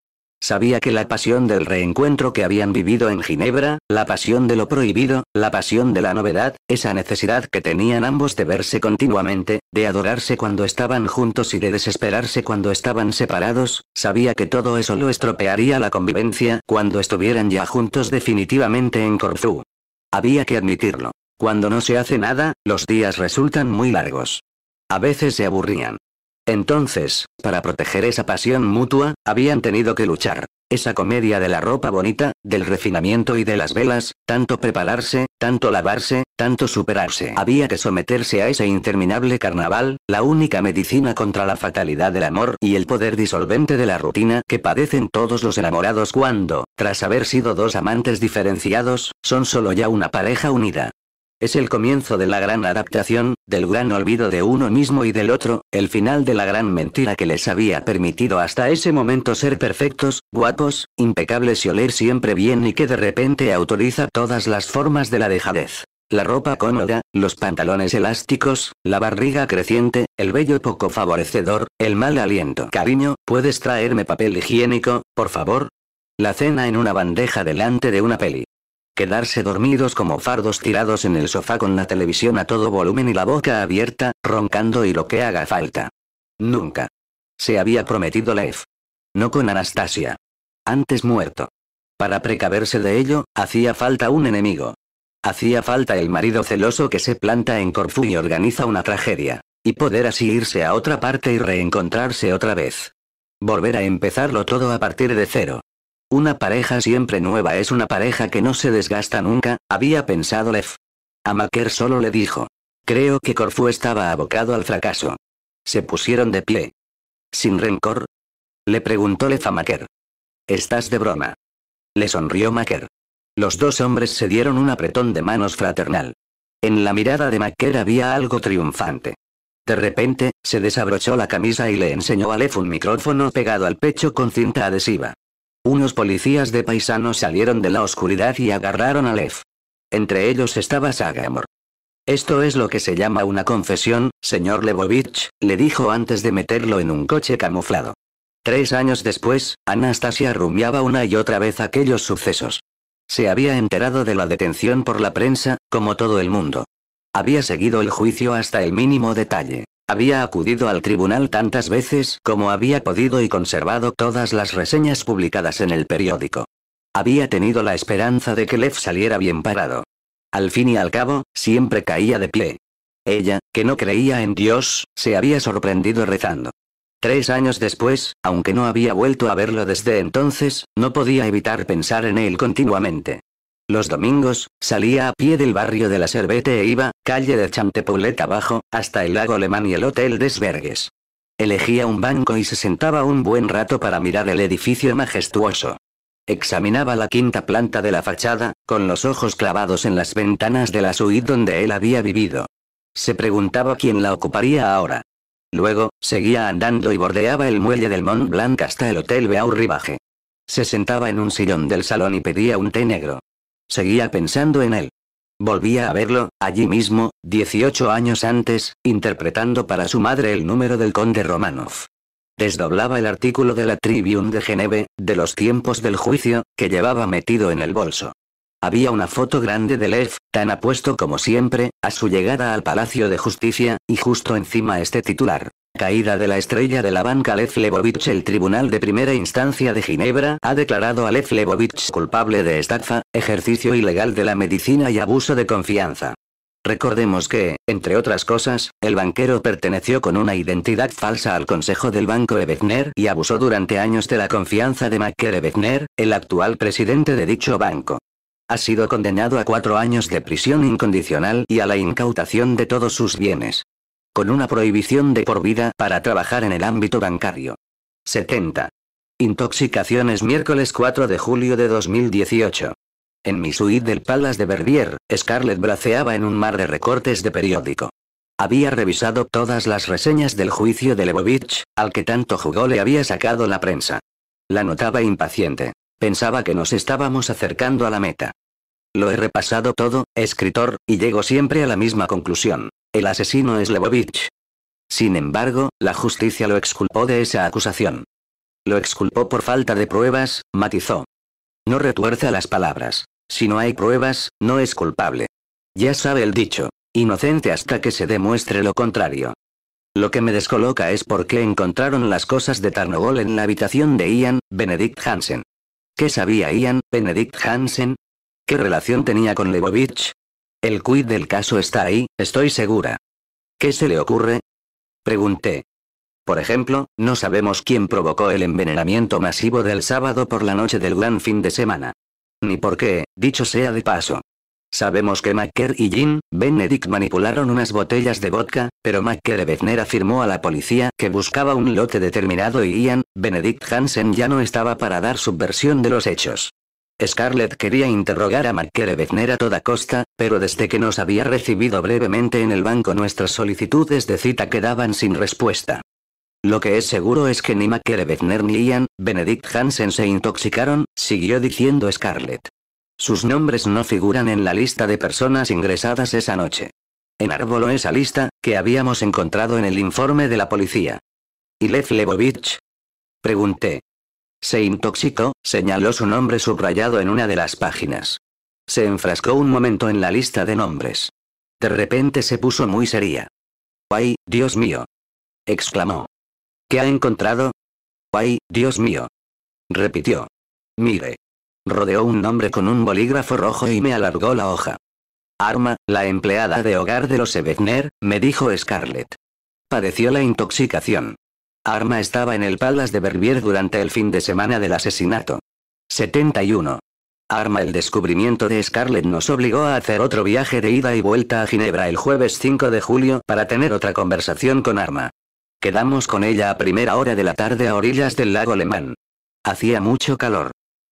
Sabía que la pasión del reencuentro que habían vivido en Ginebra, la pasión de lo prohibido, la pasión de la novedad, esa necesidad que tenían ambos de verse continuamente, de adorarse cuando estaban juntos y de desesperarse cuando estaban separados, sabía que todo eso lo estropearía la convivencia cuando estuvieran ya juntos definitivamente en Corfú. Había que admitirlo. Cuando no se hace nada, los días resultan muy largos. A veces se aburrían. Entonces, para proteger esa pasión mutua, habían tenido que luchar. Esa comedia de la ropa bonita, del refinamiento y de las velas, tanto prepararse, tanto lavarse, tanto superarse. Había que someterse a ese interminable carnaval, la única medicina contra la fatalidad del amor y el poder disolvente de la rutina que padecen todos los enamorados cuando, tras haber sido dos amantes diferenciados, son solo ya una pareja unida. Es el comienzo de la gran adaptación, del gran olvido de uno mismo y del otro, el final de la gran mentira que les había permitido hasta ese momento ser perfectos, guapos, impecables y oler siempre bien y que de repente autoriza todas las formas de la dejadez. La ropa cómoda, los pantalones elásticos, la barriga creciente, el vello poco favorecedor, el mal aliento. Cariño, ¿puedes traerme papel higiénico, por favor? La cena en una bandeja delante de una peli. Quedarse dormidos como fardos tirados en el sofá con la televisión a todo volumen y la boca abierta, roncando y lo que haga falta. Nunca. Se había prometido Leif. No con Anastasia. Antes muerto. Para precaverse de ello, hacía falta un enemigo. Hacía falta el marido celoso que se planta en Corfú y organiza una tragedia. Y poder así irse a otra parte y reencontrarse otra vez. Volver a empezarlo todo a partir de cero. Una pareja siempre nueva es una pareja que no se desgasta nunca, había pensado Lef. A Maker solo le dijo. Creo que Corfu estaba abocado al fracaso. Se pusieron de pie. ¿Sin rencor? Le preguntó Lef a Maker. ¿Estás de broma? Le sonrió Maker. Los dos hombres se dieron un apretón de manos fraternal. En la mirada de Maker había algo triunfante. De repente, se desabrochó la camisa y le enseñó a Lef un micrófono pegado al pecho con cinta adhesiva. Unos policías de paisanos salieron de la oscuridad y agarraron a Lev. Entre ellos estaba Sagamor. Esto es lo que se llama una confesión, señor Lebovich, le dijo antes de meterlo en un coche camuflado. Tres años después, Anastasia rumiaba una y otra vez aquellos sucesos. Se había enterado de la detención por la prensa, como todo el mundo. Había seguido el juicio hasta el mínimo detalle. Había acudido al tribunal tantas veces como había podido y conservado todas las reseñas publicadas en el periódico. Había tenido la esperanza de que Lev saliera bien parado. Al fin y al cabo, siempre caía de pie. Ella, que no creía en Dios, se había sorprendido rezando. Tres años después, aunque no había vuelto a verlo desde entonces, no podía evitar pensar en él continuamente. Los domingos, salía a pie del barrio de la Servete e iba, calle de Chantepoulet abajo, hasta el lago Alemán y el Hotel Desvergues. Elegía un banco y se sentaba un buen rato para mirar el edificio majestuoso. Examinaba la quinta planta de la fachada, con los ojos clavados en las ventanas de la suite donde él había vivido. Se preguntaba quién la ocuparía ahora. Luego, seguía andando y bordeaba el muelle del Mont Blanc hasta el Hotel Rivage. Se sentaba en un sillón del salón y pedía un té negro. Seguía pensando en él. Volvía a verlo, allí mismo, 18 años antes, interpretando para su madre el número del conde Romanov. Desdoblaba el artículo de la Tribune de Geneve, de los tiempos del juicio, que llevaba metido en el bolso. Había una foto grande de Lev, tan apuesto como siempre, a su llegada al Palacio de Justicia, y justo encima este titular caída de la estrella de la banca Lev Lebovich El Tribunal de Primera Instancia de Ginebra ha declarado a Lev Lebovich culpable de estafa, ejercicio ilegal de la medicina y abuso de confianza. Recordemos que, entre otras cosas, el banquero perteneció con una identidad falsa al Consejo del Banco Ebezner y abusó durante años de la confianza de Macker Ebezner, el actual presidente de dicho banco ha sido condenado a cuatro años de prisión incondicional y a la incautación de todos sus bienes con una prohibición de por vida para trabajar en el ámbito bancario. 70. Intoxicaciones miércoles 4 de julio de 2018. En mi suite del Palace de Verbier, Scarlett braceaba en un mar de recortes de periódico. Había revisado todas las reseñas del juicio de Lebovich, al que tanto jugó le había sacado la prensa. La notaba impaciente. Pensaba que nos estábamos acercando a la meta. Lo he repasado todo, escritor, y llego siempre a la misma conclusión. El asesino es Lebovich. Sin embargo, la justicia lo exculpó de esa acusación. Lo exculpó por falta de pruebas, matizó. No retuerza las palabras. Si no hay pruebas, no es culpable. Ya sabe el dicho, inocente hasta que se demuestre lo contrario. Lo que me descoloca es por qué encontraron las cosas de Tarnogol en la habitación de Ian, Benedict Hansen. ¿Qué sabía Ian, Benedict Hansen? ¿Qué relación tenía con Lebovich? El quid del caso está ahí, estoy segura. ¿Qué se le ocurre? Pregunté. Por ejemplo, no sabemos quién provocó el envenenamiento masivo del sábado por la noche del gran fin de semana. Ni por qué, dicho sea de paso. Sabemos que Macker y Jean, Benedict manipularon unas botellas de vodka, pero Macker e Befner afirmó a la policía que buscaba un lote determinado y Ian, Benedict Hansen ya no estaba para dar su versión de los hechos. Scarlett quería interrogar a Mackerevechner a toda costa, pero desde que nos había recibido brevemente en el banco nuestras solicitudes de cita quedaban sin respuesta. Lo que es seguro es que ni Mackerevechner ni Ian, Benedict Hansen se intoxicaron, siguió diciendo Scarlett. Sus nombres no figuran en la lista de personas ingresadas esa noche. En Enarboló esa lista, que habíamos encontrado en el informe de la policía. ¿Y Lev Lebovich? Pregunté. Se intoxicó, señaló su nombre subrayado en una de las páginas. Se enfrascó un momento en la lista de nombres. De repente se puso muy seria. ¡Ay, Dios mío! exclamó. ¿Qué ha encontrado? ¡Ay, Dios mío! repitió. Mire. Rodeó un nombre con un bolígrafo rojo y me alargó la hoja. Arma, la empleada de hogar de los Ebeckner, me dijo Scarlett. Padeció la intoxicación. Arma estaba en el Palace de Berbier durante el fin de semana del asesinato. 71. Arma El descubrimiento de Scarlett nos obligó a hacer otro viaje de ida y vuelta a Ginebra el jueves 5 de julio para tener otra conversación con Arma. Quedamos con ella a primera hora de la tarde a orillas del lago Alemán. Hacía mucho calor.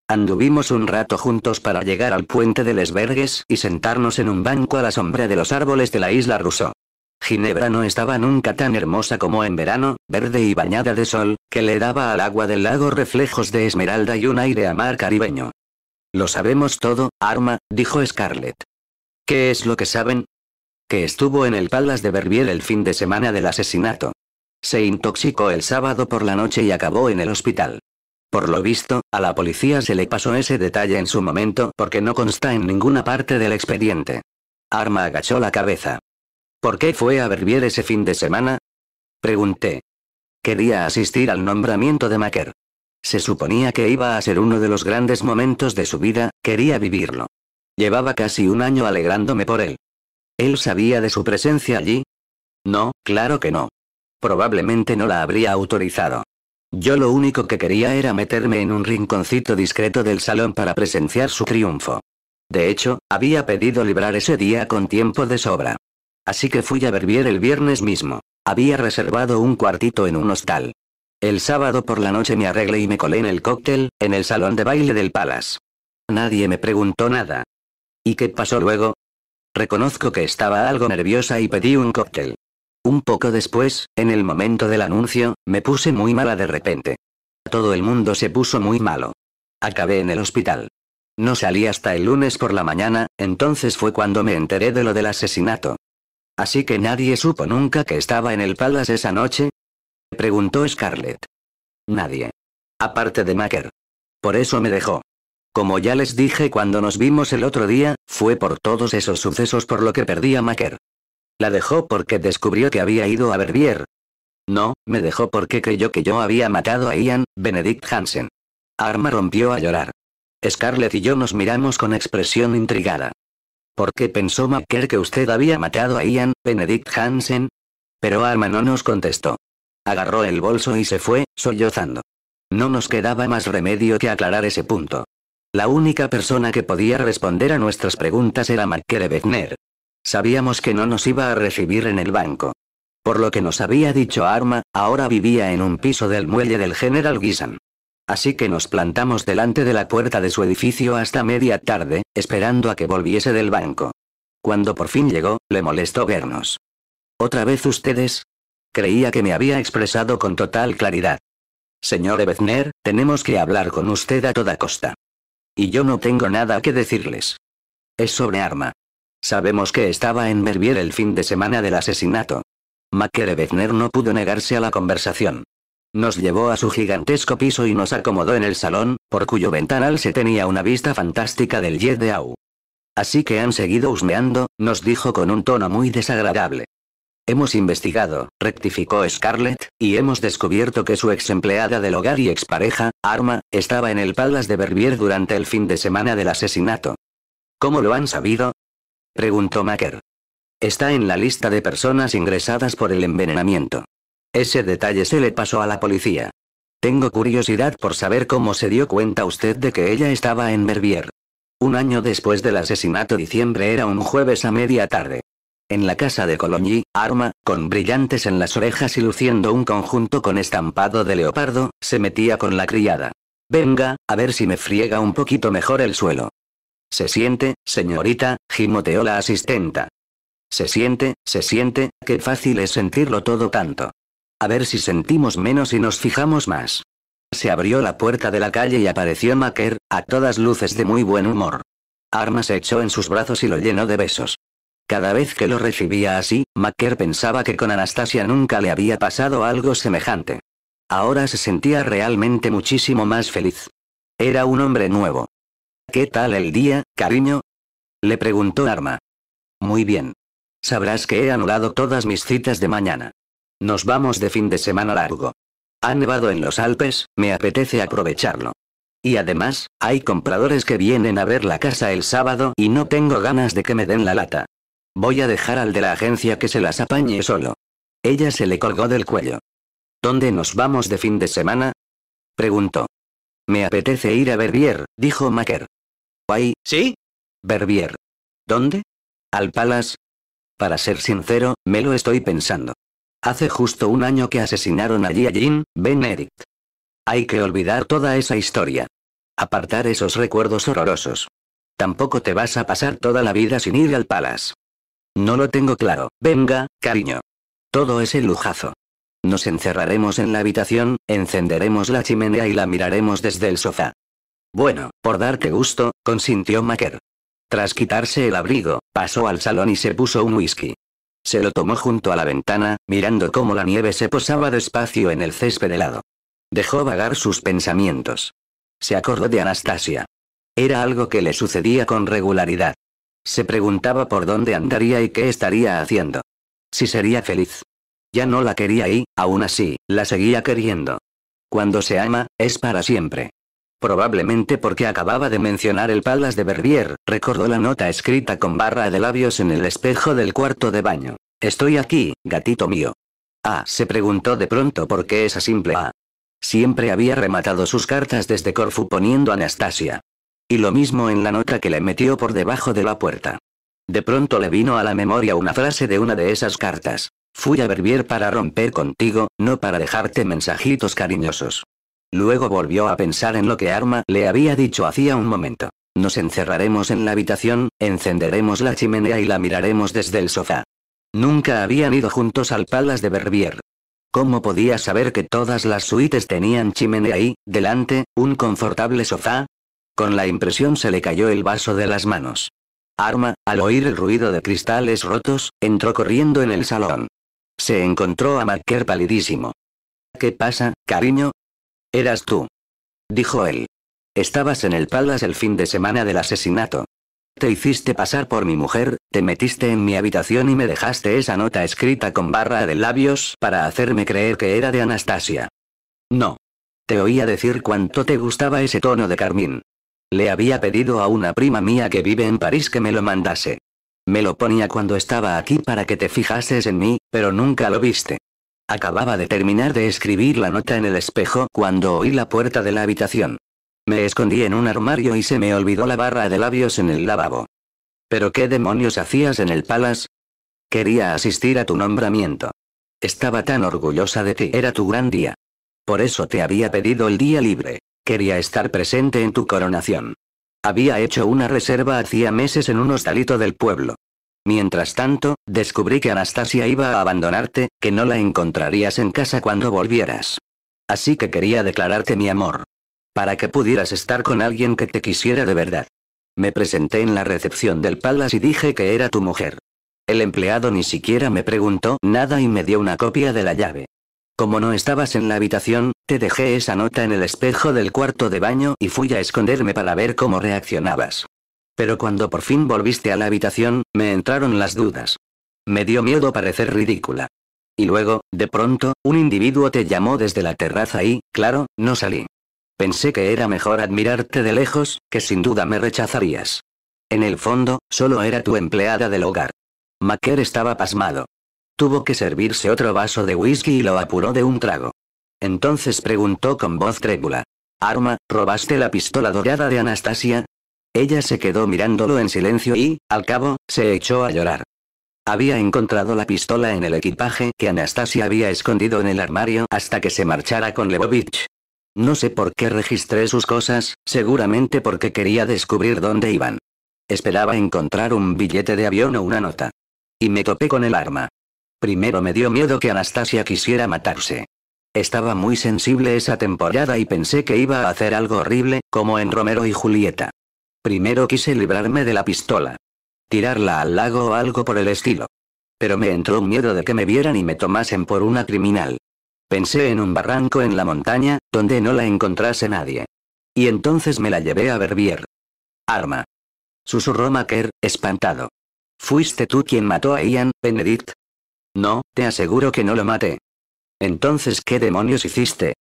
Anduvimos un rato juntos para llegar al puente de Les y sentarnos en un banco a la sombra de los árboles de la isla Rousseau. Ginebra no estaba nunca tan hermosa como en verano, verde y bañada de sol, que le daba al agua del lago reflejos de esmeralda y un aire a mar caribeño. Lo sabemos todo, Arma, dijo Scarlett. ¿Qué es lo que saben? Que estuvo en el Palace de Verbier el fin de semana del asesinato. Se intoxicó el sábado por la noche y acabó en el hospital. Por lo visto, a la policía se le pasó ese detalle en su momento porque no consta en ninguna parte del expediente. Arma agachó la cabeza. ¿Por qué fue a Verbier ese fin de semana? Pregunté. Quería asistir al nombramiento de Macker. Se suponía que iba a ser uno de los grandes momentos de su vida, quería vivirlo. Llevaba casi un año alegrándome por él. ¿Él sabía de su presencia allí? No, claro que no. Probablemente no la habría autorizado. Yo lo único que quería era meterme en un rinconcito discreto del salón para presenciar su triunfo. De hecho, había pedido librar ese día con tiempo de sobra. Así que fui a Verbier el viernes mismo. Había reservado un cuartito en un hostal. El sábado por la noche me arreglé y me colé en el cóctel, en el salón de baile del Palace. Nadie me preguntó nada. ¿Y qué pasó luego? Reconozco que estaba algo nerviosa y pedí un cóctel. Un poco después, en el momento del anuncio, me puse muy mala de repente. Todo el mundo se puso muy malo. Acabé en el hospital. No salí hasta el lunes por la mañana, entonces fue cuando me enteré de lo del asesinato. Así que nadie supo nunca que estaba en el Palace esa noche? Preguntó Scarlett. Nadie. Aparte de Macker. Por eso me dejó. Como ya les dije cuando nos vimos el otro día, fue por todos esos sucesos por lo que perdí a Macker. La dejó porque descubrió que había ido a Verbier. No, me dejó porque creyó que yo había matado a Ian, Benedict Hansen. Arma rompió a llorar. Scarlett y yo nos miramos con expresión intrigada. ¿Por qué pensó Marker que usted había matado a Ian, Benedict Hansen? Pero Arma no nos contestó. Agarró el bolso y se fue, sollozando. No nos quedaba más remedio que aclarar ese punto. La única persona que podía responder a nuestras preguntas era Marker Ebner. Sabíamos que no nos iba a recibir en el banco. Por lo que nos había dicho Arma, ahora vivía en un piso del muelle del General Guisan así que nos plantamos delante de la puerta de su edificio hasta media tarde, esperando a que volviese del banco. Cuando por fin llegó, le molestó vernos. ¿Otra vez ustedes? Creía que me había expresado con total claridad. Señor Ebezner, tenemos que hablar con usted a toda costa. Y yo no tengo nada que decirles. Es sobre arma. Sabemos que estaba en Berbier el fin de semana del asesinato. Macker Ebezner no pudo negarse a la conversación. Nos llevó a su gigantesco piso y nos acomodó en el salón, por cuyo ventanal se tenía una vista fantástica del Jet de Au. Así que han seguido husmeando, nos dijo con un tono muy desagradable. Hemos investigado, rectificó Scarlett, y hemos descubierto que su ex empleada del hogar y expareja, Arma, estaba en el Palas de Verbier durante el fin de semana del asesinato. ¿Cómo lo han sabido? preguntó Macker. Está en la lista de personas ingresadas por el envenenamiento. Ese detalle se le pasó a la policía. Tengo curiosidad por saber cómo se dio cuenta usted de que ella estaba en Verbier. Un año después del asesinato diciembre era un jueves a media tarde. En la casa de Colony, Arma, con brillantes en las orejas y luciendo un conjunto con estampado de leopardo, se metía con la criada. Venga, a ver si me friega un poquito mejor el suelo. Se siente, señorita, gimoteó la asistenta. Se siente, se siente, qué fácil es sentirlo todo tanto. A ver si sentimos menos y nos fijamos más. Se abrió la puerta de la calle y apareció Macker, a todas luces de muy buen humor. Arma se echó en sus brazos y lo llenó de besos. Cada vez que lo recibía así, Macker pensaba que con Anastasia nunca le había pasado algo semejante. Ahora se sentía realmente muchísimo más feliz. Era un hombre nuevo. ¿Qué tal el día, cariño? Le preguntó Arma. Muy bien. Sabrás que he anulado todas mis citas de mañana. Nos vamos de fin de semana largo. Ha nevado en los Alpes, me apetece aprovecharlo. Y además, hay compradores que vienen a ver la casa el sábado y no tengo ganas de que me den la lata. Voy a dejar al de la agencia que se las apañe solo. Ella se le colgó del cuello. ¿Dónde nos vamos de fin de semana? Preguntó. Me apetece ir a Verbier, dijo Macker. ¿Ay? ¿Sí? Verbier. ¿Dónde? ¿Al Palace? Para ser sincero, me lo estoy pensando. Hace justo un año que asesinaron allí a Jean, Benedict. Hay que olvidar toda esa historia. Apartar esos recuerdos horrorosos. Tampoco te vas a pasar toda la vida sin ir al Palace. No lo tengo claro. Venga, cariño. Todo es el lujazo. Nos encerraremos en la habitación, encenderemos la chimenea y la miraremos desde el sofá. Bueno, por darte gusto, consintió Macker. Tras quitarse el abrigo, pasó al salón y se puso un whisky. Se lo tomó junto a la ventana, mirando cómo la nieve se posaba despacio en el césped helado. Dejó vagar sus pensamientos. Se acordó de Anastasia. Era algo que le sucedía con regularidad. Se preguntaba por dónde andaría y qué estaría haciendo. Si sería feliz. Ya no la quería y, aún así, la seguía queriendo. Cuando se ama, es para siempre. Probablemente porque acababa de mencionar el palas de Verbier, recordó la nota escrita con barra de labios en el espejo del cuarto de baño. Estoy aquí, gatito mío. Ah, se preguntó de pronto por qué esa simple A. Siempre había rematado sus cartas desde Corfu poniendo Anastasia. Y lo mismo en la nota que le metió por debajo de la puerta. De pronto le vino a la memoria una frase de una de esas cartas. Fui a Verbier para romper contigo, no para dejarte mensajitos cariñosos. Luego volvió a pensar en lo que Arma le había dicho hacía un momento. Nos encerraremos en la habitación, encenderemos la chimenea y la miraremos desde el sofá. Nunca habían ido juntos al Palace de Verbier. ¿Cómo podía saber que todas las suites tenían chimenea y, delante, un confortable sofá? Con la impresión se le cayó el vaso de las manos. Arma, al oír el ruido de cristales rotos, entró corriendo en el salón. Se encontró a Marker palidísimo. ¿Qué pasa, cariño? Eras tú. Dijo él. Estabas en el Palace el fin de semana del asesinato. Te hiciste pasar por mi mujer, te metiste en mi habitación y me dejaste esa nota escrita con barra de labios para hacerme creer que era de Anastasia. No. Te oía decir cuánto te gustaba ese tono de carmín. Le había pedido a una prima mía que vive en París que me lo mandase. Me lo ponía cuando estaba aquí para que te fijases en mí, pero nunca lo viste. Acababa de terminar de escribir la nota en el espejo cuando oí la puerta de la habitación. Me escondí en un armario y se me olvidó la barra de labios en el lavabo. ¿Pero qué demonios hacías en el Palace? Quería asistir a tu nombramiento. Estaba tan orgullosa de ti, era tu gran día. Por eso te había pedido el día libre. Quería estar presente en tu coronación. Había hecho una reserva hacía meses en un hostalito del pueblo. Mientras tanto, descubrí que Anastasia iba a abandonarte, que no la encontrarías en casa cuando volvieras. Así que quería declararte mi amor. Para que pudieras estar con alguien que te quisiera de verdad. Me presenté en la recepción del Palace y dije que era tu mujer. El empleado ni siquiera me preguntó nada y me dio una copia de la llave. Como no estabas en la habitación, te dejé esa nota en el espejo del cuarto de baño y fui a esconderme para ver cómo reaccionabas. Pero cuando por fin volviste a la habitación, me entraron las dudas. Me dio miedo parecer ridícula. Y luego, de pronto, un individuo te llamó desde la terraza y, claro, no salí. Pensé que era mejor admirarte de lejos, que sin duda me rechazarías. En el fondo, solo era tu empleada del hogar. Maquer estaba pasmado. Tuvo que servirse otro vaso de whisky y lo apuró de un trago. Entonces preguntó con voz trébula. Arma, ¿robaste la pistola dorada de Anastasia? Ella se quedó mirándolo en silencio y, al cabo, se echó a llorar. Había encontrado la pistola en el equipaje que Anastasia había escondido en el armario hasta que se marchara con Lebovich. No sé por qué registré sus cosas, seguramente porque quería descubrir dónde iban. Esperaba encontrar un billete de avión o una nota. Y me topé con el arma. Primero me dio miedo que Anastasia quisiera matarse. Estaba muy sensible esa temporada y pensé que iba a hacer algo horrible, como en Romero y Julieta. Primero quise librarme de la pistola. Tirarla al lago o algo por el estilo. Pero me entró un miedo de que me vieran y me tomasen por una criminal. Pensé en un barranco en la montaña, donde no la encontrase nadie. Y entonces me la llevé a Verbier. Arma. Susurró Maker espantado. ¿Fuiste tú quien mató a Ian, Benedict? No, te aseguro que no lo maté. Entonces, ¿qué demonios hiciste?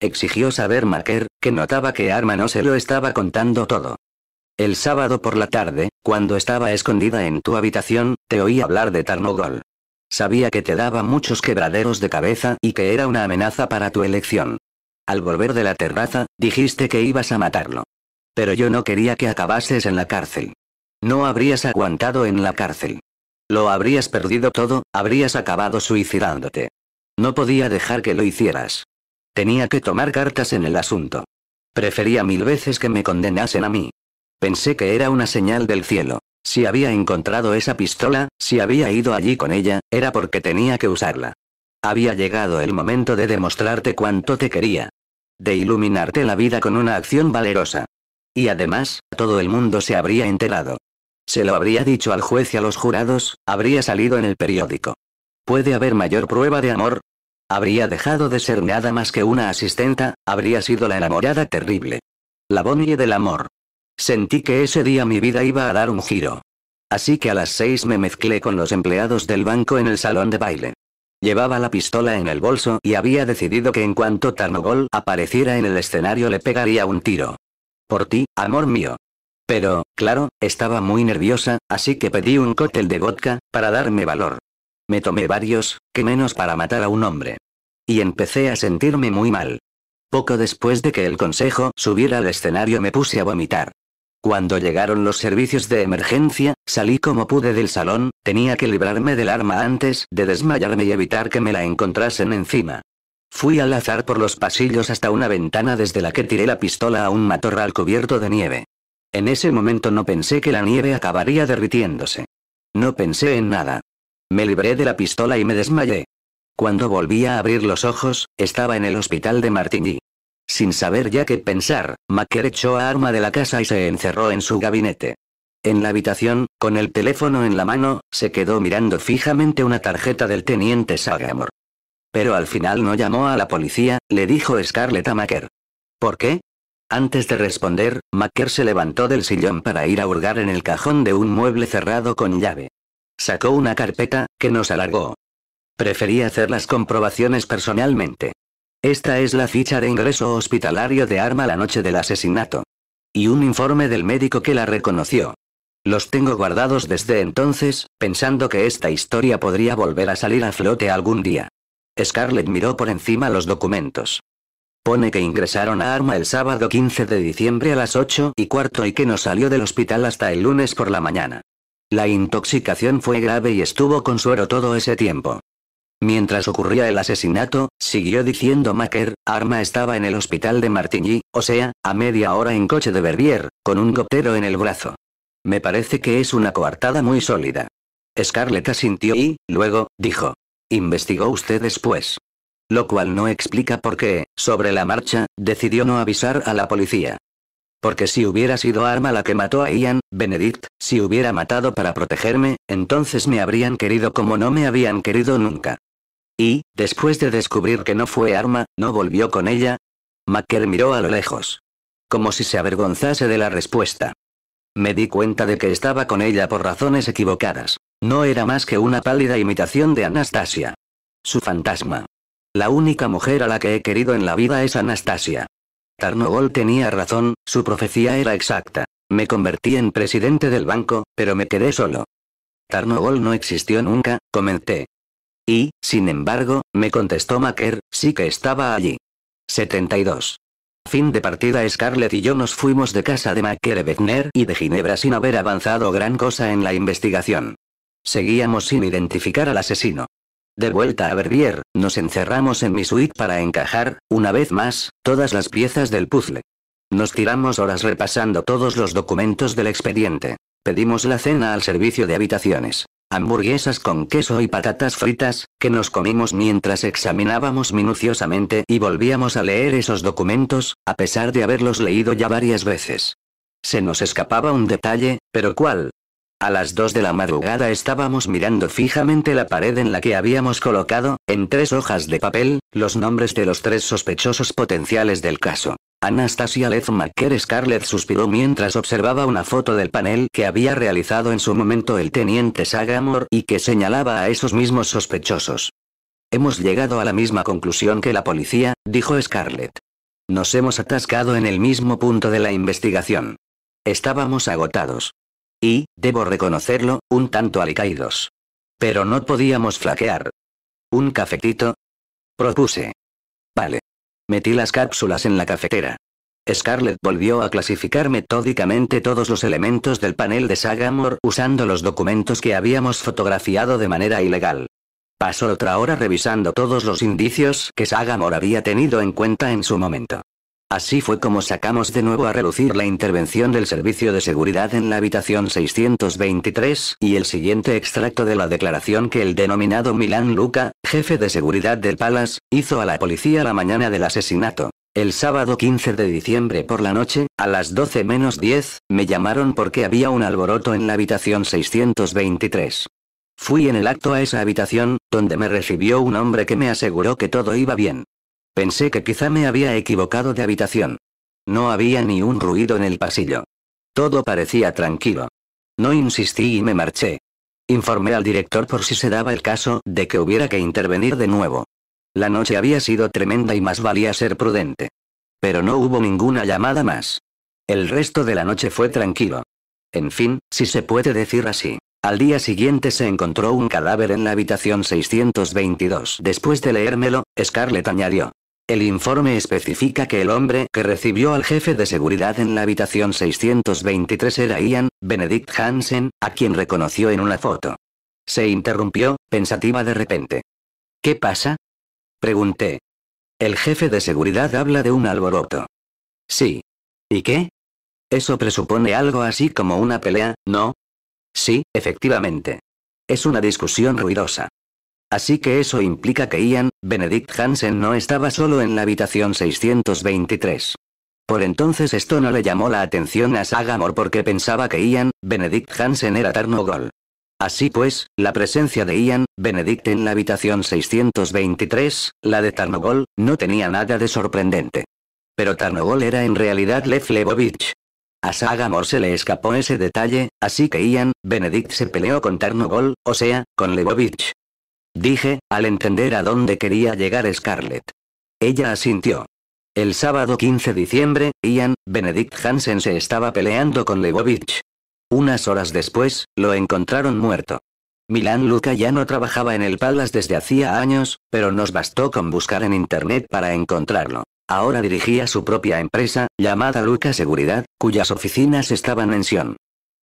Exigió saber Maker que notaba que Arma no se lo estaba contando todo. El sábado por la tarde, cuando estaba escondida en tu habitación, te oí hablar de Tarnogol. Sabía que te daba muchos quebraderos de cabeza y que era una amenaza para tu elección. Al volver de la terraza, dijiste que ibas a matarlo. Pero yo no quería que acabases en la cárcel. No habrías aguantado en la cárcel. Lo habrías perdido todo, habrías acabado suicidándote. No podía dejar que lo hicieras. Tenía que tomar cartas en el asunto. Prefería mil veces que me condenasen a mí. Pensé que era una señal del cielo. Si había encontrado esa pistola, si había ido allí con ella, era porque tenía que usarla. Había llegado el momento de demostrarte cuánto te quería. De iluminarte la vida con una acción valerosa. Y además, todo el mundo se habría enterado. Se lo habría dicho al juez y a los jurados, habría salido en el periódico. ¿Puede haber mayor prueba de amor? Habría dejado de ser nada más que una asistenta, habría sido la enamorada terrible. La Bonnie del amor. Sentí que ese día mi vida iba a dar un giro. Así que a las seis me mezclé con los empleados del banco en el salón de baile. Llevaba la pistola en el bolso y había decidido que en cuanto Tarnogol apareciera en el escenario le pegaría un tiro. Por ti, amor mío. Pero, claro, estaba muy nerviosa, así que pedí un cóctel de vodka, para darme valor. Me tomé varios, que menos para matar a un hombre. Y empecé a sentirme muy mal. Poco después de que el consejo subiera al escenario me puse a vomitar. Cuando llegaron los servicios de emergencia, salí como pude del salón, tenía que librarme del arma antes de desmayarme y evitar que me la encontrasen encima. Fui al azar por los pasillos hasta una ventana desde la que tiré la pistola a un matorral cubierto de nieve. En ese momento no pensé que la nieve acabaría derritiéndose. No pensé en nada. Me libré de la pistola y me desmayé. Cuando volví a abrir los ojos, estaba en el hospital de Martigny. Sin saber ya qué pensar, Macker echó a Arma de la casa y se encerró en su gabinete. En la habitación, con el teléfono en la mano, se quedó mirando fijamente una tarjeta del teniente Sagamore. Pero al final no llamó a la policía, le dijo Scarlett a Macker. ¿Por qué? Antes de responder, Macker se levantó del sillón para ir a hurgar en el cajón de un mueble cerrado con llave. Sacó una carpeta, que nos alargó. Prefería hacer las comprobaciones personalmente. Esta es la ficha de ingreso hospitalario de Arma la noche del asesinato. Y un informe del médico que la reconoció. Los tengo guardados desde entonces, pensando que esta historia podría volver a salir a flote algún día. Scarlett miró por encima los documentos. Pone que ingresaron a Arma el sábado 15 de diciembre a las 8 y cuarto y que no salió del hospital hasta el lunes por la mañana. La intoxicación fue grave y estuvo con suero todo ese tiempo. Mientras ocurría el asesinato, siguió diciendo Macker, Arma estaba en el hospital de Martigny, o sea, a media hora en coche de Verbier, con un gotero en el brazo. Me parece que es una coartada muy sólida. Scarlett asintió y, luego, dijo. Investigó usted después. Lo cual no explica por qué, sobre la marcha, decidió no avisar a la policía. Porque si hubiera sido Arma la que mató a Ian, Benedict, si hubiera matado para protegerme, entonces me habrían querido como no me habían querido nunca. Y, después de descubrir que no fue arma, no volvió con ella. Macker miró a lo lejos. Como si se avergonzase de la respuesta. Me di cuenta de que estaba con ella por razones equivocadas. No era más que una pálida imitación de Anastasia. Su fantasma. La única mujer a la que he querido en la vida es Anastasia. Tarnogol tenía razón, su profecía era exacta. Me convertí en presidente del banco, pero me quedé solo. Tarnogol no existió nunca, comenté. Y, sin embargo, me contestó Macker, sí que estaba allí. 72. Fin de partida Scarlett y yo nos fuimos de casa de Macker Ebetner y de Ginebra sin haber avanzado gran cosa en la investigación. Seguíamos sin identificar al asesino. De vuelta a Verbier, nos encerramos en mi suite para encajar, una vez más, todas las piezas del puzzle. Nos tiramos horas repasando todos los documentos del expediente. Pedimos la cena al servicio de habitaciones hamburguesas con queso y patatas fritas, que nos comimos mientras examinábamos minuciosamente y volvíamos a leer esos documentos, a pesar de haberlos leído ya varias veces. Se nos escapaba un detalle, pero ¿cuál? A las 2 de la madrugada estábamos mirando fijamente la pared en la que habíamos colocado, en tres hojas de papel, los nombres de los tres sospechosos potenciales del caso. Anastasia Lezmacher Scarlett suspiró mientras observaba una foto del panel que había realizado en su momento el teniente Sagamore y que señalaba a esos mismos sospechosos. Hemos llegado a la misma conclusión que la policía, dijo Scarlett. Nos hemos atascado en el mismo punto de la investigación. Estábamos agotados y, debo reconocerlo, un tanto alicaídos. Pero no podíamos flaquear. ¿Un cafetito? Propuse. Vale. Metí las cápsulas en la cafetera. Scarlett volvió a clasificar metódicamente todos los elementos del panel de Sagamore usando los documentos que habíamos fotografiado de manera ilegal. Pasó otra hora revisando todos los indicios que Sagamore había tenido en cuenta en su momento. Así fue como sacamos de nuevo a relucir la intervención del servicio de seguridad en la habitación 623, y el siguiente extracto de la declaración que el denominado Milán Luca, jefe de seguridad del Palace, hizo a la policía la mañana del asesinato. El sábado 15 de diciembre por la noche, a las 12 menos 10, me llamaron porque había un alboroto en la habitación 623. Fui en el acto a esa habitación, donde me recibió un hombre que me aseguró que todo iba bien. Pensé que quizá me había equivocado de habitación. No había ni un ruido en el pasillo. Todo parecía tranquilo. No insistí y me marché. Informé al director por si se daba el caso de que hubiera que intervenir de nuevo. La noche había sido tremenda y más valía ser prudente. Pero no hubo ninguna llamada más. El resto de la noche fue tranquilo. En fin, si se puede decir así. Al día siguiente se encontró un cadáver en la habitación 622. Después de leérmelo, Scarlett añadió. El informe especifica que el hombre que recibió al jefe de seguridad en la habitación 623 era Ian, Benedict Hansen, a quien reconoció en una foto. Se interrumpió, pensativa de repente. ¿Qué pasa? Pregunté. El jefe de seguridad habla de un alboroto. Sí. ¿Y qué? Eso presupone algo así como una pelea, ¿no? Sí, efectivamente. Es una discusión ruidosa. Así que eso implica que Ian, Benedict Hansen no estaba solo en la habitación 623. Por entonces esto no le llamó la atención a Sagamore porque pensaba que Ian, Benedict Hansen era Tarnogol. Así pues, la presencia de Ian, Benedict en la habitación 623, la de Tarnogol, no tenía nada de sorprendente. Pero Tarnogol era en realidad Lev Lebovich. A Sagamore se le escapó ese detalle, así que Ian, Benedict se peleó con Tarnogol, o sea, con Lebovich. Dije, al entender a dónde quería llegar Scarlett. Ella asintió. El sábado 15 de diciembre, Ian, Benedict Hansen se estaba peleando con Lebovich. Unas horas después, lo encontraron muerto. Milan Luca ya no trabajaba en el Palace desde hacía años, pero nos bastó con buscar en internet para encontrarlo. Ahora dirigía su propia empresa, llamada Luca Seguridad, cuyas oficinas estaban en Sion.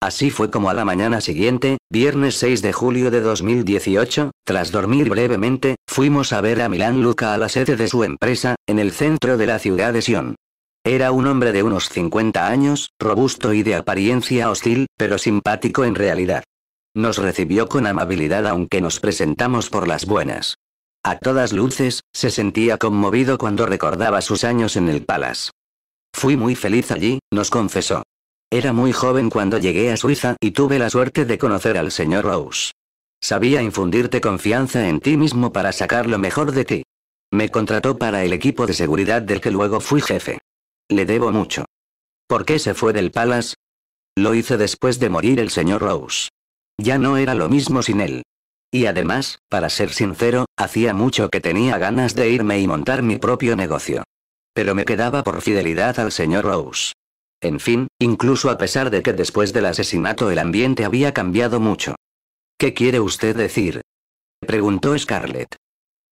Así fue como a la mañana siguiente, viernes 6 de julio de 2018, tras dormir brevemente, fuimos a ver a Milán Luca a la sede de su empresa, en el centro de la ciudad de Sion. Era un hombre de unos 50 años, robusto y de apariencia hostil, pero simpático en realidad. Nos recibió con amabilidad aunque nos presentamos por las buenas. A todas luces, se sentía conmovido cuando recordaba sus años en el Palace. Fui muy feliz allí, nos confesó. Era muy joven cuando llegué a Suiza y tuve la suerte de conocer al señor Rose. Sabía infundirte confianza en ti mismo para sacar lo mejor de ti. Me contrató para el equipo de seguridad del que luego fui jefe. Le debo mucho. ¿Por qué se fue del Palace? Lo hice después de morir el señor Rose. Ya no era lo mismo sin él. Y además, para ser sincero, hacía mucho que tenía ganas de irme y montar mi propio negocio. Pero me quedaba por fidelidad al señor Rose en fin, incluso a pesar de que después del asesinato el ambiente había cambiado mucho. ¿Qué quiere usted decir? preguntó Scarlett.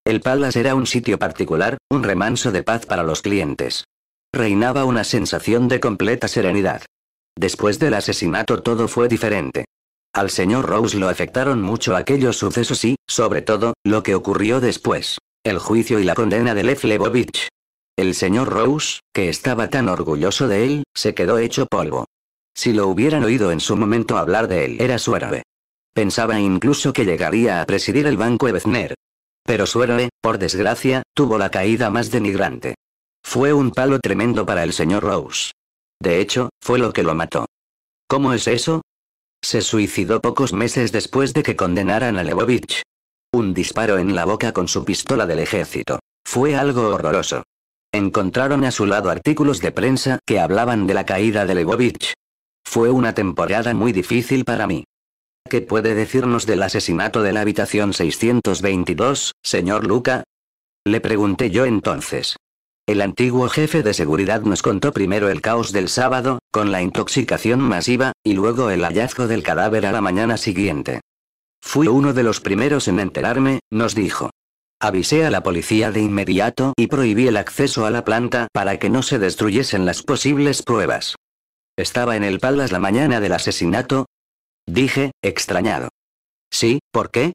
El Palace era un sitio particular, un remanso de paz para los clientes. Reinaba una sensación de completa serenidad. Después del asesinato todo fue diferente. Al señor Rose lo afectaron mucho aquellos sucesos y, sobre todo, lo que ocurrió después. El juicio y la condena de Lef el señor Rose, que estaba tan orgulloso de él, se quedó hecho polvo. Si lo hubieran oído en su momento hablar de él, era su árabe. Pensaba incluso que llegaría a presidir el banco Ebezner. Pero su por desgracia, tuvo la caída más denigrante. Fue un palo tremendo para el señor Rose. De hecho, fue lo que lo mató. ¿Cómo es eso? Se suicidó pocos meses después de que condenaran a Levovich. Un disparo en la boca con su pistola del ejército. Fue algo horroroso. Encontraron a su lado artículos de prensa que hablaban de la caída de Lebovich. Fue una temporada muy difícil para mí. ¿Qué puede decirnos del asesinato de la habitación 622, señor Luca? Le pregunté yo entonces. El antiguo jefe de seguridad nos contó primero el caos del sábado, con la intoxicación masiva, y luego el hallazgo del cadáver a la mañana siguiente. Fui uno de los primeros en enterarme, nos dijo. Avisé a la policía de inmediato y prohibí el acceso a la planta para que no se destruyesen las posibles pruebas. Estaba en el Palace la mañana del asesinato. Dije, extrañado. Sí, ¿por qué?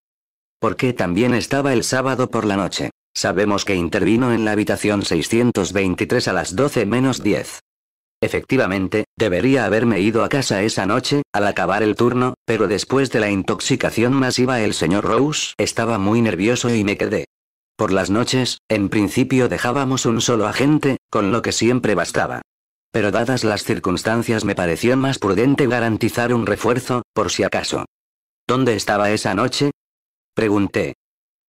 Porque también estaba el sábado por la noche. Sabemos que intervino en la habitación 623 a las 12 menos 10. Efectivamente, debería haberme ido a casa esa noche, al acabar el turno, pero después de la intoxicación masiva el señor Rose estaba muy nervioso y me quedé. Por las noches, en principio dejábamos un solo agente, con lo que siempre bastaba. Pero dadas las circunstancias me pareció más prudente garantizar un refuerzo, por si acaso. ¿Dónde estaba esa noche? Pregunté.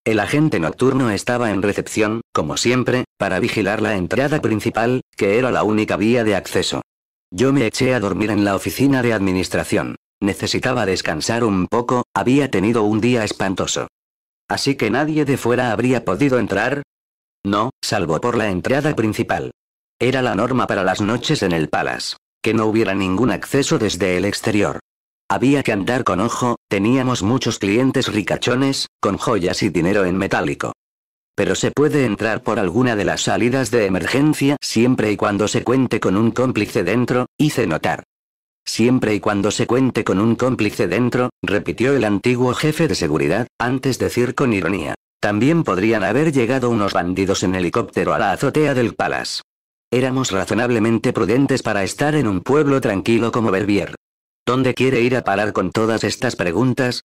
El agente nocturno estaba en recepción, como siempre, para vigilar la entrada principal, que era la única vía de acceso. Yo me eché a dormir en la oficina de administración. Necesitaba descansar un poco, había tenido un día espantoso. Así que nadie de fuera habría podido entrar. No, salvo por la entrada principal. Era la norma para las noches en el Palace, que no hubiera ningún acceso desde el exterior. Había que andar con ojo, teníamos muchos clientes ricachones, con joyas y dinero en metálico. Pero se puede entrar por alguna de las salidas de emergencia siempre y cuando se cuente con un cómplice dentro, hice notar siempre y cuando se cuente con un cómplice dentro, repitió el antiguo jefe de seguridad, antes de decir con ironía. También podrían haber llegado unos bandidos en helicóptero a la azotea del Palace. Éramos razonablemente prudentes para estar en un pueblo tranquilo como Verbier. ¿Dónde quiere ir a parar con todas estas preguntas?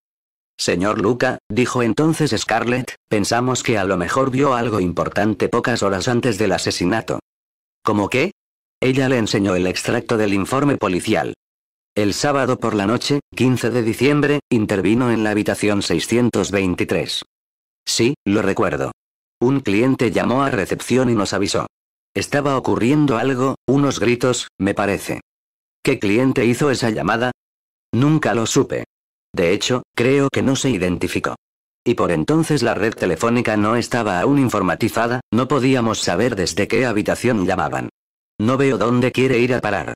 Señor Luca, dijo entonces Scarlett, pensamos que a lo mejor vio algo importante pocas horas antes del asesinato. ¿Cómo qué? Ella le enseñó el extracto del informe policial. El sábado por la noche, 15 de diciembre, intervino en la habitación 623. Sí, lo recuerdo. Un cliente llamó a recepción y nos avisó. Estaba ocurriendo algo, unos gritos, me parece. ¿Qué cliente hizo esa llamada? Nunca lo supe. De hecho, creo que no se identificó. Y por entonces la red telefónica no estaba aún informatizada, no podíamos saber desde qué habitación llamaban. No veo dónde quiere ir a parar.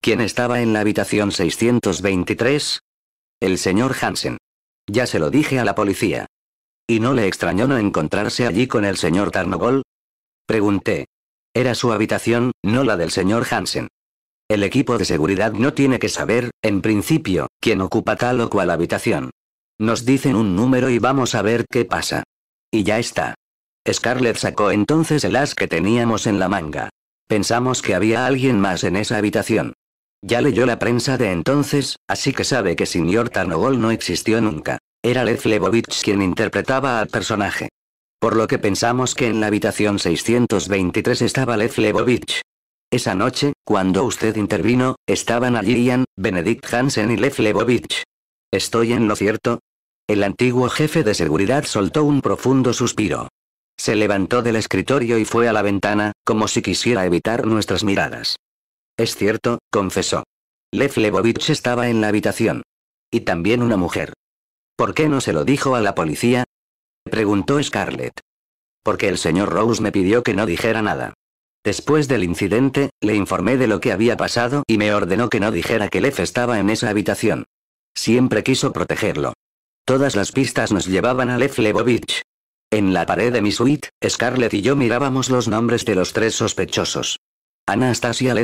¿Quién estaba en la habitación 623? El señor Hansen. Ya se lo dije a la policía. ¿Y no le extrañó no encontrarse allí con el señor Tarnogol? Pregunté. Era su habitación, no la del señor Hansen. El equipo de seguridad no tiene que saber, en principio, quién ocupa tal o cual habitación. Nos dicen un número y vamos a ver qué pasa. Y ya está. Scarlett sacó entonces el as que teníamos en la manga. Pensamos que había alguien más en esa habitación. Ya leyó la prensa de entonces, así que sabe que señor Tarnogol no existió nunca. Era Lef Lebovich quien interpretaba al personaje. Por lo que pensamos que en la habitación 623 estaba Lef Lebovich. Esa noche, cuando usted intervino, estaban allí Ian, Benedict Hansen y Lef Lebovich. ¿Estoy en lo cierto? El antiguo jefe de seguridad soltó un profundo suspiro. Se levantó del escritorio y fue a la ventana, como si quisiera evitar nuestras miradas. Es cierto, confesó. Lev Lebovich estaba en la habitación. Y también una mujer. ¿Por qué no se lo dijo a la policía? Preguntó Scarlett. Porque el señor Rose me pidió que no dijera nada. Después del incidente, le informé de lo que había pasado y me ordenó que no dijera que Lev estaba en esa habitación. Siempre quiso protegerlo. Todas las pistas nos llevaban a Lev Lebovich. En la pared de mi suite, Scarlett y yo mirábamos los nombres de los tres sospechosos. Anastasia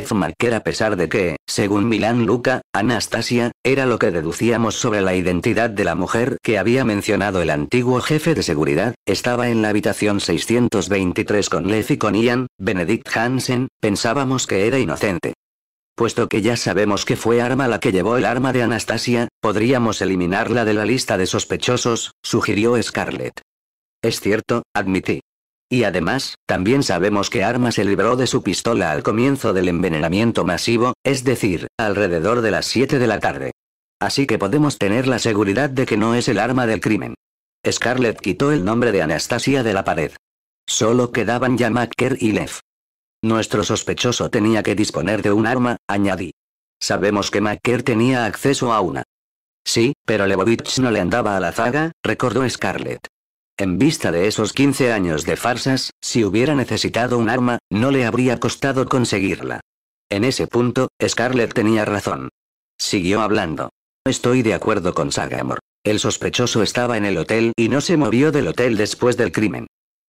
era a pesar de que, según Milan Luca, Anastasia, era lo que deducíamos sobre la identidad de la mujer que había mencionado el antiguo jefe de seguridad, estaba en la habitación 623 con Lef y con Ian, Benedict Hansen, pensábamos que era inocente. Puesto que ya sabemos que fue Arma la que llevó el arma de Anastasia, podríamos eliminarla de la lista de sospechosos, sugirió Scarlett. Es cierto, admití. Y además, también sabemos que Arma se libró de su pistola al comienzo del envenenamiento masivo, es decir, alrededor de las 7 de la tarde. Así que podemos tener la seguridad de que no es el arma del crimen. Scarlett quitó el nombre de Anastasia de la pared. Solo quedaban ya Macker y Lev. Nuestro sospechoso tenía que disponer de un arma, añadí. Sabemos que Macker tenía acceso a una. Sí, pero Lebovich no le andaba a la zaga, recordó Scarlett. En vista de esos 15 años de farsas, si hubiera necesitado un arma, no le habría costado conseguirla. En ese punto, Scarlett tenía razón. Siguió hablando. Estoy de acuerdo con Sagamore. El sospechoso estaba en el hotel y no se movió del hotel después del crimen.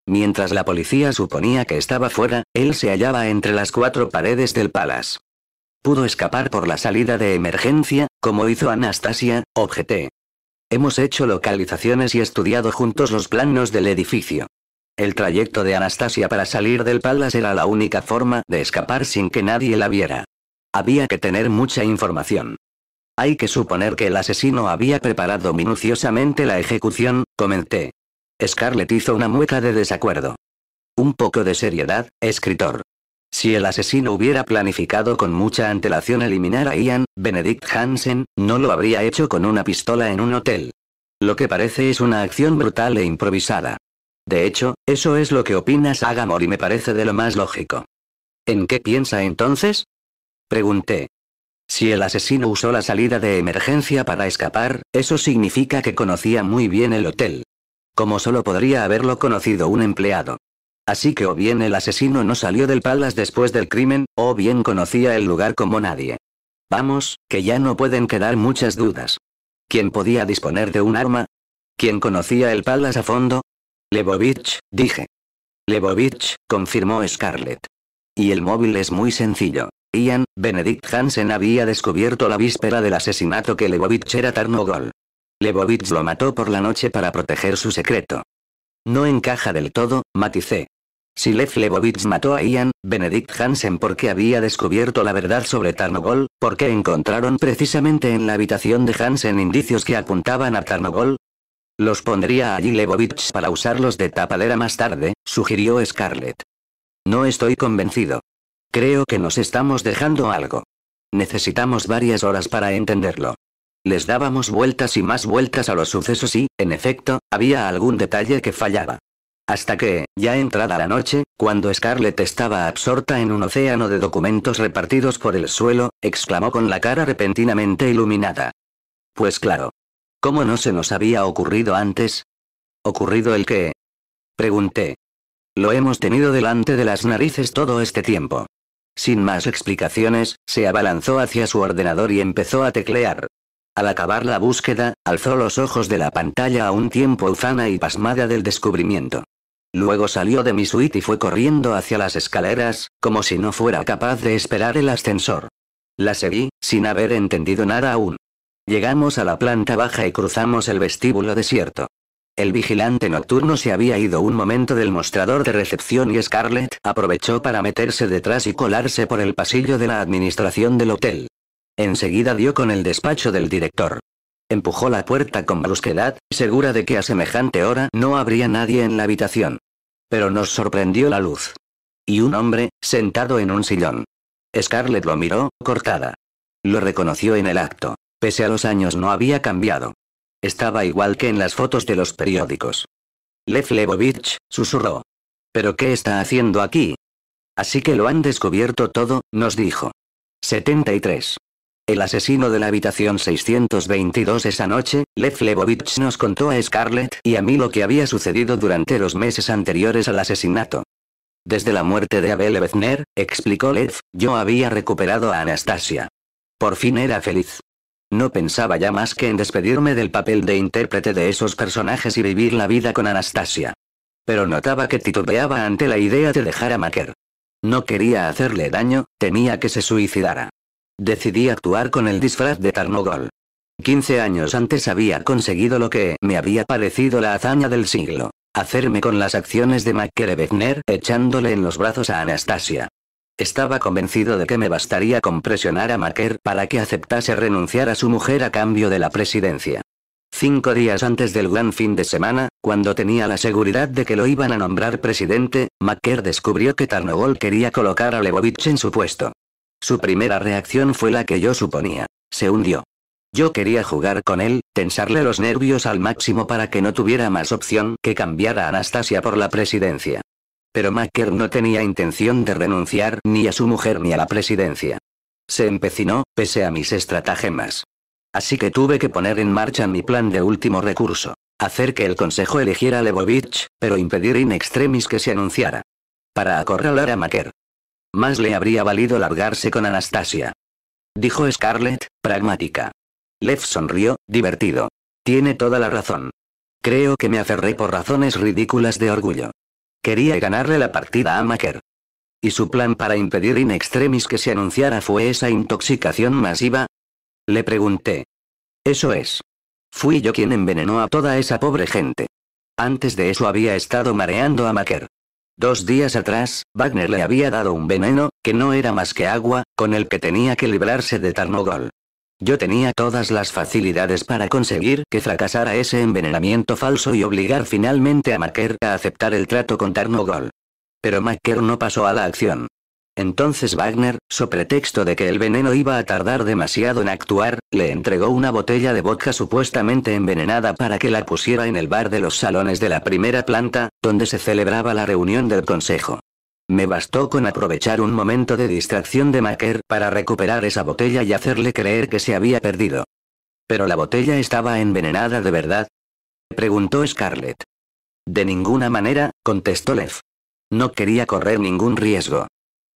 Mientras la policía suponía que estaba fuera, él se hallaba entre las cuatro paredes del palace. Pudo escapar por la salida de emergencia, como hizo Anastasia, objeté. Hemos hecho localizaciones y estudiado juntos los planos del edificio. El trayecto de Anastasia para salir del palacio era la única forma de escapar sin que nadie la viera. Había que tener mucha información. Hay que suponer que el asesino había preparado minuciosamente la ejecución, comenté. Scarlett hizo una mueca de desacuerdo. Un poco de seriedad, escritor. Si el asesino hubiera planificado con mucha antelación eliminar a Ian, Benedict Hansen, no lo habría hecho con una pistola en un hotel. Lo que parece es una acción brutal e improvisada. De hecho, eso es lo que opina Sagamore y me parece de lo más lógico. ¿En qué piensa entonces? Pregunté. Si el asesino usó la salida de emergencia para escapar, eso significa que conocía muy bien el hotel. Como solo podría haberlo conocido un empleado. Así que o bien el asesino no salió del Palace después del crimen, o bien conocía el lugar como nadie. Vamos, que ya no pueden quedar muchas dudas. ¿Quién podía disponer de un arma? ¿Quién conocía el Palace a fondo? Lebovich, dije. Lebovich, confirmó Scarlett. Y el móvil es muy sencillo. Ian, Benedict Hansen había descubierto la víspera del asesinato que Lebovich era Tarnogol. Lebovich lo mató por la noche para proteger su secreto. No encaja del todo, maticé. Si Lev Lebovitz mató a Ian, Benedict Hansen porque había descubierto la verdad sobre Tarnogol, porque encontraron precisamente en la habitación de Hansen indicios que apuntaban a Tarnogol. Los pondría allí Lebovitz para usarlos de tapadera más tarde, sugirió Scarlett. No estoy convencido. Creo que nos estamos dejando algo. Necesitamos varias horas para entenderlo. Les dábamos vueltas y más vueltas a los sucesos y, en efecto, había algún detalle que fallaba. Hasta que, ya entrada la noche, cuando Scarlett estaba absorta en un océano de documentos repartidos por el suelo, exclamó con la cara repentinamente iluminada. Pues claro. ¿Cómo no se nos había ocurrido antes? ¿Ocurrido el qué? Pregunté. Lo hemos tenido delante de las narices todo este tiempo. Sin más explicaciones, se abalanzó hacia su ordenador y empezó a teclear. Al acabar la búsqueda, alzó los ojos de la pantalla a un tiempo ufana y pasmada del descubrimiento. Luego salió de mi suite y fue corriendo hacia las escaleras, como si no fuera capaz de esperar el ascensor. La seguí, sin haber entendido nada aún. Llegamos a la planta baja y cruzamos el vestíbulo desierto. El vigilante nocturno se había ido un momento del mostrador de recepción y Scarlett aprovechó para meterse detrás y colarse por el pasillo de la administración del hotel. Enseguida dio con el despacho del director. Empujó la puerta con brusquedad, segura de que a semejante hora no habría nadie en la habitación. Pero nos sorprendió la luz. Y un hombre, sentado en un sillón. Scarlet lo miró, cortada. Lo reconoció en el acto. Pese a los años no había cambiado. Estaba igual que en las fotos de los periódicos. Lev susurró. ¿Pero qué está haciendo aquí? Así que lo han descubierto todo, nos dijo. 73. El asesino de la habitación 622 esa noche, Lev Lebovich nos contó a Scarlett y a mí lo que había sucedido durante los meses anteriores al asesinato. Desde la muerte de Abel Ebezner, explicó Lev, yo había recuperado a Anastasia. Por fin era feliz. No pensaba ya más que en despedirme del papel de intérprete de esos personajes y vivir la vida con Anastasia. Pero notaba que titubeaba ante la idea de dejar a Maker. No quería hacerle daño, temía que se suicidara. Decidí actuar con el disfraz de Tarnogol. 15 años antes había conseguido lo que me había parecido la hazaña del siglo. Hacerme con las acciones de Mackerevechner echándole en los brazos a Anastasia. Estaba convencido de que me bastaría con presionar a Macker para que aceptase renunciar a su mujer a cambio de la presidencia. Cinco días antes del gran fin de semana, cuando tenía la seguridad de que lo iban a nombrar presidente, Macker descubrió que Tarnogol quería colocar a Lebovich en su puesto. Su primera reacción fue la que yo suponía. Se hundió. Yo quería jugar con él, tensarle los nervios al máximo para que no tuviera más opción que cambiar a Anastasia por la presidencia. Pero Macker no tenía intención de renunciar ni a su mujer ni a la presidencia. Se empecinó, pese a mis estratagemas. Así que tuve que poner en marcha mi plan de último recurso. Hacer que el Consejo eligiera a Lebovich, pero impedir in extremis que se anunciara. Para acorralar a Macker. Más le habría valido largarse con Anastasia. Dijo Scarlett, pragmática. Lev sonrió, divertido. Tiene toda la razón. Creo que me aferré por razones ridículas de orgullo. Quería ganarle la partida a Maker. Y su plan para impedir in extremis que se anunciara fue esa intoxicación masiva. Le pregunté. Eso es. Fui yo quien envenenó a toda esa pobre gente. Antes de eso había estado mareando a Maker. Dos días atrás, Wagner le había dado un veneno, que no era más que agua, con el que tenía que librarse de Tarnogol. Yo tenía todas las facilidades para conseguir que fracasara ese envenenamiento falso y obligar finalmente a Macker a aceptar el trato con Tarnogol. Pero Macker no pasó a la acción. Entonces Wagner, so pretexto de que el veneno iba a tardar demasiado en actuar, le entregó una botella de vodka supuestamente envenenada para que la pusiera en el bar de los salones de la primera planta, donde se celebraba la reunión del consejo. Me bastó con aprovechar un momento de distracción de Macker para recuperar esa botella y hacerle creer que se había perdido. ¿Pero la botella estaba envenenada de verdad? preguntó Scarlett. De ninguna manera, contestó Lev. No quería correr ningún riesgo.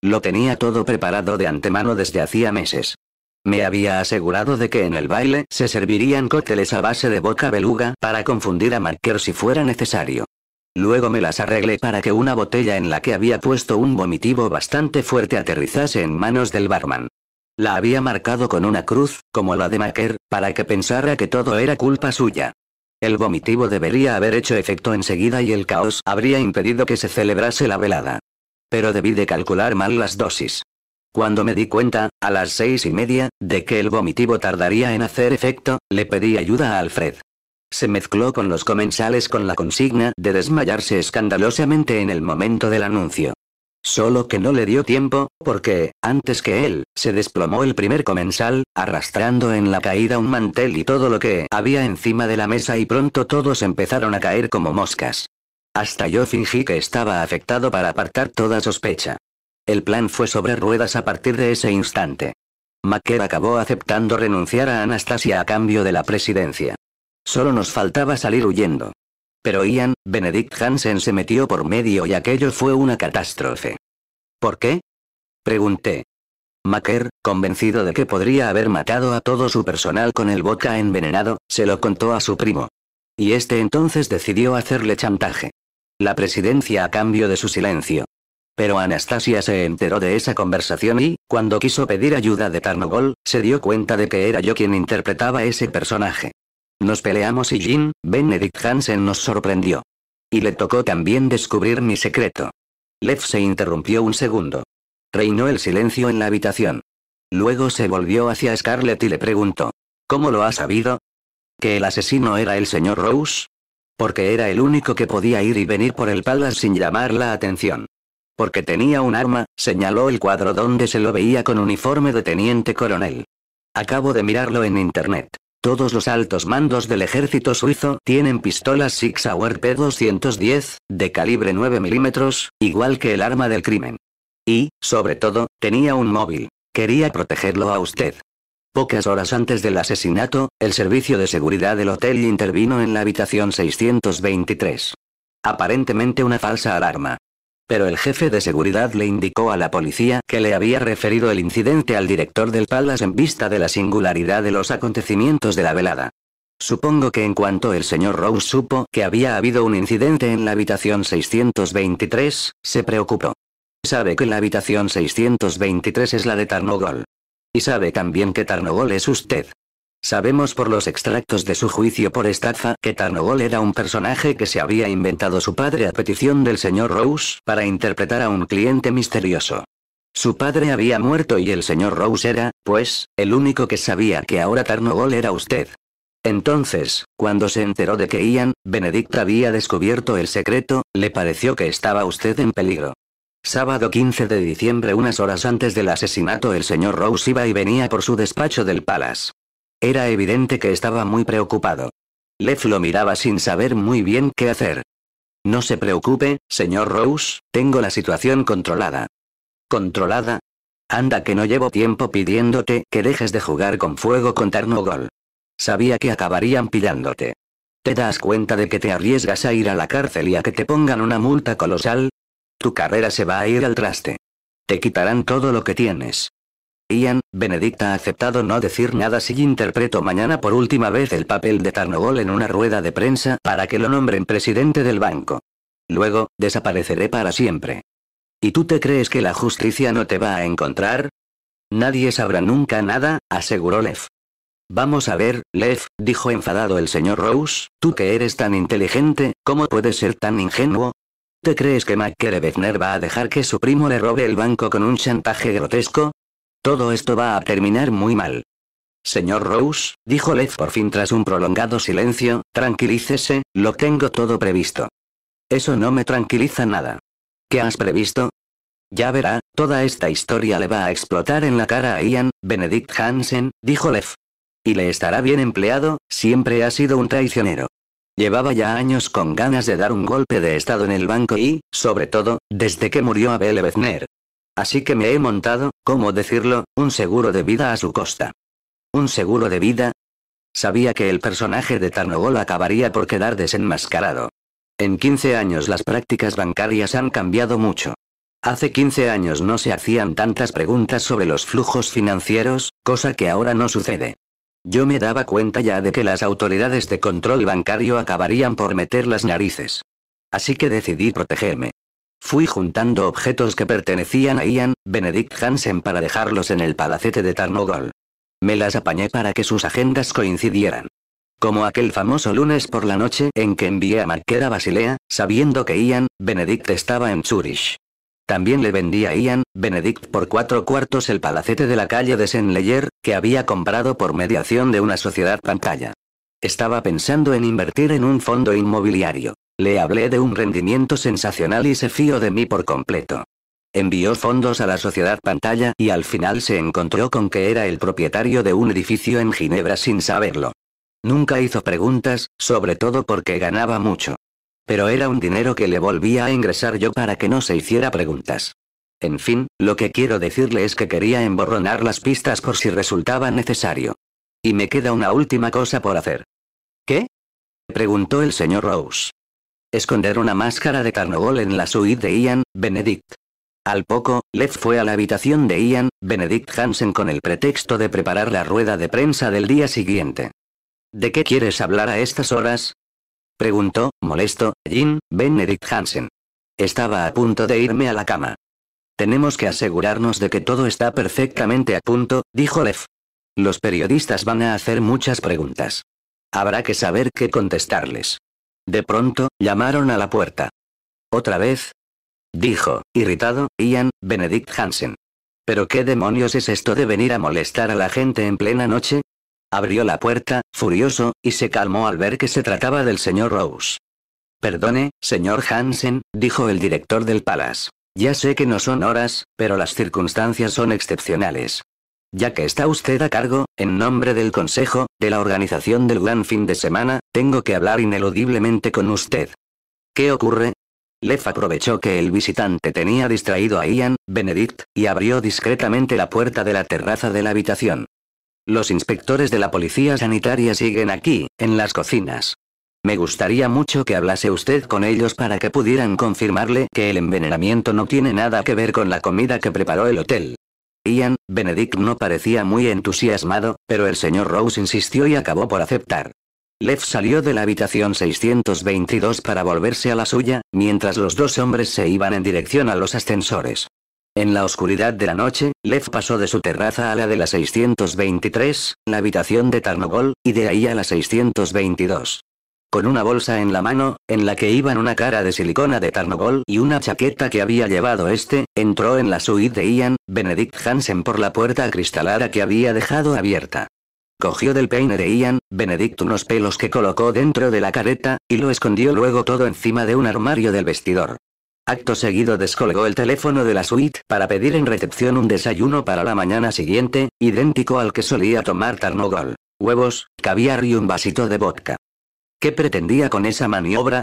Lo tenía todo preparado de antemano desde hacía meses. Me había asegurado de que en el baile se servirían cócteles a base de boca beluga para confundir a Marker si fuera necesario. Luego me las arreglé para que una botella en la que había puesto un vomitivo bastante fuerte aterrizase en manos del barman. La había marcado con una cruz, como la de Marker, para que pensara que todo era culpa suya. El vomitivo debería haber hecho efecto enseguida y el caos habría impedido que se celebrase la velada. Pero debí de calcular mal las dosis. Cuando me di cuenta, a las seis y media, de que el vomitivo tardaría en hacer efecto, le pedí ayuda a Alfred. Se mezcló con los comensales con la consigna de desmayarse escandalosamente en el momento del anuncio. Solo que no le dio tiempo, porque, antes que él, se desplomó el primer comensal, arrastrando en la caída un mantel y todo lo que había encima de la mesa y pronto todos empezaron a caer como moscas. Hasta yo fingí que estaba afectado para apartar toda sospecha. El plan fue sobre ruedas a partir de ese instante. Macker acabó aceptando renunciar a Anastasia a cambio de la presidencia. Solo nos faltaba salir huyendo. Pero Ian, Benedict Hansen se metió por medio y aquello fue una catástrofe. ¿Por qué? Pregunté. Macker, convencido de que podría haber matado a todo su personal con el boca envenenado, se lo contó a su primo. Y este entonces decidió hacerle chantaje la presidencia a cambio de su silencio. Pero Anastasia se enteró de esa conversación y, cuando quiso pedir ayuda de Tarnogol, se dio cuenta de que era yo quien interpretaba ese personaje. Nos peleamos y Jean, Benedict Hansen nos sorprendió. Y le tocó también descubrir mi secreto. Lev se interrumpió un segundo. Reinó el silencio en la habitación. Luego se volvió hacia Scarlett y le preguntó. ¿Cómo lo ha sabido? ¿Que el asesino era el señor Rose? Porque era el único que podía ir y venir por el palas sin llamar la atención. Porque tenía un arma, señaló el cuadro donde se lo veía con uniforme de teniente coronel. Acabo de mirarlo en internet. Todos los altos mandos del ejército suizo tienen pistolas Six Hour P210, de calibre 9 milímetros, igual que el arma del crimen. Y, sobre todo, tenía un móvil. Quería protegerlo a usted. Pocas horas antes del asesinato, el servicio de seguridad del hotel intervino en la habitación 623. Aparentemente una falsa alarma. Pero el jefe de seguridad le indicó a la policía que le había referido el incidente al director del Palace en vista de la singularidad de los acontecimientos de la velada. Supongo que en cuanto el señor Rose supo que había habido un incidente en la habitación 623, se preocupó. Sabe que la habitación 623 es la de Tarnogol. Y sabe también que Tarnogol es usted. Sabemos por los extractos de su juicio por estafa que Tarnogol era un personaje que se había inventado su padre a petición del señor Rose para interpretar a un cliente misterioso. Su padre había muerto y el señor Rose era, pues, el único que sabía que ahora Tarnogol era usted. Entonces, cuando se enteró de que Ian, Benedict había descubierto el secreto, le pareció que estaba usted en peligro. Sábado 15 de diciembre unas horas antes del asesinato el señor Rose iba y venía por su despacho del Palace. Era evidente que estaba muy preocupado. Leff lo miraba sin saber muy bien qué hacer. No se preocupe, señor Rose, tengo la situación controlada. ¿Controlada? Anda que no llevo tiempo pidiéndote que dejes de jugar con fuego con Tarnogol. Sabía que acabarían pillándote. ¿Te das cuenta de que te arriesgas a ir a la cárcel y a que te pongan una multa colosal? Tu carrera se va a ir al traste. Te quitarán todo lo que tienes. Ian, Benedict ha aceptado no decir nada si interpreto mañana por última vez el papel de Tarnogol en una rueda de prensa para que lo nombren presidente del banco. Luego, desapareceré para siempre. ¿Y tú te crees que la justicia no te va a encontrar? Nadie sabrá nunca nada, aseguró Lev. Vamos a ver, Lev, dijo enfadado el señor Rose, tú que eres tan inteligente, ¿cómo puedes ser tan ingenuo? ¿Te crees que McKerebechner va a dejar que su primo le robe el banco con un chantaje grotesco? Todo esto va a terminar muy mal. Señor Rose, dijo Lev por fin tras un prolongado silencio, tranquilícese, lo tengo todo previsto. Eso no me tranquiliza nada. ¿Qué has previsto? Ya verá, toda esta historia le va a explotar en la cara a Ian, Benedict Hansen, dijo Lev. Y le estará bien empleado, siempre ha sido un traicionero. Llevaba ya años con ganas de dar un golpe de estado en el banco y, sobre todo, desde que murió Abel Ebezner. Así que me he montado, ¿cómo decirlo?, un seguro de vida a su costa. ¿Un seguro de vida? Sabía que el personaje de Tarnogol acabaría por quedar desenmascarado. En 15 años las prácticas bancarias han cambiado mucho. Hace 15 años no se hacían tantas preguntas sobre los flujos financieros, cosa que ahora no sucede. Yo me daba cuenta ya de que las autoridades de control bancario acabarían por meter las narices. Así que decidí protegerme. Fui juntando objetos que pertenecían a Ian, Benedict Hansen para dejarlos en el palacete de Tarnogol. Me las apañé para que sus agendas coincidieran. Como aquel famoso lunes por la noche en que envié a Marquera Basilea, sabiendo que Ian, Benedict estaba en Zurich. También le vendía a Ian, Benedict por cuatro cuartos el palacete de la calle de saint Senleyer, que había comprado por mediación de una sociedad pantalla. Estaba pensando en invertir en un fondo inmobiliario. Le hablé de un rendimiento sensacional y se fío de mí por completo. Envió fondos a la sociedad pantalla y al final se encontró con que era el propietario de un edificio en Ginebra sin saberlo. Nunca hizo preguntas, sobre todo porque ganaba mucho. Pero era un dinero que le volvía a ingresar yo para que no se hiciera preguntas. En fin, lo que quiero decirle es que quería emborronar las pistas por si resultaba necesario. Y me queda una última cosa por hacer. ¿Qué? preguntó el señor Rose. Esconder una máscara de carnaval en la suite de Ian, Benedict. Al poco, Lev fue a la habitación de Ian, Benedict Hansen con el pretexto de preparar la rueda de prensa del día siguiente. ¿De qué quieres hablar a estas horas? Preguntó, molesto, Jean, Benedict Hansen. Estaba a punto de irme a la cama. Tenemos que asegurarnos de que todo está perfectamente a punto, dijo Lev. Los periodistas van a hacer muchas preguntas. Habrá que saber qué contestarles. De pronto, llamaron a la puerta. ¿Otra vez? Dijo, irritado, Ian, Benedict Hansen. ¿Pero qué demonios es esto de venir a molestar a la gente en plena noche? Abrió la puerta, furioso, y se calmó al ver que se trataba del señor Rose. Perdone, señor Hansen, dijo el director del Palace. Ya sé que no son horas, pero las circunstancias son excepcionales. Ya que está usted a cargo, en nombre del Consejo, de la organización del gran fin de semana, tengo que hablar ineludiblemente con usted. ¿Qué ocurre? Leff aprovechó que el visitante tenía distraído a Ian, Benedict, y abrió discretamente la puerta de la terraza de la habitación. Los inspectores de la policía sanitaria siguen aquí, en las cocinas. Me gustaría mucho que hablase usted con ellos para que pudieran confirmarle que el envenenamiento no tiene nada que ver con la comida que preparó el hotel. Ian, Benedict no parecía muy entusiasmado, pero el señor Rose insistió y acabó por aceptar. Lev salió de la habitación 622 para volverse a la suya, mientras los dos hombres se iban en dirección a los ascensores. En la oscuridad de la noche, Lev pasó de su terraza a la de la 623, la habitación de Tarnogol, y de ahí a la 622. Con una bolsa en la mano, en la que iban una cara de silicona de Tarnogol y una chaqueta que había llevado este, entró en la suite de Ian, Benedict Hansen por la puerta acristalada que había dejado abierta. Cogió del peine de Ian, Benedict unos pelos que colocó dentro de la careta, y lo escondió luego todo encima de un armario del vestidor. Acto seguido descolgó el teléfono de la suite para pedir en recepción un desayuno para la mañana siguiente, idéntico al que solía tomar Tarnogol. Huevos, caviar y un vasito de vodka. ¿Qué pretendía con esa maniobra?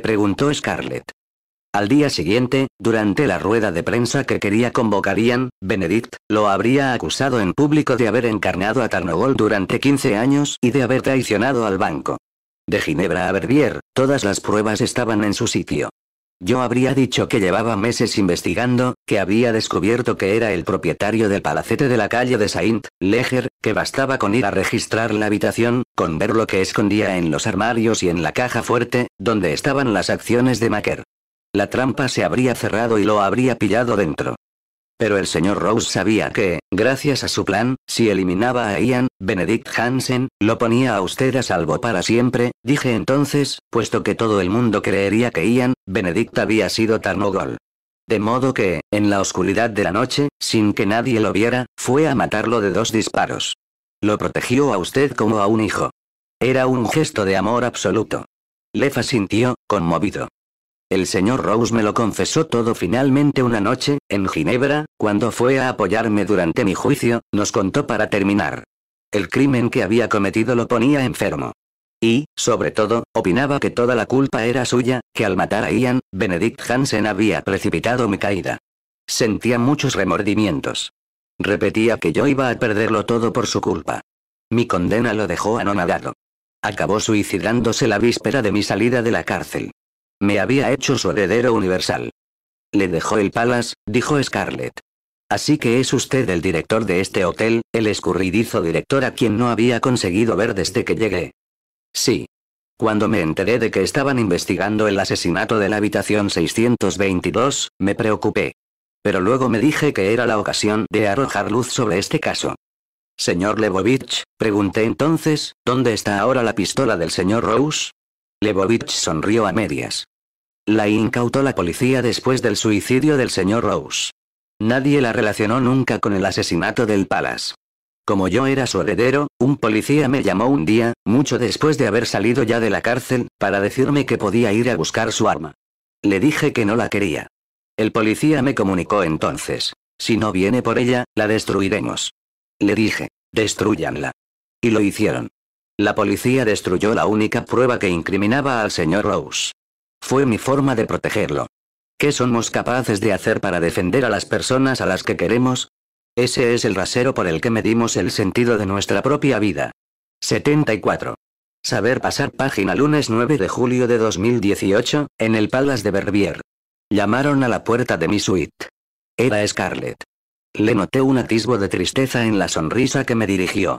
preguntó Scarlett. Al día siguiente, durante la rueda de prensa que quería convocarían, Benedict lo habría acusado en público de haber encarnado a Tarnogol durante 15 años y de haber traicionado al banco. De Ginebra a Verbier, todas las pruebas estaban en su sitio. Yo habría dicho que llevaba meses investigando, que había descubierto que era el propietario del palacete de la calle de Saint, Leger, que bastaba con ir a registrar la habitación, con ver lo que escondía en los armarios y en la caja fuerte, donde estaban las acciones de Macker. La trampa se habría cerrado y lo habría pillado dentro. Pero el señor Rose sabía que, gracias a su plan, si eliminaba a Ian, Benedict Hansen, lo ponía a usted a salvo para siempre, dije entonces, puesto que todo el mundo creería que Ian, Benedict había sido Tarnogol. De modo que, en la oscuridad de la noche, sin que nadie lo viera, fue a matarlo de dos disparos. Lo protegió a usted como a un hijo. Era un gesto de amor absoluto. Lefa sintió, conmovido. El señor Rose me lo confesó todo finalmente una noche, en Ginebra, cuando fue a apoyarme durante mi juicio, nos contó para terminar. El crimen que había cometido lo ponía enfermo. Y, sobre todo, opinaba que toda la culpa era suya, que al matar a Ian, Benedict Hansen había precipitado mi caída. Sentía muchos remordimientos. Repetía que yo iba a perderlo todo por su culpa. Mi condena lo dejó anonadado. Acabó suicidándose la víspera de mi salida de la cárcel. Me había hecho su heredero universal. Le dejó el palas, dijo Scarlett. Así que es usted el director de este hotel, el escurridizo director a quien no había conseguido ver desde que llegué. Sí. Cuando me enteré de que estaban investigando el asesinato de la habitación 622, me preocupé. Pero luego me dije que era la ocasión de arrojar luz sobre este caso. Señor Lebovich, pregunté entonces, ¿dónde está ahora la pistola del señor Rose? Lebovich sonrió a medias. La incautó la policía después del suicidio del señor Rose. Nadie la relacionó nunca con el asesinato del Palace. Como yo era su heredero, un policía me llamó un día, mucho después de haber salido ya de la cárcel, para decirme que podía ir a buscar su arma. Le dije que no la quería. El policía me comunicó entonces, si no viene por ella, la destruiremos. Le dije, destruyanla. Y lo hicieron. La policía destruyó la única prueba que incriminaba al señor Rose. Fue mi forma de protegerlo. ¿Qué somos capaces de hacer para defender a las personas a las que queremos? Ese es el rasero por el que medimos el sentido de nuestra propia vida. 74. Saber pasar página lunes 9 de julio de 2018, en el Palace de Verbier. Llamaron a la puerta de mi suite. Era Scarlett. Le noté un atisbo de tristeza en la sonrisa que me dirigió.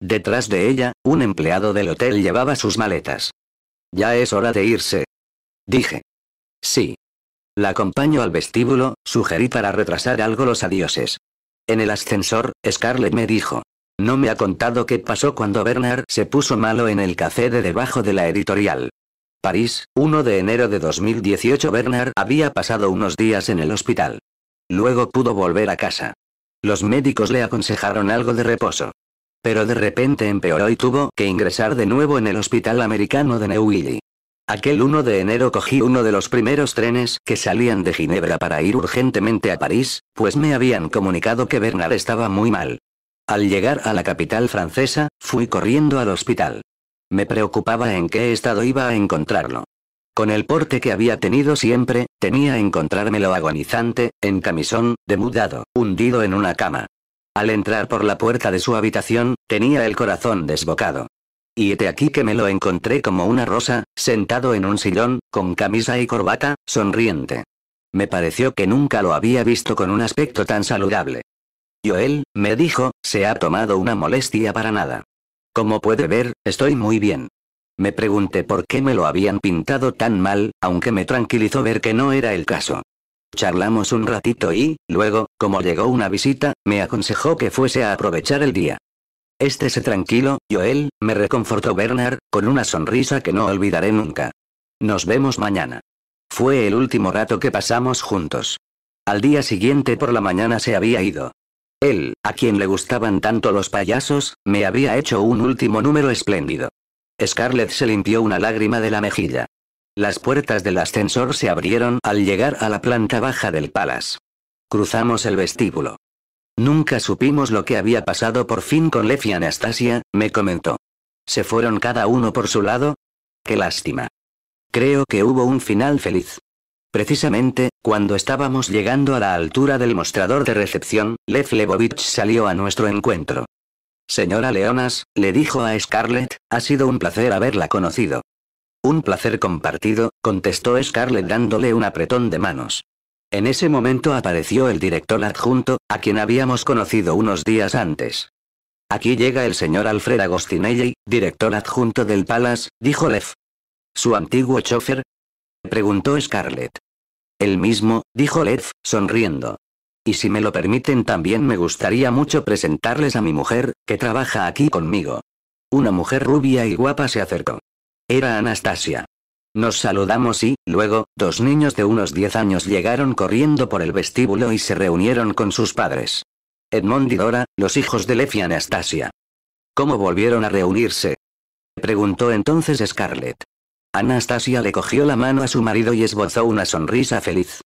Detrás de ella, un empleado del hotel llevaba sus maletas. Ya es hora de irse, Dije. Sí. La acompaño al vestíbulo, sugerí para retrasar algo los adioses. En el ascensor, Scarlett me dijo. No me ha contado qué pasó cuando Bernard se puso malo en el café de debajo de la editorial. París, 1 de enero de 2018 Bernard había pasado unos días en el hospital. Luego pudo volver a casa. Los médicos le aconsejaron algo de reposo. Pero de repente empeoró y tuvo que ingresar de nuevo en el hospital americano de Neuilly. Aquel 1 de enero cogí uno de los primeros trenes que salían de Ginebra para ir urgentemente a París, pues me habían comunicado que Bernard estaba muy mal. Al llegar a la capital francesa, fui corriendo al hospital. Me preocupaba en qué estado iba a encontrarlo. Con el porte que había tenido siempre, tenía encontrármelo agonizante, en camisón, demudado, hundido en una cama. Al entrar por la puerta de su habitación, tenía el corazón desbocado. Y aquí que me lo encontré como una rosa, sentado en un sillón, con camisa y corbata, sonriente. Me pareció que nunca lo había visto con un aspecto tan saludable. Joel, me dijo, se ha tomado una molestia para nada. Como puede ver, estoy muy bien. Me pregunté por qué me lo habían pintado tan mal, aunque me tranquilizó ver que no era el caso. Charlamos un ratito y, luego, como llegó una visita, me aconsejó que fuese a aprovechar el día se tranquilo, Joel, me reconfortó Bernard, con una sonrisa que no olvidaré nunca. Nos vemos mañana. Fue el último rato que pasamos juntos. Al día siguiente por la mañana se había ido. Él, a quien le gustaban tanto los payasos, me había hecho un último número espléndido. Scarlett se limpió una lágrima de la mejilla. Las puertas del ascensor se abrieron al llegar a la planta baja del Palace. Cruzamos el vestíbulo. Nunca supimos lo que había pasado por fin con Lef y Anastasia, me comentó. ¿Se fueron cada uno por su lado? Qué lástima. Creo que hubo un final feliz. Precisamente, cuando estábamos llegando a la altura del mostrador de recepción, Lev Lebovich salió a nuestro encuentro. Señora Leonas, le dijo a Scarlett, ha sido un placer haberla conocido. Un placer compartido, contestó Scarlett dándole un apretón de manos. En ese momento apareció el director adjunto, a quien habíamos conocido unos días antes. Aquí llega el señor Alfred Agostinelli, director adjunto del Palace, dijo Lev. ¿Su antiguo chofer? Preguntó Scarlett. El mismo, dijo Lev, sonriendo. Y si me lo permiten también me gustaría mucho presentarles a mi mujer, que trabaja aquí conmigo. Una mujer rubia y guapa se acercó. Era Anastasia. Nos saludamos y, luego, dos niños de unos 10 años llegaron corriendo por el vestíbulo y se reunieron con sus padres. Edmond y Dora, los hijos de Lef y Anastasia. ¿Cómo volvieron a reunirse? Preguntó entonces Scarlett. Anastasia le cogió la mano a su marido y esbozó una sonrisa feliz.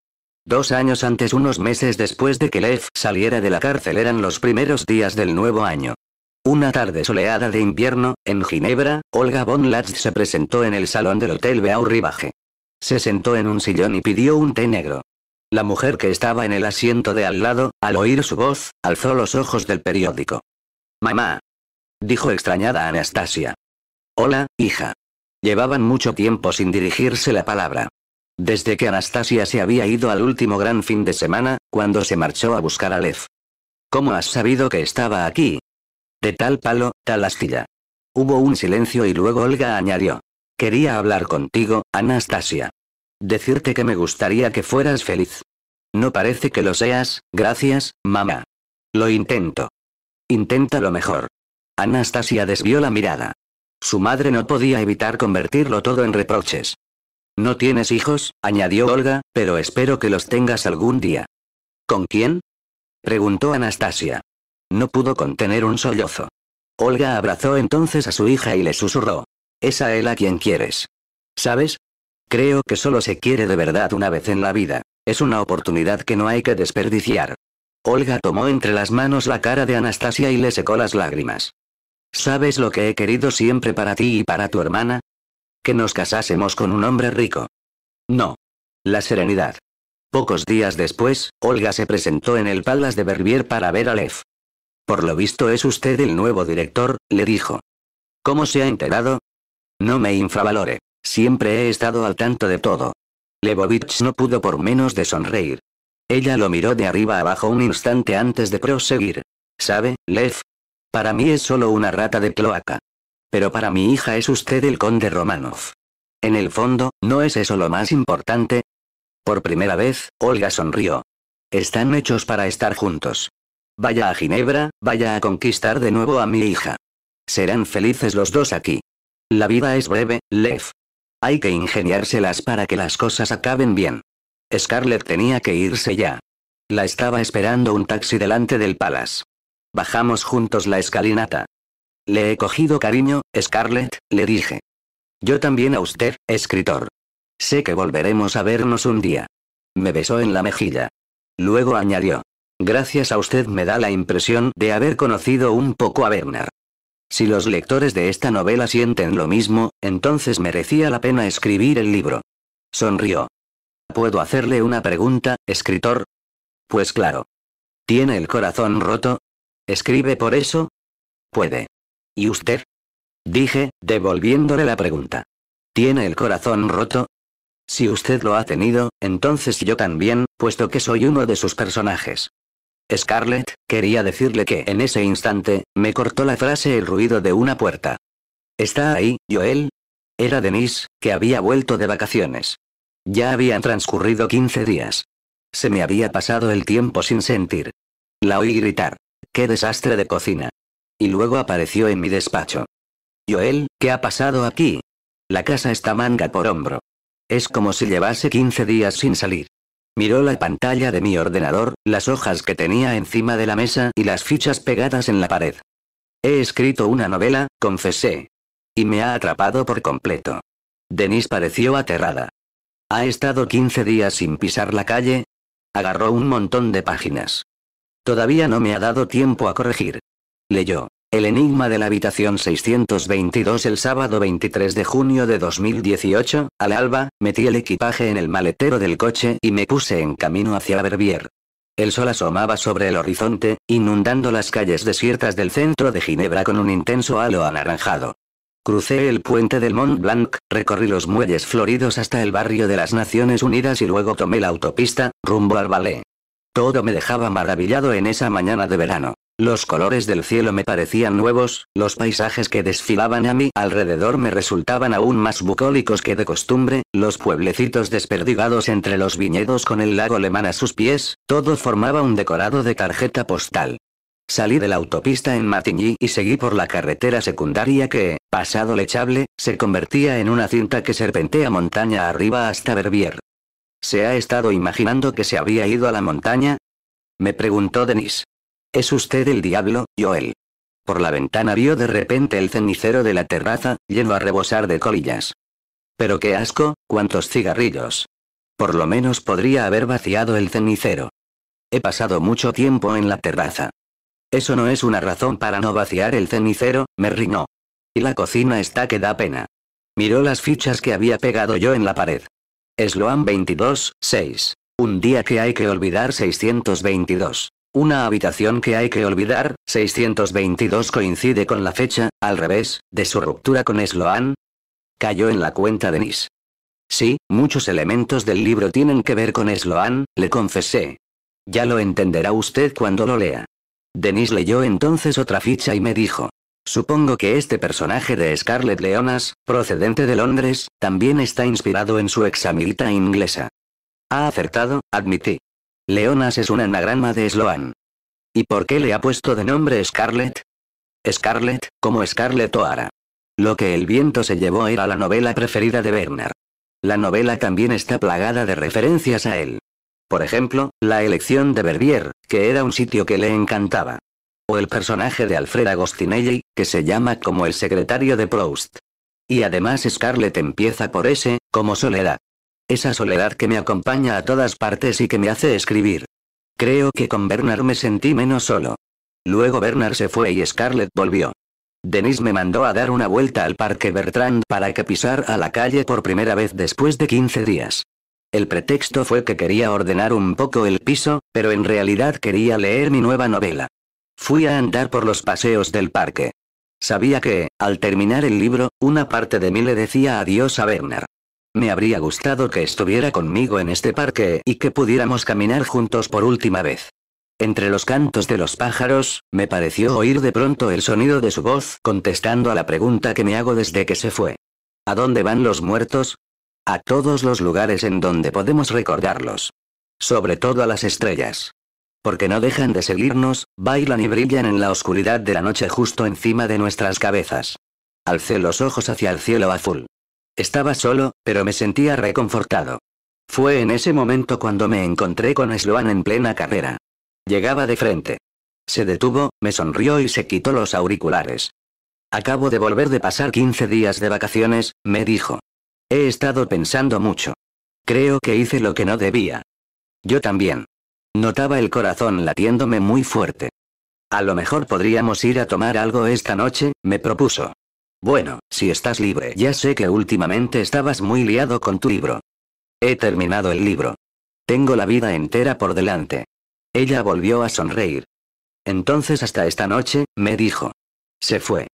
Dos años antes, unos meses después de que Lef saliera de la cárcel, eran los primeros días del nuevo año. Una tarde soleada de invierno, en Ginebra, Olga von Latz se presentó en el salón del Hotel Beau Rivage. Se sentó en un sillón y pidió un té negro. La mujer que estaba en el asiento de al lado, al oír su voz, alzó los ojos del periódico. Mamá. Dijo extrañada Anastasia. Hola, hija. Llevaban mucho tiempo sin dirigirse la palabra. Desde que Anastasia se había ido al último gran fin de semana, cuando se marchó a buscar a Lev. ¿Cómo has sabido que estaba aquí? De tal palo, tal astilla. Hubo un silencio y luego Olga añadió. Quería hablar contigo, Anastasia. Decirte que me gustaría que fueras feliz. No parece que lo seas, gracias, mamá. Lo intento. Intenta lo mejor. Anastasia desvió la mirada. Su madre no podía evitar convertirlo todo en reproches. No tienes hijos, añadió Olga, pero espero que los tengas algún día. ¿Con quién? preguntó Anastasia. No pudo contener un sollozo. Olga abrazó entonces a su hija y le susurró. Es a él a quien quieres. ¿Sabes? Creo que solo se quiere de verdad una vez en la vida. Es una oportunidad que no hay que desperdiciar. Olga tomó entre las manos la cara de Anastasia y le secó las lágrimas. ¿Sabes lo que he querido siempre para ti y para tu hermana? Que nos casásemos con un hombre rico. No. La serenidad. Pocos días después, Olga se presentó en el Palace de Berbier para ver a Lev. Por lo visto es usted el nuevo director, le dijo. ¿Cómo se ha enterado? No me infravalore. Siempre he estado al tanto de todo. Lebovich no pudo por menos de sonreír. Ella lo miró de arriba abajo un instante antes de proseguir. ¿Sabe, Lev? Para mí es solo una rata de cloaca. Pero para mi hija es usted el conde Romanov. En el fondo, ¿no es eso lo más importante? Por primera vez, Olga sonrió. Están hechos para estar juntos. Vaya a Ginebra, vaya a conquistar de nuevo a mi hija. Serán felices los dos aquí. La vida es breve, Lev. Hay que ingeniárselas para que las cosas acaben bien. Scarlett tenía que irse ya. La estaba esperando un taxi delante del Palace. Bajamos juntos la escalinata. Le he cogido cariño, Scarlett, le dije. Yo también a usted, escritor. Sé que volveremos a vernos un día. Me besó en la mejilla. Luego añadió. Gracias a usted me da la impresión de haber conocido un poco a Werner. Si los lectores de esta novela sienten lo mismo, entonces merecía la pena escribir el libro. Sonrió. ¿Puedo hacerle una pregunta, escritor? Pues claro. ¿Tiene el corazón roto? ¿Escribe por eso? Puede. ¿Y usted? Dije, devolviéndole la pregunta. ¿Tiene el corazón roto? Si usted lo ha tenido, entonces yo también, puesto que soy uno de sus personajes. Scarlett, quería decirle que en ese instante, me cortó la frase el ruido de una puerta. ¿Está ahí, Joel? Era Denise, que había vuelto de vacaciones. Ya habían transcurrido 15 días. Se me había pasado el tiempo sin sentir. La oí gritar. ¡Qué desastre de cocina! Y luego apareció en mi despacho. Joel, ¿qué ha pasado aquí? La casa está manga por hombro. Es como si llevase 15 días sin salir. Miró la pantalla de mi ordenador, las hojas que tenía encima de la mesa y las fichas pegadas en la pared. He escrito una novela, confesé. Y me ha atrapado por completo. Denise pareció aterrada. ¿Ha estado 15 días sin pisar la calle? Agarró un montón de páginas. Todavía no me ha dado tiempo a corregir. Leyó. El enigma de la habitación 622 El sábado 23 de junio de 2018, al alba, metí el equipaje en el maletero del coche y me puse en camino hacia Verbier. El sol asomaba sobre el horizonte, inundando las calles desiertas del centro de Ginebra con un intenso halo anaranjado. Crucé el puente del Mont Blanc, recorrí los muelles floridos hasta el barrio de las Naciones Unidas y luego tomé la autopista, rumbo al Valais. Todo me dejaba maravillado en esa mañana de verano. Los colores del cielo me parecían nuevos, los paisajes que desfilaban a mi alrededor me resultaban aún más bucólicos que de costumbre, los pueblecitos desperdigados entre los viñedos con el lago alemán a sus pies, todo formaba un decorado de tarjeta postal. Salí de la autopista en Matigny y seguí por la carretera secundaria que, pasado Lechable, se convertía en una cinta que serpentea montaña arriba hasta Verbier. ¿Se ha estado imaginando que se había ido a la montaña? Me preguntó Denis. Es usted el diablo, Joel. Por la ventana vio de repente el cenicero de la terraza, lleno a rebosar de colillas. Pero qué asco, cuántos cigarrillos. Por lo menos podría haber vaciado el cenicero. He pasado mucho tiempo en la terraza. Eso no es una razón para no vaciar el cenicero, me rinó. Y la cocina está que da pena. Miró las fichas que había pegado yo en la pared. Sloan 22, 6. Un día que hay que olvidar 622. Una habitación que hay que olvidar, 622 coincide con la fecha, al revés, de su ruptura con Sloan. Cayó en la cuenta de Sí, muchos elementos del libro tienen que ver con Sloan, le confesé. Ya lo entenderá usted cuando lo lea. Denise leyó entonces otra ficha y me dijo. Supongo que este personaje de Scarlett Leonas, procedente de Londres, también está inspirado en su examilita inglesa. Ha acertado, admití. Leonas es un anagrama de Sloan. ¿Y por qué le ha puesto de nombre Scarlett? Scarlett, como Scarlett O'Hara. Lo que el viento se llevó era la novela preferida de Werner. La novela también está plagada de referencias a él. Por ejemplo, la elección de Verbier, que era un sitio que le encantaba. O el personaje de Alfred Agostinelli, que se llama como el secretario de Proust. Y además Scarlett empieza por S, como soledad. Esa soledad que me acompaña a todas partes y que me hace escribir. Creo que con Bernard me sentí menos solo. Luego Bernard se fue y Scarlett volvió. Denise me mandó a dar una vuelta al parque Bertrand para que pisar a la calle por primera vez después de 15 días. El pretexto fue que quería ordenar un poco el piso, pero en realidad quería leer mi nueva novela. Fui a andar por los paseos del parque. Sabía que, al terminar el libro, una parte de mí le decía adiós a Bernard. Me habría gustado que estuviera conmigo en este parque y que pudiéramos caminar juntos por última vez. Entre los cantos de los pájaros, me pareció oír de pronto el sonido de su voz contestando a la pregunta que me hago desde que se fue. ¿A dónde van los muertos? A todos los lugares en donde podemos recordarlos. Sobre todo a las estrellas. Porque no dejan de seguirnos, bailan y brillan en la oscuridad de la noche justo encima de nuestras cabezas. Alcé los ojos hacia el cielo azul. Estaba solo, pero me sentía reconfortado. Fue en ese momento cuando me encontré con Sloan en plena carrera. Llegaba de frente. Se detuvo, me sonrió y se quitó los auriculares. Acabo de volver de pasar 15 días de vacaciones, me dijo. He estado pensando mucho. Creo que hice lo que no debía. Yo también. Notaba el corazón latiéndome muy fuerte. A lo mejor podríamos ir a tomar algo esta noche, me propuso. Bueno, si estás libre. Ya sé que últimamente estabas muy liado con tu libro. He terminado el libro. Tengo la vida entera por delante. Ella volvió a sonreír. Entonces hasta esta noche, me dijo. Se fue.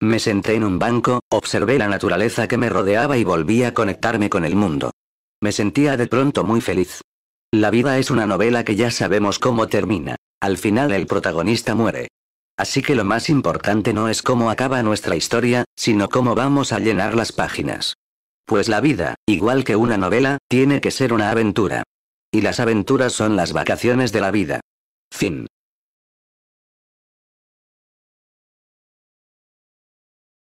Me senté en un banco, observé la naturaleza que me rodeaba y volví a conectarme con el mundo. Me sentía de pronto muy feliz. La vida es una novela que ya sabemos cómo termina. Al final el protagonista muere. Así que lo más importante no es cómo acaba nuestra historia, sino cómo vamos a llenar las páginas. Pues la vida, igual que una novela, tiene que ser una aventura. Y las aventuras son las vacaciones de la vida. Fin.